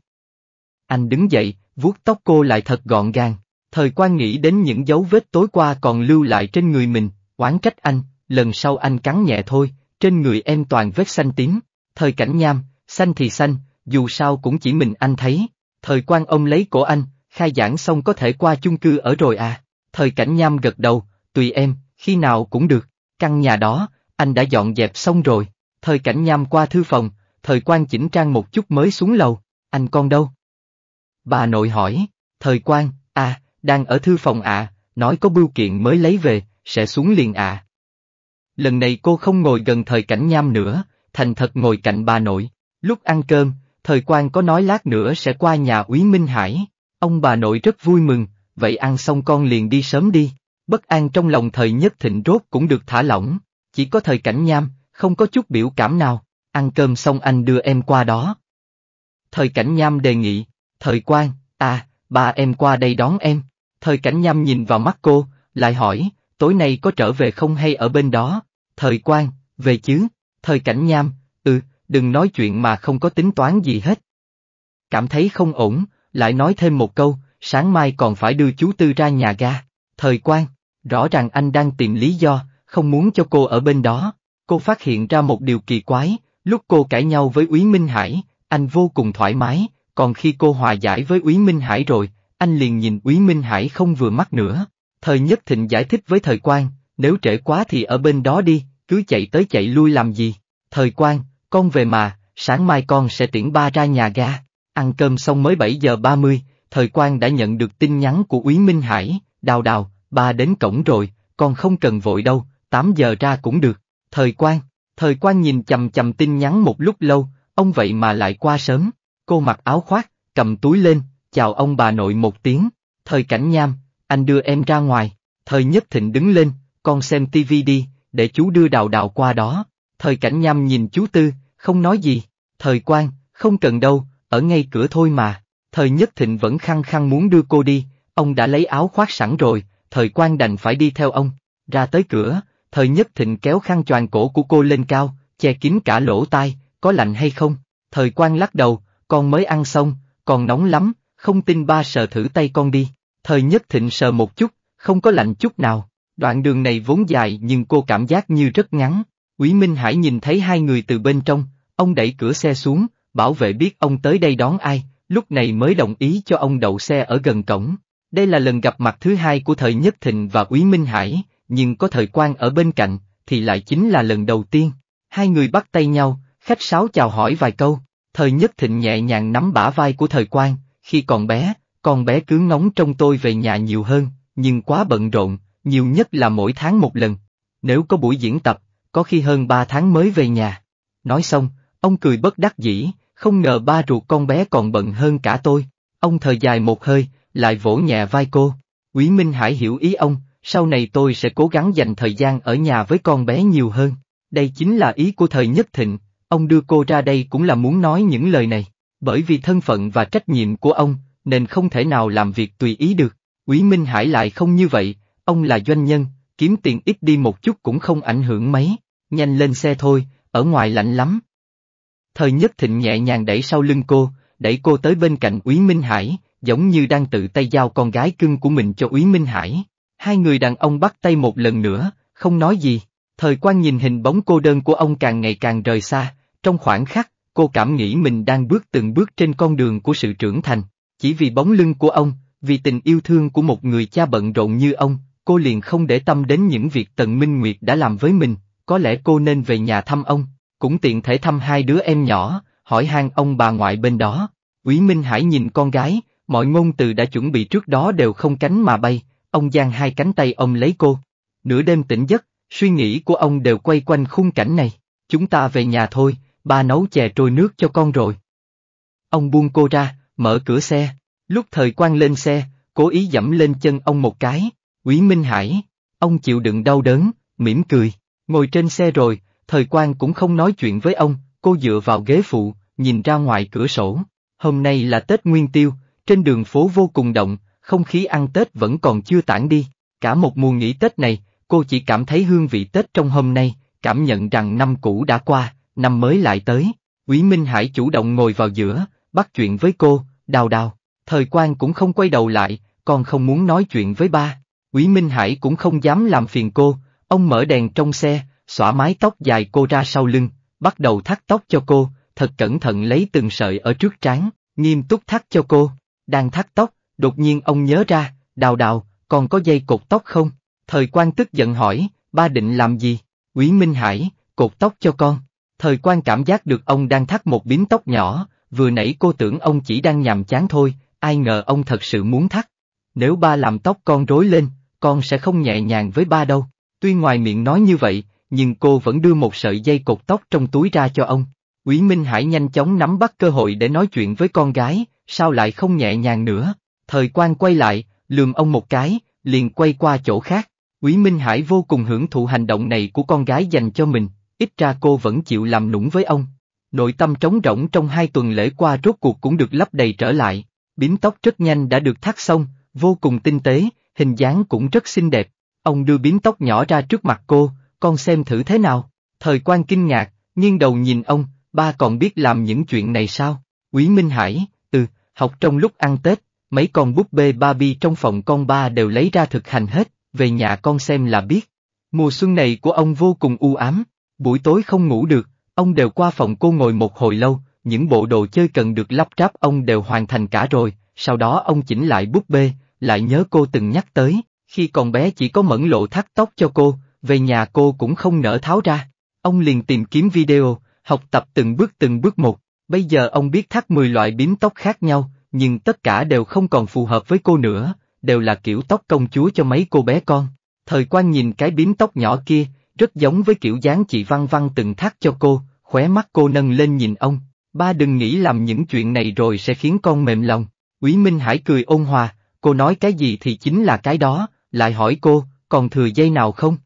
Anh đứng dậy, vuốt tóc cô lại thật gọn gàng. Thời quan nghĩ đến những dấu vết tối qua còn lưu lại trên người mình, oán trách anh, lần sau anh cắn nhẹ thôi, trên người em toàn vết xanh tím, thời cảnh nham, xanh thì xanh, dù sao cũng chỉ mình anh thấy, thời quan ông lấy cổ anh, khai giảng xong có thể qua chung cư ở rồi à, thời cảnh nham gật đầu, tùy em, khi nào cũng được, căn nhà đó, anh đã dọn dẹp xong rồi, thời cảnh nham qua thư phòng, thời quan chỉnh trang một chút mới xuống lầu, anh con đâu? Bà nội hỏi, thời quan, à, đang ở thư phòng à, nói có bưu kiện mới lấy về, sẽ xuống liền à. Lần này cô không ngồi gần thời cảnh nham nữa, thành thật ngồi cạnh bà nội. Lúc ăn cơm, thời quan có nói lát nữa sẽ qua nhà úy Minh Hải. Ông bà nội rất vui mừng, vậy ăn xong con liền đi sớm đi. Bất an trong lòng thời nhất thịnh rốt cũng được thả lỏng, chỉ có thời cảnh nham, không có chút biểu cảm nào, ăn cơm xong anh đưa em qua đó. Thời cảnh nham đề nghị, thời quan, à, ba em qua đây đón em. Thời cảnh nham nhìn vào mắt cô, lại hỏi, tối nay có trở về không hay ở bên đó, thời quan, về chứ, thời cảnh nham, ừ, đừng nói chuyện mà không có tính toán gì hết. Cảm thấy không ổn, lại nói thêm một câu, sáng mai còn phải đưa chú Tư ra nhà ga, thời quan, rõ ràng anh đang tìm lý do, không muốn cho cô ở bên đó. Cô phát hiện ra một điều kỳ quái, lúc cô cãi nhau với Úy Minh Hải, anh vô cùng thoải mái, còn khi cô hòa giải với Úy Minh Hải rồi, anh liền nhìn Úy Minh Hải không vừa mắt nữa. Thời nhất thịnh giải thích với thời quan, nếu trễ quá thì ở bên đó đi, cứ chạy tới chạy lui làm gì. Thời quan, con về mà, sáng mai con sẽ tiễn ba ra nhà ga. Ăn cơm xong mới 7 giờ 30, thời quan đã nhận được tin nhắn của Úy Minh Hải, đào đào, ba đến cổng rồi, con không cần vội đâu, 8 giờ ra cũng được. Thời quan, thời quan nhìn chầm chầm tin nhắn một lúc lâu, ông vậy mà lại qua sớm. Cô mặc áo khoác, cầm túi lên, chào ông bà nội một tiếng. Thời cảnh nham, anh đưa em ra ngoài, thời nhất thịnh đứng lên, con xem tivi đi, để chú đưa đào đào qua đó, thời cảnh nhâm nhìn chú Tư, không nói gì, thời quan, không cần đâu, ở ngay cửa thôi mà, thời nhất thịnh vẫn khăng khăng muốn đưa cô đi, ông đã lấy áo khoác sẵn rồi, thời quan đành phải đi theo ông, ra tới cửa, thời nhất thịnh kéo khăn choàng cổ của cô lên cao, che kín cả lỗ tai, có lạnh hay không, thời quan lắc đầu, con mới ăn xong, còn nóng lắm, không tin ba sờ thử tay con đi thời nhất thịnh sờ một chút, không có lạnh chút nào. Đoạn đường này vốn dài nhưng cô cảm giác như rất ngắn. Quý Minh Hải nhìn thấy hai người từ bên trong, ông đẩy cửa xe xuống, bảo vệ biết ông tới đây đón ai, lúc này mới đồng ý cho ông đậu xe ở gần cổng. Đây là lần gặp mặt thứ hai của thời Nhất Thịnh và Quý Minh Hải, nhưng có thời quan ở bên cạnh, thì lại chính là lần đầu tiên. Hai người bắt tay nhau, khách sáo chào hỏi vài câu, thời Nhất Thịnh nhẹ nhàng nắm bả vai của thời quan, khi còn bé, con bé cứ ngóng trông tôi về nhà nhiều hơn, nhưng quá bận rộn, nhiều nhất là mỗi tháng một lần. Nếu có buổi diễn tập, có khi hơn ba tháng mới về nhà. Nói xong, ông cười bất đắc dĩ, không ngờ ba ruột con bé còn bận hơn cả tôi. Ông thở dài một hơi, lại vỗ nhẹ vai cô. Quý Minh Hải hiểu ý ông, sau này tôi sẽ cố gắng dành thời gian ở nhà với con bé nhiều hơn. Đây chính là ý của thời nhất thịnh, ông đưa cô ra đây cũng là muốn nói những lời này. Bởi vì thân phận và trách nhiệm của ông, nên không thể nào làm việc tùy ý được. Quý Minh Hải lại không như vậy, ông là doanh nhân, kiếm tiền ít đi một chút cũng không ảnh hưởng mấy, nhanh lên xe thôi, ở ngoài lạnh lắm. Thời Nhất Thịnh nhẹ nhàng đẩy sau lưng cô, đẩy cô tới bên cạnh Quý Minh Hải, giống như đang tự tay giao con gái cưng của mình cho Quý Minh Hải. Hai người đàn ông bắt tay một lần nữa, không nói gì. Thời quan nhìn hình bóng cô đơn của ông càng ngày càng rời xa, trong khoảng khắc, cô cảm nghĩ mình đang bước từng bước trên con đường của sự trưởng thành. Chỉ vì bóng lưng của ông, vì tình yêu thương của một người cha bận rộn như ông, cô liền không để tâm đến những việc Tần Minh Nguyệt đã làm với mình, có lẽ cô nên về nhà thăm ông, cũng tiện thể thăm hai đứa em nhỏ, hỏi han ông bà ngoại bên đó. Quý Minh Hải nhìn con gái, mọi ngôn từ đã chuẩn bị trước đó đều không cánh mà bay, ông giang hai cánh tay ông lấy cô. Nửa đêm tỉnh giấc, suy nghĩ của ông đều quay quanh khung cảnh này, chúng ta về nhà thôi, ba nấu chè trôi nước cho con rồi. Ông buông cô ra, mở cửa xe. Lúc thời quan lên xe, cố ý dẫm lên chân ông một cái, Quý Minh Hải. Ông chịu đựng đau đớn, mỉm cười, ngồi trên xe rồi, thời quan cũng không nói chuyện với ông, cô dựa vào ghế phụ, nhìn ra ngoài cửa sổ. Hôm nay là Tết Nguyên Tiêu, trên đường phố vô cùng động, không khí ăn Tết vẫn còn chưa tản đi. Cả một mùa nghỉ Tết này, cô chỉ cảm thấy hương vị Tết trong hôm nay, cảm nhận rằng năm cũ đã qua, năm mới lại tới. Quý Minh Hải chủ động ngồi vào giữa, bắt chuyện với cô, đào đào, thời quan cũng không quay đầu lại, còn không muốn nói chuyện với ba. Quý Minh Hải cũng không dám làm phiền cô, ông mở đèn trong xe, xõa mái tóc dài cô ra sau lưng, bắt đầu thắt tóc cho cô, thật cẩn thận lấy từng sợi ở trước trán, nghiêm túc thắt cho cô. Đang thắt tóc, đột nhiên ông nhớ ra, đào đào, còn có dây cột tóc không? Thời quan tức giận hỏi, ba định làm gì? Quý Minh Hải, cột tóc cho con. Thời quan cảm giác được ông đang thắt một bím tóc nhỏ, Vừa nãy cô tưởng ông chỉ đang nhàm chán thôi, ai ngờ ông thật sự muốn thắt. Nếu ba làm tóc con rối lên, con sẽ không nhẹ nhàng với ba đâu. Tuy ngoài miệng nói như vậy, nhưng cô vẫn đưa một sợi dây cột tóc trong túi ra cho ông. Quý Minh Hải nhanh chóng nắm bắt cơ hội để nói chuyện với con gái, sao lại không nhẹ nhàng nữa. Thời quan quay lại, lườm ông một cái, liền quay qua chỗ khác. Quý Minh Hải vô cùng hưởng thụ hành động này của con gái dành cho mình, ít ra cô vẫn chịu làm nũng với ông. Nội tâm trống rỗng trong hai tuần lễ qua rốt cuộc cũng được lấp đầy trở lại, bím tóc rất nhanh đã được thắt xong, vô cùng tinh tế, hình dáng cũng rất xinh đẹp. Ông đưa bím tóc nhỏ ra trước mặt cô, con xem thử thế nào. Thời quan kinh ngạc, nghiêng đầu nhìn ông, ba còn biết làm những chuyện này sao? Quý Minh Hải, từ, học trong lúc ăn Tết, mấy con búp bê Barbie trong phòng con ba đều lấy ra thực hành hết, về nhà con xem là biết. Mùa xuân này của ông vô cùng u ám, buổi tối không ngủ được, Ông đều qua phòng cô ngồi một hồi lâu, những bộ đồ chơi cần được lắp ráp ông đều hoàn thành cả rồi, sau đó ông chỉnh lại búp bê, lại nhớ cô từng nhắc tới, khi còn bé chỉ có mẫn lộ thắt tóc cho cô, về nhà cô cũng không nỡ tháo ra. Ông liền tìm kiếm video, học tập từng bước từng bước một, bây giờ ông biết thắt 10 loại bím tóc khác nhau, nhưng tất cả đều không còn phù hợp với cô nữa, đều là kiểu tóc công chúa cho mấy cô bé con. Thời quan nhìn cái bím tóc nhỏ kia, rất giống với kiểu dáng chị Văn Văn từng thác cho cô, khóe mắt cô nâng lên nhìn ông, ba đừng nghĩ làm những chuyện này rồi sẽ khiến con mềm lòng. Quý Minh Hải cười ôn hòa, cô nói cái gì thì chính là cái đó, lại hỏi cô, còn thừa dây nào không?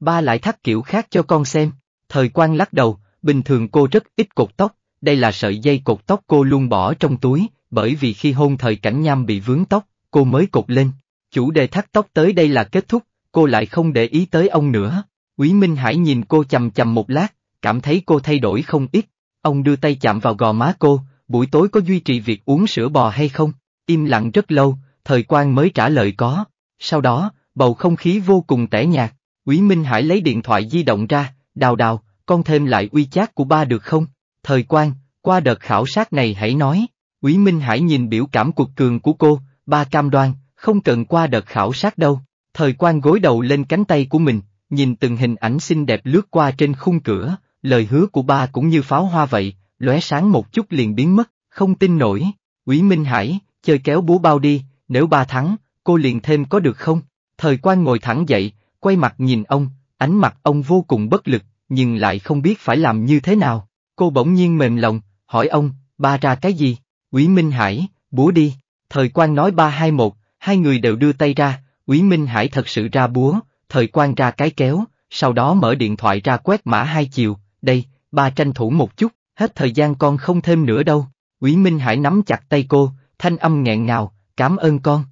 Ba lại thắt kiểu khác cho con xem, thời quan lắc đầu, bình thường cô rất ít cột tóc, đây là sợi dây cột tóc cô luôn bỏ trong túi, bởi vì khi hôn thời cảnh nham bị vướng tóc, cô mới cột lên. Chủ đề thắt tóc tới đây là kết thúc, cô lại không để ý tới ông nữa. Quý Minh Hải nhìn cô chầm chầm một lát, cảm thấy cô thay đổi không ít. Ông đưa tay chạm vào gò má cô, buổi tối có duy trì việc uống sữa bò hay không? Im lặng rất lâu, thời quan mới trả lời có. Sau đó, bầu không khí vô cùng tẻ nhạt, Quý Minh Hải lấy điện thoại di động ra, đào đào, con thêm lại uy chát của ba được không? Thời quan, qua đợt khảo sát này hãy nói. Quý Minh Hải nhìn biểu cảm cuộc cường của cô, ba cam đoan, không cần qua đợt khảo sát đâu. Thời quan gối đầu lên cánh tay của mình, nhìn từng hình ảnh xinh đẹp lướt qua trên khung cửa, lời hứa của ba cũng như pháo hoa vậy, lóe sáng một chút liền biến mất, không tin nổi, Quý Minh Hải, chơi kéo búa bao đi, nếu ba thắng, cô liền thêm có được không? Thời quan ngồi thẳng dậy, quay mặt nhìn ông, ánh mặt ông vô cùng bất lực, nhưng lại không biết phải làm như thế nào. Cô bỗng nhiên mềm lòng, hỏi ông, ba ra cái gì? Quý Minh Hải, búa đi. Thời quan nói ba hai một, hai người đều đưa tay ra, Quý Minh Hải thật sự ra búa, thời quan ra cái kéo, sau đó mở điện thoại ra quét mã hai chiều, đây, ba tranh thủ một chút, hết thời gian con không thêm nữa đâu. Quý Minh Hải nắm chặt tay cô, thanh âm nghẹn ngào, cảm ơn con.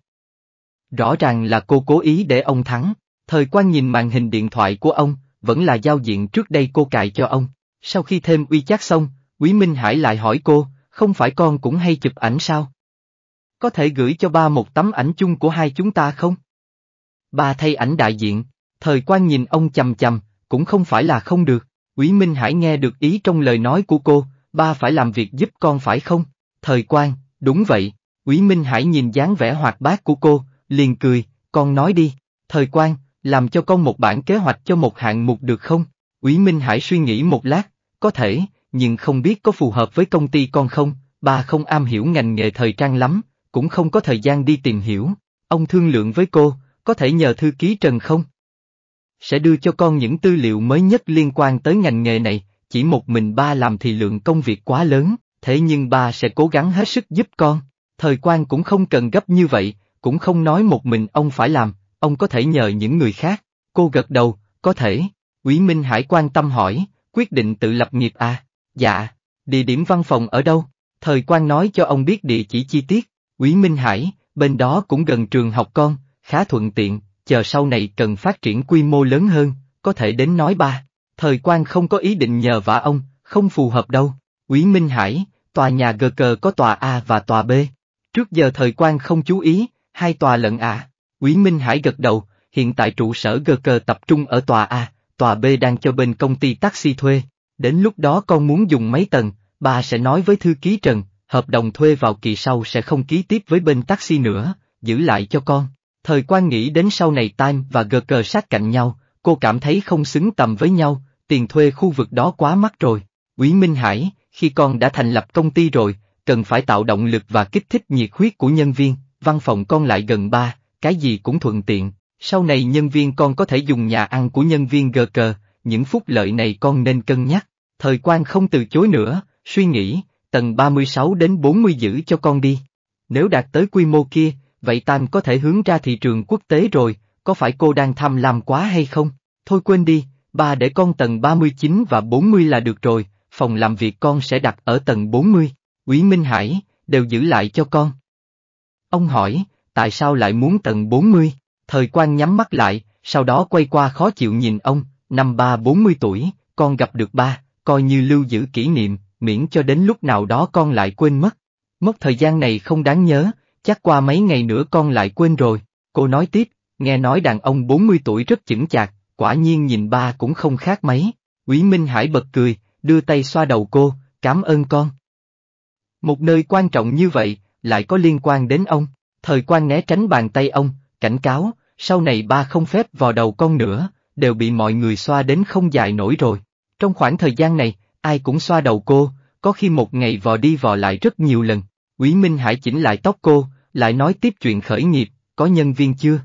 Rõ ràng là cô cố ý để ông thắng, thời quan nhìn màn hình điện thoại của ông, vẫn là giao diện trước đây cô cài cho ông. Sau khi thêm uy chát xong, Quý Minh Hải lại hỏi cô, không phải con cũng hay chụp ảnh sao? Có thể gửi cho ba một tấm ảnh chung của hai chúng ta không? Ba thay ảnh đại diện, thời quan nhìn ông chầm chầm, cũng không phải là không được. Quý Minh Hải nghe được ý trong lời nói của cô, ba phải làm việc giúp con phải không? Thời quan, đúng vậy. Quý Minh Hải nhìn dáng vẻ hoạt bát của cô, liền cười, con nói đi. Thời quan, làm cho con một bản kế hoạch cho một hạng mục được không? Quý Minh Hải suy nghĩ một lát, có thể, nhưng không biết có phù hợp với công ty con không, Ba không am hiểu ngành nghề thời trang lắm, cũng không có thời gian đi tìm hiểu. Ông thương lượng với cô, có thể nhờ thư ký Trần không? Sẽ đưa cho con những tư liệu mới nhất liên quan tới ngành nghề này, chỉ một mình ba làm thì lượng công việc quá lớn, thế nhưng ba sẽ cố gắng hết sức giúp con. Thời quan cũng không cần gấp như vậy, cũng không nói một mình ông phải làm, ông có thể nhờ những người khác. Cô gật đầu, có thể. Quý Minh Hải quan tâm hỏi, quyết định tự lập nghiệp à? Dạ. Địa điểm văn phòng ở đâu? Thời quan nói cho ông biết địa chỉ chi tiết. Quý Minh Hải, bên đó cũng gần trường học con, khá thuận tiện, chờ sau này cần phát triển quy mô lớn hơn, có thể đến nói ba. Thời quan không có ý định nhờ vả ông, không phù hợp đâu. Quý Minh Hải, tòa nhà gờ cờ có tòa A và tòa B. Trước giờ thời quan không chú ý, hai tòa lận à. Quý Minh Hải gật đầu, hiện tại trụ sở gờ cờ tập trung ở tòa A, tòa B đang cho bên công ty taxi thuê. Đến lúc đó con muốn dùng mấy tầng, bà sẽ nói với thư ký Trần, hợp đồng thuê vào kỳ sau sẽ không ký tiếp với bên taxi nữa, giữ lại cho con. Thời quan nghĩ đến sau này Time và gờ GG sát cạnh nhau, cô cảm thấy không xứng tầm với nhau, tiền thuê khu vực đó quá mắc rồi. Quý Minh Hải, khi con đã thành lập công ty rồi, cần phải tạo động lực và kích thích nhiệt huyết của nhân viên, văn phòng con lại gần ba, cái gì cũng thuận tiện. Sau này nhân viên con có thể dùng nhà ăn của nhân viên gờ GG, những phúc lợi này con nên cân nhắc. Thời quan không từ chối nữa, suy nghĩ, tầng 36 đến 40 giữ cho con đi. Nếu đạt tới quy mô kia, vậy tan có thể hướng ra thị trường quốc tế rồi, có phải cô đang tham lam quá hay không? Thôi quên đi, ba để con tầng 39 và 40 là được rồi, phòng làm việc con sẽ đặt ở tầng 40, Quý Minh Hải, đều giữ lại cho con. Ông hỏi, tại sao lại muốn tầng 40? Thời quan nhắm mắt lại, sau đó quay qua khó chịu nhìn ông, năm ba 40 tuổi, con gặp được ba, coi như lưu giữ kỷ niệm, miễn cho đến lúc nào đó con lại quên mất. Mất thời gian này không đáng nhớ, chắc qua mấy ngày nữa con lại quên rồi, cô nói tiếp, nghe nói đàn ông 40 tuổi rất chững chạc, quả nhiên nhìn ba cũng không khác mấy, Quý Minh Hải bật cười, đưa tay xoa đầu cô, cảm ơn con. Một nơi quan trọng như vậy, lại có liên quan đến ông, thời quan né tránh bàn tay ông, cảnh cáo, sau này ba không phép vào đầu con nữa, đều bị mọi người xoa đến không dài nổi rồi. Trong khoảng thời gian này, ai cũng xoa đầu cô, có khi một ngày vò đi vò lại rất nhiều lần, Quý Minh Hải chỉnh lại tóc cô, lại nói tiếp chuyện khởi nghiệp, có nhân viên chưa?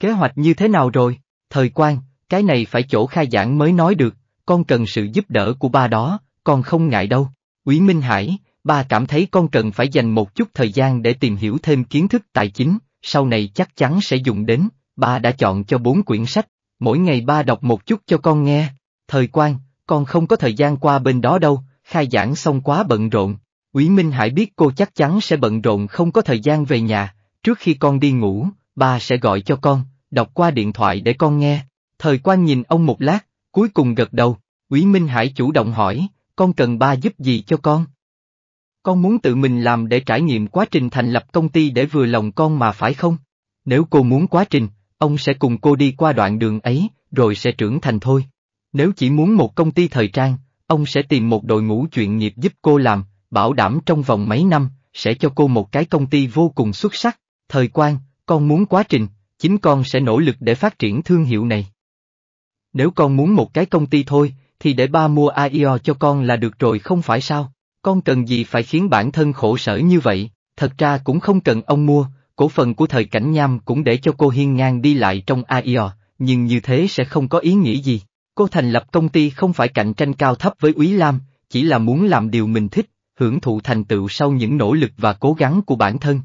Kế hoạch như thế nào rồi? Thời quan, cái này phải chỗ khai giảng mới nói được, con cần sự giúp đỡ của ba đó, con không ngại đâu. Quý Minh Hải, ba cảm thấy con cần phải dành một chút thời gian để tìm hiểu thêm kiến thức tài chính, sau này chắc chắn sẽ dùng đến, ba đã chọn cho bốn quyển sách, mỗi ngày ba đọc một chút cho con nghe. Thời quan, con không có thời gian qua bên đó đâu, khai giảng xong quá bận rộn, Ủy Minh Hải biết cô chắc chắn sẽ bận rộn không có thời gian về nhà, trước khi con đi ngủ, ba sẽ gọi cho con, đọc qua điện thoại để con nghe. Thời quan nhìn ông một lát, cuối cùng gật đầu, Ủy Minh Hải chủ động hỏi, con cần ba giúp gì cho con? Con muốn tự mình làm để trải nghiệm quá trình thành lập công ty để vừa lòng con mà phải không? Nếu cô muốn quá trình, ông sẽ cùng cô đi qua đoạn đường ấy, rồi sẽ trưởng thành thôi. Nếu chỉ muốn một công ty thời trang, ông sẽ tìm một đội ngũ chuyện nghiệp giúp cô làm, bảo đảm trong vòng mấy năm, sẽ cho cô một cái công ty vô cùng xuất sắc. Thời quan, con muốn quá trình, chính con sẽ nỗ lực để phát triển thương hiệu này. Nếu con muốn một cái công ty thôi, thì để ba mua AIO cho con là được rồi không phải sao? Con cần gì phải khiến bản thân khổ sở như vậy, thật ra cũng không cần ông mua, cổ phần của thời cảnh nham cũng để cho cô hiên ngang đi lại trong AIO, nhưng như thế sẽ không có ý nghĩa gì. Cô thành lập công ty không phải cạnh tranh cao thấp với Úy Lam, chỉ là muốn làm điều mình thích, hưởng thụ thành tựu sau những nỗ lực và cố gắng của bản thân.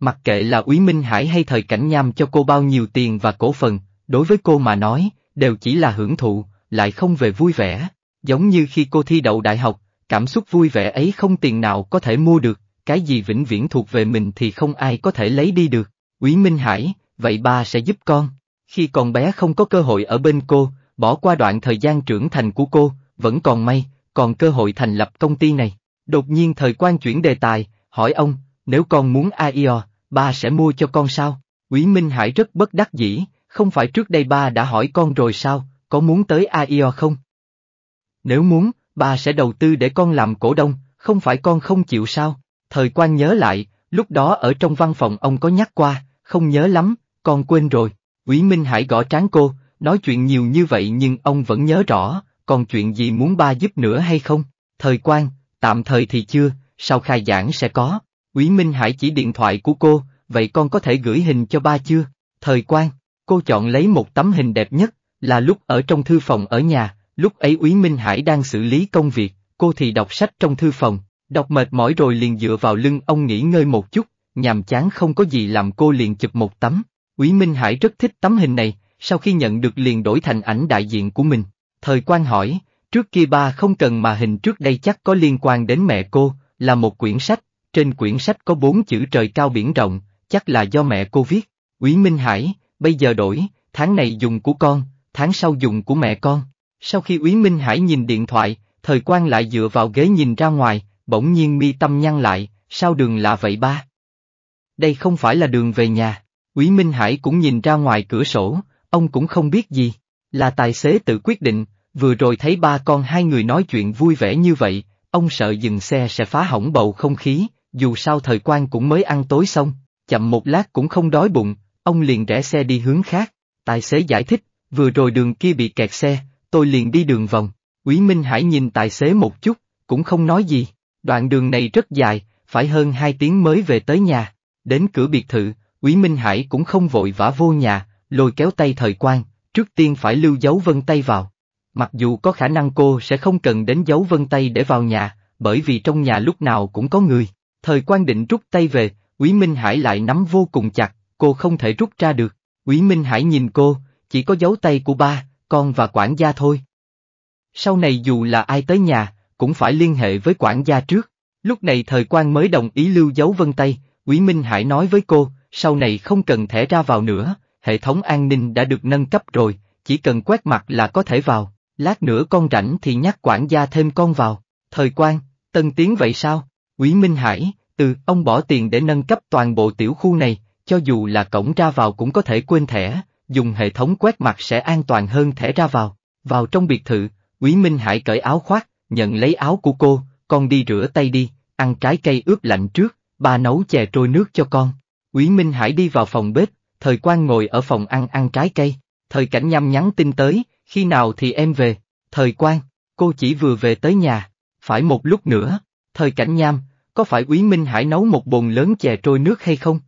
Mặc kệ là Úy Minh Hải hay thời cảnh nham cho cô bao nhiêu tiền và cổ phần, đối với cô mà nói, đều chỉ là hưởng thụ, lại không về vui vẻ. Giống như khi cô thi đậu đại học, cảm xúc vui vẻ ấy không tiền nào có thể mua được, cái gì vĩnh viễn thuộc về mình thì không ai có thể lấy đi được. Úy Minh Hải, vậy ba sẽ giúp con. Khi còn bé không có cơ hội ở bên cô, bỏ qua đoạn thời gian trưởng thành của cô, vẫn còn may, còn cơ hội thành lập công ty này. Đột nhiên thời quan chuyển đề tài, hỏi ông, nếu con muốn AIO, ba sẽ mua cho con sao? Quý Minh Hải rất bất đắc dĩ, không phải trước đây ba đã hỏi con rồi sao, có muốn tới AIO không? Nếu muốn, ba sẽ đầu tư để con làm cổ đông, không phải con không chịu sao? Thời quan nhớ lại, lúc đó ở trong văn phòng ông có nhắc qua, không nhớ lắm, con quên rồi. Quý Minh Hải gõ trán cô, nói chuyện nhiều như vậy nhưng ông vẫn nhớ rõ, còn chuyện gì muốn ba giúp nữa hay không? Thời quan, Tạm thời thì chưa, sau khai giảng sẽ có. Quý Minh Hải chỉ điện thoại của cô, vậy con có thể gửi hình cho ba chưa? Thời quan, cô chọn lấy một tấm hình đẹp nhất, là lúc ở trong thư phòng ở nhà, lúc ấy Quý Minh Hải đang xử lý công việc, cô thì đọc sách trong thư phòng, đọc mệt mỏi rồi liền dựa vào lưng ông nghỉ ngơi một chút, nhàm chán không có gì làm cô liền chụp một tấm. Quý Minh Hải rất thích tấm hình này, sau khi nhận được liền đổi thành ảnh đại diện của mình. Thời quan hỏi, Trước kia ba không cần mà hình trước đây chắc có liên quan đến mẹ cô, là một quyển sách, trên quyển sách có bốn chữ trời cao biển rộng, chắc là do mẹ cô viết. Úy Minh Hải, bây giờ đổi, tháng này dùng của con, tháng sau dùng của mẹ con. Sau khi Úy Minh Hải nhìn điện thoại, thời quan lại dựa vào ghế nhìn ra ngoài, bỗng nhiên mi tâm nhăn lại, sao đường lạ vậy ba? Đây không phải là đường về nhà, Úy Minh Hải cũng nhìn ra ngoài cửa sổ, ông cũng không biết gì, là tài xế tự quyết định, Vừa rồi thấy ba con hai người nói chuyện vui vẻ như vậy, ông sợ dừng xe sẽ phá hỏng bầu không khí, dù sao thời quan cũng mới ăn tối xong, chậm một lát cũng không đói bụng, ông liền rẽ xe đi hướng khác. Tài xế giải thích, vừa rồi đường kia bị kẹt xe, tôi liền đi đường vòng. Quý Minh Hải nhìn tài xế một chút, cũng không nói gì. Đoạn đường này rất dài, phải hơn hai tiếng mới về tới nhà. Đến cửa biệt thự, Quý Minh Hải cũng không vội vã vô nhà, lôi kéo tay thời quan, trước tiên phải lưu dấu vân tay vào. Mặc dù có khả năng cô sẽ không cần đến dấu vân tay để vào nhà, bởi vì trong nhà lúc nào cũng có người. Thời quan định rút tay về, Quý Minh Hải lại nắm vô cùng chặt, cô không thể rút ra được. Quý Minh Hải nhìn cô, chỉ có dấu tay của ba, con và quản gia thôi. Sau này dù là ai tới nhà, cũng phải liên hệ với quản gia trước. Lúc này thời quan mới đồng ý lưu dấu vân tay, Quý Minh Hải nói với cô, sau này không cần thẻ ra vào nữa, hệ thống an ninh đã được nâng cấp rồi, chỉ cần quét mặt là có thể vào. Lát nữa con rảnh thì nhắc quản gia thêm con vào, thời quan, tân tiến vậy sao? Quý Minh Hải, từ ông bỏ tiền để nâng cấp toàn bộ tiểu khu này, cho dù là cổng ra vào cũng có thể quên thẻ, dùng hệ thống quét mặt sẽ an toàn hơn thẻ ra vào. Vào trong biệt thự, Quý Minh Hải cởi áo khoác, nhận lấy áo của cô, con đi rửa tay đi, ăn trái cây ướp lạnh trước, ba nấu chè trôi nước cho con. Quý Minh Hải đi vào phòng bếp, thời quan ngồi ở phòng ăn ăn trái cây, thời cảnh nhăm nhắn tin tới, khi nào thì em về, thời quan, cô chỉ vừa về tới nhà, phải một lúc nữa, thời cảnh nham, có phải Úy Minh Hải nấu một bồn lớn chè trôi nước hay không?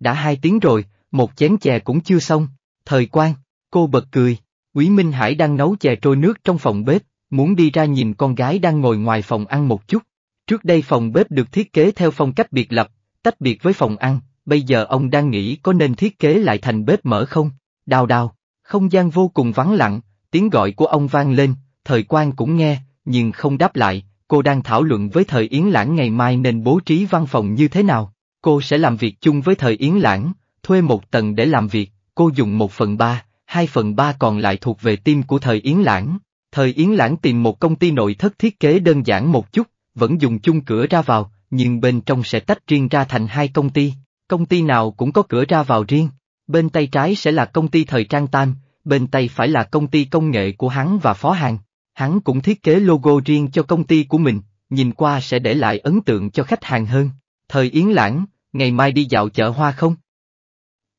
Đã hai tiếng rồi, một chén chè cũng chưa xong, thời quan, cô bật cười, Úy Minh Hải đang nấu chè trôi nước trong phòng bếp, muốn đi ra nhìn con gái đang ngồi ngoài phòng ăn một chút. Trước đây phòng bếp được thiết kế theo phong cách biệt lập, tách biệt với phòng ăn, bây giờ ông đang nghĩ có nên thiết kế lại thành bếp mở không? Đào đào, không gian vô cùng vắng lặng, tiếng gọi của ông vang lên, thời quan cũng nghe, nhưng không đáp lại, cô đang thảo luận với thời Yến Lãng ngày mai nên bố trí văn phòng như thế nào. Cô sẽ làm việc chung với thời Yến Lãng, thuê một tầng để làm việc, cô dùng một phần ba, hai phần ba còn lại thuộc về team của thời Yến Lãng. Thời Yến Lãng tìm một công ty nội thất thiết kế đơn giản một chút, vẫn dùng chung cửa ra vào, nhưng bên trong sẽ tách riêng ra thành hai công ty, công ty nào cũng có cửa ra vào riêng. Bên tay trái sẽ là công ty thời trang Tam, bên tay phải là công ty công nghệ của hắn và phó hàng. Hắn cũng thiết kế logo riêng cho công ty của mình, nhìn qua sẽ để lại ấn tượng cho khách hàng hơn. Thời Yến Lãng, ngày mai đi dạo chợ hoa không?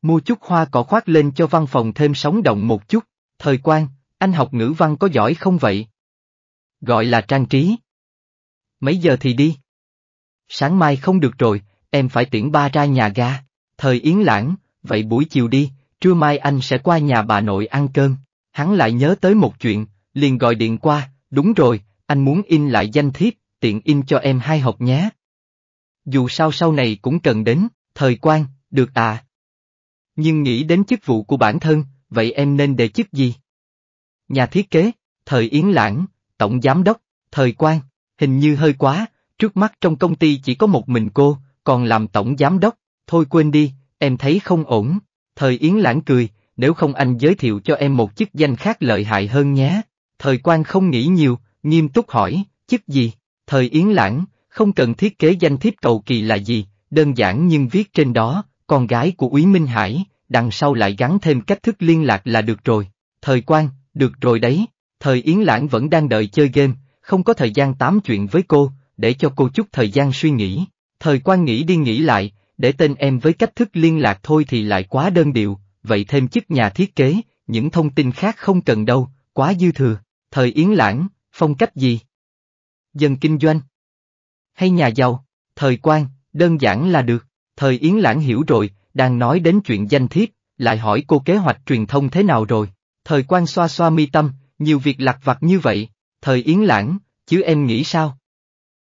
Mua chút hoa cỏ khoác lên cho văn phòng thêm sóng động một chút. Thời Quang, anh học ngữ văn có giỏi không vậy? Gọi là trang trí. Mấy giờ thì đi? Sáng mai không được rồi, em phải tiễn ba ra nhà ga. Thời Yến Lãng, vậy buổi chiều đi, trưa mai anh sẽ qua nhà bà nội ăn cơm. Hắn lại nhớ tới một chuyện, liền gọi điện qua, đúng rồi, anh muốn in lại danh thiếp, tiện in cho em hai hộp nhé. Dù sao sau này cũng cần đến, thời quan, được à. Nhưng nghĩ đến chức vụ của bản thân, vậy em nên đề chức gì? Nhà thiết kế, thời Yến Lãng, tổng giám đốc, thời quan, hình như hơi quá, trước mắt trong công ty chỉ có một mình cô, còn làm tổng giám đốc, thôi quên đi, em thấy không ổn. Thời Yến lãng cười, nếu không anh giới thiệu cho em một chức danh khác lợi hại hơn nhé. Thời Quang không nghĩ nhiều, nghiêm túc hỏi, chức gì? Thời Yến lãng, không cần thiết kế danh thiếp cầu kỳ là gì, đơn giản nhưng viết trên đó, con gái của Úy Minh Hải, đằng sau lại gắn thêm cách thức liên lạc là được rồi. Thời Quang, được rồi đấy. Thời Yến lãng vẫn đang đợi chơi game, không có thời gian tám chuyện với cô, để cho cô chút thời gian suy nghĩ. Thời Quang nghĩ đi nghĩ lại, để tên em với cách thức liên lạc thôi thì lại quá đơn điệu, vậy thêm chức nhà thiết kế, những thông tin khác không cần đâu, quá dư thừa, thời Yến Lãng, phong cách gì? Dân kinh doanh? Hay nhà giàu? Thời quan, đơn giản là được, thời Yến Lãng hiểu rồi, đang nói đến chuyện danh thiếp, lại hỏi cô kế hoạch truyền thông thế nào rồi, thời quan xoa xoa mi tâm, nhiều việc lặt vặt như vậy, thời Yến Lãng, chứ em nghĩ sao?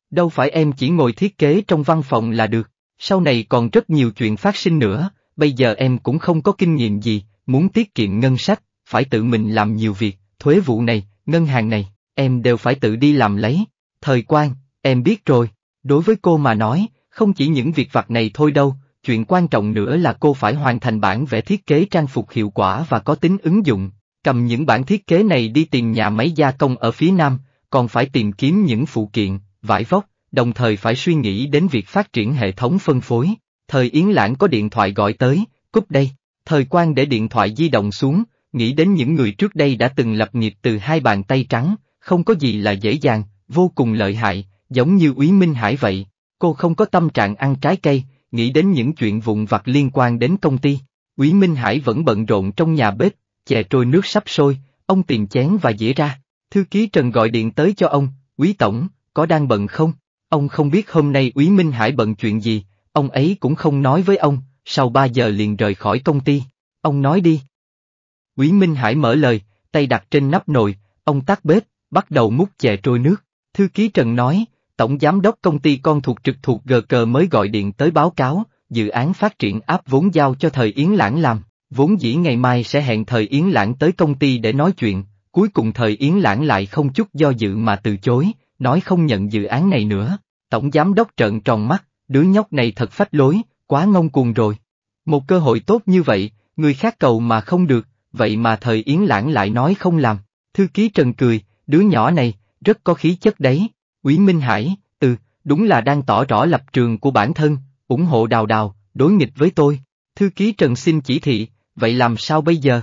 Đâu phải em chỉ ngồi thiết kế trong văn phòng là được, sau này còn rất nhiều chuyện phát sinh nữa, bây giờ em cũng không có kinh nghiệm gì, muốn tiết kiệm ngân sách, phải tự mình làm nhiều việc, thuế vụ này, ngân hàng này, em đều phải tự đi làm lấy. Thời quan, em biết rồi, đối với cô mà nói, không chỉ những việc vặt này thôi đâu, chuyện quan trọng nữa là cô phải hoàn thành bản vẽ thiết kế trang phục hiệu quả và có tính ứng dụng, cầm những bản thiết kế này đi tìm nhà máy gia công ở phía Nam, còn phải tìm kiếm những phụ kiện, vải vóc, đồng thời phải suy nghĩ đến việc phát triển hệ thống phân phối. Thời Yến Lãng có điện thoại gọi tới, cúp đây. Thời quang để điện thoại di động xuống, nghĩ đến những người trước đây đã từng lập nghiệp từ hai bàn tay trắng, không có gì là dễ dàng, vô cùng lợi hại, giống như Úy Minh Hải vậy. Cô không có tâm trạng ăn trái cây, nghĩ đến những chuyện vụn vặt liên quan đến công ty. Úy Minh Hải vẫn bận rộn trong nhà bếp, chè trôi nước sắp sôi, ông tìm chén và dĩa ra. Thư ký Trần gọi điện tới cho ông, Quý Tổng, có đang bận không? Ông không biết hôm nay Úy Minh Hải bận chuyện gì, ông ấy cũng không nói với ông, sau 3 giờ liền rời khỏi công ty. Ông nói đi. Úy Minh Hải mở lời, tay đặt trên nắp nồi, ông tắt bếp, bắt đầu múc chè trôi nước. Thư ký Trần nói, Tổng Giám đốc công ty con thuộc trực thuộc GK mới gọi điện tới báo cáo, dự án phát triển áp vốn giao cho thời Yến Lãng làm, vốn dĩ ngày mai sẽ hẹn thời Yến Lãng tới công ty để nói chuyện, cuối cùng thời Yến Lãng lại không chút do dự mà từ chối, nói không nhận dự án này nữa. Tổng giám đốc trợn tròn mắt, đứa nhóc này thật phách lối, quá ngông cuồng rồi. Một cơ hội tốt như vậy, người khác cầu mà không được, vậy mà thời Yến Lãng lại nói không làm. Thư ký Trần cười, đứa nhỏ này, rất có khí chất đấy. Quý Minh Hải, từ đúng là đang tỏ rõ lập trường của bản thân, ủng hộ đào đào, đối nghịch với tôi. Thư ký Trần xin chỉ thị, vậy làm sao bây giờ?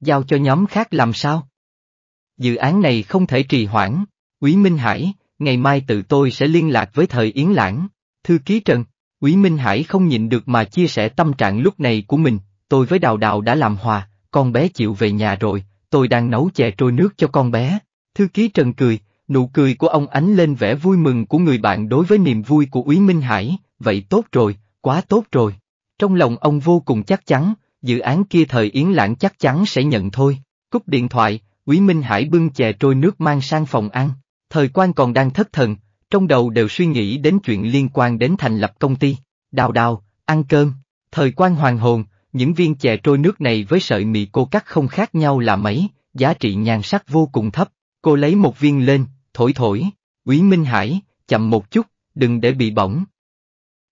Giao cho nhóm khác làm sao? Dự án này không thể trì hoãn, Quý Minh Hải, ngày mai tự tôi sẽ liên lạc với thời Yến Lãng. Thư ký Trần, Quý Minh Hải không nhịn được mà chia sẻ tâm trạng lúc này của mình, tôi với Đào Đào đã làm hòa, con bé chịu về nhà rồi, tôi đang nấu chè trôi nước cho con bé. Thư ký Trần cười, nụ cười của ông ánh lên vẻ vui mừng của người bạn đối với niềm vui của Quý Minh Hải, vậy tốt rồi, quá tốt rồi. Trong lòng ông vô cùng chắc chắn, dự án kia thời Yến Lãng chắc chắn sẽ nhận thôi. Cúp điện thoại, Quý Minh Hải bưng chè trôi nước mang sang phòng ăn. Thời quan còn đang thất thần, trong đầu đều suy nghĩ đến chuyện liên quan đến thành lập công ty. Đào đào, ăn cơm, thời quan hoàng hồn, những viên chè trôi nước này với sợi mì cô cắt không khác nhau là mấy, giá trị nhan sắc vô cùng thấp. Cô lấy một viên lên, thổi thổi, Úy Minh Hải, chậm một chút, đừng để bị bỏng.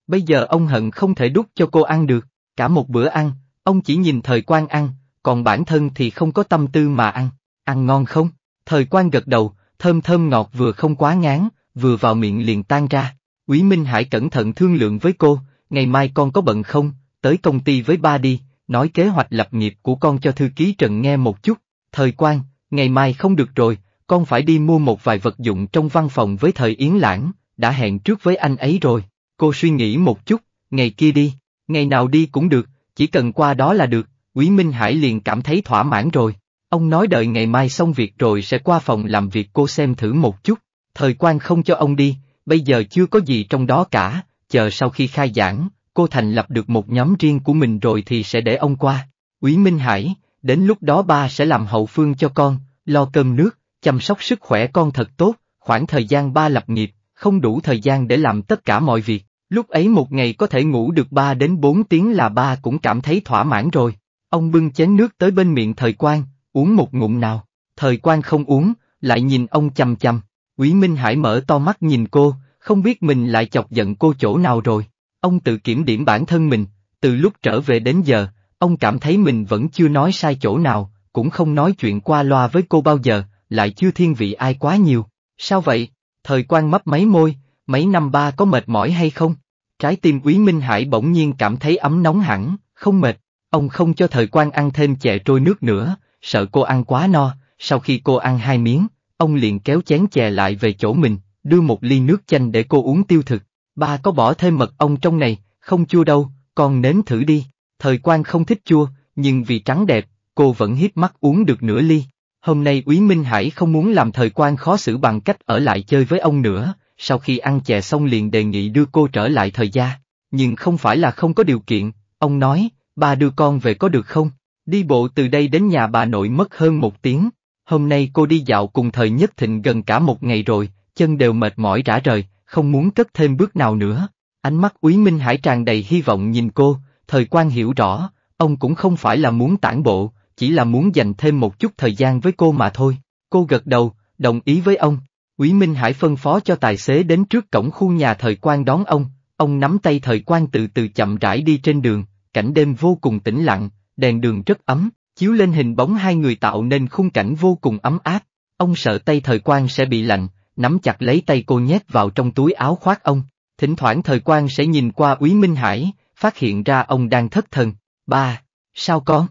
Bây giờ ông hận không thể đút cho cô ăn được, cả một bữa ăn, ông chỉ nhìn thời quan ăn, còn bản thân thì không có tâm tư mà ăn, ăn ngon không? Thời quan gật đầu, thơm thơm ngọt vừa không quá ngán, vừa vào miệng liền tan ra. Quý Minh Hải cẩn thận thương lượng với cô, ngày mai con có bận không, tới công ty với ba đi, nói kế hoạch lập nghiệp của con cho thư ký Trần nghe một chút. Thời quan, ngày mai không được rồi, con phải đi mua một vài vật dụng trong văn phòng với thời Yến Lãng, đã hẹn trước với anh ấy rồi. Cô suy nghĩ một chút, ngày kia đi, ngày nào đi cũng được, chỉ cần qua đó là được, Quý Minh Hải liền cảm thấy thỏa mãn rồi. Ông nói đợi ngày mai xong việc rồi sẽ qua phòng làm việc cô xem thử một chút, thời quan không cho ông đi, bây giờ chưa có gì trong đó cả, chờ sau khi khai giảng, cô thành lập được một nhóm riêng của mình rồi thì sẽ để ông qua. Úy Minh Hải, đến lúc đó ba sẽ làm hậu phương cho con, lo cơm nước, chăm sóc sức khỏe con thật tốt, khoảng thời gian ba lập nghiệp, không đủ thời gian để làm tất cả mọi việc, lúc ấy một ngày có thể ngủ được ba đến bốn tiếng là ba cũng cảm thấy thỏa mãn rồi. Ông bưng chén nước tới bên miệng thời quan, uống một ngụm nào, thời quan không uống, lại nhìn ông chằm chằm, Quý Minh Hải mở to mắt nhìn cô, không biết mình lại chọc giận cô chỗ nào rồi, ông tự kiểm điểm bản thân mình, từ lúc trở về đến giờ, ông cảm thấy mình vẫn chưa nói sai chỗ nào, cũng không nói chuyện qua loa với cô bao giờ, lại chưa thiên vị ai quá nhiều, sao vậy, thời quan mấp mấy môi, mấy năm ba có mệt mỏi hay không? Trái tim Quý Minh Hải bỗng nhiên cảm thấy ấm nóng hẳn, không mệt, ông không cho thời quan ăn thêm chè trôi nước nữa, sợ cô ăn quá no, sau khi cô ăn hai miếng, ông liền kéo chén chè lại về chỗ mình, đưa một ly nước chanh để cô uống tiêu thực. Ba có bỏ thêm mật ong trong này, không chua đâu, con nếm thử đi. Thời quan không thích chua, nhưng vì trắng đẹp, cô vẫn hiếp mắt uống được nửa ly. Hôm nay Úy Minh Hải không muốn làm thời quan khó xử bằng cách ở lại chơi với ông nữa, sau khi ăn chè xong liền đề nghị đưa cô trở lại thời gia. Nhưng không phải là không có điều kiện, ông nói, ba đưa con về có được không? Đi bộ từ đây đến nhà bà nội mất hơn một tiếng, hôm nay cô đi dạo cùng thời nhất thịnh gần cả một ngày rồi, chân đều mệt mỏi rã rời, không muốn cất thêm bước nào nữa. Ánh mắt Quý Minh Hải tràn đầy hy vọng nhìn cô, thời quan hiểu rõ, ông cũng không phải là muốn tản bộ, chỉ là muốn dành thêm một chút thời gian với cô mà thôi. Cô gật đầu, đồng ý với ông. Quý Minh Hải phân phó cho tài xế đến trước cổng khu nhà thời quan đón ông, ông nắm tay thời quan từ từ chậm rãi đi trên đường, cảnh đêm vô cùng tĩnh lặng, đèn đường rất ấm, chiếu lên hình bóng hai người tạo nên khung cảnh vô cùng ấm áp. Ông sợ tay thời Quang sẽ bị lạnh, nắm chặt lấy tay cô nhét vào trong túi áo khoác ông. Thỉnh thoảng thời Quang sẽ nhìn qua Úy Minh Hải, phát hiện ra ông đang thất thần. Ba, sao con?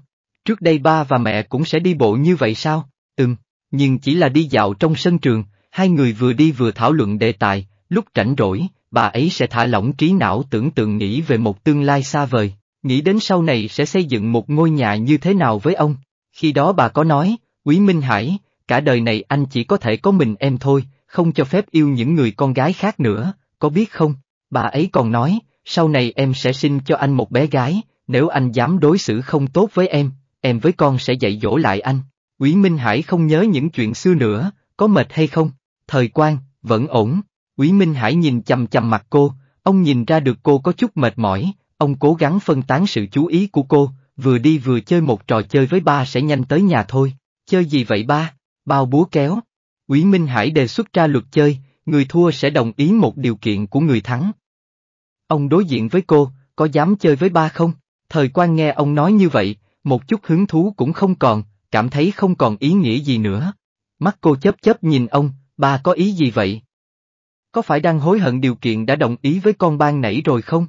Trước đây ba và mẹ cũng sẽ đi bộ như vậy sao? Ừm, nhưng chỉ là đi dạo trong sân trường, hai người vừa đi vừa thảo luận đề tài, lúc rảnh rỗi, bà ấy sẽ thả lỏng trí não tưởng tượng nghĩ về một tương lai xa vời nghĩ đến sau này sẽ xây dựng một ngôi nhà như thế nào với ông. Khi đó bà có nói, Quý Minh Hải, cả đời này anh chỉ có thể có mình em thôi, không cho phép yêu những người con gái khác nữa, có biết không? Bà ấy còn nói, sau này em sẽ sinh cho anh một bé gái, nếu anh dám đối xử không tốt với em, em với con sẽ dạy dỗ lại anh. Quý Minh Hải không nhớ những chuyện xưa nữa, có mệt hay không? Thời quan, vẫn ổn. Quý Minh Hải nhìn chầm chầm mặt cô, ông nhìn ra được cô có chút mệt mỏi, Ông cố gắng phân tán sự chú ý của cô, vừa đi vừa chơi một trò chơi với ba sẽ nhanh tới nhà thôi. Chơi gì vậy ba? Bao búa kéo. Quý Minh Hải đề xuất ra luật chơi, người thua sẽ đồng ý một điều kiện của người thắng. Ông đối diện với cô, có dám chơi với ba không? Thời quan nghe ông nói như vậy, một chút hứng thú cũng không còn, cảm thấy không còn ý nghĩa gì nữa. Mắt cô chớp chớp nhìn ông, ba có ý gì vậy? Có phải đang hối hận điều kiện đã đồng ý với con ban nãy rồi không?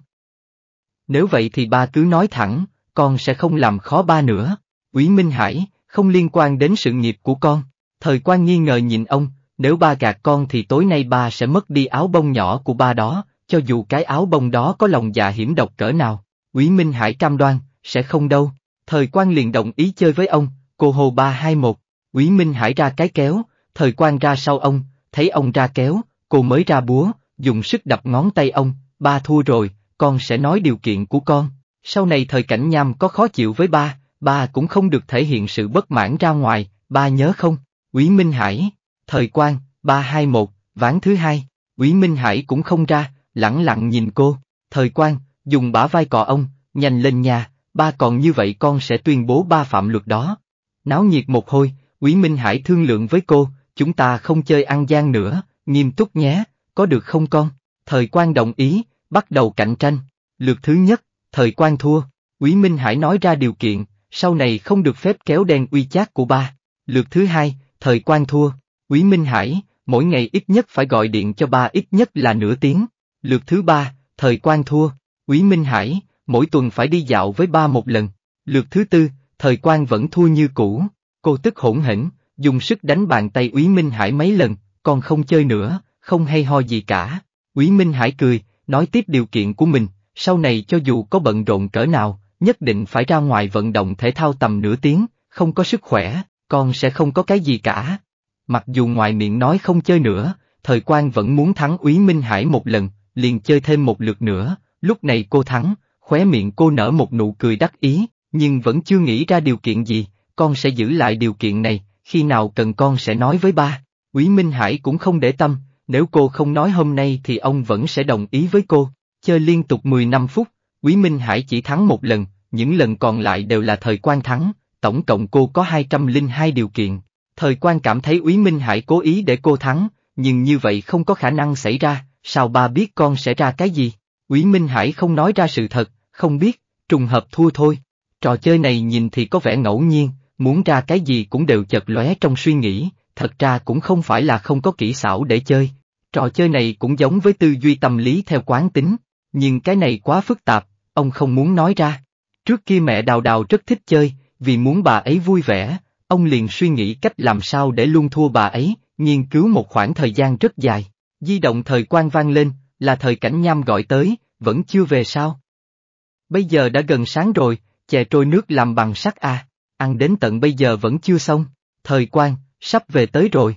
Nếu vậy thì ba cứ nói thẳng, con sẽ không làm khó ba nữa. Úy Minh Hải, không liên quan đến sự nghiệp của con. Thời quan nghi ngờ nhìn ông, nếu ba gạt con thì tối nay ba sẽ mất đi áo bông nhỏ của ba đó, cho dù cái áo bông đó có lòng dạ hiểm độc cỡ nào. Úy Minh Hải cam đoan, sẽ không đâu. Thời quan liền đồng ý chơi với ông, cô hồ ba hai một. Úy Minh Hải ra cái kéo, thời quan ra sau ông, thấy ông ra kéo, cô mới ra búa, dùng sức đập ngón tay ông, ba thua rồi, con sẽ nói điều kiện của con. Sau này thời cảnh nham có khó chịu với ba, ba cũng không được thể hiện sự bất mãn ra ngoài, ba nhớ không? Quý Minh Hải, thời quan, 321, ván thứ hai, Quý Minh Hải cũng không ra, lẳng lặng nhìn cô, thời quan, dùng bả vai cọ ông, nhanh lên nhà, ba còn như vậy con sẽ tuyên bố ba phạm luật đó. Náo nhiệt một hồi, Quý Minh Hải thương lượng với cô, chúng ta không chơi ăn gian nữa, nghiêm túc nhé, có được không con? Thời quan đồng ý, bắt đầu cạnh tranh. Lượt thứ nhất, thời quan thua, Quý Minh Hải nói ra điều kiện, sau này không được phép kéo đen uy chát của ba. Lượt thứ hai, thời quan thua, Quý Minh Hải, mỗi ngày ít nhất phải gọi điện cho ba ít nhất là nửa tiếng. Lượt thứ ba, thời quan thua, Quý Minh Hải, mỗi tuần phải đi dạo với ba một lần. Lượt thứ tư, thời quan vẫn thua như cũ, cô tức hỗn hỉnh, dùng sức đánh bàn tay quý Minh Hải mấy lần, còn không chơi nữa, không hay ho gì cả. quý Minh Hải cười, nói tiếp điều kiện của mình, sau này cho dù có bận rộn cỡ nào, nhất định phải ra ngoài vận động thể thao tầm nửa tiếng, không có sức khỏe, con sẽ không có cái gì cả. Mặc dù ngoài miệng nói không chơi nữa, thời quan vẫn muốn thắng úy Minh Hải một lần, liền chơi thêm một lượt nữa, lúc này cô thắng, khóe miệng cô nở một nụ cười đắc ý, nhưng vẫn chưa nghĩ ra điều kiện gì, con sẽ giữ lại điều kiện này, khi nào cần con sẽ nói với ba. Úy Minh Hải cũng không để tâm, nếu cô không nói hôm nay thì ông vẫn sẽ đồng ý với cô. Chơi liên tục 15 phút, Quý Minh Hải chỉ thắng một lần, những lần còn lại đều là thời quan thắng, tổng cộng cô có 202 điều kiện. Thời quan cảm thấy Quý Minh Hải cố ý để cô thắng, nhưng như vậy không có khả năng xảy ra, sao ba biết con sẽ ra cái gì? Quý Minh Hải không nói ra sự thật, không biết, trùng hợp thua thôi. Trò chơi này nhìn thì có vẻ ngẫu nhiên, muốn ra cái gì cũng đều chật lóe trong suy nghĩ, thật ra cũng không phải là không có kỹ xảo để chơi, trò chơi này cũng giống với tư duy tâm lý theo quán tính, nhưng cái này quá phức tạp, ông không muốn nói ra. Trước kia mẹ đào đào rất thích chơi, vì muốn bà ấy vui vẻ, ông liền suy nghĩ cách làm sao để luôn thua bà ấy, nghiên cứu một khoảng thời gian rất dài. Di động thời quan vang lên, là thời cảnh nham gọi tới, vẫn chưa về sao. Bây giờ đã gần sáng rồi, chè trôi nước làm bằng sắt à, ăn đến tận bây giờ vẫn chưa xong. Thời quan, sắp về tới rồi.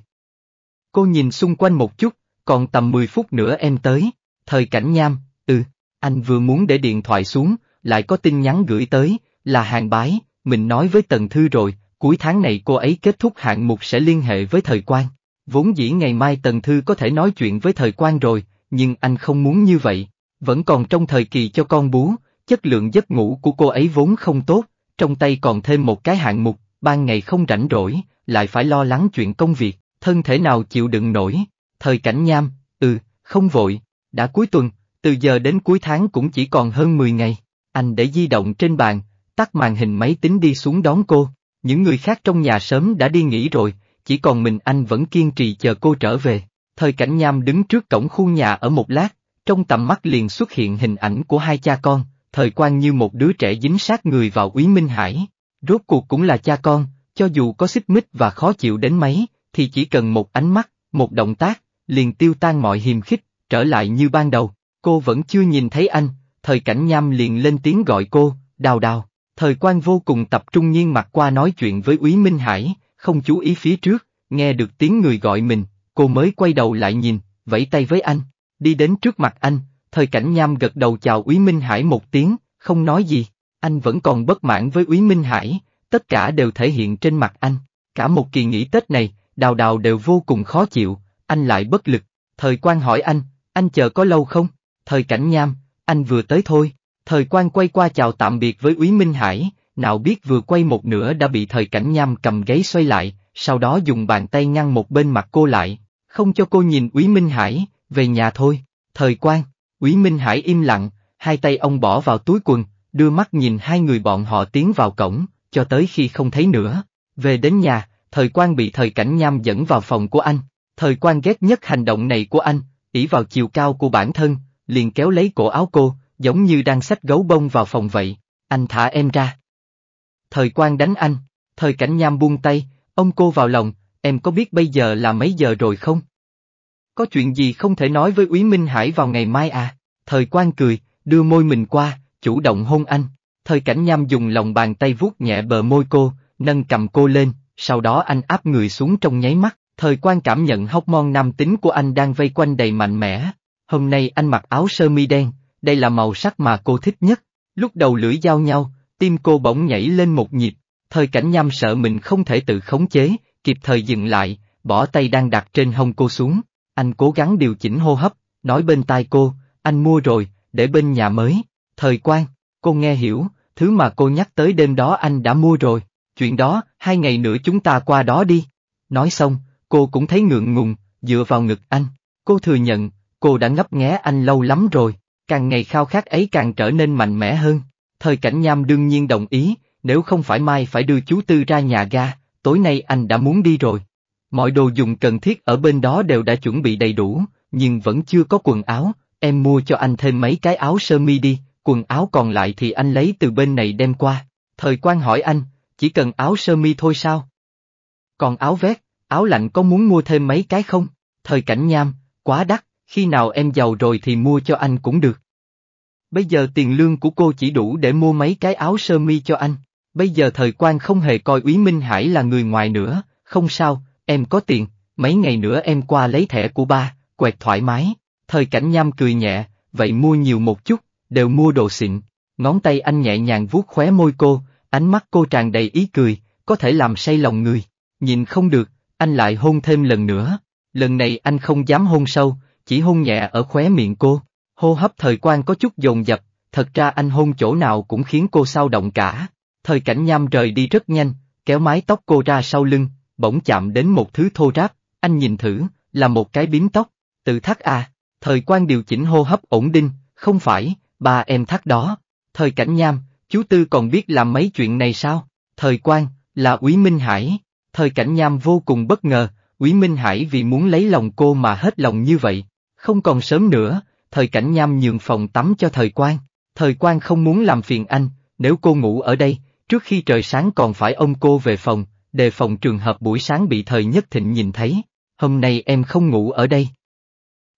Cô nhìn xung quanh một chút, còn tầm 10 phút nữa em tới, thời cảnh nham, ừ, anh vừa muốn để điện thoại xuống, lại có tin nhắn gửi tới, là hàng bái, mình nói với Tần Thư rồi, cuối tháng này cô ấy kết thúc hạng mục sẽ liên hệ với thời quan. Vốn dĩ ngày mai Tần Thư có thể nói chuyện với thời quan rồi, nhưng anh không muốn như vậy, vẫn còn trong thời kỳ cho con bú, chất lượng giấc ngủ của cô ấy vốn không tốt, trong tay còn thêm một cái hạng mục, ban ngày không rảnh rỗi, lại phải lo lắng chuyện công việc, thân thể nào chịu đựng nổi, thời cảnh nham, ừ, không vội, đã cuối tuần, từ giờ đến cuối tháng cũng chỉ còn hơn 10 ngày, anh để di động trên bàn, tắt màn hình máy tính đi xuống đón cô, những người khác trong nhà sớm đã đi nghỉ rồi, chỉ còn mình anh vẫn kiên trì chờ cô trở về, thời cảnh nham đứng trước cổng khu nhà ở một lát, trong tầm mắt liền xuất hiện hình ảnh của hai cha con, thời quan như một đứa trẻ dính sát người vào úy Minh Hải, rốt cuộc cũng là cha con cho dù có xích mích và khó chịu đến mấy, thì chỉ cần một ánh mắt, một động tác, liền tiêu tan mọi hiềm khích, trở lại như ban đầu. Cô vẫn chưa nhìn thấy anh, thời cảnh nham liền lên tiếng gọi cô, đào đào. Thời quan vô cùng tập trung nhiên mặt qua nói chuyện với Úy Minh Hải, không chú ý phía trước, nghe được tiếng người gọi mình, cô mới quay đầu lại nhìn, vẫy tay với anh, đi đến trước mặt anh, thời cảnh nham gật đầu chào Úy Minh Hải một tiếng, không nói gì, anh vẫn còn bất mãn với Úy Minh Hải, tất cả đều thể hiện trên mặt anh. Cả một kỳ nghỉ Tết này, đào đào đều vô cùng khó chịu, anh lại bất lực. Thời quan hỏi anh, anh chờ có lâu không? Thời cảnh nham, anh vừa tới thôi. Thời quan quay qua chào tạm biệt với Úy Minh Hải, nào biết vừa quay một nửa đã bị thời cảnh nham cầm gáy xoay lại, sau đó dùng bàn tay ngăn một bên mặt cô lại, không cho cô nhìn Úy Minh Hải, về nhà thôi. Thời quan, Úy Minh Hải im lặng, hai tay ông bỏ vào túi quần, đưa mắt nhìn hai người bọn họ tiến vào cổng, cho tới khi không thấy nữa. Về đến nhà, thời quan bị thời cảnh nham dẫn vào phòng của anh. Thời quan ghét nhất hành động này của anh, ỷ vào chiều cao của bản thân, liền kéo lấy cổ áo cô, giống như đang xách gấu bông vào phòng vậy. Anh thả em ra. Thời quan đánh anh, thời cảnh nham buông tay, ông cô vào lòng, em có biết bây giờ là mấy giờ rồi không? Có chuyện gì không thể nói với Úy Minh Hải vào ngày mai à? Thời quan cười, đưa môi mình qua, chủ động hôn anh. Thời cảnh nham dùng lòng bàn tay vuốt nhẹ bờ môi cô, nâng cầm cô lên, sau đó anh áp người xuống trong nháy mắt, thời quan cảm nhận hóc mon nam tính của anh đang vây quanh đầy mạnh mẽ. Hôm nay anh mặc áo sơ mi đen, đây là màu sắc mà cô thích nhất. Lúc đầu lưỡi giao nhau, tim cô bỗng nhảy lên một nhịp, thời cảnh nham sợ mình không thể tự khống chế, kịp thời dừng lại, bỏ tay đang đặt trên hông cô xuống. Anh cố gắng điều chỉnh hô hấp, nói bên tai cô, anh mua rồi, để bên nhà mới. Thời quan, cô nghe hiểu, thứ mà cô nhắc tới đêm đó anh đã mua rồi, chuyện đó, hai ngày nữa chúng ta qua đó đi. Nói xong, cô cũng thấy ngượng ngùng, dựa vào ngực anh, cô thừa nhận, cô đã ngấp nghé anh lâu lắm rồi, càng ngày khao khát ấy càng trở nên mạnh mẽ hơn. Thời cảnh nham đương nhiên đồng ý, nếu không phải mai phải đưa chú Tư ra nhà ga, tối nay anh đã muốn đi rồi. Mọi đồ dùng cần thiết ở bên đó đều đã chuẩn bị đầy đủ, nhưng vẫn chưa có quần áo, em mua cho anh thêm mấy cái áo sơ mi đi, quần áo còn lại thì anh lấy từ bên này đem qua. Thời quan hỏi anh, chỉ cần áo sơ mi thôi sao? Còn áo vét, áo lạnh có muốn mua thêm mấy cái không? Thời cảnh nham, quá đắt, khi nào em giàu rồi thì mua cho anh cũng được. Bây giờ tiền lương của cô chỉ đủ để mua mấy cái áo sơ mi cho anh. Bây giờ thời quan không hề coi Úy Minh Hải là người ngoài nữa, không sao, em có tiền, mấy ngày nữa em qua lấy thẻ của ba, quẹt thoải mái. Thời cảnh nham cười nhẹ, vậy mua nhiều một chút, đều mua đồ xịn. Ngón tay anh nhẹ nhàng vuốt khóe môi cô, ánh mắt cô tràn đầy ý cười, có thể làm say lòng người. Nhìn không được, anh lại hôn thêm lần nữa. Lần này anh không dám hôn sâu, chỉ hôn nhẹ ở khóe miệng cô. Hô hấp thời quan có chút dồn dập, thật ra anh hôn chỗ nào cũng khiến cô sao động cả. Thời cảnh nham rời đi rất nhanh, kéo mái tóc cô ra sau lưng, bỗng chạm đến một thứ thô ráp, anh nhìn thử, là một cái bím tóc, tự thắt à, thời quan điều chỉnh hô hấp ổn định, không phải, Ba em thắt đó, thời cảnh nham, chú Tư còn biết làm mấy chuyện này sao? Thời quan, là quý Minh Hải. Thời cảnh nham vô cùng bất ngờ, quý Minh Hải vì muốn lấy lòng cô mà hết lòng như vậy. Không còn sớm nữa, thời cảnh nham nhường phòng tắm cho thời quan. Thời quan không muốn làm phiền anh, nếu cô ngủ ở đây, trước khi trời sáng còn phải ông cô về phòng, đề phòng trường hợp buổi sáng bị thời nhất thịnh nhìn thấy. Hôm nay em không ngủ ở đây.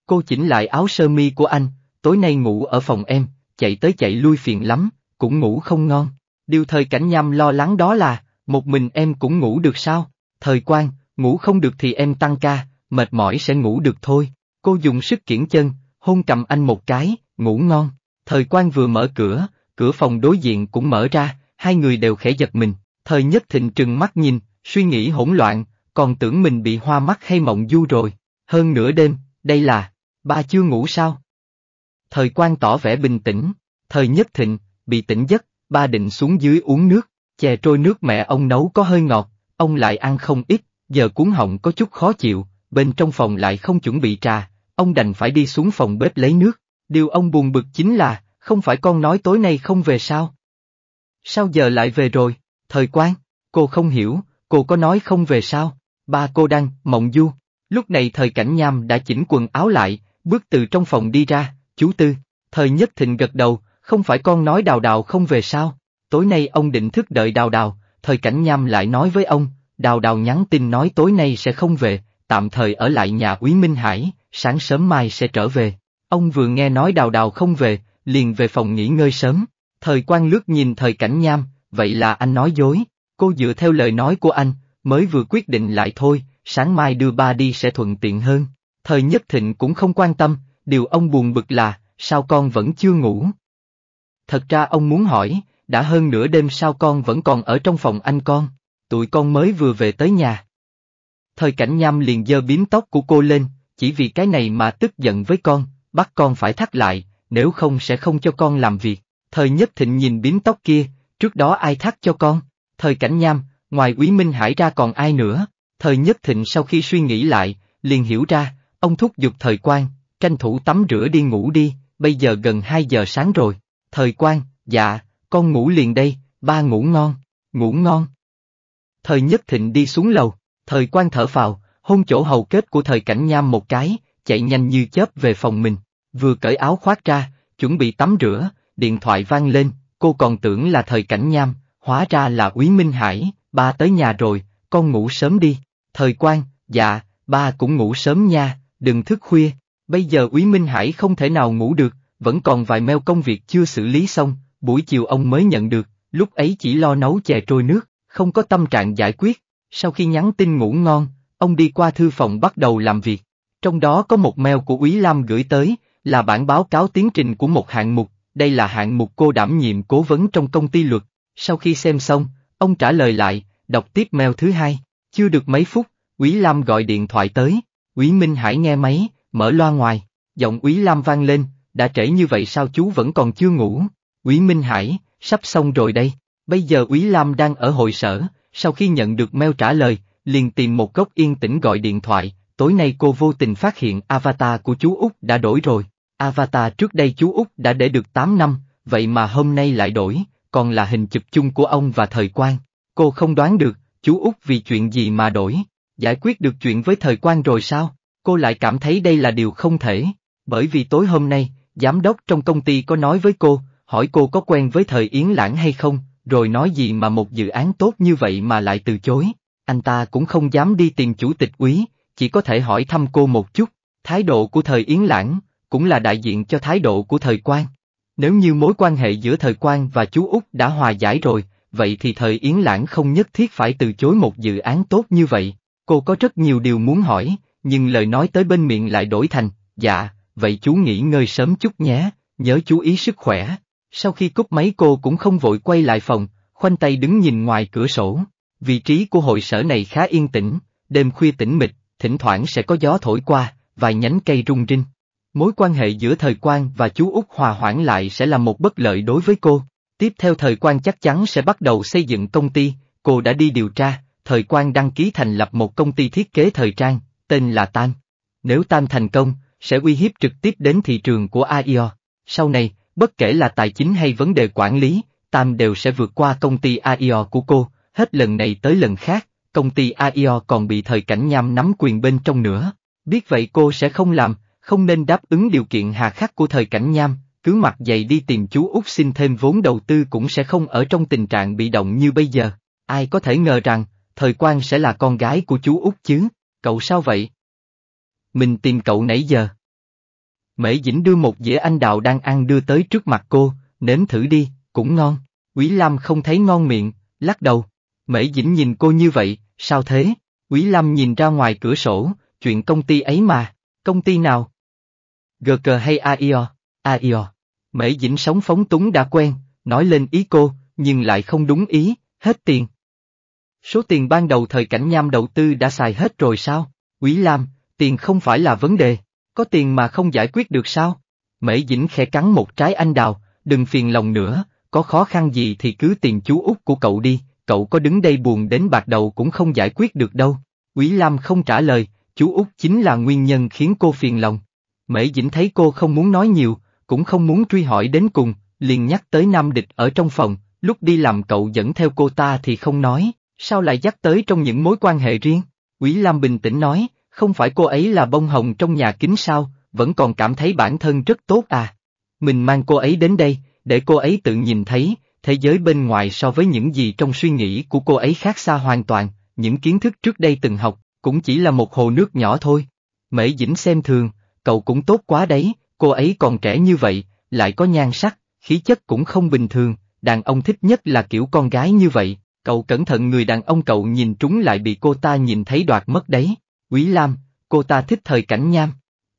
Cô chỉnh lại áo sơ mi của anh, tối nay ngủ ở phòng em, chạy tới chạy lui phiền lắm, cũng ngủ không ngon. Điều thời cảnh nham lo lắng đó là, một mình em cũng ngủ được sao? Thời quan, ngủ không được thì em tăng ca, mệt mỏi sẽ ngủ được thôi. Cô dùng sức kiển chân, hôn cầm anh một cái, ngủ ngon. Thời quan vừa mở cửa, cửa phòng đối diện cũng mở ra, hai người đều khẽ giật mình. Thời nhất thịnh trừng mắt nhìn, suy nghĩ hỗn loạn, còn tưởng mình bị hoa mắt hay mộng du rồi. Hơn nửa đêm, đây là, ba chưa ngủ sao? Thời quan tỏ vẻ bình tĩnh, thời nhất thịnh, bị tỉnh giấc, ba định xuống dưới uống nước, chè trôi nước mẹ ông nấu có hơi ngọt, ông lại ăn không ít, giờ cuốn họng có chút khó chịu, bên trong phòng lại không chuẩn bị trà, ông đành phải đi xuống phòng bếp lấy nước, điều ông buồn bực chính là, không phải con nói tối nay không về sao? Sao giờ lại về rồi, thời quan, cô không hiểu, cô có nói không về sao, ba cô đang, mộng du, lúc này thời cảnh nham đã chỉnh quần áo lại, bước từ trong phòng đi ra, chú Tư, thời nhất thịnh gật đầu, không phải con nói đào đào không về sao, tối nay ông định thức đợi đào đào, thời cảnh nham lại nói với ông, đào đào nhắn tin nói tối nay sẽ không về, tạm thời ở lại nhà úy Minh Hải, sáng sớm mai sẽ trở về. Ông vừa nghe nói đào đào không về, liền về phòng nghỉ ngơi sớm, thời quan lướt nhìn thời cảnh nham, vậy là anh nói dối, cô dựa theo lời nói của anh, mới vừa quyết định lại thôi, sáng mai đưa ba đi sẽ thuận tiện hơn. Thời nhất thịnh cũng không quan tâm, điều ông buồn bực là, sao con vẫn chưa ngủ? Thật ra ông muốn hỏi, đã hơn nửa đêm sao con vẫn còn ở trong phòng anh con, tụi con mới vừa về tới nhà. Thời cảnh nham liền giơ bím tóc của cô lên, chỉ vì cái này mà tức giận với con, bắt con phải thắt lại, nếu không sẽ không cho con làm việc. Thời nhất thịnh nhìn bím tóc kia, trước đó ai thắt cho con, thời cảnh nham, ngoài Quý Minh Hải ra còn ai nữa, thời nhất thịnh sau khi suy nghĩ lại, liền hiểu ra, ông thúc giục thời quan, tranh thủ tắm rửa đi ngủ đi, bây giờ gần 2 giờ sáng rồi, thời quan, dạ, con ngủ liền đây, ba ngủ ngon, ngủ ngon. Thời nhất thịnh đi xuống lầu, thời quan thở vào hôn chỗ hầu kết của thời cảnh nham một cái, chạy nhanh như chớp về phòng mình, vừa cởi áo khoác ra, chuẩn bị tắm rửa, điện thoại vang lên, cô còn tưởng là thời cảnh nham, hóa ra là quý Minh Hải, ba tới nhà rồi, con ngủ sớm đi, thời quan, dạ, ba cũng ngủ sớm nha, đừng thức khuya. Bây giờ Úy Minh Hải không thể nào ngủ được, vẫn còn vài mail công việc chưa xử lý xong, buổi chiều ông mới nhận được, lúc ấy chỉ lo nấu chè trôi nước, không có tâm trạng giải quyết. Sau khi nhắn tin ngủ ngon, ông đi qua thư phòng bắt đầu làm việc. Trong đó có một mail của Úy Lam gửi tới, là bản báo cáo tiến trình của một hạng mục, đây là hạng mục cô đảm nhiệm cố vấn trong công ty luật. Sau khi xem xong, ông trả lời lại, đọc tiếp mail thứ hai. Chưa được mấy phút, Úy Lam gọi điện thoại tới, Úy Minh Hải nghe máy, Mở loa ngoài, giọng quý Lam vang lên, đã trễ như vậy sao chú vẫn còn chưa ngủ? quý Minh Hải, sắp xong rồi đây. Bây giờ quý Lam đang ở hội sở, sau khi nhận được mail trả lời, liền tìm một góc yên tĩnh gọi điện thoại, tối nay cô vô tình phát hiện avatar của chú Úc đã đổi rồi. Avatar trước đây chú Úc đã để được 8 năm, vậy mà hôm nay lại đổi, còn là hình chụp chung của ông và thời quan. Cô không đoán được, chú Úc vì chuyện gì mà đổi, giải quyết được chuyện với thời quan rồi sao? Cô lại cảm thấy đây là điều không thể, bởi vì tối hôm nay, giám đốc trong công ty có nói với cô, hỏi cô có quen với thời Yến Lãng hay không, rồi nói gì mà một dự án tốt như vậy mà lại từ chối. Anh ta cũng không dám đi tìm chủ tịch quý, chỉ có thể hỏi thăm cô một chút, thái độ của thời Yến Lãng, cũng là đại diện cho thái độ của thời quan. Nếu như mối quan hệ giữa thời quan và chú Úc đã hòa giải rồi, vậy thì thời Yến Lãng không nhất thiết phải từ chối một dự án tốt như vậy. Cô có rất nhiều điều muốn hỏi, nhưng lời nói tới bên miệng lại đổi thành, dạ, vậy chú nghỉ ngơi sớm chút nhé, nhớ chú ý sức khỏe. Sau khi cúp máy cô cũng không vội quay lại phòng, khoanh tay đứng nhìn ngoài cửa sổ. Vị trí của hội sở này khá yên tĩnh, đêm khuya tĩnh mịch, thỉnh thoảng sẽ có gió thổi qua, vài nhánh cây rung rinh. Mối quan hệ giữa thời quan và chú Úc hòa hoãn lại sẽ là một bất lợi đối với cô. Tiếp theo thời quan chắc chắn sẽ bắt đầu xây dựng công ty, cô đã đi điều tra, thời quan đăng ký thành lập một công ty thiết kế thời trang, tên là Tan. Nếu Tan thành công, sẽ uy hiếp trực tiếp đến thị trường của AIO. Sau này, bất kể là tài chính hay vấn đề quản lý, Tam đều sẽ vượt qua công ty AIO của cô, hết lần này tới lần khác, công ty AIO còn bị thời cảnh nham nắm quyền bên trong nữa. Biết vậy cô sẽ không làm, không nên đáp ứng điều kiện hà khắc của thời cảnh nham, cứ mặc dày đi tìm chú Úc xin thêm vốn đầu tư cũng sẽ không ở trong tình trạng bị động như bây giờ. Ai có thể ngờ rằng, thời quan sẽ là con gái của chú Úc chứ? Cậu sao vậy? Mình tìm cậu nãy giờ. Mễ Dĩnh đưa một dĩa anh đào đang ăn đưa tới trước mặt cô, nếm thử đi, cũng ngon. Quý Lam không thấy ngon miệng, lắc đầu. Mễ Dĩnh nhìn cô như vậy, sao thế? Quý Lam nhìn ra ngoài cửa sổ, chuyện công ty ấy mà, công ty nào? GK hay AIO? AIO. Mễ Dĩnh sống phóng túng đã quen, nói lên ý cô, nhưng lại không đúng ý, hết tiền. Số tiền ban đầu thời cảnh nham đầu tư đã xài hết rồi sao? Quý Lam, tiền không phải là vấn đề, có tiền mà không giải quyết được sao? Mễ Dĩnh khẽ cắn một trái anh đào, đừng phiền lòng nữa, có khó khăn gì thì cứ tiền chú út của cậu đi, cậu có đứng đây buồn đến bạc đầu cũng không giải quyết được đâu. Quý Lam không trả lời, chú út chính là nguyên nhân khiến cô phiền lòng. Mễ Dĩnh thấy cô không muốn nói nhiều, cũng không muốn truy hỏi đến cùng, liền nhắc tới nam địch ở trong phòng, lúc đi làm cậu dẫn theo cô ta thì không nói, sao lại dắt tới trong những mối quan hệ riêng? Quý Lam bình tĩnh nói, không phải cô ấy là bông hồng trong nhà kính sao, vẫn còn cảm thấy bản thân rất tốt à. Mình mang cô ấy đến đây, để cô ấy tự nhìn thấy, thế giới bên ngoài so với những gì trong suy nghĩ của cô ấy khác xa hoàn toàn, những kiến thức trước đây từng học, cũng chỉ là một hồ nước nhỏ thôi. Mễ Dĩnh xem thường, cậu cũng tốt quá đấy, cô ấy còn trẻ như vậy, lại có nhan sắc, khí chất cũng không bình thường, đàn ông thích nhất là kiểu con gái như vậy, Cậu cẩn thận người đàn ông cậu nhìn trúng lại bị cô ta nhìn thấy đoạt mất đấy. Quý Lam, cô ta thích thời cảnh nham.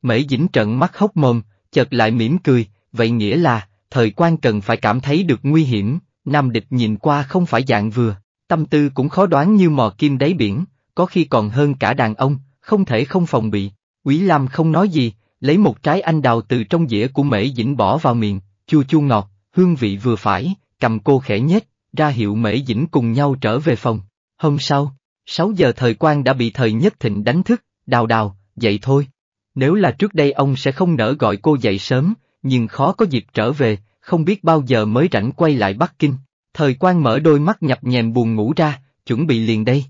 Mễ Dĩnh trận mắt hốc mồm, chợt lại mỉm cười, vậy nghĩa là, thời quan cần phải cảm thấy được nguy hiểm, nam địch nhìn qua không phải dạng vừa, tâm tư cũng khó đoán như mò kim đáy biển, có khi còn hơn cả đàn ông, không thể không phòng bị. Quý Lam không nói gì, lấy một trái anh đào từ trong dĩa của mễ dĩnh bỏ vào miệng, chua chua ngọt, hương vị vừa phải, cầm cô khẽ nhét ra hiệu Mễ Dĩnh cùng nhau trở về phòng. Hôm sau, 6 giờ thời quan đã bị thời nhất thịnh đánh thức, đào đào, dậy thôi. Nếu là trước đây ông sẽ không nỡ gọi cô dậy sớm, nhưng khó có dịp trở về, không biết bao giờ mới rảnh quay lại Bắc Kinh. Thời quan mở đôi mắt nhập nhèm buồn ngủ ra, chuẩn bị liền đây.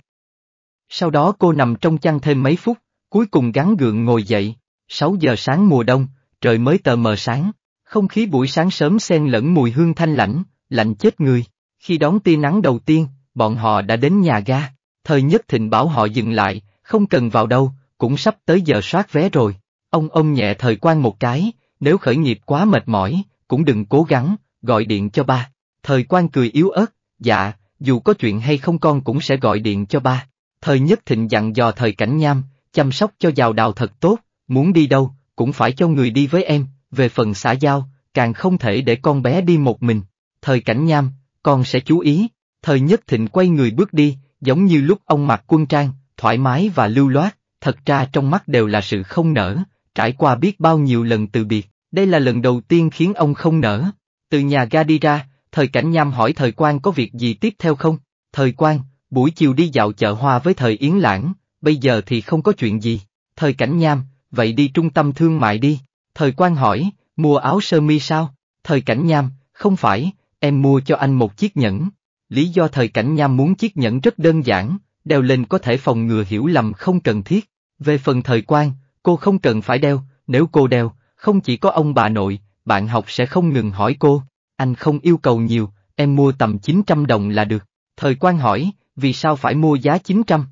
Sau đó cô nằm trong chăn thêm mấy phút, cuối cùng gắn gượng ngồi dậy, 6 giờ sáng mùa đông, trời mới tờ mờ sáng, không khí buổi sáng sớm xen lẫn mùi hương thanh lãnh, lạnh chết người. Khi đón tia nắng đầu tiên, bọn họ đã đến nhà ga. Thời nhất thịnh bảo họ dừng lại, không cần vào đâu, cũng sắp tới giờ soát vé rồi. Ông ông nhẹ thời quan một cái, nếu khởi nghiệp quá mệt mỏi, cũng đừng cố gắng, gọi điện cho ba. Thời quan cười yếu ớt, dạ, dù có chuyện hay không con cũng sẽ gọi điện cho ba. Thời nhất thịnh dặn dò thời cảnh nham, chăm sóc cho giàu đào thật tốt, muốn đi đâu, cũng phải cho người đi với em, về phần xã giao, càng không thể để con bé đi một mình. Thời cảnh nham, con sẽ chú ý. Thời nhất thịnh quay người bước đi, giống như lúc ông mặc quân trang, thoải mái và lưu loát, thật ra trong mắt đều là sự không nở, trải qua biết bao nhiêu lần từ biệt, đây là lần đầu tiên khiến ông không nở. Từ nhà ga đi ra, thời cảnh nham hỏi thời quan có việc gì tiếp theo không? Thời quan, buổi chiều đi dạo chợ hoa với thời yến lãng, bây giờ thì không có chuyện gì. Thời cảnh nham, vậy đi trung tâm thương mại đi. Thời quan hỏi, mua áo sơ mi sao? Thời cảnh nham, không phải, em mua cho anh một chiếc nhẫn. Lý do thời cảnh nham muốn chiếc nhẫn rất đơn giản, đeo lên có thể phòng ngừa hiểu lầm không cần thiết. Về phần thời quan, cô không cần phải đeo, nếu cô đeo, không chỉ có ông bà nội, bạn học sẽ không ngừng hỏi cô, anh không yêu cầu nhiều, em mua tầm 900 đồng là được. Thời quan hỏi, vì sao phải mua giá 900?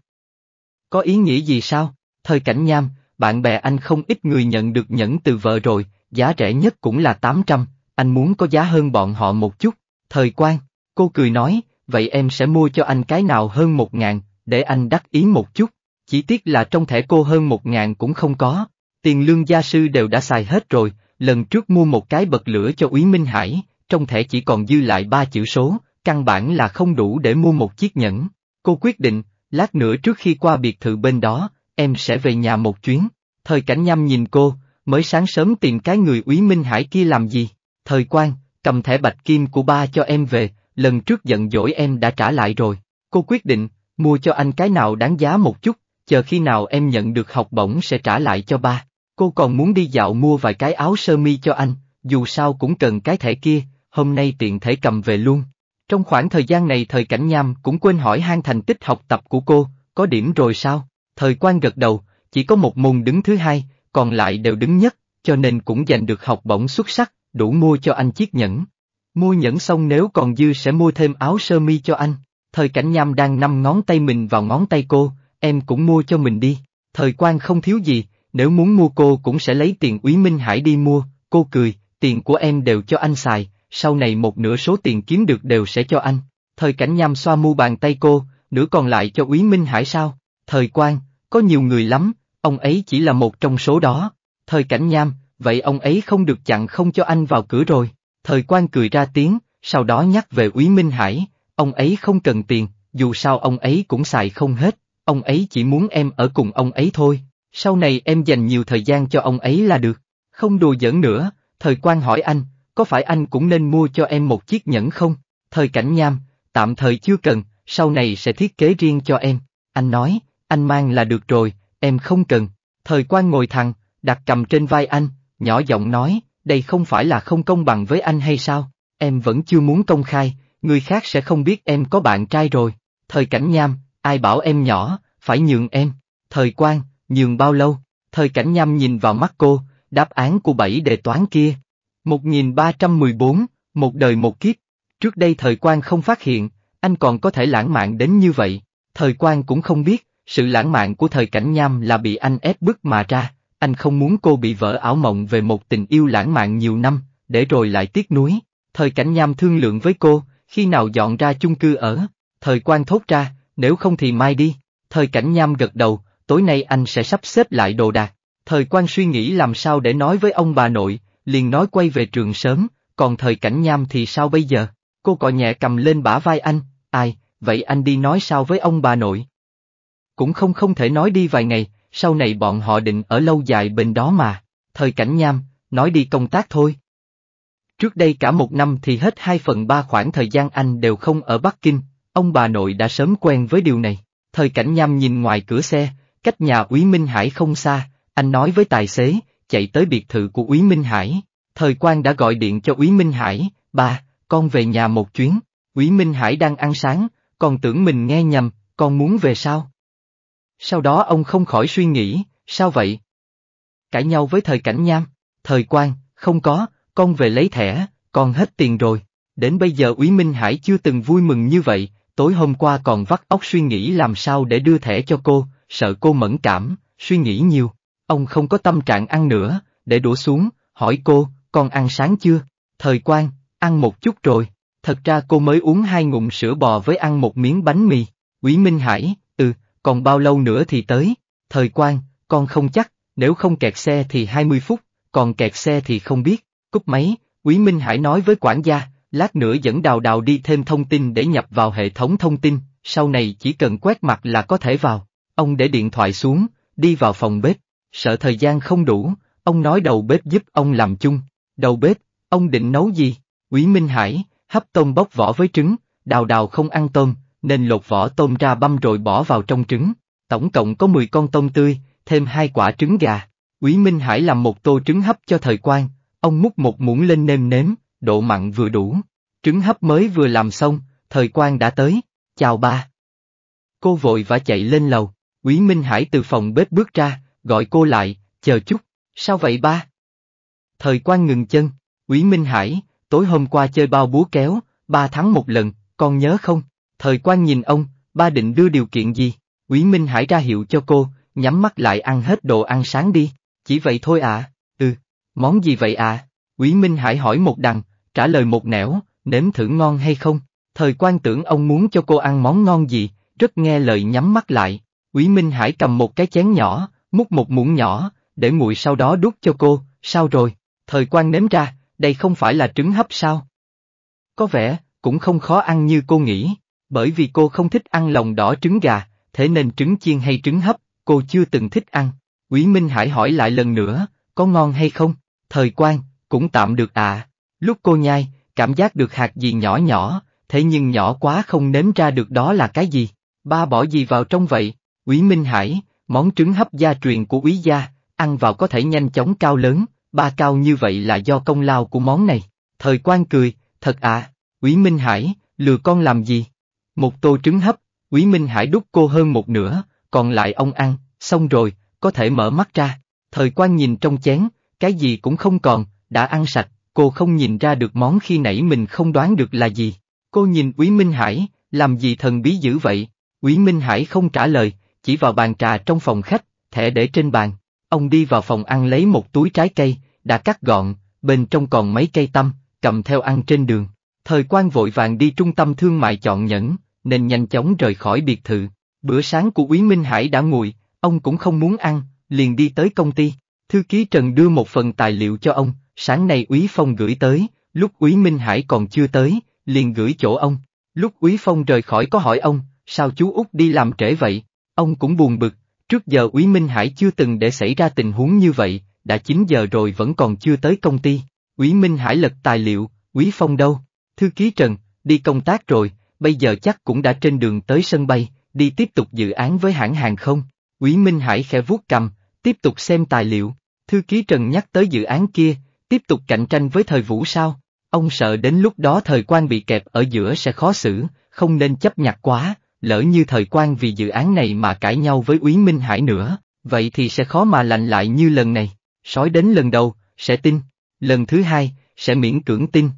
Có ý nghĩa gì sao? Thời cảnh nham, bạn bè anh không ít người nhận được nhẫn từ vợ rồi, giá rẻ nhất cũng là 800, anh muốn có giá hơn bọn họ một chút. Thời quan, cô cười nói, vậy em sẽ mua cho anh cái nào hơn một ngàn, để anh đắc ý một chút. Chỉ tiếc là trong thẻ cô hơn một ngàn cũng không có, tiền lương gia sư đều đã xài hết rồi, lần trước mua một cái bật lửa cho Úy Minh Hải, trong thẻ chỉ còn dư lại ba chữ số, căn bản là không đủ để mua một chiếc nhẫn. Cô quyết định, lát nữa trước khi qua biệt thự bên đó, em sẽ về nhà một chuyến. Thời cảnh nhâm nhìn cô, mới sáng sớm tìm cái người Úy Minh Hải kia làm gì? Thời quan, cầm thẻ bạch kim của ba cho em về, lần trước giận dỗi em đã trả lại rồi. Cô quyết định, mua cho anh cái nào đáng giá một chút, chờ khi nào em nhận được học bổng sẽ trả lại cho ba. Cô còn muốn đi dạo mua vài cái áo sơ mi cho anh, dù sao cũng cần cái thẻ kia, hôm nay tiện thể cầm về luôn. Trong khoảng thời gian này thời cảnh nham cũng quên hỏi han thành tích học tập của cô, có điểm rồi sao? Thời quan gật đầu, chỉ có một môn đứng thứ hai, còn lại đều đứng nhất, cho nên cũng giành được học bổng xuất sắc, đủ mua cho anh chiếc nhẫn. Mua nhẫn xong nếu còn dư sẽ mua thêm áo sơ mi cho anh. Thời cảnh nham đang nằm ngón tay mình vào ngón tay cô, em cũng mua cho mình đi. Thời quan không thiếu gì, nếu muốn mua cô cũng sẽ lấy tiền Úy Minh Hải đi mua, cô cười, tiền của em đều cho anh xài, sau này một nửa số tiền kiếm được đều sẽ cho anh. Thời cảnh nham xoa mu bàn tay cô, nửa còn lại cho Úy Minh Hải sao? Thời quan, có nhiều người lắm, ông ấy chỉ là một trong số đó. Thời cảnh nham, vậy ông ấy không được chặn không cho anh vào cửa rồi. Thời quan cười ra tiếng, sau đó nhắc về Úy Minh Hải, ông ấy không cần tiền, dù sao ông ấy cũng xài không hết, ông ấy chỉ muốn em ở cùng ông ấy thôi, sau này em dành nhiều thời gian cho ông ấy là được. Không đùa giỡn nữa, thời quan hỏi anh, có phải anh cũng nên mua cho em một chiếc nhẫn không? Thời cảnh nham, tạm thời chưa cần, sau này sẽ thiết kế riêng cho em. Anh nói, anh mang là được rồi, em không cần. Thời quan ngồi thẳng, đặt cầm trên vai anh, nhỏ giọng nói, đây không phải là không công bằng với anh hay sao, em vẫn chưa muốn công khai, người khác sẽ không biết em có bạn trai rồi. Thời cảnh nham, ai bảo em nhỏ, phải nhường em. Thời quan, nhường bao lâu? Thời cảnh nham nhìn vào mắt cô, đáp án của bảy đề toán kia. 1314, một đời một kiếp. Trước đây thời quan không phát hiện, anh còn có thể lãng mạn đến như vậy. Thời quan cũng không biết, sự lãng mạn của thời cảnh nham là bị anh ép bức mà ra. Anh không muốn cô bị vỡ ảo mộng về một tình yêu lãng mạn nhiều năm, để rồi lại tiếc nuối. Thời cảnh nham thương lượng với cô, khi nào dọn ra chung cư ở, thời quan thốt ra, nếu không thì mai đi. Thời cảnh nham gật đầu, tối nay anh sẽ sắp xếp lại đồ đạc. Thời quan suy nghĩ làm sao để nói với ông bà nội, liền nói quay về trường sớm, còn thời cảnh nham thì sao bây giờ? Cô cọ nhẹ cầm lên bả vai anh, ai, vậy anh đi nói sao với ông bà nội? Cũng không không thể nói đi vài ngày, sau này bọn họ định ở lâu dài bên đó mà, thời cảnh nham, nói đi công tác thôi. Trước đây cả một năm thì hết 2 phần 3 khoảng thời gian anh đều không ở Bắc Kinh, ông bà nội đã sớm quen với điều này. Thời cảnh nham nhìn ngoài cửa xe, cách nhà Úy Minh Hải không xa, anh nói với tài xế, chạy tới biệt thự của Úy Minh Hải. Thời quan đã gọi điện cho Úy Minh Hải, ba, con về nhà một chuyến. Úy Minh Hải đang ăn sáng, còn tưởng mình nghe nhầm, con muốn về sao? Sau đó ông không khỏi suy nghĩ, sao vậy? Cãi nhau với thời cảnh nham, thời quan, không có, con về lấy thẻ, con hết tiền rồi. Đến bây giờ Úy Minh Hải chưa từng vui mừng như vậy, tối hôm qua còn vắt óc suy nghĩ làm sao để đưa thẻ cho cô, sợ cô mẫn cảm, suy nghĩ nhiều. Ông không có tâm trạng ăn nữa, để đổ xuống, hỏi cô, con ăn sáng chưa? Thời quan, ăn một chút rồi. Thật ra cô mới uống hai ngụm sữa bò với ăn một miếng bánh mì. Úy Minh Hải, còn bao lâu nữa thì tới, thời quan, con không chắc, nếu không kẹt xe thì 20 phút, còn kẹt xe thì không biết, cúp máy, Quý Minh Hải nói với quản gia, lát nữa dẫn đào đào đi thêm thông tin để nhập vào hệ thống thông tin, sau này chỉ cần quét mặt là có thể vào, ông để điện thoại xuống, đi vào phòng bếp, sợ thời gian không đủ, ông nói đầu bếp giúp ông làm chung, đầu bếp, ông định nấu gì, Quý Minh Hải, hấp tôm bóc vỏ với trứng, đào đào không ăn tôm, nên lột vỏ tôm ra băm rồi bỏ vào trong trứng. Tổng cộng có 10 con tôm tươi, thêm hai quả trứng gà. Quý Minh Hải làm một tô trứng hấp cho thời quan, ông múc một muỗng lên nêm nếm, độ mặn vừa đủ. Trứng hấp mới vừa làm xong, thời quan đã tới, chào ba. Cô vội và chạy lên lầu, Quý Minh Hải từ phòng bếp bước ra, gọi cô lại, chờ chút, sao vậy ba? Thời quan ngừng chân, Quý Minh Hải, tối hôm qua chơi bao búa kéo, ba thắng một lần, con nhớ không? Thời quan nhìn ông, ba định đưa điều kiện gì? Quý Minh Hải ra hiệu cho cô, nhắm mắt lại ăn hết đồ ăn sáng đi, chỉ vậy thôi à? Ừ, món gì vậy à? Quý Minh Hải hỏi một đằng, trả lời một nẻo, nếm thử ngon hay không? Thời quan tưởng ông muốn cho cô ăn món ngon gì, rất nghe lời nhắm mắt lại. Quý Minh Hải cầm một cái chén nhỏ, múc một muỗng nhỏ, để nguội sau đó đút cho cô, sao rồi? Thời quan nếm ra, đây không phải là trứng hấp sao? Có vẻ, cũng không khó ăn như cô nghĩ. Bởi vì cô không thích ăn lòng đỏ trứng gà, thế nên trứng chiên hay trứng hấp, cô chưa từng thích ăn. Quý Minh Hải hỏi lại lần nữa, có ngon hay không? Thời quan, cũng tạm được à. Lúc cô nhai, cảm giác được hạt gì nhỏ nhỏ, thế nhưng nhỏ quá không nếm ra được đó là cái gì. Ba bỏ gì vào trong vậy? Quý Minh Hải, món trứng hấp gia truyền của quý gia, ăn vào có thể nhanh chóng cao lớn, ba cao như vậy là do công lao của món này. Thời quan cười, thật à, Quý Minh Hải, lừa con làm gì? Một tô trứng hấp, Quý Minh Hải đút cô hơn một nửa, còn lại ông ăn, xong rồi, có thể mở mắt ra. Thời quan nhìn trong chén, cái gì cũng không còn, đã ăn sạch, cô không nhìn ra được món khi nãy mình không đoán được là gì. Cô nhìn Quý Minh Hải, làm gì thần bí dữ vậy? Quý Minh Hải không trả lời, chỉ vào bàn trà trong phòng khách, thẻ để trên bàn. Ông đi vào phòng ăn lấy một túi trái cây, đã cắt gọn, bên trong còn mấy cây tăm, cầm theo ăn trên đường. Thời quan vội vàng đi trung tâm thương mại chọn nhẫn, nên nhanh chóng rời khỏi biệt thự. Bữa sáng của Quý Minh Hải đã nguội, ông cũng không muốn ăn, liền đi tới công ty. Thư ký Trần đưa một phần tài liệu cho ông, sáng nay quý Phong gửi tới, lúc quý Minh Hải còn chưa tới, liền gửi chỗ ông. Lúc quý Phong rời khỏi có hỏi ông, sao chú Út đi làm trễ vậy? Ông cũng buồn bực, trước giờ quý Minh Hải chưa từng để xảy ra tình huống như vậy, đã 9 giờ rồi vẫn còn chưa tới công ty. Quý Minh Hải lật tài liệu, quý Phong đâu? Thư ký Trần, đi công tác rồi, bây giờ chắc cũng đã trên đường tới sân bay, đi tiếp tục dự án với hãng hàng không. Quý Minh Hải khẽ vuốt cầm, tiếp tục xem tài liệu, thư ký Trần nhắc tới dự án kia, tiếp tục cạnh tranh với thời vũ sao, ông sợ đến lúc đó thời quan bị kẹp ở giữa sẽ khó xử, không nên chấp nhặt quá, lỡ như thời quan vì dự án này mà cãi nhau với Úy Minh Hải nữa, vậy thì sẽ khó mà lành lại như lần này, sói đến lần đầu, sẽ tin, lần thứ hai, sẽ miễn cưỡng tin,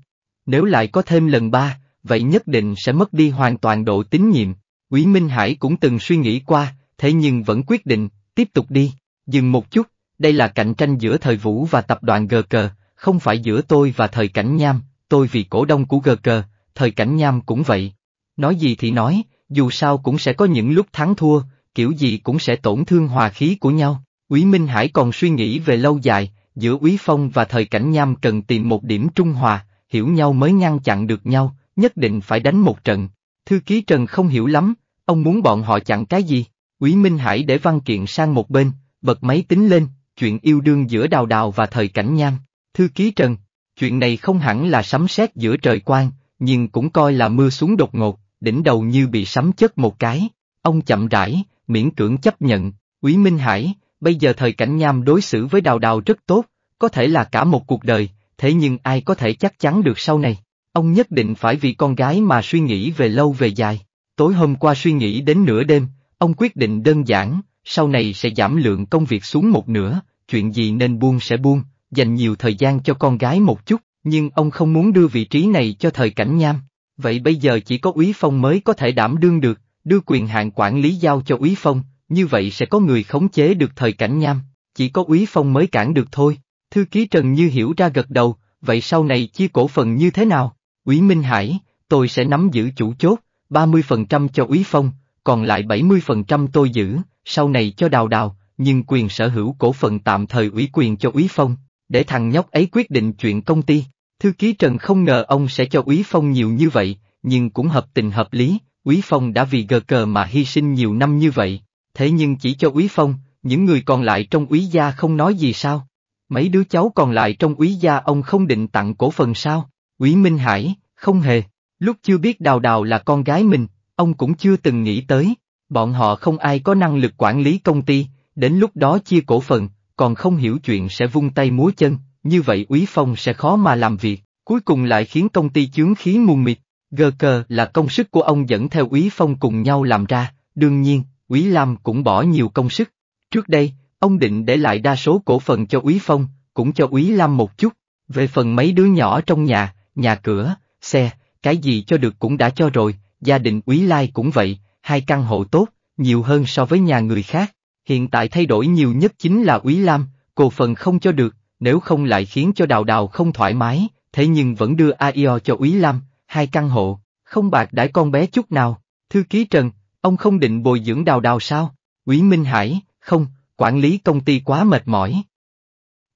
nếu lại có thêm lần ba, vậy nhất định sẽ mất đi hoàn toàn độ tín nhiệm. Quý Minh Hải cũng từng suy nghĩ qua, thế nhưng vẫn quyết định, tiếp tục đi, dừng một chút, đây là cạnh tranh giữa thời Vũ và tập đoàn Gờ Cờ, không phải giữa tôi và thời Cảnh Nham, tôi vì cổ đông của Gờ Cờ, thời Cảnh Nham cũng vậy. Nói gì thì nói, dù sao cũng sẽ có những lúc thắng thua, kiểu gì cũng sẽ tổn thương hòa khí của nhau. Quý Minh Hải còn suy nghĩ về lâu dài, giữa Quý Phong và thời Cảnh Nham cần tìm một điểm trung hòa, hiểu nhau mới ngăn chặn được nhau, nhất định phải đánh một trận. Thư ký Trần không hiểu lắm, ông muốn bọn họ chặn cái gì? Quý Minh Hải để văn kiện sang một bên, bật máy tính lên, chuyện yêu đương giữa đào đào và thời cảnh nham. Thư ký Trần, chuyện này không hẳn là sấm sét giữa trời quang, nhưng cũng coi là mưa xuống đột ngột, đỉnh đầu như bị sấm chất một cái. Ông chậm rãi, miễn cưỡng chấp nhận, Quý Minh Hải, bây giờ thời cảnh nham đối xử với đào đào rất tốt, có thể là cả một cuộc đời, thế nhưng ai có thể chắc chắn được sau này, Ông nhất định phải vì con gái mà suy nghĩ về lâu về dài. Tối hôm qua suy nghĩ đến nửa đêm, ông quyết định đơn giản, sau này sẽ giảm lượng công việc xuống một nửa, chuyện gì nên buông sẽ buông, dành nhiều thời gian cho con gái một chút, nhưng ông không muốn đưa vị trí này cho thời cảnh nham. Vậy bây giờ chỉ có Úy Phong mới có thể đảm đương được, đưa quyền hạn quản lý giao cho Úy Phong, như vậy sẽ có người khống chế được thời cảnh nham, chỉ có Úy Phong mới cản được thôi. Thư ký Trần Như hiểu ra gật đầu, vậy sau này chia cổ phần như thế nào? Úy Minh Hải, tôi sẽ nắm giữ chủ chốt, 30% cho Úy Phong, còn lại 70% tôi giữ, sau này cho Đào Đào, nhưng quyền sở hữu cổ phần tạm thời ủy quyền cho Úy Phong, để thằng nhóc ấy quyết định chuyện công ty. Thư ký Trần không ngờ ông sẽ cho Úy Phong nhiều như vậy, nhưng cũng hợp tình hợp lý, Úy Phong đã vì gờ cờ mà hy sinh nhiều năm như vậy, thế nhưng chỉ cho Úy Phong, những người còn lại trong Úy gia không nói gì sao? Mấy đứa cháu còn lại trong Úy gia ông không định tặng cổ phần sao? Quý Minh Hải, không hề, lúc chưa biết Đào Đào là con gái mình, ông cũng chưa từng nghĩ tới, bọn họ không ai có năng lực quản lý công ty, đến lúc đó chia cổ phần, còn không hiểu chuyện sẽ vung tay múa chân, như vậy Úy Phong sẽ khó mà làm việc, cuối cùng lại khiến công ty chướng khí mù mịt, gờ cờ là công sức của ông dẫn theo Úy Phong cùng nhau làm ra, đương nhiên, Úy Lam cũng bỏ nhiều công sức. Trước đây, ông định để lại đa số cổ phần cho Úy Phong, cũng cho Úy Lam một chút, về phần mấy đứa nhỏ trong nhà, nhà cửa, xe, cái gì cho được cũng đã cho rồi, gia đình Úy Lai cũng vậy, hai căn hộ tốt, nhiều hơn so với nhà người khác. Hiện tại thay đổi nhiều nhất chính là Úy Lam, cổ phần không cho được, nếu không lại khiến cho Đào Đào không thoải mái, thế nhưng vẫn đưa AIO cho Úy Lam, hai căn hộ, không bạc đãi con bé chút nào. Thư ký Trần, ông không định bồi dưỡng Đào Đào sao? Úy Minh Hải, không, quản lý công ty quá mệt mỏi.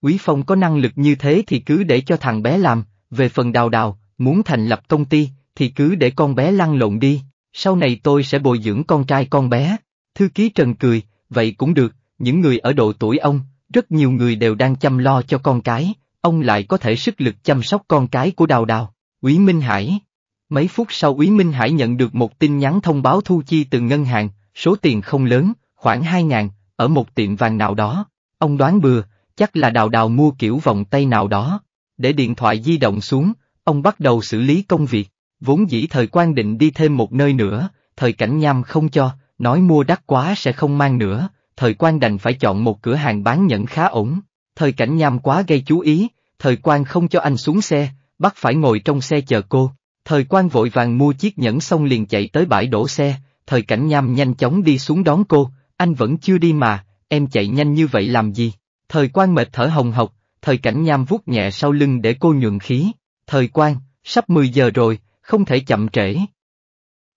Quý Phong có năng lực như thế thì cứ để cho thằng bé làm, về phần đào đào, muốn thành lập công ty, thì cứ để con bé lăn lộn đi, sau này tôi sẽ bồi dưỡng con trai con bé. Thư ký Trần cười, vậy cũng được, những người ở độ tuổi ông, rất nhiều người đều đang chăm lo cho con cái, ông lại có thể sức lực chăm sóc con cái của đào đào. quý Minh Hải Mấy phút sau quý Minh Hải nhận được một tin nhắn thông báo thu chi từ ngân hàng, số tiền không lớn, khoảng 2 ngàn, ở một tiệm vàng nào đó. Ông đoán bừa, chắc là đào đào mua kiểu vòng tay nào đó, để điện thoại di động xuống, ông bắt đầu xử lý công việc, vốn dĩ thời quan định đi thêm một nơi nữa, thời cảnh nham không cho, nói mua đắt quá sẽ không mang nữa, thời quan đành phải chọn một cửa hàng bán nhẫn khá ổn, thời cảnh nham quá gây chú ý, thời quan không cho anh xuống xe, bắt phải ngồi trong xe chờ cô, thời quan vội vàng mua chiếc nhẫn xong liền chạy tới bãi đổ xe, thời cảnh nham nhanh chóng đi xuống đón cô, anh vẫn chưa đi mà, em chạy nhanh như vậy làm gì, thời quan mệt thở hồng hộc, thời cảnh nham vuốt nhẹ sau lưng để cô nhuận khí, thời quan, sắp 10 giờ rồi, không thể chậm trễ.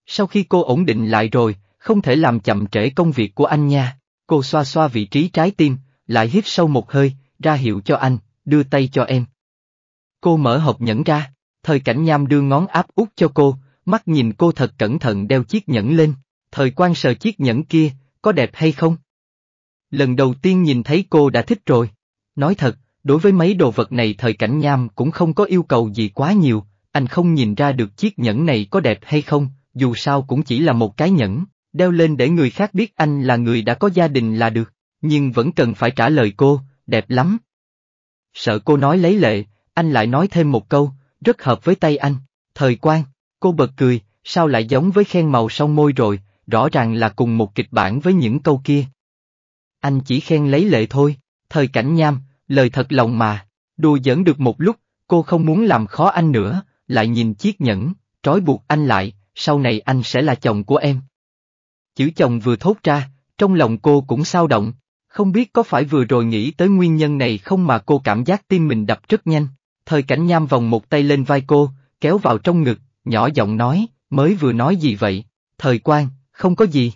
Sau khi cô ổn định lại rồi, không thể làm chậm trễ công việc của anh nha, cô xoa xoa vị trí trái tim, lại hít sâu một hơi, ra hiệu cho anh, đưa tay cho em. Cô mở hộp nhẫn ra, thời cảnh nham đưa ngón áp út cho cô, mắt nhìn cô thật cẩn thận đeo chiếc nhẫn lên, thời quan sờ chiếc nhẫn kia, có đẹp hay không? Lần đầu tiên nhìn thấy cô đã thích rồi. Nói thật, đối với mấy đồ vật này thời cảnh nham cũng không có yêu cầu gì quá nhiều, anh không nhìn ra được chiếc nhẫn này có đẹp hay không, dù sao cũng chỉ là một cái nhẫn, đeo lên để người khác biết anh là người đã có gia đình là được, nhưng vẫn cần phải trả lời cô, đẹp lắm. Sợ cô nói lấy lệ, anh lại nói thêm một câu, rất hợp với tay anh, thời quan, cô bật cười, sao lại giống với khen màu song môi rồi, rõ ràng là cùng một kịch bản với những câu kia. Anh chỉ khen lấy lệ thôi, thời cảnh nham, lời thật lòng mà. Đùa giỡn được một lúc, cô không muốn làm khó anh nữa, lại nhìn chiếc nhẫn, trói buộc anh lại, sau này anh sẽ là chồng của em. Chữ chồng vừa thốt ra, trong lòng cô cũng sao động, không biết có phải vừa rồi nghĩ tới nguyên nhân này không mà cô cảm giác tim mình đập rất nhanh. Thời cảnh nham vòng một tay lên vai cô, kéo vào trong ngực, nhỏ giọng nói, mới vừa nói gì vậy, thời quan, không có gì.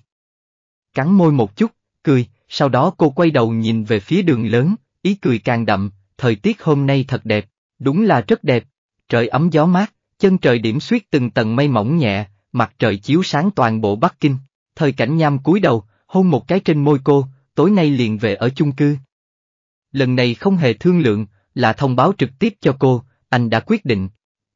Cắn môi một chút, cười, sau đó cô quay đầu nhìn về phía đường lớn, ý cười càng đậm, thời tiết hôm nay thật đẹp, đúng là rất đẹp, trời ấm gió mát, chân trời điểm xuyết từng tầng mây mỏng nhẹ, mặt trời chiếu sáng toàn bộ Bắc Kinh, thời cảnh nham cúi đầu, hôn một cái trên môi cô, tối nay liền về ở chung cư. Lần này không hề thương lượng, là thông báo trực tiếp cho cô, anh đã quyết định.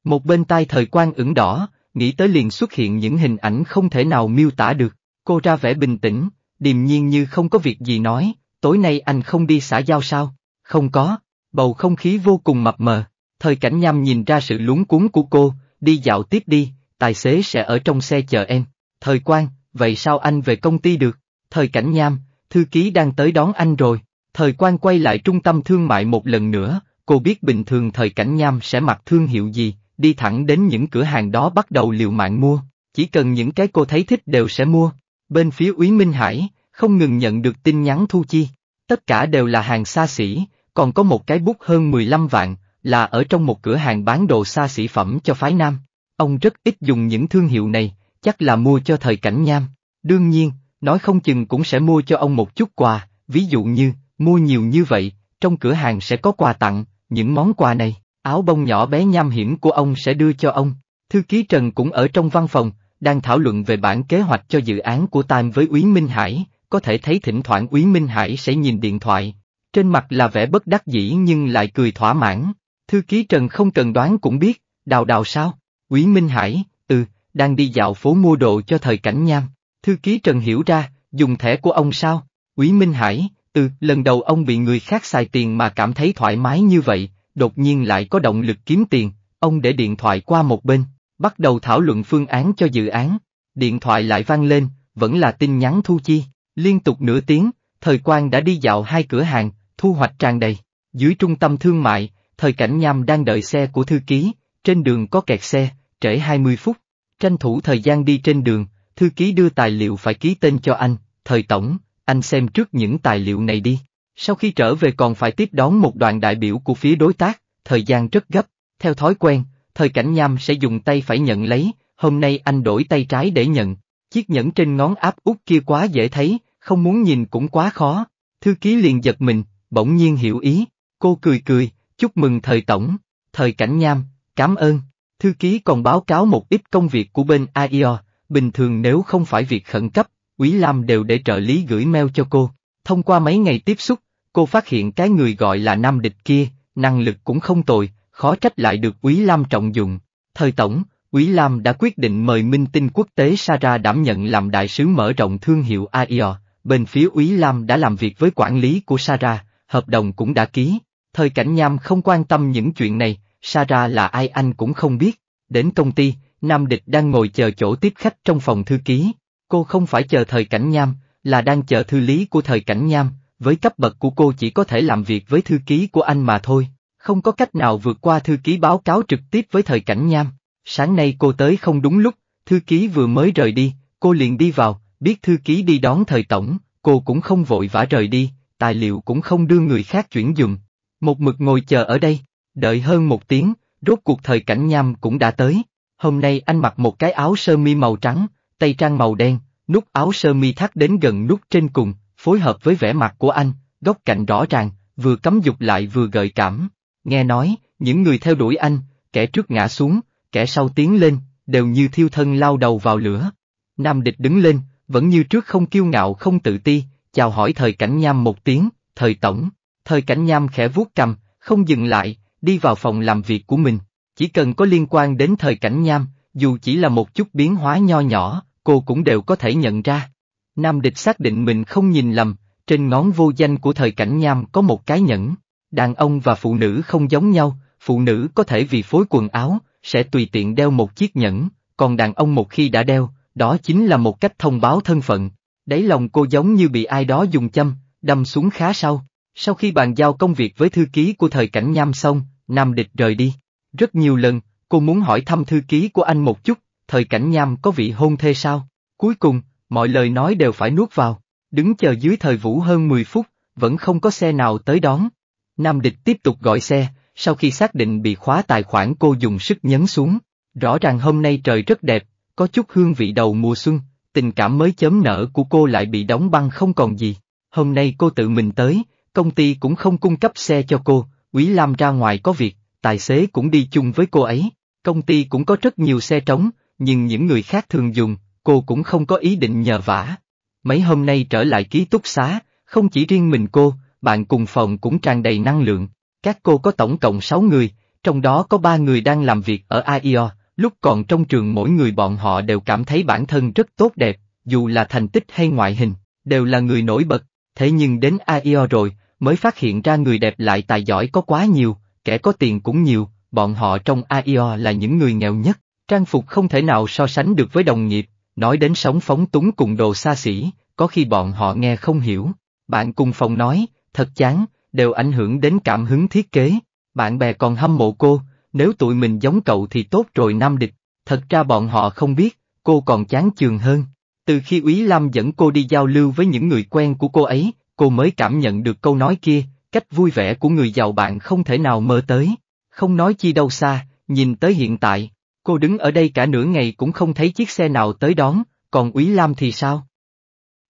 Một bên tai thời quan ửng đỏ, nghĩ tới liền xuất hiện những hình ảnh không thể nào miêu tả được, cô ra vẻ bình tĩnh, điềm nhiên như không có việc gì nói, tối nay anh không đi xã giao sao? Không có, bầu không khí vô cùng mập mờ, thời cảnh nhằm nhìn ra sự lúng cuốn của cô, đi dạo tiếp đi, tài xế sẽ ở trong xe chờ em. Thời quan, vậy sao anh về công ty được? Thời cảnh nham, thư ký đang tới đón anh rồi. Thời quan quay lại trung tâm thương mại một lần nữa, cô biết bình thường thời cảnh nham sẽ mặc thương hiệu gì, đi thẳng đến những cửa hàng đó bắt đầu liều mạng mua, chỉ cần những cái cô thấy thích đều sẽ mua. Bên phía Úy Minh Hải, không ngừng nhận được tin nhắn thu chi. Tất cả đều là hàng xa xỉ, còn có một cái bút hơn 15 vạn, là ở trong một cửa hàng bán đồ xa xỉ phẩm cho phái nam. Ông rất ít dùng những thương hiệu này, chắc là mua cho thời cảnh nham. Đương nhiên, nói không chừng cũng sẽ mua cho ông một chút quà, ví dụ như, mua nhiều như vậy, trong cửa hàng sẽ có quà tặng, những món quà này, áo bông nhỏ bé nham hiểm của ông sẽ đưa cho ông. Thư ký Trần cũng ở trong văn phòng, đang thảo luận về bản kế hoạch cho dự án của Tam với Úy Minh Hải, có thể thấy thỉnh thoảng Úy Minh Hải sẽ nhìn điện thoại, trên mặt là vẻ bất đắc dĩ nhưng lại cười thỏa mãn. Thư ký Trần không cần đoán cũng biết, đào đào sao? Quý Minh Hải, ừ, đang đi dạo phố mua đồ cho thời cảnh nham. Thư ký Trần hiểu ra, dùng thẻ của ông sao? Quý Minh Hải, từ lần đầu ông bị người khác xài tiền mà cảm thấy thoải mái như vậy, đột nhiên lại có động lực kiếm tiền, ông để điện thoại qua một bên, bắt đầu thảo luận phương án cho dự án. Điện thoại lại vang lên, vẫn là tin nhắn thu chi. Liên tục nửa tiếng, thời quan đã đi dạo hai cửa hàng, thu hoạch tràn đầy. Dưới trung tâm thương mại, thời cảnh nham đang đợi xe của thư ký, trên đường có kẹt xe, trễ 20 phút. Tranh thủ thời gian đi trên đường, thư ký đưa tài liệu phải ký tên cho anh, thời tổng, anh xem trước những tài liệu này đi. Sau khi trở về còn phải tiếp đón một đoàn đại biểu của phía đối tác, thời gian rất gấp, theo thói quen, thời cảnh nham sẽ dùng tay phải nhận lấy, hôm nay anh đổi tay trái để nhận. Chiếc nhẫn trên ngón áp út kia quá dễ thấy, không muốn nhìn cũng quá khó. Thư ký liền giật mình, bỗng nhiên hiểu ý, cô cười cười, chúc mừng thời tổng, thời cảnh nham, cảm ơn. Thư ký còn báo cáo một ít công việc của bên AIO, bình thường nếu không phải việc khẩn cấp, Quý Lam đều để trợ lý gửi mail cho cô. Thông qua mấy ngày tiếp xúc, cô phát hiện cái người gọi là nam địch kia, năng lực cũng không tồi, khó trách lại được Quý Lam trọng dụng. Thời tổng, Quý Lam đã quyết định mời minh tinh quốc tế Sara đảm nhận làm đại sứ mở rộng thương hiệu AIO, bên phía Quý Lam đã làm việc với quản lý của Sarah hợp đồng cũng đã ký, thời cảnh nham không quan tâm những chuyện này, Sarah là ai anh cũng không biết, đến công ty, Nam Địch đang ngồi chờ chỗ tiếp khách trong phòng thư ký, cô không phải chờ thời cảnh nham, là đang chờ thư lý của thời cảnh nham, với cấp bậc của cô chỉ có thể làm việc với thư ký của anh mà thôi, không có cách nào vượt qua thư ký báo cáo trực tiếp với thời cảnh nham. Sáng nay cô tới không đúng lúc, thư ký vừa mới rời đi, cô liền đi vào, biết thư ký đi đón thời tổng, cô cũng không vội vã rời đi, tài liệu cũng không đưa người khác chuyển dùm. Một mực ngồi chờ ở đây, đợi hơn một tiếng, rốt cuộc thời cảnh nham cũng đã tới. Hôm nay anh mặc một cái áo sơ mi màu trắng, tay trang màu đen, nút áo sơ mi thắt đến gần nút trên cùng, phối hợp với vẻ mặt của anh, góc cạnh rõ ràng, vừa cấm dục lại vừa gợi cảm. Nghe nói, những người theo đuổi anh, kẻ trước ngã xuống, kẻ sau tiến lên, đều như thiêu thân lao đầu vào lửa. Nam địch đứng lên, vẫn như trước không kiêu ngạo không tự ti, chào hỏi thời cảnh nham một tiếng, thời tổng, thời cảnh nham khẽ vuốt cầm, không dừng lại, đi vào phòng làm việc của mình. Chỉ cần có liên quan đến thời cảnh nham, dù chỉ là một chút biến hóa nho nhỏ, cô cũng đều có thể nhận ra. Nam địch xác định mình không nhìn lầm, trên ngón vô danh của thời cảnh nham có một cái nhẫn. Đàn ông và phụ nữ không giống nhau, phụ nữ có thể vì phối quần áo, sẽ tùy tiện đeo một chiếc nhẫn, còn đàn ông một khi đã đeo, đó chính là một cách thông báo thân phận, Đáy lòng cô giống như bị ai đó dùng châm, đâm xuống khá sâu. Sau khi bàn giao công việc với thư ký của thời cảnh nham xong, Nam Địch rời đi. Rất nhiều lần, cô muốn hỏi thăm thư ký của anh một chút, thời cảnh nham có vị hôn thê sao? Cuối cùng, mọi lời nói đều phải nuốt vào. Đứng chờ dưới thời vũ hơn 10 phút, vẫn không có xe nào tới đón. Nam Địch tiếp tục gọi xe, sau khi xác định bị khóa tài khoản cô dùng sức nhấn xuống. Rõ ràng hôm nay trời rất đẹp, có chút hương vị đầu mùa xuân, tình cảm mới chớm nở của cô lại bị đóng băng không còn gì. Hôm nay cô tự mình tới, công ty cũng không cung cấp xe cho cô, Quý Lam ra ngoài có việc, tài xế cũng đi chung với cô ấy. Công ty cũng có rất nhiều xe trống, nhưng những người khác thường dùng, cô cũng không có ý định nhờ vả. Mấy hôm nay trở lại ký túc xá, không chỉ riêng mình cô, bạn cùng phòng cũng tràn đầy năng lượng. Các cô có tổng cộng 6 người, trong đó có 3 người đang làm việc ở AIO, lúc còn trong trường mỗi người bọn họ đều cảm thấy bản thân rất tốt đẹp, dù là thành tích hay ngoại hình, đều là người nổi bật, thế nhưng đến AIO rồi, mới phát hiện ra người đẹp lại tài giỏi có quá nhiều, kẻ có tiền cũng nhiều, bọn họ trong AIO là những người nghèo nhất, trang phục không thể nào so sánh được với đồng nghiệp, nói đến sống phóng túng cùng đồ xa xỉ, có khi bọn họ nghe không hiểu. Bạn cùng phòng nói, thật chán, đều ảnh hưởng đến cảm hứng thiết kế, bạn bè còn hâm mộ cô, nếu tụi mình giống cậu thì tốt rồi nam địch, thật ra bọn họ không biết, cô còn chán chường hơn. Từ khi Úy Lam dẫn cô đi giao lưu với những người quen của cô ấy, cô mới cảm nhận được câu nói kia, cách vui vẻ của người giàu bạn không thể nào mơ tới. Không nói chi đâu xa, nhìn tới hiện tại, cô đứng ở đây cả nửa ngày cũng không thấy chiếc xe nào tới đón, còn Úy Lam thì sao?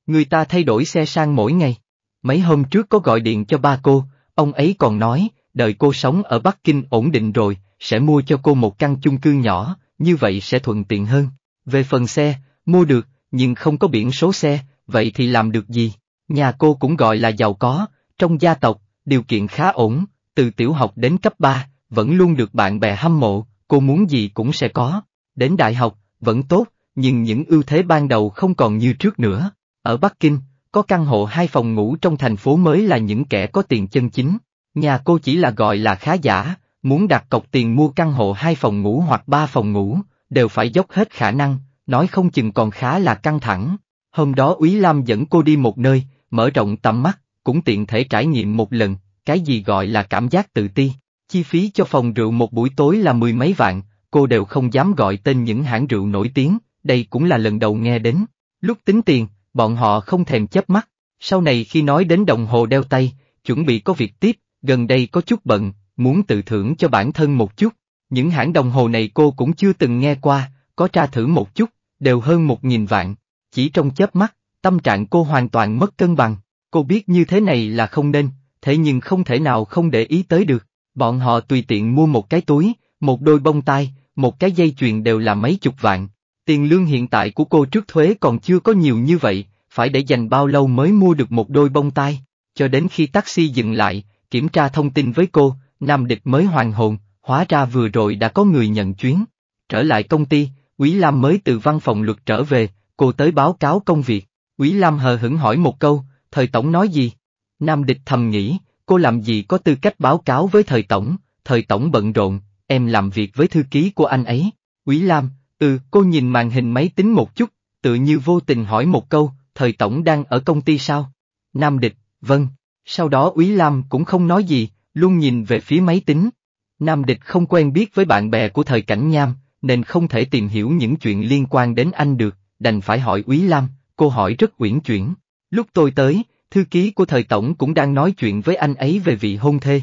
Người ta thay đổi xe sang mỗi ngày. Mấy hôm trước có gọi điện cho ba cô, ông ấy còn nói, đời cô sống ở Bắc Kinh ổn định rồi, sẽ mua cho cô một căn chung cư nhỏ, như vậy sẽ thuận tiện hơn. Về phần xe, mua được, nhưng không có biển số xe, vậy thì làm được gì? Nhà cô cũng gọi là giàu có, trong gia tộc, điều kiện khá ổn, từ tiểu học đến cấp 3, vẫn luôn được bạn bè hâm mộ, cô muốn gì cũng sẽ có. Đến đại học, vẫn tốt, nhưng những ưu thế ban đầu không còn như trước nữa. Ở Bắc Kinh, có căn hộ hai phòng ngủ trong thành phố mới là những kẻ có tiền chân chính. Nhà cô chỉ là gọi là khá giả, Muốn đặt cọc tiền mua căn hộ hai phòng ngủ hoặc ba phòng ngủ, đều phải dốc hết khả năng, nói không chừng còn khá là căng thẳng. Hôm đó Úy Lam dẫn cô đi một nơi, mở rộng tầm mắt, cũng tiện thể trải nghiệm một lần, cái gì gọi là cảm giác tự ti. Chi phí cho phòng rượu một buổi tối là mười mấy vạn, cô đều không dám gọi tên những hãng rượu nổi tiếng, đây cũng là lần đầu nghe đến. Lúc tính tiền, bọn họ không thèm chớp mắt. Sau này khi nói đến đồng hồ đeo tay, chuẩn bị có việc tiếp, gần đây có chút bận, muốn tự thưởng cho bản thân một chút. Những hãng đồng hồ này cô cũng chưa từng nghe qua, có tra thử một chút, đều hơn một nghìn vạn. Chỉ trong chớp mắt, tâm trạng cô hoàn toàn mất cân bằng. Cô biết như thế này là không nên, thế nhưng không thể nào không để ý tới được. Bọn họ tùy tiện mua một cái túi, một đôi bông tai, một cái dây chuyền đều là mấy chục vạn. Tiền lương hiện tại của cô trước thuế còn chưa có nhiều như vậy, phải để dành bao lâu mới mua được một đôi bông tai. Cho đến khi taxi dừng lại, kiểm tra thông tin với cô, Nam địch mới hoàn hồn, hóa ra vừa rồi đã có người nhận chuyến. Trở lại công ty, Quý Lam mới từ văn phòng luật trở về, cô tới báo cáo công việc. Quý Lam hờ hững hỏi một câu, thời tổng nói gì? Nam địch thầm nghĩ, cô làm gì có tư cách báo cáo với thời tổng, thời tổng bận rộn, em làm việc với thư ký của anh ấy. Quý Lam, ừ, cô nhìn màn hình máy tính một chút, tự như vô tình hỏi một câu, thời tổng đang ở công ty sao? Nam địch, vâng. Sau đó Quý Lam cũng không nói gì, luôn nhìn về phía máy tính. Nam địch không quen biết với bạn bè của thời cảnh nham, nên không thể tìm hiểu những chuyện liên quan đến anh được, đành phải hỏi Úy Lam, cô hỏi rất uyển chuyển. Lúc tôi tới, thư ký của thời tổng cũng đang nói chuyện với anh ấy về vị hôn thê.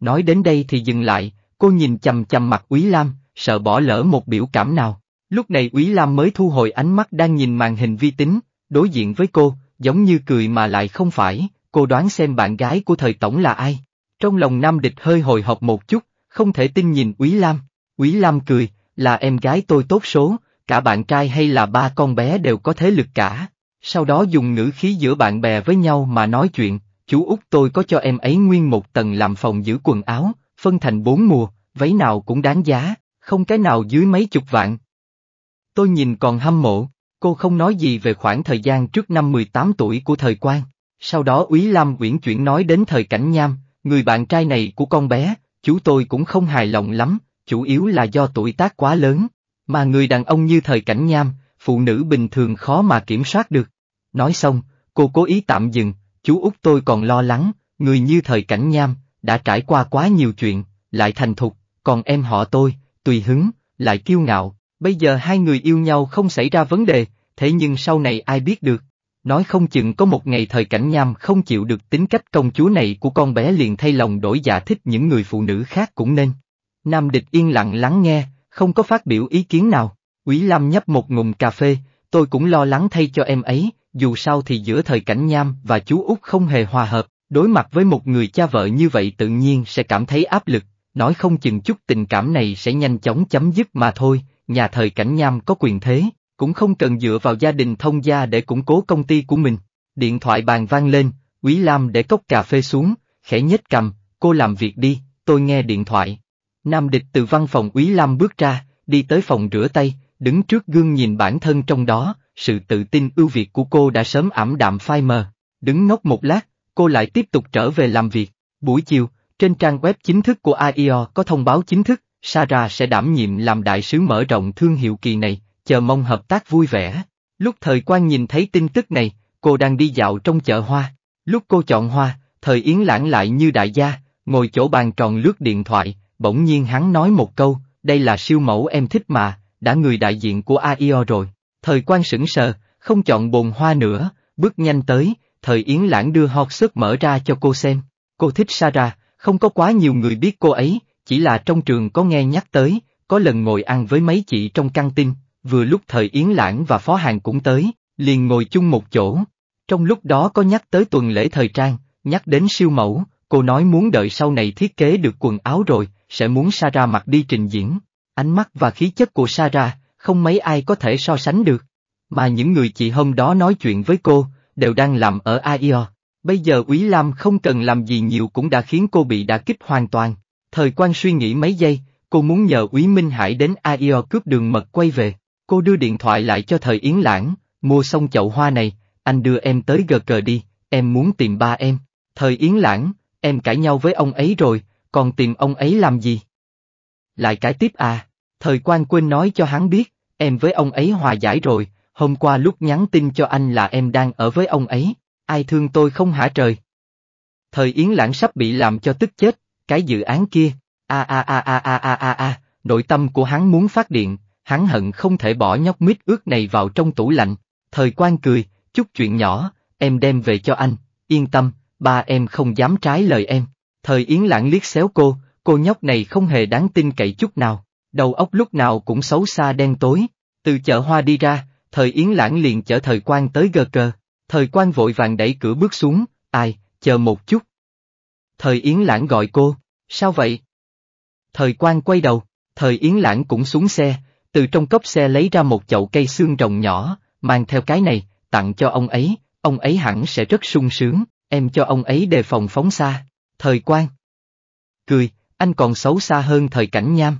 Nói đến đây thì dừng lại, cô nhìn chầm chầm mặt Úy Lam, sợ bỏ lỡ một biểu cảm nào. Lúc này Úy Lam mới thu hồi ánh mắt đang nhìn màn hình vi tính, đối diện với cô, giống như cười mà lại không phải, cô đoán xem bạn gái của thời tổng là ai. Trong lòng Nam Địch hơi hồi hộp một chút, không thể tin nhìn Úy Lam. Úy Lam cười, là em gái tôi tốt số, cả bạn trai hay là ba con bé đều có thế lực cả. Sau đó dùng ngữ khí giữa bạn bè với nhau mà nói chuyện, chú út tôi có cho em ấy nguyên một tầng làm phòng giữ quần áo, phân thành bốn mùa, váy nào cũng đáng giá, không cái nào dưới mấy chục vạn. Tôi nhìn còn hâm mộ, cô không nói gì về khoảng thời gian trước năm 18 tuổi của thời quan. Sau đó Úy Lam Uyển chuyển nói đến thời cảnh nham, Người bạn trai này của con bé, chú tôi cũng không hài lòng lắm, chủ yếu là do tuổi tác quá lớn, mà người đàn ông như thời cảnh nham, phụ nữ bình thường khó mà kiểm soát được. Nói xong, cô cố ý tạm dừng, chú út tôi còn lo lắng, người như thời cảnh nham, đã trải qua quá nhiều chuyện, lại thành thục, còn em họ tôi, tùy hứng, lại kiêu ngạo, bây giờ hai người yêu nhau không xảy ra vấn đề, thế nhưng sau này ai biết được nói không chừng có một ngày thời cảnh nham không chịu được tính cách công chúa này của con bé liền thay lòng đổi dạ thích những người phụ nữ khác cũng nên. Nam địch yên lặng lắng nghe, không có phát biểu ý kiến nào, Quý Lam nhấp một ngụm cà phê, tôi cũng lo lắng thay cho em ấy, dù sao thì giữa thời cảnh nham và chú út không hề hòa hợp, đối mặt với một người cha vợ như vậy tự nhiên sẽ cảm thấy áp lực, nói không chừng chút tình cảm này sẽ nhanh chóng chấm dứt mà thôi, nhà thời cảnh nham có quyền thế, cũng không cần dựa vào gia đình thông gia để củng cố công ty của mình. Điện thoại bàn vang lên, Quý Lam để cốc cà phê xuống, khẽ nhếch cầm, cô làm việc đi, tôi nghe điện thoại. Nam địch từ văn phòng Quý Lam bước ra, đi tới phòng rửa tay, đứng trước gương nhìn bản thân trong đó, sự tự tin ưu việt của cô đã sớm ảm đạm phai mờ. Đứng ngốc một lát, cô lại tiếp tục trở về làm việc. Buổi chiều, trên trang web chính thức của AIO có thông báo chính thức, Sarah sẽ đảm nhiệm làm đại sứ mở rộng thương hiệu kỳ này, chờ mong hợp tác vui vẻ. Lúc thời quan nhìn thấy tin tức này, cô đang đi dạo trong chợ hoa. Lúc cô chọn hoa, thời Yến lãng lại như đại gia, ngồi chỗ bàn tròn lướt điện thoại, bỗng nhiên hắn nói một câu, đây là siêu mẫu em thích mà, đã người đại diện của AIO rồi. Thời quan sững sờ, không chọn bồn hoa nữa, bước nhanh tới, thời Yến lãng đưa hot sức mở ra cho cô xem. Cô thích Sarah, không có quá nhiều người biết cô ấy, chỉ là trong trường có nghe nhắc tới, có lần ngồi ăn với mấy chị trong căng tin, vừa lúc thời Yến Lãng và Phó Hàng cũng tới, liền ngồi chung một chỗ. Trong lúc đó có nhắc tới tuần lễ thời trang, nhắc đến siêu mẫu, cô nói muốn đợi sau này thiết kế được quần áo rồi, sẽ muốn Sarah mặc đi trình diễn. Ánh mắt và khí chất của Sarah không mấy ai có thể so sánh được. Mà những người chị hôm đó nói chuyện với cô, đều đang làm ở AIO. Bây giờ Úy Lam không cần làm gì nhiều cũng đã khiến cô bị đả kích hoàn toàn. Thời quan suy nghĩ mấy giây, cô muốn nhờ Úy Minh Hải đến AIO cướp đường mật quay về. Cô đưa điện thoại lại cho thời Yến Lãng, mua xong chậu hoa này, anh đưa em tới gờ cờ đi, em muốn tìm ba em. Thời Yến Lãng, em cãi nhau với ông ấy rồi, còn tìm ông ấy làm gì? Lại cãi tiếp à, thời quan quên nói cho hắn biết, em với ông ấy hòa giải rồi, hôm qua lúc nhắn tin cho anh là em đang ở với ông ấy, ai thương tôi không hả trời? Thời Yến Lãng sắp bị làm cho tức chết, cái dự án kia, a a a a a a a a, nội tâm của hắn muốn phát điện, hắn hận không thể bỏ nhóc mít ướt này vào trong tủ lạnh, thời quan cười, chút chuyện nhỏ, em đem về cho anh, yên tâm, ba em không dám trái lời em, thời yến lãng liếc xéo cô, cô nhóc này không hề đáng tin cậy chút nào, đầu óc lúc nào cũng xấu xa đen tối, từ chợ hoa đi ra, thời yến lãng liền chở thời quan tới gờ cờ, thời quan vội vàng đẩy cửa bước xuống, ai, chờ một chút. Thời yến lãng gọi cô, sao vậy? Thời quan quay đầu, thời yến lãng cũng xuống xe, từ trong cốc xe lấy ra một chậu cây xương rồng nhỏ, mang theo cái này, tặng cho ông ấy, ông ấy hẳn sẽ rất sung sướng, em cho ông ấy đề phòng phóng xa, thời quan. Cười, anh còn xấu xa hơn thời cảnh nham.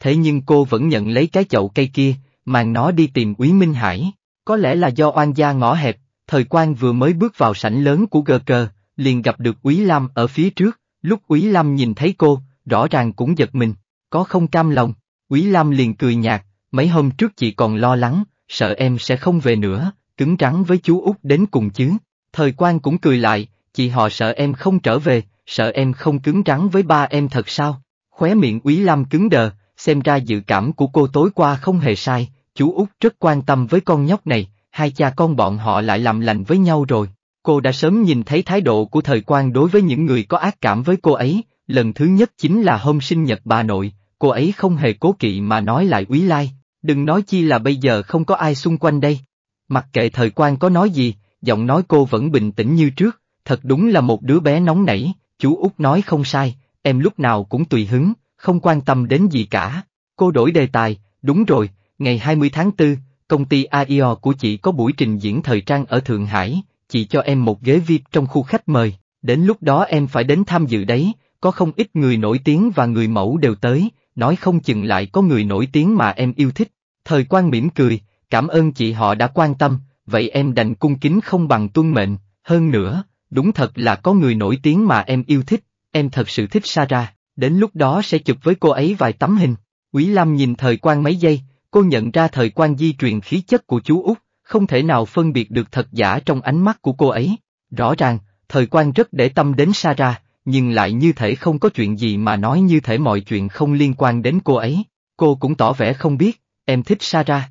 Thế nhưng cô vẫn nhận lấy cái chậu cây kia, mang nó đi tìm quý Minh Hải, có lẽ là do oan gia ngõ hẹp, thời quan vừa mới bước vào sảnh lớn của gờ cờ liền gặp được quý Lam ở phía trước, lúc quý Lam nhìn thấy cô, rõ ràng cũng giật mình, có không cam lòng. Úy Lam liền cười nhạt, mấy hôm trước chị còn lo lắng, sợ em sẽ không về nữa, cứng rắn với chú út đến cùng chứ. Thời quan cũng cười lại, chị họ sợ em không trở về, sợ em không cứng rắn với ba em thật sao. Khóe miệng Úy Lam cứng đờ, xem ra dự cảm của cô tối qua không hề sai, chú út rất quan tâm với con nhóc này, hai cha con bọn họ lại làm lành với nhau rồi. Cô đã sớm nhìn thấy thái độ của thời quan đối với những người có ác cảm với cô ấy, lần thứ nhất chính là hôm sinh nhật bà nội, cô ấy không hề cố kỵ mà nói lại Úy Lai, đừng nói chi là bây giờ không có ai xung quanh đây. Mặc kệ thời quan có nói gì, giọng nói cô vẫn bình tĩnh như trước, thật đúng là một đứa bé nóng nảy, chú út nói không sai, em lúc nào cũng tùy hứng, không quan tâm đến gì cả. Cô đổi đề tài, đúng rồi, ngày hai mươi tháng 4, công ty AIO của chị có buổi trình diễn thời trang ở Thượng Hải, chị cho em một ghế VIP trong khu khách mời, đến lúc đó em phải đến tham dự đấy, có không ít người nổi tiếng và người mẫu đều tới, nói không chừng lại có người nổi tiếng mà em yêu thích. Thời quan mỉm cười, cảm ơn chị họ đã quan tâm, vậy em đành cung kính không bằng tuân mệnh, hơn nữa, đúng thật là có người nổi tiếng mà em yêu thích, em thật sự thích Sarah, đến lúc đó sẽ chụp với cô ấy vài tấm hình. Quý Lam nhìn thời quan mấy giây, cô nhận ra thời quan di truyền khí chất của chú út, không thể nào phân biệt được thật giả trong ánh mắt của cô ấy. Rõ ràng, thời quan rất để tâm đến Sarah, nhưng lại như thể không có chuyện gì mà nói như thể mọi chuyện không liên quan đến cô ấy. Cô cũng tỏ vẻ không biết, em thích Sarah.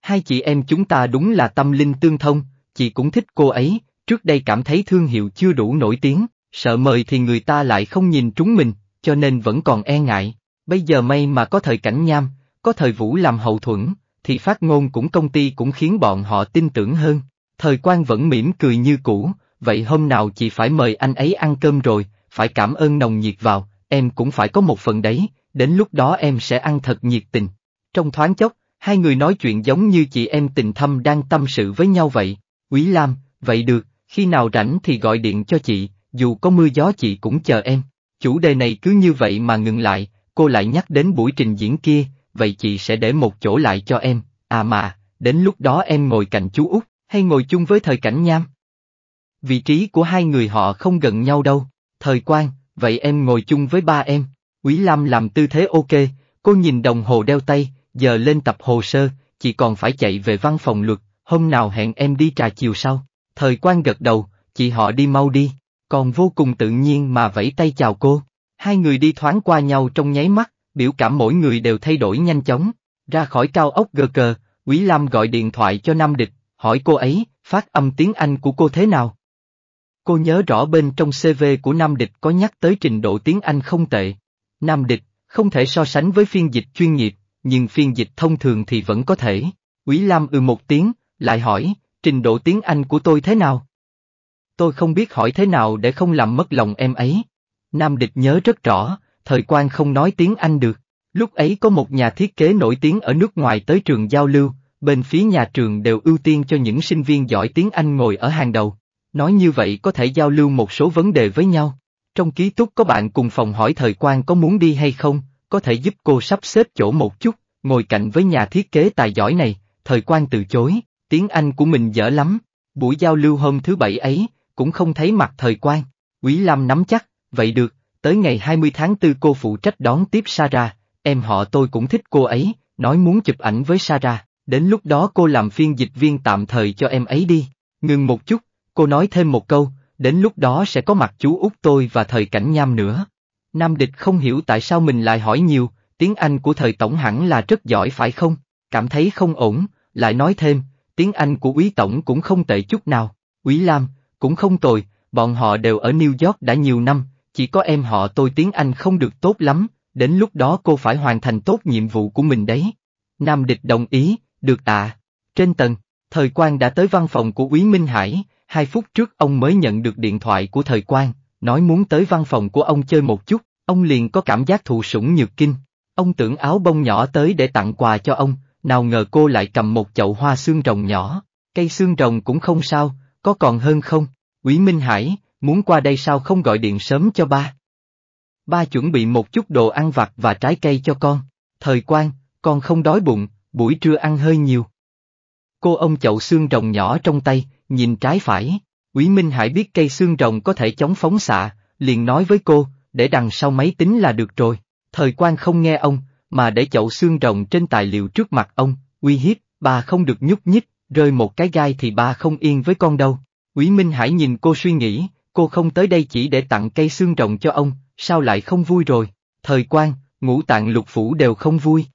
Hai chị em chúng ta đúng là tâm linh tương thông, chị cũng thích cô ấy, trước đây cảm thấy thương hiệu chưa đủ nổi tiếng, sợ mời thì người ta lại không nhìn trúng mình, cho nên vẫn còn e ngại. Bây giờ may mà có thời cảnh nham, có thời vũ làm hậu thuẫn, thì phát ngôn cũng công ty cũng khiến bọn họ tin tưởng hơn. Thời quan vẫn mỉm cười như cũ, vậy hôm nào chị phải mời anh ấy ăn cơm rồi, phải cảm ơn nồng nhiệt vào, em cũng phải có một phần đấy, đến lúc đó em sẽ ăn thật nhiệt tình. Trong thoáng chốc, hai người nói chuyện giống như chị em tình thâm đang tâm sự với nhau vậy. Quý Lam, vậy được, khi nào rảnh thì gọi điện cho chị, dù có mưa gió chị cũng chờ em. Chủ đề này cứ như vậy mà ngừng lại, cô lại nhắc đến buổi trình diễn kia, vậy chị sẽ để một chỗ lại cho em, à mà, đến lúc đó em ngồi cạnh chú Út, hay ngồi chung với thời cảnh nham. Vị trí của hai người họ không gần nhau đâu. Thời quan, vậy em ngồi chung với ba em. Quý Lam làm tư thế ok, cô nhìn đồng hồ đeo tay, giờ lên tập hồ sơ, chỉ còn phải chạy về văn phòng luật, hôm nào hẹn em đi trà chiều sau. Thời quan gật đầu, chị họ đi mau đi, còn vô cùng tự nhiên mà vẫy tay chào cô. Hai người đi thoáng qua nhau trong nháy mắt, biểu cảm mỗi người đều thay đổi nhanh chóng. Ra khỏi cao ốc gờ cờ, Quý Lam gọi điện thoại cho Nam Địch, hỏi cô ấy, phát âm tiếng Anh của cô thế nào? Cô nhớ rõ bên trong CV của Nam Địch có nhắc tới trình độ tiếng Anh không tệ. Nam Địch, không thể so sánh với phiên dịch chuyên nghiệp, nhưng phiên dịch thông thường thì vẫn có thể. Quý Lam ừ một tiếng, lại hỏi, trình độ tiếng Anh của tôi thế nào? Tôi không biết hỏi thế nào để không làm mất lòng em ấy. Nam Địch nhớ rất rõ, thời quan không nói tiếng Anh được. Lúc ấy có một nhà thiết kế nổi tiếng ở nước ngoài tới trường giao lưu, bên phía nhà trường đều ưu tiên cho những sinh viên giỏi tiếng Anh ngồi ở hàng đầu. Nói như vậy có thể giao lưu một số vấn đề với nhau. Trong ký túc có bạn cùng phòng hỏi thời quan có muốn đi hay không, có thể giúp cô sắp xếp chỗ một chút, ngồi cạnh với nhà thiết kế tài giỏi này, thời quan từ chối, tiếng Anh của mình dở lắm. Buổi giao lưu hôm thứ bảy ấy, cũng không thấy mặt thời quan. Quý Lâm nắm chắc, vậy được, tới ngày 20 tháng 4 cô phụ trách đón tiếp Sarah. em họ tôi cũng thích cô ấy, nói muốn chụp ảnh với Sarah. đến lúc đó cô làm phiên dịch viên tạm thời cho em ấy đi. Ngừng một chút, Cô nói thêm một câu, đến lúc đó sẽ có mặt chú út tôi và thời cảnh nham nữa. Nam địch không hiểu tại sao mình lại hỏi nhiều, tiếng Anh của thời tổng hẳn là rất giỏi phải không? Cảm thấy không ổn, lại nói thêm, tiếng Anh của úy tổng cũng không tệ chút nào. Úy Lam, cũng không tồi, bọn họ đều ở New York đã nhiều năm, chỉ có em họ tôi tiếng Anh không được tốt lắm, đến lúc đó cô phải hoàn thành tốt nhiệm vụ của mình đấy. Nam địch đồng ý, được ạ. Trên tầng, thời quan đã tới văn phòng của Úy Minh Hải, Hai phút trước ông mới nhận được điện thoại của thời quan, nói muốn tới văn phòng của ông chơi một chút, ông liền có cảm giác thụ sủng nhược kinh. Ông tưởng áo bông nhỏ tới để tặng quà cho ông, nào ngờ cô lại cầm một chậu hoa xương rồng nhỏ. Cây xương rồng cũng không sao, có còn hơn không? Quý Minh Hải, muốn qua đây sao không gọi điện sớm cho ba? Ba chuẩn bị một chút đồ ăn vặt và trái cây cho con. Thời quan, con không đói bụng, buổi trưa ăn hơi nhiều. Cô ông chậu xương rồng nhỏ trong tay, nhìn trái phải. Quý Minh Hải biết cây xương rồng có thể chống phóng xạ, liền nói với cô, để đằng sau máy tính là được rồi. Thời quan không nghe ông, mà để chậu xương rồng trên tài liệu trước mặt ông, uy hiếp, bà không được nhúc nhích, rơi một cái gai thì bà không yên với con đâu. Quý Minh Hải nhìn cô suy nghĩ, cô không tới đây chỉ để tặng cây xương rồng cho ông, sao lại không vui rồi. Thời quan, ngũ tạng lục phủ đều không vui.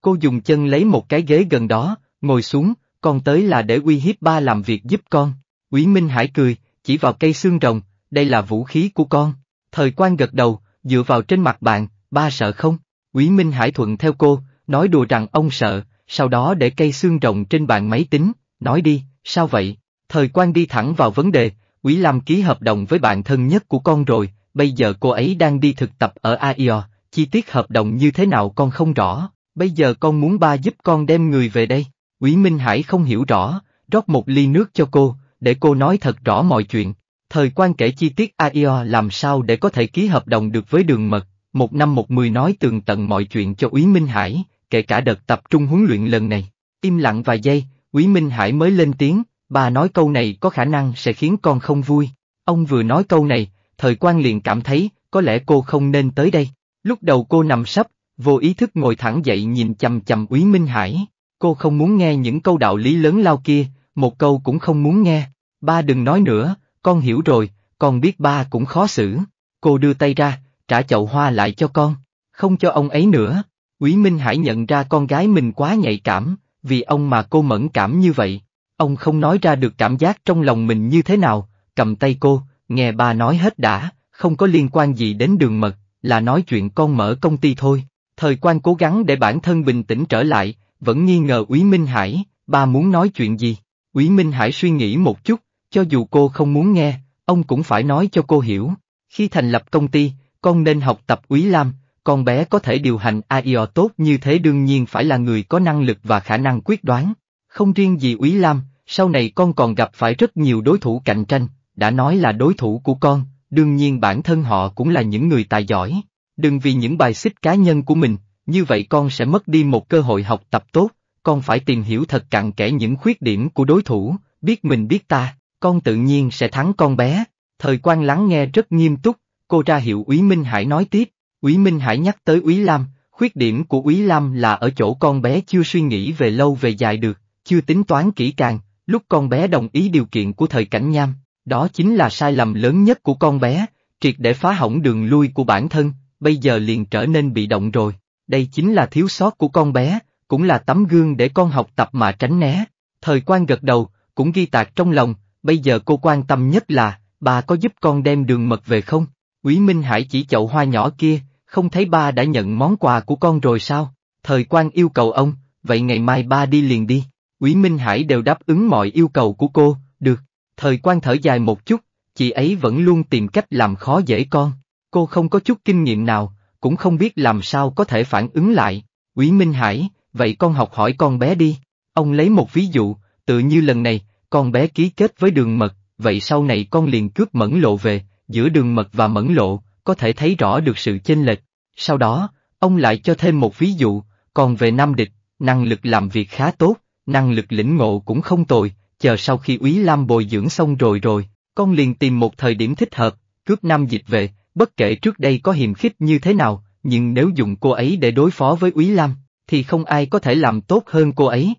Cô dùng chân lấy một cái ghế gần đó, ngồi xuống, con tới là để uy hiếp ba làm việc giúp con. Quý Minh Hải cười, chỉ vào cây xương rồng, đây là vũ khí của con. Thời quan gật đầu, dựa vào trên mặt bạn, ba sợ không? Quý Minh Hải thuận theo cô, nói đùa rằng ông sợ, sau đó để cây xương rồng trên bàn máy tính, nói đi, sao vậy? Thời quan đi thẳng vào vấn đề, Quý Lam ký hợp đồng với bạn thân nhất của con rồi, bây giờ cô ấy đang đi thực tập ở AIO, chi tiết hợp đồng như thế nào con không rõ, bây giờ con muốn ba giúp con đem người về đây. Ủy Minh Hải không hiểu rõ, rót một ly nước cho cô, để cô nói thật rõ mọi chuyện. Thời quan kể chi tiết AIO làm sao để có thể ký hợp đồng được với đường mật, một năm một mười nói tường tận mọi chuyện cho Úy Minh Hải, kể cả đợt tập trung huấn luyện lần này. Im lặng vài giây, Úy Minh Hải mới lên tiếng, bà nói câu này có khả năng sẽ khiến con không vui. Ông vừa nói câu này, thời quan liền cảm thấy, có lẽ cô không nên tới đây. Lúc đầu cô nằm sấp, vô ý thức ngồi thẳng dậy nhìn chầm chầm Úy Minh Hải. Cô không muốn nghe những câu đạo lý lớn lao kia, một câu cũng không muốn nghe. Ba đừng nói nữa, con hiểu rồi, con biết ba cũng khó xử. Cô đưa tay ra, trả chậu hoa lại cho con, không cho ông ấy nữa. Quý Minh Hải nhận ra con gái mình quá nhạy cảm, vì ông mà cô mẫn cảm như vậy. Ông không nói ra được cảm giác trong lòng mình như thế nào, cầm tay cô, nghe bà nói hết đã, không có liên quan gì đến đường mật, là nói chuyện con mở công ty thôi. Thời quan cố gắng để bản thân bình tĩnh trở lại, vẫn nghi ngờ Úy Minh Hải, bà muốn nói chuyện gì. Úy Minh Hải suy nghĩ một chút, cho dù cô không muốn nghe, ông cũng phải nói cho cô hiểu. Khi thành lập công ty, con nên học tập Úy Lam, con bé có thể điều hành AIO tốt như thế đương nhiên phải là người có năng lực và khả năng quyết đoán. Không riêng gì Úy Lam, sau này con còn gặp phải rất nhiều đối thủ cạnh tranh, đã nói là đối thủ của con, đương nhiên bản thân họ cũng là những người tài giỏi. Đừng vì những bài xích cá nhân của mình, như vậy con sẽ mất đi một cơ hội học tập tốt, con phải tìm hiểu thật cặn kẽ những khuyết điểm của đối thủ, biết mình biết ta, con tự nhiên sẽ thắng con bé. Thời quan lắng nghe rất nghiêm túc, cô ra hiệu Úy Minh Hải nói tiếp, Úy Minh Hải nhắc tới Úy Lam, khuyết điểm của Úy Lam là ở chỗ con bé chưa suy nghĩ về lâu về dài được, chưa tính toán kỹ càng, lúc con bé đồng ý điều kiện của thời cảnh nham, đó chính là sai lầm lớn nhất của con bé, triệt để phá hỏng đường lui của bản thân, bây giờ liền trở nên bị động rồi đây chính là thiếu sót của con bé, cũng là tấm gương để con học tập mà tránh né. Thời quan gật đầu, cũng ghi tạc trong lòng, bây giờ cô quan tâm nhất là, bà có giúp con đem đường mật về không? Quý Minh Hải chỉ chậu hoa nhỏ kia, không thấy ba đã nhận món quà của con rồi sao? Thời quan yêu cầu ông, vậy ngày mai ba đi liền đi. Quý Minh Hải đều đáp ứng mọi yêu cầu của cô, được. Thời quan thở dài một chút, chị ấy vẫn luôn tìm cách làm khó dễ con. Cô không có chút kinh nghiệm nào, cũng không biết làm sao có thể phản ứng lại. Quý Minh Hải, vậy con học hỏi con bé đi. Ông lấy một ví dụ, tự như lần này, con bé ký kết với đường mật, vậy sau này con liền cướp mẫn lộ về, giữa đường mật và mẫn lộ, có thể thấy rõ được sự chênh lệch. Sau đó, ông lại cho thêm một ví dụ, còn về Nam Địch, năng lực làm việc khá tốt, năng lực lĩnh ngộ cũng không tồi, chờ sau khi Úy Lam bồi dưỡng xong rồi rồi, con liền tìm một thời điểm thích hợp, cướp Nam Dịch về, Bất kể trước đây có hiềm khích như thế nào, nhưng nếu dùng cô ấy để đối phó với Úy Lam, thì không ai có thể làm tốt hơn cô ấy.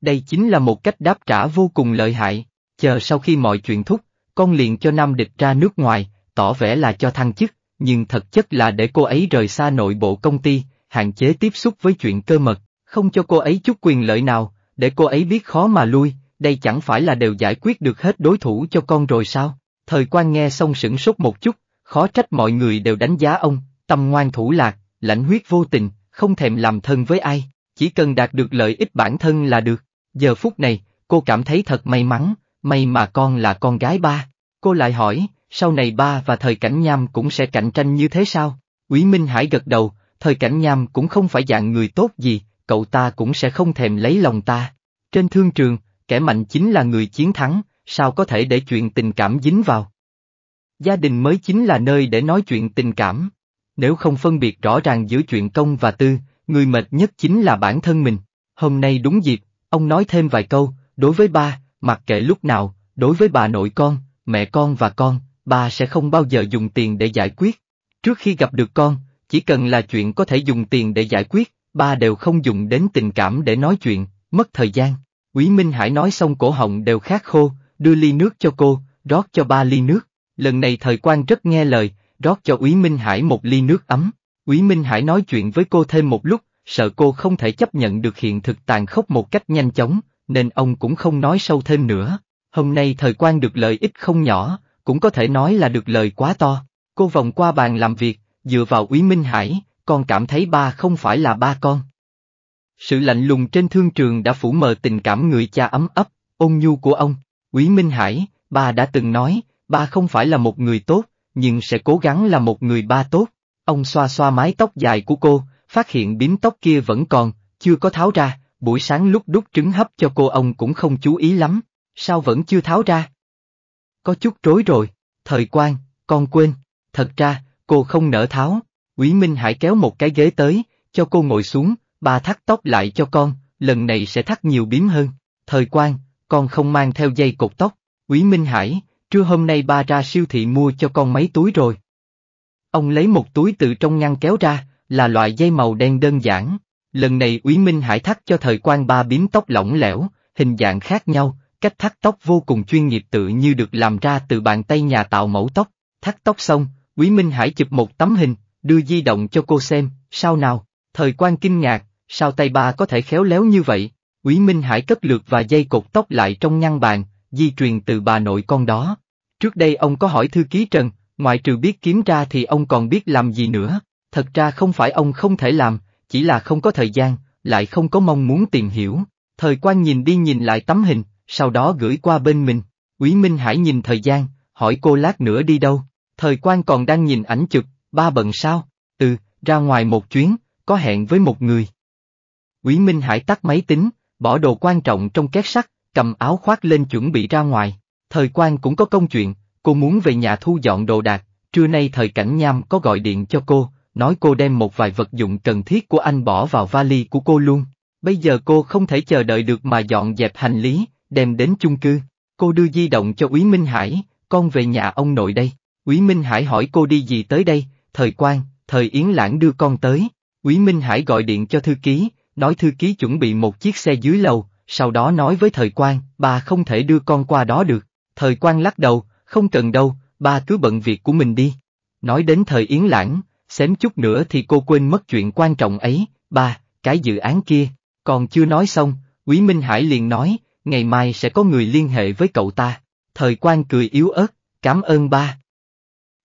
Đây chính là một cách đáp trả vô cùng lợi hại, chờ sau khi mọi chuyện thúc, con liền cho nam địch ra nước ngoài, tỏ vẻ là cho thăng chức, nhưng thật chất là để cô ấy rời xa nội bộ công ty, hạn chế tiếp xúc với chuyện cơ mật, không cho cô ấy chút quyền lợi nào, để cô ấy biết khó mà lui, đây chẳng phải là đều giải quyết được hết đối thủ cho con rồi sao? Thời quan nghe xong sửng sốt một chút, Khó trách mọi người đều đánh giá ông, tâm ngoan thủ lạc, lãnh huyết vô tình, không thèm làm thân với ai, chỉ cần đạt được lợi ích bản thân là được. Giờ phút này, cô cảm thấy thật may mắn, may mà con là con gái ba. Cô lại hỏi, sau này ba và thời cảnh nham cũng sẽ cạnh tranh như thế sao? Quý Minh Hải gật đầu, thời cảnh nham cũng không phải dạng người tốt gì, cậu ta cũng sẽ không thèm lấy lòng ta. Trên thương trường, kẻ mạnh chính là người chiến thắng, sao có thể để chuyện tình cảm dính vào. Gia đình mới chính là nơi để nói chuyện tình cảm. Nếu không phân biệt rõ ràng giữa chuyện công và tư, người mệt nhất chính là bản thân mình. Hôm nay đúng dịp, ông nói thêm vài câu, đối với ba, mặc kệ lúc nào, đối với bà nội con, mẹ con và con, ba sẽ không bao giờ dùng tiền để giải quyết. Trước khi gặp được con, chỉ cần là chuyện có thể dùng tiền để giải quyết, ba đều không dùng đến tình cảm để nói chuyện, mất thời gian. Quý Minh Hải nói xong cổ họng đều khát khô, đưa ly nước cho cô, rót cho ba ly nước. Lần này thời quan rất nghe lời, rót cho Úy Minh Hải một ly nước ấm. Úy Minh Hải nói chuyện với cô thêm một lúc, sợ cô không thể chấp nhận được hiện thực tàn khốc một cách nhanh chóng, nên ông cũng không nói sâu thêm nữa. Hôm nay thời quan được lợi ích không nhỏ, cũng có thể nói là được lời quá to. Cô vòng qua bàn làm việc, dựa vào Úy Minh Hải, con cảm thấy ba không phải là ba con. Sự lạnh lùng trên thương trường đã phủ mờ tình cảm người cha ấm ấp, ôn nhu của ông. Úy Minh Hải, ba đã từng nói, Ba không phải là một người tốt, nhưng sẽ cố gắng là một người ba tốt. Ông xoa xoa mái tóc dài của cô, phát hiện bím tóc kia vẫn còn, chưa có tháo ra, buổi sáng lúc đút trứng hấp cho cô ông cũng không chú ý lắm, sao vẫn chưa tháo ra? Có chút rối rồi, thời quan, con quên, thật ra, cô không nỡ tháo, Quý Minh Hải kéo một cái ghế tới, cho cô ngồi xuống, Ba thắt tóc lại cho con, lần này sẽ thắt nhiều biếm hơn, thời quan, con không mang theo dây cột tóc, Quý Minh Hải, trưa hôm nay ba ra siêu thị mua cho con mấy túi rồi. Ông lấy một túi từ trong ngăn kéo ra, là loại dây màu đen đơn giản. Lần này Úy Minh Hải thắt cho thời quan ba biếm tóc lỏng lẻo, hình dạng khác nhau, cách thắt tóc vô cùng chuyên nghiệp tự như được làm ra từ bàn tay nhà tạo mẫu tóc. Thắt tóc xong, Úy Minh Hải chụp một tấm hình, đưa di động cho cô xem, sao nào, thời quan kinh ngạc, sao tay ba có thể khéo léo như vậy. Úy Minh Hải cất lượt và dây cột tóc lại trong ngăn bàn, di truyền từ bà nội con đó. Trước đây ông có hỏi thư ký Trần, ngoại trừ biết kiếm ra thì ông còn biết làm gì nữa, thật ra không phải ông không thể làm, chỉ là không có thời gian, lại không có mong muốn tìm hiểu. Thời quan nhìn đi nhìn lại tấm hình, sau đó gửi qua bên mình. Quý Minh Hải nhìn thời gian, hỏi cô lát nữa đi đâu. Thời quan còn đang nhìn ảnh chụp, ba bận sao? Từ, ra ngoài một chuyến, có hẹn với một người. Quý Minh Hải tắt máy tính, bỏ đồ quan trọng trong két sắt, cầm áo khoác lên chuẩn bị ra ngoài. Thời quan cũng có công chuyện, cô muốn về nhà thu dọn đồ đạc, trưa nay thời cảnh nham có gọi điện cho cô, nói cô đem một vài vật dụng cần thiết của anh bỏ vào vali của cô luôn. Bây giờ cô không thể chờ đợi được mà dọn dẹp hành lý, đem đến chung cư. Cô đưa di động cho Úy Minh Hải, con về nhà ông nội đây. Úy Minh Hải hỏi cô đi gì tới đây, thời quan, thời Yến Lãng đưa con tới. Úy Minh Hải gọi điện cho thư ký, nói thư ký chuẩn bị một chiếc xe dưới lầu, sau đó nói với thời quan, bà không thể đưa con qua đó được. Thời quan lắc đầu, không cần đâu, bà cứ bận việc của mình đi. Nói đến thời Yến Lãng, xém chút nữa thì cô quên mất chuyện quan trọng ấy, ba, cái dự án kia, còn chưa nói xong, Quý Minh Hải liền nói, ngày mai sẽ có người liên hệ với cậu ta. Thời quan cười yếu ớt, cảm ơn ba.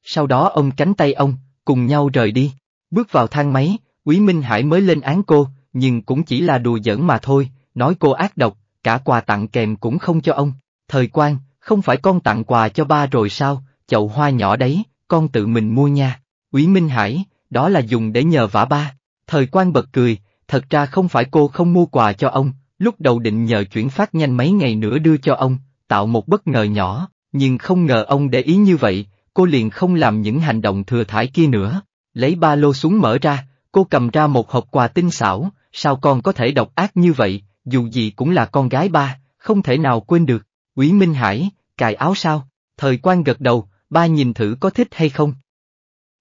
Sau đó ông cánh tay ông, cùng nhau rời đi. Bước vào thang máy, Quý Minh Hải mới lên án cô, nhưng cũng chỉ là đùa giỡn mà thôi, nói cô ác độc, cả quà tặng kèm cũng không cho ông. Thời quan, không phải con tặng quà cho ba rồi sao, chậu hoa nhỏ đấy, con tự mình mua nha. Úy Minh Hải, đó là dùng để nhờ vả ba. Thời quan bật cười, thật ra không phải cô không mua quà cho ông, lúc đầu định nhờ chuyển phát nhanh mấy ngày nữa đưa cho ông, tạo một bất ngờ nhỏ, nhưng không ngờ ông để ý như vậy, cô liền không làm những hành động thừa thải kia nữa. Lấy ba lô xuống mở ra, cô cầm ra một hộp quà tinh xảo, sao con có thể độc ác như vậy, dù gì cũng là con gái ba, không thể nào quên được, Quý Minh Hải, cài áo sao, thời quan gật đầu, ba nhìn thử có thích hay không.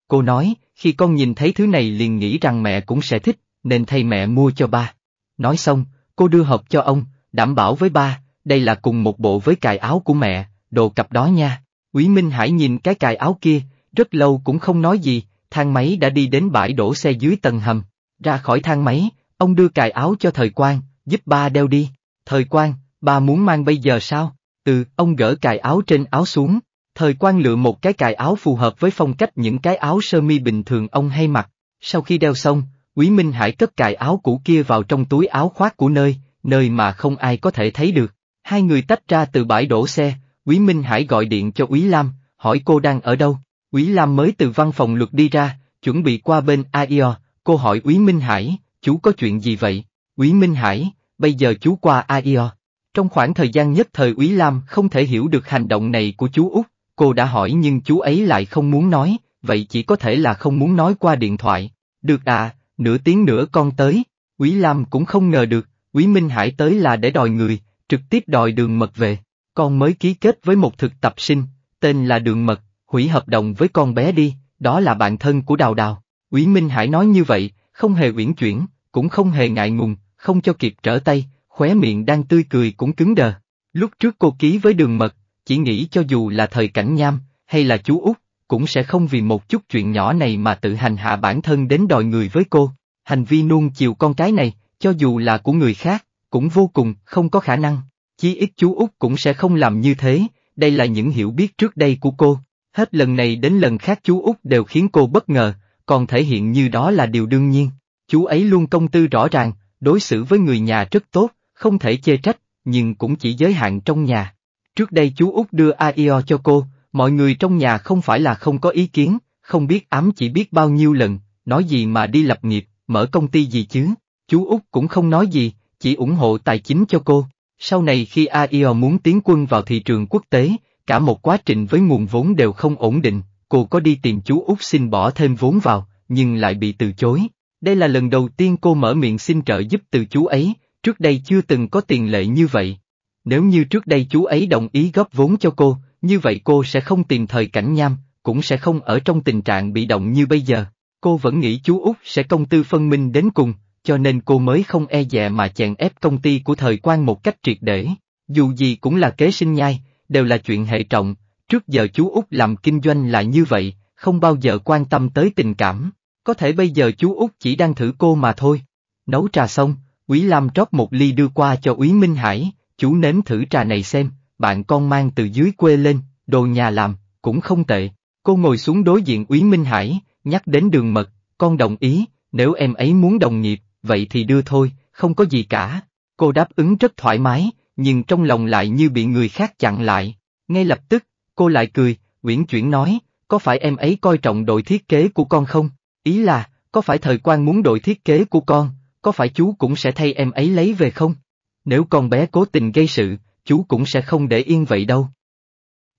Cô nói, khi con nhìn thấy thứ này liền nghĩ rằng mẹ cũng sẽ thích, nên thay mẹ mua cho ba. Nói xong, cô đưa hộp cho ông, đảm bảo với ba, đây là cùng một bộ với cài áo của mẹ, đồ cặp đó nha. Quý Minh Hải nhìn cái cài áo kia, rất lâu cũng không nói gì, thang máy đã đi đến bãi đổ xe dưới tầng hầm. Ra khỏi thang máy, ông đưa cài áo cho thời quan, giúp ba đeo đi. Thời quan, ba muốn mang bây giờ sao? Từ, ông gỡ cài áo trên áo xuống. Thời quan lựa một cái cài áo phù hợp với phong cách những cái áo sơ mi bình thường ông hay mặc. Sau khi đeo xong, Quý Minh Hải cất cài áo cũ kia vào trong túi áo khoác của nơi, nơi mà không ai có thể thấy được. Hai người tách ra từ bãi đổ xe, Quý Minh Hải gọi điện cho Quý Lam, hỏi cô đang ở đâu. Quý Lam mới từ văn phòng luật đi ra, chuẩn bị qua bên AIO, cô hỏi Quý Minh Hải, chú có chuyện gì vậy? Úy Minh Hải, bây giờ chú qua AIO. Trong khoảng thời gian nhất thời Úy Lam không thể hiểu được hành động này của chú Úc, cô đã hỏi nhưng chú ấy lại không muốn nói, vậy chỉ có thể là không muốn nói qua điện thoại. Được à, nửa tiếng nữa con tới, Úy Lam cũng không ngờ được, Úy Minh Hải tới là để đòi người, trực tiếp đòi đường mật về. Con mới ký kết với một thực tập sinh, tên là Đường Mật, hủy hợp đồng với con bé đi, đó là bạn thân của Đào Đào. Úy Minh Hải nói như vậy, không hề uyển chuyển, cũng không hề ngại ngùng, không cho kịp trở tay, khóe miệng đang tươi cười cũng cứng đờ. Lúc trước cô ký với đường mật, chỉ nghĩ cho dù là thời cảnh nham, hay là chú út, cũng sẽ không vì một chút chuyện nhỏ này mà tự hành hạ bản thân đến đòi người với cô. Hành vi nuông chiều con cái này, cho dù là của người khác, cũng vô cùng không có khả năng. Chí ít chú út cũng sẽ không làm như thế, đây là những hiểu biết trước đây của cô. Hết lần này đến lần khác chú út đều khiến cô bất ngờ, còn thể hiện như đó là điều đương nhiên. Chú ấy luôn công tư rõ ràng, Đối xử với người nhà rất tốt, không thể chê trách, nhưng cũng chỉ giới hạn trong nhà. Trước đây chú Út đưa AIO cho cô, mọi người trong nhà không phải là không có ý kiến, không biết ám chỉ biết bao nhiêu lần, nói gì mà đi lập nghiệp, mở công ty gì chứ, chú Út cũng không nói gì, chỉ ủng hộ tài chính cho cô. Sau này khi AIO muốn tiến quân vào thị trường quốc tế, cả một quá trình với nguồn vốn đều không ổn định, cô có đi tìm chú Út xin bỏ thêm vốn vào, nhưng lại bị từ chối, đây là lần đầu tiên cô mở miệng xin trợ giúp từ chú ấy, trước đây chưa từng có tiền lệ như vậy. Nếu như trước đây chú ấy đồng ý góp vốn cho cô, như vậy cô sẽ không tìm thời cảnh nham, cũng sẽ không ở trong tình trạng bị động như bây giờ. Cô vẫn nghĩ chú Úc sẽ công tư phân minh đến cùng, cho nên cô mới không e dè mà chèn ép công ty của thời quan một cách triệt để. Dù gì cũng là kế sinh nhai, đều là chuyện hệ trọng, trước giờ chú Úc làm kinh doanh là như vậy, không bao giờ quan tâm tới tình cảm. Có thể bây giờ chú út chỉ đang thử cô mà thôi. Nấu trà xong, Quý Lam rót một ly đưa qua cho Úy Minh Hải, chú nếm thử trà này xem, bạn con mang từ dưới quê lên, đồ nhà làm, cũng không tệ. Cô ngồi xuống đối diện Úy Minh Hải, nhắc đến đường mật, con đồng ý, nếu em ấy muốn đồng nghiệp, vậy thì đưa thôi, không có gì cả. Cô đáp ứng rất thoải mái, nhưng trong lòng lại như bị người khác chặn lại. Ngay lập tức, cô lại cười, uyển chuyển nói, có phải em ấy coi trọng đội thiết kế của con không? Ý là, có phải thời quan muốn đổi thiết kế của con, có phải chú cũng sẽ thay em ấy lấy về không? Nếu con bé cố tình gây sự, chú cũng sẽ không để yên vậy đâu.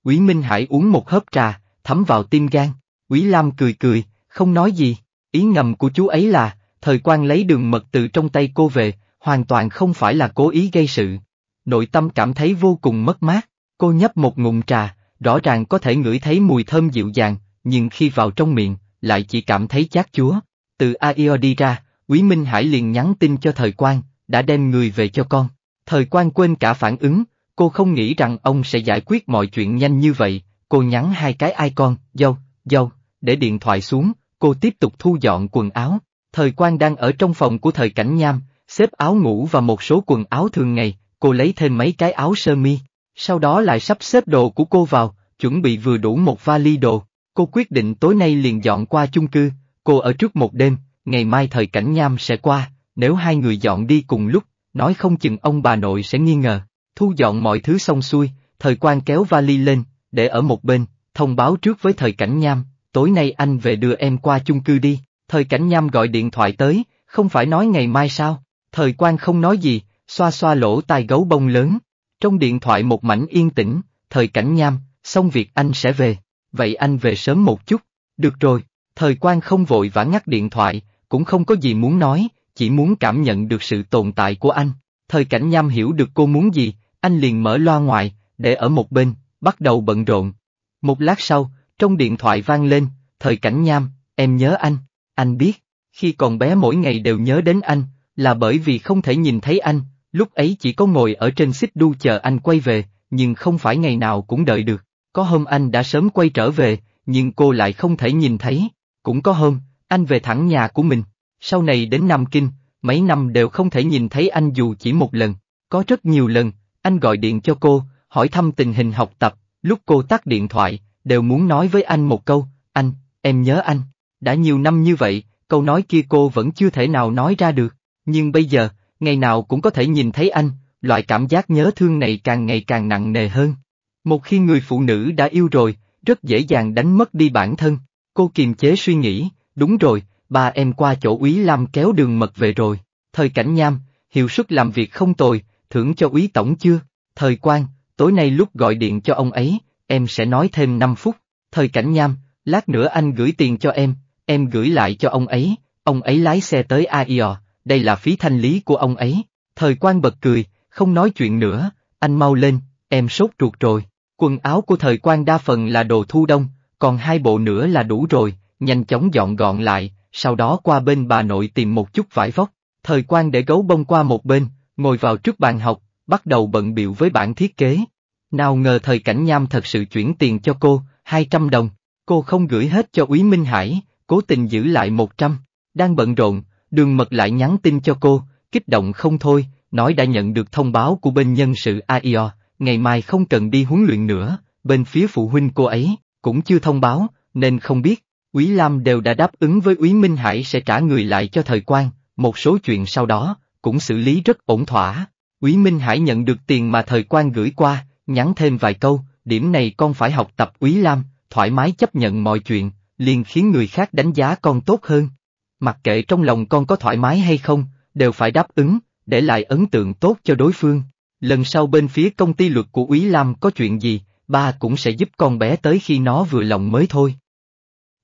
Quý Minh Hải uống một hớp trà, thấm vào tim gan, Quý Lam cười cười, không nói gì, ý ngầm của chú ấy là, thời quan lấy đường mật từ trong tay cô về, hoàn toàn không phải là cố ý gây sự. Nội tâm cảm thấy vô cùng mất mát, cô nhấp một ngụm trà, rõ ràng có thể ngửi thấy mùi thơm dịu dàng, nhưng khi vào trong miệng, lại chỉ cảm thấy chát chúa. Từ AIO đi ra, Quý Minh Hải liền nhắn tin cho thời quan, đã đem người về cho con. Thời quan quên cả phản ứng, cô không nghĩ rằng ông sẽ giải quyết mọi chuyện nhanh như vậy, cô nhắn hai cái icon, dâu, dâu, để điện thoại xuống, cô tiếp tục thu dọn quần áo. Thời quan đang ở trong phòng của thời cảnh nham, xếp áo ngủ và một số quần áo thường ngày, cô lấy thêm mấy cái áo sơ mi, sau đó lại sắp xếp đồ của cô vào, chuẩn bị vừa đủ một vali đồ. Cô quyết định tối nay liền dọn qua chung cư, cô ở trước một đêm, ngày mai thời cảnh nham sẽ qua, nếu hai người dọn đi cùng lúc, nói không chừng ông bà nội sẽ nghi ngờ. Thu dọn mọi thứ xong xuôi, thời quan kéo vali lên, để ở một bên, thông báo trước với thời cảnh nham, tối nay anh về đưa em qua chung cư đi, thời cảnh nham gọi điện thoại tới, không phải nói ngày mai sao, thời quan không nói gì, xoa xoa lỗ tai gấu bông lớn, trong điện thoại một mảnh yên tĩnh, thời cảnh nham, xong việc anh sẽ về vậy anh về sớm một chút. Được rồi, thời quan không vội vã ngắt điện thoại, cũng không có gì muốn nói, chỉ muốn cảm nhận được sự tồn tại của anh. Thời cảnh nham hiểu được cô muốn gì, anh liền mở loa ngoài, để ở một bên, bắt đầu bận rộn. Một lát sau, trong điện thoại vang lên, thời cảnh nham, em nhớ anh, anh biết, khi còn bé mỗi ngày đều nhớ đến anh, là bởi vì không thể nhìn thấy anh, lúc ấy chỉ có ngồi ở trên xích đu chờ anh quay về, nhưng không phải ngày nào cũng đợi được. Có hôm anh đã sớm quay trở về, nhưng cô lại không thể nhìn thấy. Cũng có hôm, anh về thẳng nhà của mình. Sau này đến Nam Kinh, mấy năm đều không thể nhìn thấy anh dù chỉ một lần. Có rất nhiều lần, anh gọi điện cho cô, hỏi thăm tình hình học tập, lúc cô tắt điện thoại, đều muốn nói với anh một câu, anh, em nhớ anh. Đã nhiều năm như vậy, câu nói kia cô vẫn chưa thể nào nói ra được, nhưng bây giờ, ngày nào cũng có thể nhìn thấy anh, loại cảm giác nhớ thương này càng ngày càng nặng nề hơn. Một khi người phụ nữ đã yêu rồi, rất dễ dàng đánh mất đi bản thân. Cô kiềm chế suy nghĩ, đúng rồi, ba em qua chỗ úy Lam kéo đường mật về rồi. Thời cảnh nham, hiệu suất làm việc không tồi, thưởng cho úy tổng chưa? Thời quan, tối nay lúc gọi điện cho ông ấy, em sẽ nói thêm 5 phút. Thời cảnh nham, lát nữa anh gửi tiền cho em, em gửi lại cho ông ấy, ông ấy lái xe tới AIO, đây là phí thanh lý của ông ấy. Thời quan bật cười, không nói chuyện nữa, anh mau lên, em sốt ruột rồi. Quần áo của thời quan đa phần là đồ thu đông, còn hai bộ nữa là đủ rồi, nhanh chóng dọn gọn lại, sau đó qua bên bà nội tìm một chút vải vóc. Thời quan để gấu bông qua một bên, ngồi vào trước bàn học, bắt đầu bận biểu với bản thiết kế. Nào ngờ thời cảnh nham thật sự chuyển tiền cho cô, 200 đồng. Cô không gửi hết cho Úy Minh Hải, cố tình giữ lại 100. Đang bận rộn, đường mật lại nhắn tin cho cô, kích động không thôi, nói đã nhận được thông báo của bên nhân sự AIO, ngày mai không cần đi huấn luyện nữa, bên phía phụ huynh cô ấy, cũng chưa thông báo, nên không biết, Úy Lam đều đã đáp ứng với Úy Minh Hải sẽ trả người lại cho thời quan, một số chuyện sau đó, cũng xử lý rất ổn thỏa. Úy Minh Hải nhận được tiền mà thời quan gửi qua, nhắn thêm vài câu, điểm này con phải học tập Úy Lam, thoải mái chấp nhận mọi chuyện, liền khiến người khác đánh giá con tốt hơn. Mặc kệ trong lòng con có thoải mái hay không, đều phải đáp ứng, để lại ấn tượng tốt cho đối phương lần sau bên phía công ty luật của Úy Lam có chuyện gì, ba cũng sẽ giúp con bé tới khi nó vừa lòng mới thôi.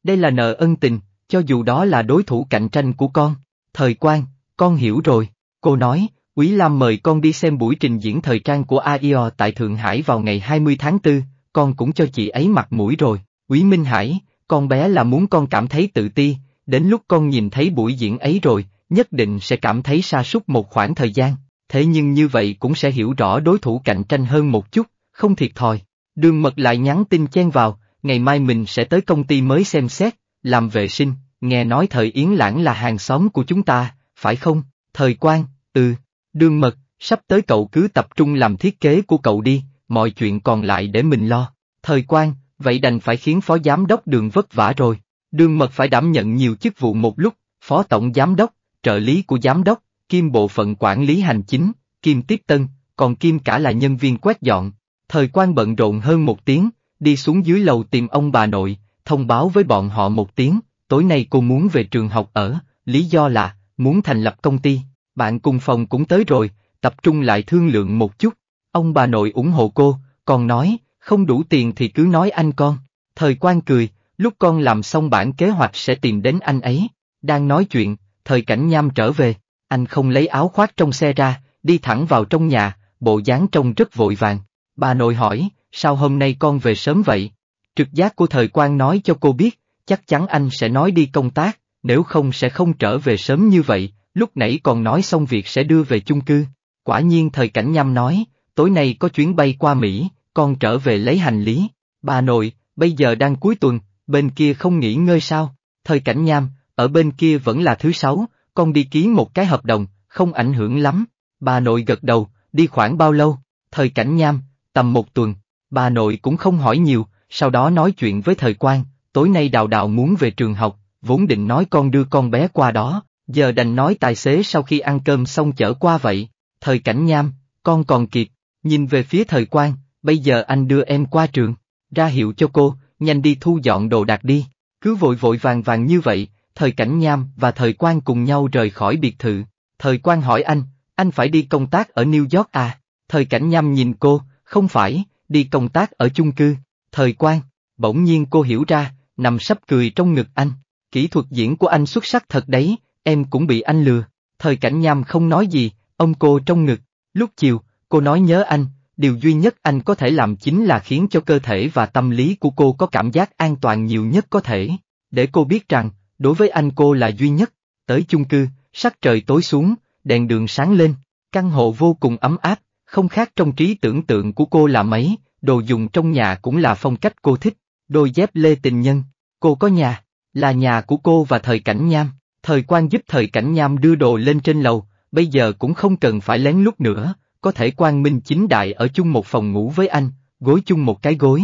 Đây là nợ ân tình, cho dù đó là đối thủ cạnh tranh của con. Thời quan, con hiểu rồi, cô nói, Quý Lam mời con đi xem buổi trình diễn thời trang của AIO tại Thượng Hải vào ngày 20 tháng 4, con cũng cho chị ấy mặt mũi rồi. Quý Minh Hải, con bé là muốn con cảm thấy tự ti, đến lúc con nhìn thấy buổi diễn ấy rồi, nhất định sẽ cảm thấy sa sút một khoảng thời gian, thế nhưng như vậy cũng sẽ hiểu rõ đối thủ cạnh tranh hơn một chút, không thiệt thòi. Đường mật lại nhắn tin chen vào, ngày mai mình sẽ tới công ty mới xem xét, làm vệ sinh, nghe nói thời Yến Lãng là hàng xóm của chúng ta, phải không, thời quan, ừ, đường mật, sắp tới cậu cứ tập trung làm thiết kế của cậu đi, mọi chuyện còn lại để mình lo, thời quan, vậy đành phải khiến phó giám đốc đường vất vả rồi, đường mật phải đảm nhận nhiều chức vụ một lúc, phó tổng giám đốc, trợ lý của giám đốc, kim bộ phận quản lý hành chính, kim tiếp tân, còn kim cả là nhân viên quét dọn. Thời quan bận rộn hơn một tiếng, đi xuống dưới lầu tìm ông bà nội, thông báo với bọn họ một tiếng, tối nay cô muốn về trường học ở, lý do là, muốn thành lập công ty, bạn cùng phòng cũng tới rồi, tập trung lại thương lượng một chút. Ông bà nội ủng hộ cô, còn nói, không đủ tiền thì cứ nói anh con. Thời quan cười, lúc con làm xong bản kế hoạch sẽ tìm đến anh ấy. Đang nói chuyện, thời cảnh nham trở về, anh không lấy áo khoác trong xe ra, đi thẳng vào trong nhà, bộ dáng trông rất vội vàng. Bà nội hỏi, sao hôm nay con về sớm vậy? Trực giác của thời quan nói cho cô biết, chắc chắn anh sẽ nói đi công tác, nếu không sẽ không trở về sớm như vậy, lúc nãy còn nói xong việc sẽ đưa về chung cư. Quả nhiên thời cảnh nhâm nói, tối nay có chuyến bay qua Mỹ, con trở về lấy hành lý. Bà nội, bây giờ đang cuối tuần, bên kia không nghỉ ngơi sao? Thời cảnh nham, ở bên kia vẫn là thứ sáu, con đi ký một cái hợp đồng, không ảnh hưởng lắm. Bà nội gật đầu, đi khoảng bao lâu, thời cảnh nham, tầm một tuần. Bà nội cũng không hỏi nhiều, sau đó nói chuyện với thời quan, tối nay đào đào muốn về trường học, vốn định nói con đưa con bé qua đó, giờ đành nói tài xế sau khi ăn cơm xong chở qua vậy. Thời cảnh nham, con còn kịp, nhìn về phía thời quan, bây giờ anh đưa em qua trường, ra hiệu cho cô, nhanh đi thu dọn đồ đạc đi, cứ vội vội vàng vàng như vậy, thời cảnh nham và thời quan cùng nhau rời khỏi biệt thự. Thời quan hỏi anh, anh phải đi công tác ở New York à? Thời cảnh nham nhìn cô, không phải, đi công tác ở chung cư. Thời quan, bỗng nhiên cô hiểu ra, nằm sắp cười trong ngực anh. Kỹ thuật diễn của anh xuất sắc thật đấy, em cũng bị anh lừa. Thời cảnh nham không nói gì, ông cô trong ngực. Lúc chiều, cô nói nhớ anh, điều duy nhất anh có thể làm chính là khiến cho cơ thể và tâm lý của cô có cảm giác an toàn nhiều nhất có thể. Để cô biết rằng, Đối với anh cô là duy nhất, tới chung cư, sắc trời tối xuống, đèn đường sáng lên, căn hộ vô cùng ấm áp, không khác trong trí tưởng tượng của cô là mấy, đồ dùng trong nhà cũng là phong cách cô thích, đôi dép lê tình nhân, cô có nhà, là nhà của cô và thời cảnh nham, thời quan giúp thời cảnh nham đưa đồ lên trên lầu, bây giờ cũng không cần phải lén lút nữa, có thể quan minh chính đại ở chung một phòng ngủ với anh, gối chung một cái gối,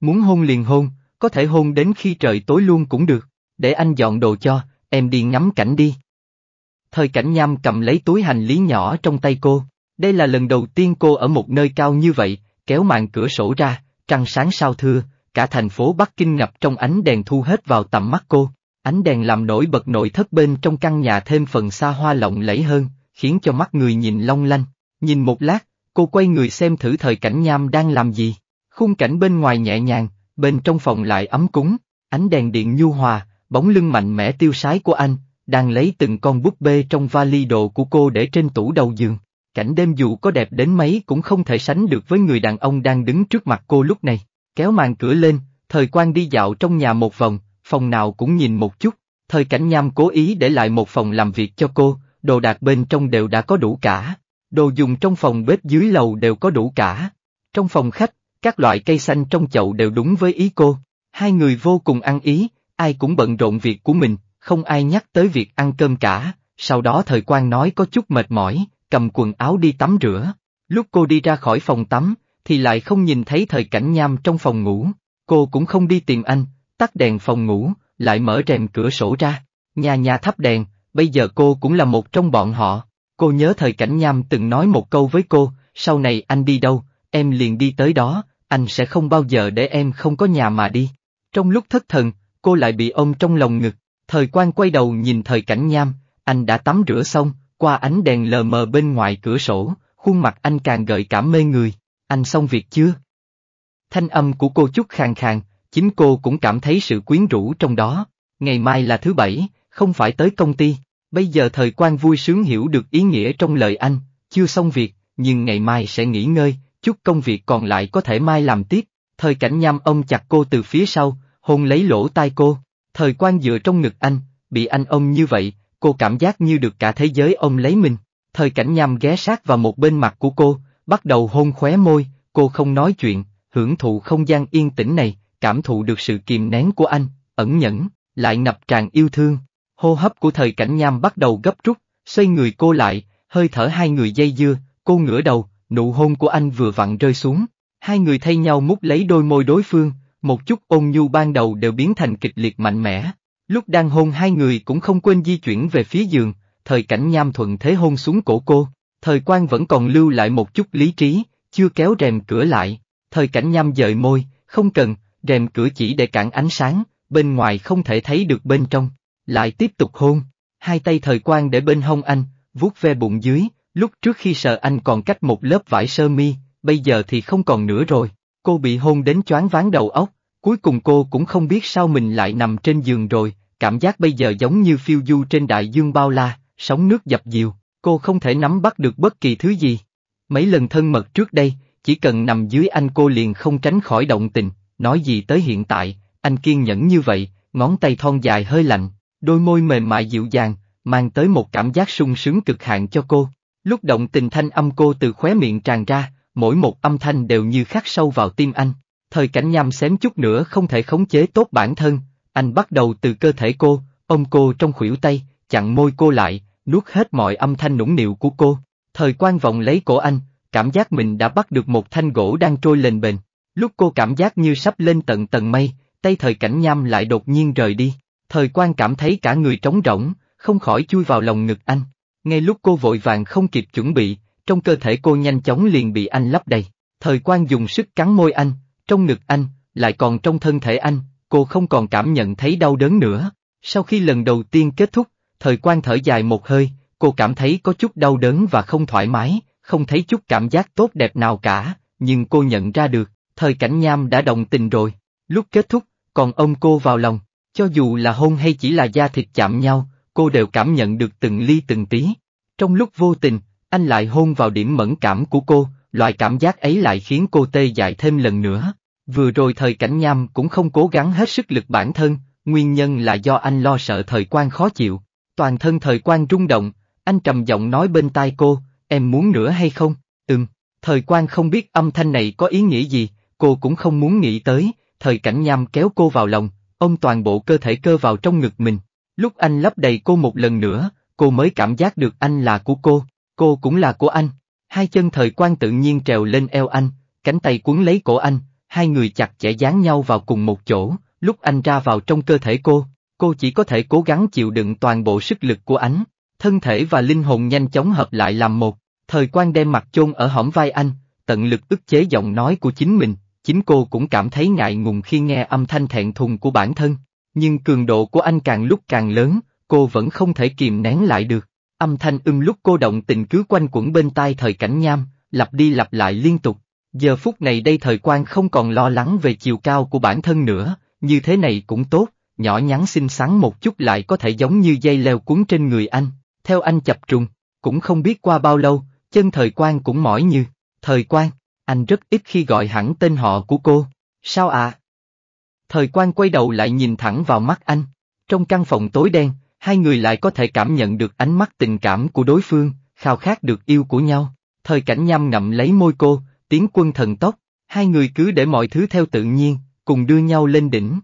muốn hôn liền hôn, có thể hôn đến khi trời tối luôn cũng được để anh dọn đồ cho, em đi ngắm cảnh đi. Thời cảnh nham cầm lấy túi hành lý nhỏ trong tay cô, đây là lần đầu tiên cô ở một nơi cao như vậy, kéo màn cửa sổ ra, trăng sáng sao thưa, cả thành phố Bắc Kinh ngập trong ánh đèn thu hết vào tầm mắt cô. Ánh đèn làm nổi bật nội thất bên trong căn nhà thêm phần xa hoa lộng lẫy hơn, khiến cho mắt người nhìn long lanh. Nhìn một lát, cô quay người xem thử thời cảnh nham đang làm gì. Khung cảnh bên ngoài nhẹ nhàng, bên trong phòng lại ấm cúng, ánh đèn điện nhu hòa, bóng lưng mạnh mẽ tiêu sái của anh, đang lấy từng con búp bê trong vali đồ của cô để trên tủ đầu giường. Cảnh đêm dù có đẹp đến mấy cũng không thể sánh được với người đàn ông đang đứng trước mặt cô lúc này. Kéo màn cửa lên, thời quan đi dạo trong nhà một vòng, phòng nào cũng nhìn một chút. Thời cảnh nham cố ý để lại một phòng làm việc cho cô, đồ đạc bên trong đều đã có đủ cả. Đồ dùng trong phòng bếp dưới lầu đều có đủ cả. Trong phòng khách, các loại cây xanh trong chậu đều đúng với ý cô. Hai người vô cùng ăn ý, ai cũng bận rộn việc của mình, không ai nhắc tới việc ăn cơm cả, sau đó thời quan nói có chút mệt mỏi, cầm quần áo đi tắm rửa. Lúc cô đi ra khỏi phòng tắm, thì lại không nhìn thấy thời cảnh nham trong phòng ngủ, cô cũng không đi tìm anh, tắt đèn phòng ngủ, lại mở rèm cửa sổ ra, nhà nhà thắp đèn, bây giờ cô cũng là một trong bọn họ. Cô nhớ thời cảnh nham từng nói một câu với cô, sau này anh đi đâu, em liền đi tới đó, anh sẽ không bao giờ để em không có nhà mà đi. Trong lúc thất thần, cô lại bị ông trong lòng ngực. Thời quan quay đầu nhìn thời cảnh nham, anh đã tắm rửa xong, qua ánh đèn lờ mờ bên ngoài cửa sổ, khuôn mặt anh càng gợi cảm mê người. Anh xong việc chưa? Thanh âm của cô chút khàn khàn, chính cô cũng cảm thấy sự quyến rũ trong đó. Ngày mai là thứ bảy, không phải tới công ty. Bây giờ thời quan vui sướng hiểu được ý nghĩa trong lời anh, chưa xong việc, nhưng ngày mai sẽ nghỉ ngơi, chút công việc còn lại có thể mai làm tiếp. Thời cảnh nham ông chặt cô từ phía sau, hôn lấy lỗ tai cô, thời quan dựa trong ngực anh, bị anh ôm như vậy, cô cảm giác như được cả thế giới ôm lấy mình, thời cảnh nhằm ghé sát vào một bên mặt của cô, bắt đầu hôn khóe môi, cô không nói chuyện, hưởng thụ không gian yên tĩnh này, cảm thụ được sự kìm nén của anh, ẩn nhẫn, lại ngập tràn yêu thương. Hô hấp của thời cảnh nham bắt đầu gấp rút, xoay người cô lại, hơi thở hai người dây dưa, cô ngửa đầu, nụ hôn của anh vừa vặn rơi xuống. Hai người thay nhau mút lấy đôi môi đối phương, một chút ôn nhu ban đầu đều biến thành kịch liệt mạnh mẽ. Lúc đang hôn hai người cũng không quên di chuyển về phía giường, thời cảnh nham thuận thế hôn xuống cổ cô, thời quan vẫn còn lưu lại một chút lý trí, chưa kéo rèm cửa lại, thời cảnh nham dời môi, không cần, rèm cửa chỉ để cản ánh sáng, bên ngoài không thể thấy được bên trong, lại tiếp tục hôn, hai tay thời quan để bên hông anh, vuốt ve bụng dưới, lúc trước khi sợ anh còn cách một lớp vải sơ mi, bây giờ thì không còn nữa rồi. Cô bị hôn đến choáng váng đầu óc, cuối cùng cô cũng không biết sao mình lại nằm trên giường rồi, cảm giác bây giờ giống như phiêu du trên đại dương bao la, sóng nước dập dìu, cô không thể nắm bắt được bất kỳ thứ gì. Mấy lần thân mật trước đây, chỉ cần nằm dưới anh cô liền không tránh khỏi động tình, nói gì tới hiện tại, anh kiên nhẫn như vậy, ngón tay thon dài hơi lạnh, đôi môi mềm mại dịu dàng, mang tới một cảm giác sung sướng cực hạn cho cô. Lúc động tình thanh âm cô từ khóe miệng tràn ra, mỗi một âm thanh đều như khắc sâu vào tim anh. Thời cảnh nham xém chút nữa không thể khống chế tốt bản thân, anh bắt đầu từ cơ thể cô, ôm cô trong khuỷu tay, chặn môi cô lại, nuốt hết mọi âm thanh nũng nịu của cô. Thời quan vọng lấy cổ anh, cảm giác mình đã bắt được một thanh gỗ đang trôi lên bền. Lúc cô cảm giác như sắp lên tận tầng mây, tay thời cảnh nham lại đột nhiên rời đi. Thời quan cảm thấy cả người trống rỗng, không khỏi chui vào lòng ngực anh. Ngay lúc cô vội vàng không kịp chuẩn bị, trong cơ thể cô nhanh chóng liền bị anh lấp đầy. Thời quan dùng sức cắn môi anh, trong ngực anh, lại còn trong thân thể anh, cô không còn cảm nhận thấy đau đớn nữa. Sau khi lần đầu tiên kết thúc, thời quan thở dài một hơi, cô cảm thấy có chút đau đớn và không thoải mái, không thấy chút cảm giác tốt đẹp nào cả, nhưng cô nhận ra được, thời cảnh nham đã đồng tình rồi. Lúc kết thúc, còn ông cô vào lòng, cho dù là hôn hay chỉ là da thịt chạm nhau, cô đều cảm nhận được từng ly từng tí. Trong lúc vô tình, anh lại hôn vào điểm mẫn cảm của cô, loại cảm giác ấy lại khiến cô tê dại thêm lần nữa. Vừa rồi thời cảnh nham cũng không cố gắng hết sức lực bản thân, nguyên nhân là do anh lo sợ thời quan khó chịu. Toàn thân thời quan rung động, anh trầm giọng nói bên tai cô, em muốn nữa hay không? Ừm, thời quan không biết âm thanh này có ý nghĩa gì, cô cũng không muốn nghĩ tới, thời cảnh nham kéo cô vào lòng, ông toàn bộ cơ thể cơ vào trong ngực mình. Lúc anh lấp đầy cô một lần nữa, cô mới cảm giác được anh là của cô, Cô cũng là của anh. Hai chân thời quan tự nhiên trèo lên eo anh, cánh tay cuốn lấy cổ anh, hai người chặt chẽ dán nhau vào cùng một chỗ, lúc anh ra vào trong cơ thể cô, cô chỉ có thể cố gắng chịu đựng toàn bộ sức lực của anh. Thân thể và linh hồn nhanh chóng hợp lại làm một, thời quan đem mặt chôn ở hõm vai anh, tận lực ức chế giọng nói của chính mình, chính cô cũng cảm thấy ngại ngùng khi nghe âm thanh thẹn thùng của bản thân, nhưng cường độ của anh càng lúc càng lớn, cô vẫn không thể kìm nén lại được. Âm thanh ưng lúc cô động tình cứ quanh quẩn bên tai thời cảnh nham, lặp đi lặp lại liên tục. Giờ phút này đây thời quan không còn lo lắng về chiều cao của bản thân nữa, như thế này cũng tốt, nhỏ nhắn xinh xắn một chút lại có thể giống như dây leo cuốn trên người anh, theo anh chập trùng, cũng không biết qua bao lâu, chân thời quan cũng mỏi như, thời quan, anh rất ít khi gọi hẳn tên họ của cô, sao ạ? À? Thời quan quay đầu lại nhìn thẳng vào mắt anh, trong căn phòng tối đen, hai người lại có thể cảm nhận được ánh mắt tình cảm của đối phương, khao khát được yêu của nhau. Thời cảnh nham ngậm lấy môi cô, tiếng quân thần tốc, hai người cứ để mọi thứ theo tự nhiên, cùng đưa nhau lên đỉnh.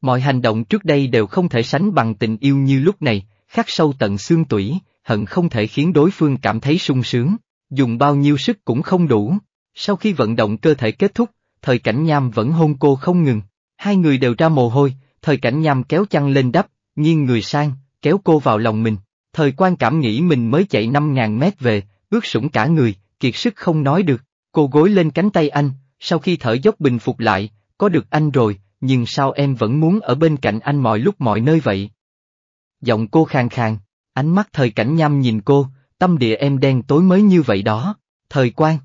Mọi hành động trước đây đều không thể sánh bằng tình yêu như lúc này, khắc sâu tận xương tủy, hận không thể khiến đối phương cảm thấy sung sướng, dùng bao nhiêu sức cũng không đủ. Sau khi vận động cơ thể kết thúc, thời cảnh nham vẫn hôn cô không ngừng, hai người đều ra mồ hôi, thời cảnh nham kéo chăn lên đắp, nghiêng người sang, kéo cô vào lòng mình. Thời quan cảm nghĩ mình mới chạy 5.000 mét về, ướt sũng cả người, kiệt sức không nói được. Cô gối lên cánh tay anh, sau khi thở dốc bình phục lại, có được anh rồi, nhưng sao em vẫn muốn ở bên cạnh anh mọi lúc mọi nơi vậy? Giọng cô khàn khàn, ánh mắt thời cảnh nham nhìn cô, tâm địa em đen tối mới như vậy đó, thời quan.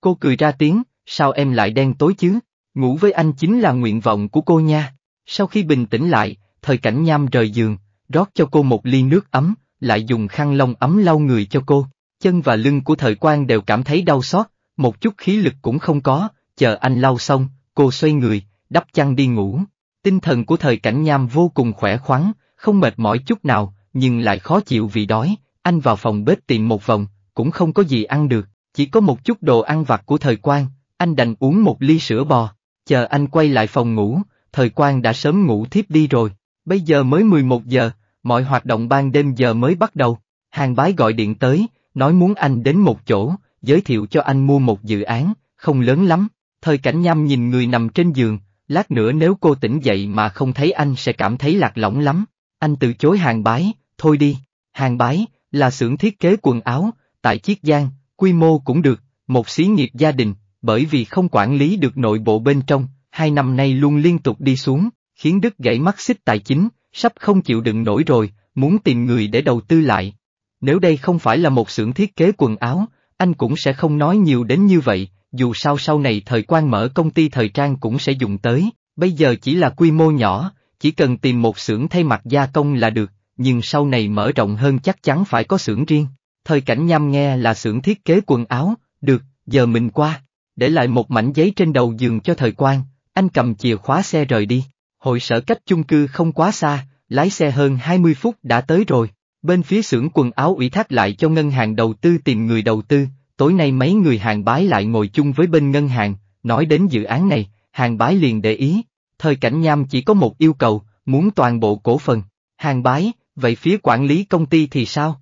Cô cười ra tiếng, sao em lại đen tối chứ, ngủ với anh chính là nguyện vọng của cô nha. Sau khi bình tĩnh lại, thời cảnh nham rời giường, rót cho cô một ly nước ấm, lại dùng khăn lông ấm lau người cho cô. Chân và lưng của thời quan đều cảm thấy đau xót, một chút khí lực cũng không có, chờ anh lau xong, cô xoay người, đắp chăn đi ngủ. Tinh thần của thời cảnh nham vô cùng khỏe khoắn, không mệt mỏi chút nào, nhưng lại khó chịu vì đói, anh vào phòng bếp tìm một vòng, cũng không có gì ăn được, chỉ có một chút đồ ăn vặt của thời quan, anh đành uống một ly sữa bò, chờ anh quay lại phòng ngủ, thời quan đã sớm ngủ thiếp đi rồi. Bây giờ mới 11 giờ, mọi hoạt động ban đêm giờ mới bắt đầu. Hàng bái gọi điện tới, nói muốn anh đến một chỗ, giới thiệu cho anh mua một dự án, không lớn lắm. Thời cảnh nhâm nhìn người nằm trên giường, lát nữa nếu cô tỉnh dậy mà không thấy anh sẽ cảm thấy lạc lõng lắm. Anh từ chối hàng bái, thôi đi. Hàng bái, là xưởng thiết kế quần áo, tại Chiết Giang, quy mô cũng được, một xí nghiệp gia đình, bởi vì không quản lý được nội bộ bên trong, hai năm nay luôn liên tục đi xuống, khiến đứt gãy mắt xích tài chính, sắp không chịu đựng nổi rồi, muốn tìm người để đầu tư lại. Nếu đây không phải là một xưởng thiết kế quần áo, anh cũng sẽ không nói nhiều đến như vậy, dù sao sau này thời quan mở công ty thời trang cũng sẽ dùng tới, bây giờ chỉ là quy mô nhỏ, chỉ cần tìm một xưởng thay mặt gia công là được, nhưng sau này mở rộng hơn chắc chắn phải có xưởng riêng. Thời cảnh nham nghe là xưởng thiết kế quần áo, được, giờ mình qua, để lại một mảnh giấy trên đầu giường cho thời quan, anh cầm chìa khóa xe rời đi. Hội sở cách chung cư không quá xa, lái xe hơn 20 phút đã tới rồi. Bên phía xưởng quần áo ủy thác lại cho ngân hàng đầu tư tìm người đầu tư, tối nay mấy người hàng bái lại ngồi chung với bên ngân hàng, nói đến dự án này, hàng bái liền để ý. Thời cảnh nham chỉ có một yêu cầu, muốn toàn bộ cổ phần. Hàng bái, vậy phía quản lý công ty thì sao?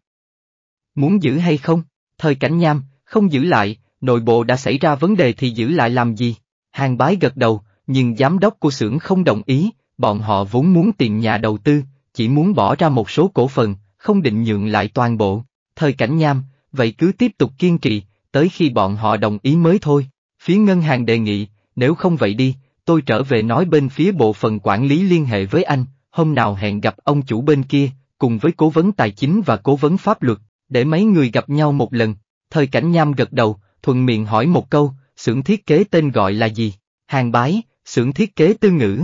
Muốn giữ hay không? Thời cảnh nham, không giữ lại, nội bộ đã xảy ra vấn đề thì giữ lại làm gì? Hàng bái gật đầu, nhưng giám đốc của xưởng không đồng ý, bọn họ vốn muốn tiền nhà đầu tư, chỉ muốn bỏ ra một số cổ phần, không định nhượng lại toàn bộ. Thời cảnh nham, vậy cứ tiếp tục kiên trì, tới khi bọn họ đồng ý mới thôi. Phía ngân hàng đề nghị, nếu không vậy đi, tôi trở về nói bên phía bộ phận quản lý liên hệ với anh, hôm nào hẹn gặp ông chủ bên kia, cùng với cố vấn tài chính và cố vấn pháp luật, để mấy người gặp nhau một lần. Thời cảnh nham gật đầu, thuận miệng hỏi một câu, xưởng thiết kế tên gọi là gì? Hàng bái, xưởng thiết kế tư ngữ.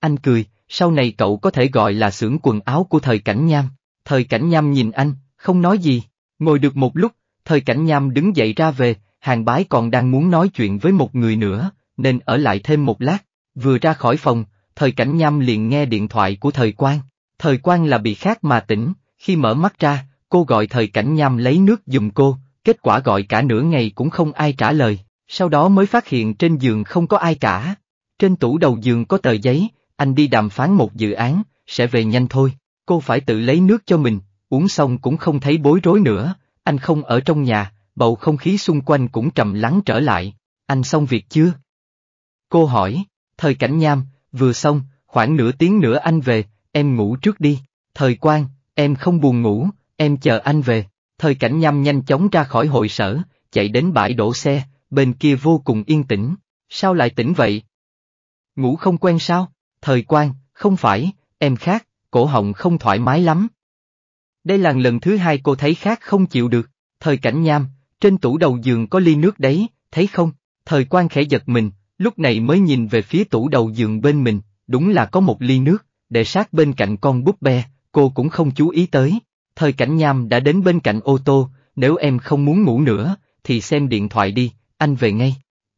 Anh cười, sau này cậu có thể gọi là xưởng quần áo của thời cảnh nham. Thời cảnh nham nhìn anh, không nói gì, ngồi được một lúc, thời cảnh nham đứng dậy ra về, hàng bái còn đang muốn nói chuyện với một người nữa, nên ở lại thêm một lát. Vừa ra khỏi phòng, thời cảnh nham liền nghe điện thoại của thời quan. Thời quan là bị khác mà tỉnh, khi mở mắt ra, cô gọi thời cảnh nham lấy nước giùm cô, kết quả gọi cả nửa ngày cũng không ai trả lời. Sau đó mới phát hiện trên giường không có ai cả. Trên tủ đầu giường có tờ giấy, anh đi đàm phán một dự án, sẽ về nhanh thôi. Cô phải tự lấy nước cho mình, uống xong cũng không thấy bối rối nữa, anh không ở trong nhà, bầu không khí xung quanh cũng trầm lắng trở lại. Anh xong việc chưa? Cô hỏi, thời cảnh nham, vừa xong, khoảng nửa tiếng nữa anh về, em ngủ trước đi. Thời quang, em không buồn ngủ, em chờ anh về. Thời cảnh nham nhanh chóng ra khỏi hội sở, chạy đến bãi đổ xe, bên kia vô cùng yên tĩnh, sao lại tỉnh vậy? Ngủ không quen sao? Thời quan, không phải, em khác, cổ họng không thoải mái lắm. Đây là lần thứ hai cô thấy khác không chịu được, thời cảnh nham, trên tủ đầu giường có ly nước đấy, thấy không? Thời quan khẽ giật mình, lúc này mới nhìn về phía tủ đầu giường bên mình, đúng là có một ly nước, để sát bên cạnh con búp bê, cô cũng không chú ý tới. Thời cảnh nham đã đến bên cạnh ô tô, nếu em không muốn ngủ nữa, thì xem điện thoại đi, anh về ngay.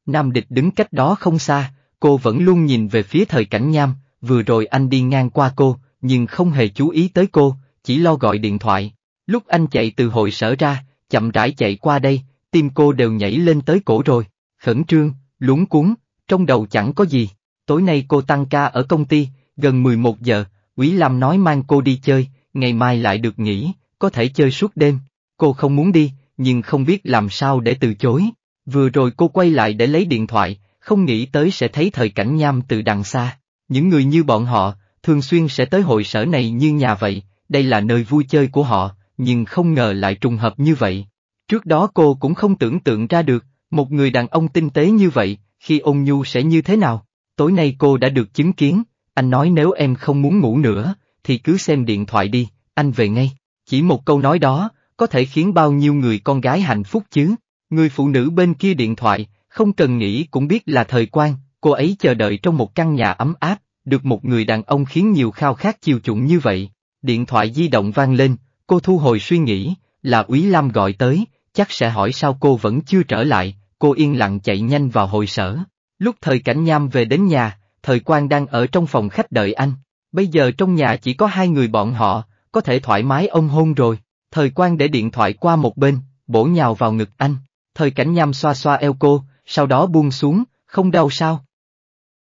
Nam địch đứng cách đó không xa, cô vẫn luôn nhìn về phía thời cảnh nham, vừa rồi anh đi ngang qua cô, nhưng không hề chú ý tới cô, chỉ lo gọi điện thoại. Lúc anh chạy từ hội sở ra, chậm rãi chạy qua đây, tim cô đều nhảy lên tới cổ rồi, khẩn trương, lúng cuốn, trong đầu chẳng có gì. Tối nay cô tăng ca ở công ty, gần 11 giờ, Quý Lam nói mang cô đi chơi, ngày mai lại được nghỉ, có thể chơi suốt đêm. Cô không muốn đi, nhưng không biết làm sao để từ chối. Vừa rồi cô quay lại để lấy điện thoại, không nghĩ tới sẽ thấy thời cảnh nham từ đằng xa. Những người như bọn họ, thường xuyên sẽ tới hội sở này như nhà vậy, đây là nơi vui chơi của họ, nhưng không ngờ lại trùng hợp như vậy. Trước đó cô cũng không tưởng tượng ra được, một người đàn ông tinh tế như vậy, khi ôn nhu sẽ như thế nào. Tối nay cô đã được chứng kiến, anh nói nếu em không muốn ngủ nữa, thì cứ xem điện thoại đi, anh về ngay. Chỉ một câu nói đó, có thể khiến bao nhiêu người con gái hạnh phúc chứ. Người phụ nữ bên kia điện thoại, không cần nghĩ cũng biết là thời quan, cô ấy chờ đợi trong một căn nhà ấm áp, được một người đàn ông khiến nhiều khao khát chiều chuộng như vậy. Điện thoại di động vang lên, cô thu hồi suy nghĩ, là Úy Lam gọi tới, chắc sẽ hỏi sao cô vẫn chưa trở lại, cô yên lặng chạy nhanh vào hội sở. Lúc thời cảnh nham về đến nhà, thời quan đang ở trong phòng khách đợi anh. Bây giờ trong nhà chỉ có hai người bọn họ, có thể thoải mái ông hôn rồi. Thời quan để điện thoại qua một bên, bổ nhào vào ngực anh. Thời cảnh nham xoa xoa eo cô, sau đó buông xuống, không đau sao?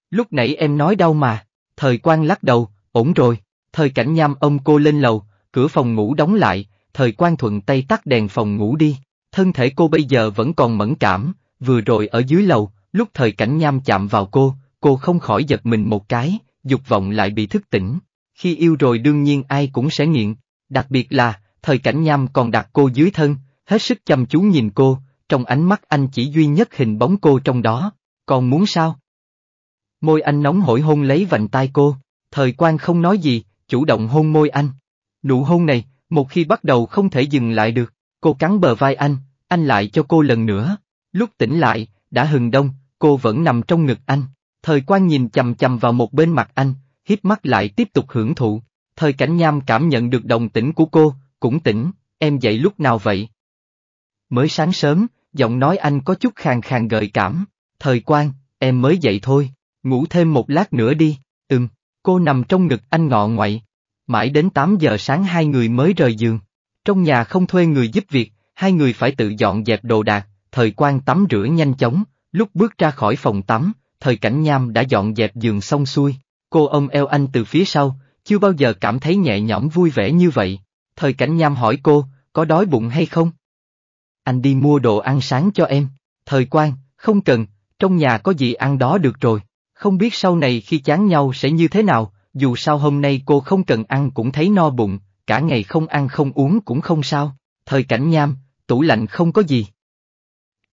Lúc nãy em nói đau mà, thời quan lắc đầu, ổn rồi, thời cảnh nham ôm cô lên lầu, cửa phòng ngủ đóng lại, thời quan thuận tay tắt đèn phòng ngủ đi, thân thể cô bây giờ vẫn còn mẫn cảm, vừa rồi ở dưới lầu, lúc thời cảnh nham chạm vào cô, cô không khỏi giật mình một cái, dục vọng lại bị thức tỉnh, khi yêu rồi đương nhiên ai cũng sẽ nghiện, đặc biệt là, thời cảnh nham còn đặt cô dưới thân, hết sức chăm chú nhìn cô, trong ánh mắt anh chỉ duy nhất hình bóng cô trong đó, còn muốn sao? Môi anh nóng hổi hôn lấy vành tai cô, thời quan không nói gì, chủ động hôn môi anh. Nụ hôn này, một khi bắt đầu không thể dừng lại được, cô cắn bờ vai anh, anh lại cho cô lần nữa. Lúc tỉnh lại, đã hừng đông, cô vẫn nằm trong ngực anh. Thời quan nhìn chầm chầm vào một bên mặt anh, hiếp mắt lại tiếp tục hưởng thụ. Thời cảnh nham cảm nhận được đồng tỉnh của cô, cũng tỉnh, em dậy lúc nào vậy? Mới sáng sớm, giọng nói anh có chút khàn khàn gợi cảm, thời quan, em mới dậy thôi, ngủ thêm một lát nữa đi, ừm, cô nằm trong ngực anh ngọ ngoậy. Mãi đến 8 giờ sáng hai người mới rời giường, trong nhà không thuê người giúp việc, hai người phải tự dọn dẹp đồ đạc, thời quan tắm rửa nhanh chóng, lúc bước ra khỏi phòng tắm, thời cảnh nham đã dọn dẹp giường xong xuôi, cô ôm eo anh từ phía sau, chưa bao giờ cảm thấy nhẹ nhõm vui vẻ như vậy. Thời cảnh nham hỏi cô, có đói bụng hay không? anh đi mua đồ ăn sáng cho em. Thời quan, không cần, trong nhà có gì ăn đó được rồi. Không biết sau này khi chán nhau sẽ như thế nào, dù sao hôm nay cô không cần ăn cũng thấy no bụng, cả ngày không ăn không uống cũng không sao. Thời cảnh nham, tủ lạnh không có gì.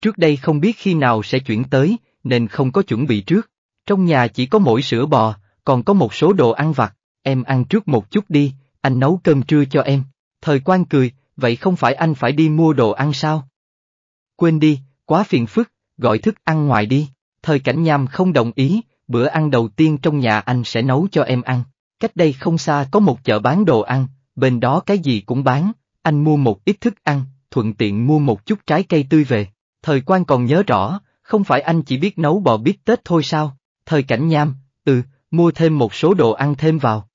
Trước đây không biết khi nào sẽ chuyển tới, nên không có chuẩn bị trước. Trong nhà chỉ có mỗi sữa bò, còn có một số đồ ăn vặt, em ăn trước một chút đi, anh nấu cơm trưa cho em. Thời quan cười, vậy không phải anh phải đi mua đồ ăn sao? Quên đi, quá phiền phức, gọi thức ăn ngoài đi. Thời cảnh nham không đồng ý, bữa ăn đầu tiên trong nhà anh sẽ nấu cho em ăn. Cách đây không xa có một chợ bán đồ ăn, bên đó cái gì cũng bán, anh mua một ít thức ăn, thuận tiện mua một chút trái cây tươi về. Thời quan còn nhớ rõ, không phải anh chỉ biết nấu bò bít tết thôi sao? Thời cảnh nham, ừ, mua thêm một số đồ ăn thêm vào.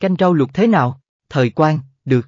Canh rau luộc thế nào? Thời quan, được.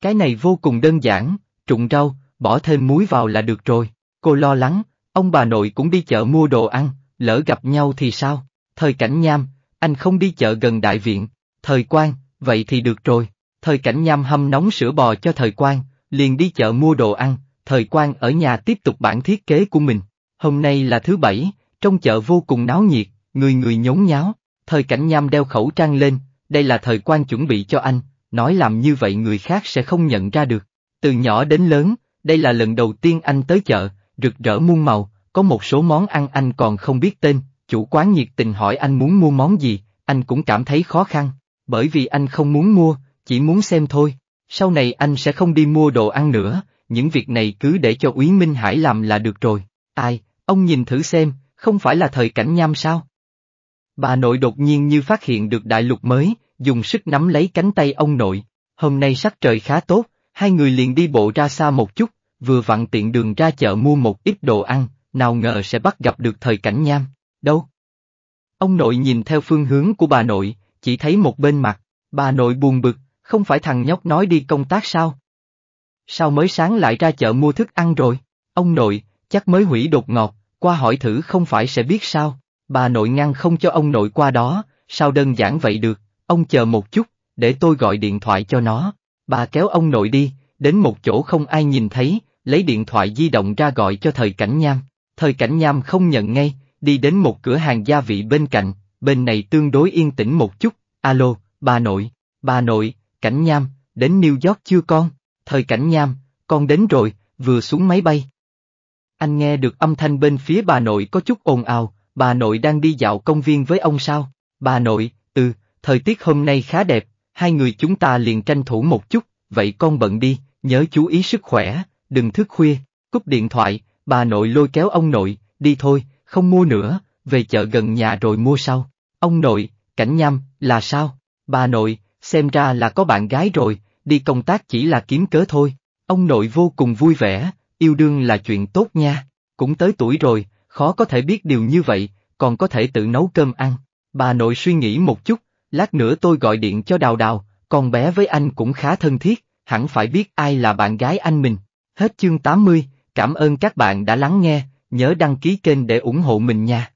Cái này vô cùng đơn giản, trụng rau, bỏ thêm muối vào là được rồi. Cô lo lắng, ông bà nội cũng đi chợ mua đồ ăn, lỡ gặp nhau thì sao? Thời cảnh nham, anh không đi chợ gần đại viện. Thời quan, vậy thì được rồi. Thời cảnh nham hâm nóng sữa bò cho thời quan, liền đi chợ mua đồ ăn. Thời quan ở nhà tiếp tục bản thiết kế của mình. Hôm nay là thứ bảy, trong chợ vô cùng náo nhiệt, người người nhốn nháo. Thời cảnh nham đeo khẩu trang lên, đây là thời quan chuẩn bị cho anh, nói làm như vậy người khác sẽ không nhận ra được. Từ nhỏ đến lớn, đây là lần đầu tiên anh tới chợ, rực rỡ muôn màu, có một số món ăn anh còn không biết tên, chủ quán nhiệt tình hỏi anh muốn mua món gì, anh cũng cảm thấy khó khăn, bởi vì anh không muốn mua, chỉ muốn xem thôi. Sau này anh sẽ không đi mua đồ ăn nữa, những việc này cứ để cho Úy Minh Hải làm là được rồi. Ai, ông nhìn thử xem, không phải là thời cảnh nham sao? Bà nội đột nhiên như phát hiện được đại lục mới, dùng sức nắm lấy cánh tay ông nội. Hôm nay sắc trời khá tốt, hai người liền đi bộ ra xa một chút, vừa vặn tiện đường ra chợ mua một ít đồ ăn, nào ngờ sẽ bắt gặp được thời cảnh nham. Đâu? Ông nội nhìn theo phương hướng của bà nội, chỉ thấy một bên mặt, bà nội buồn bực, không phải thằng nhóc nói đi công tác sao? Sao mới sáng lại ra chợ mua thức ăn rồi? Ông nội, chắc mới hủy đột ngọt, qua hỏi thử không phải sẽ biết sao? Bà nội ngăn không cho ông nội qua đó, sao đơn giản vậy được, Ông chờ một chút, để tôi gọi điện thoại cho nó. Bà kéo ông nội đi, đến một chỗ không ai nhìn thấy, lấy điện thoại di động ra gọi cho thời cảnh nham. Thời cảnh nham không nhận ngay, đi đến một cửa hàng gia vị bên cạnh, bên này tương đối yên tĩnh một chút. Alo, bà nội, bà nội, cảnh nham, đến New York chưa con? Thời cảnh nham, con đến rồi, vừa xuống máy bay. Anh nghe được âm thanh bên phía bà nội có chút ồn ào, bà nội đang đi dạo công viên với ông sao? Bà nội, thời tiết hôm nay khá đẹp, hai người chúng ta liền tranh thủ một chút, vậy con bận đi, nhớ chú ý sức khỏe, đừng thức khuya, cúp điện thoại, bà nội lôi kéo ông nội, đi thôi, không mua nữa, về chợ gần nhà rồi mua sau. Ông nội, cảnh nham, là sao? Bà nội, xem ra là có bạn gái rồi, đi công tác chỉ là kiếm cớ thôi. Ông nội vô cùng vui vẻ, yêu đương là chuyện tốt nha, cũng tới tuổi rồi, khó có thể biết điều như vậy, còn có thể tự nấu cơm ăn. Bà nội suy nghĩ một chút, lát nữa tôi gọi điện cho Đào Đào, con bé với anh cũng khá thân thiết, hẳn phải biết ai là bạn gái anh mình. Hết chương tám mươi, cảm ơn các bạn đã lắng nghe, nhớ đăng ký kênh để ủng hộ mình nha.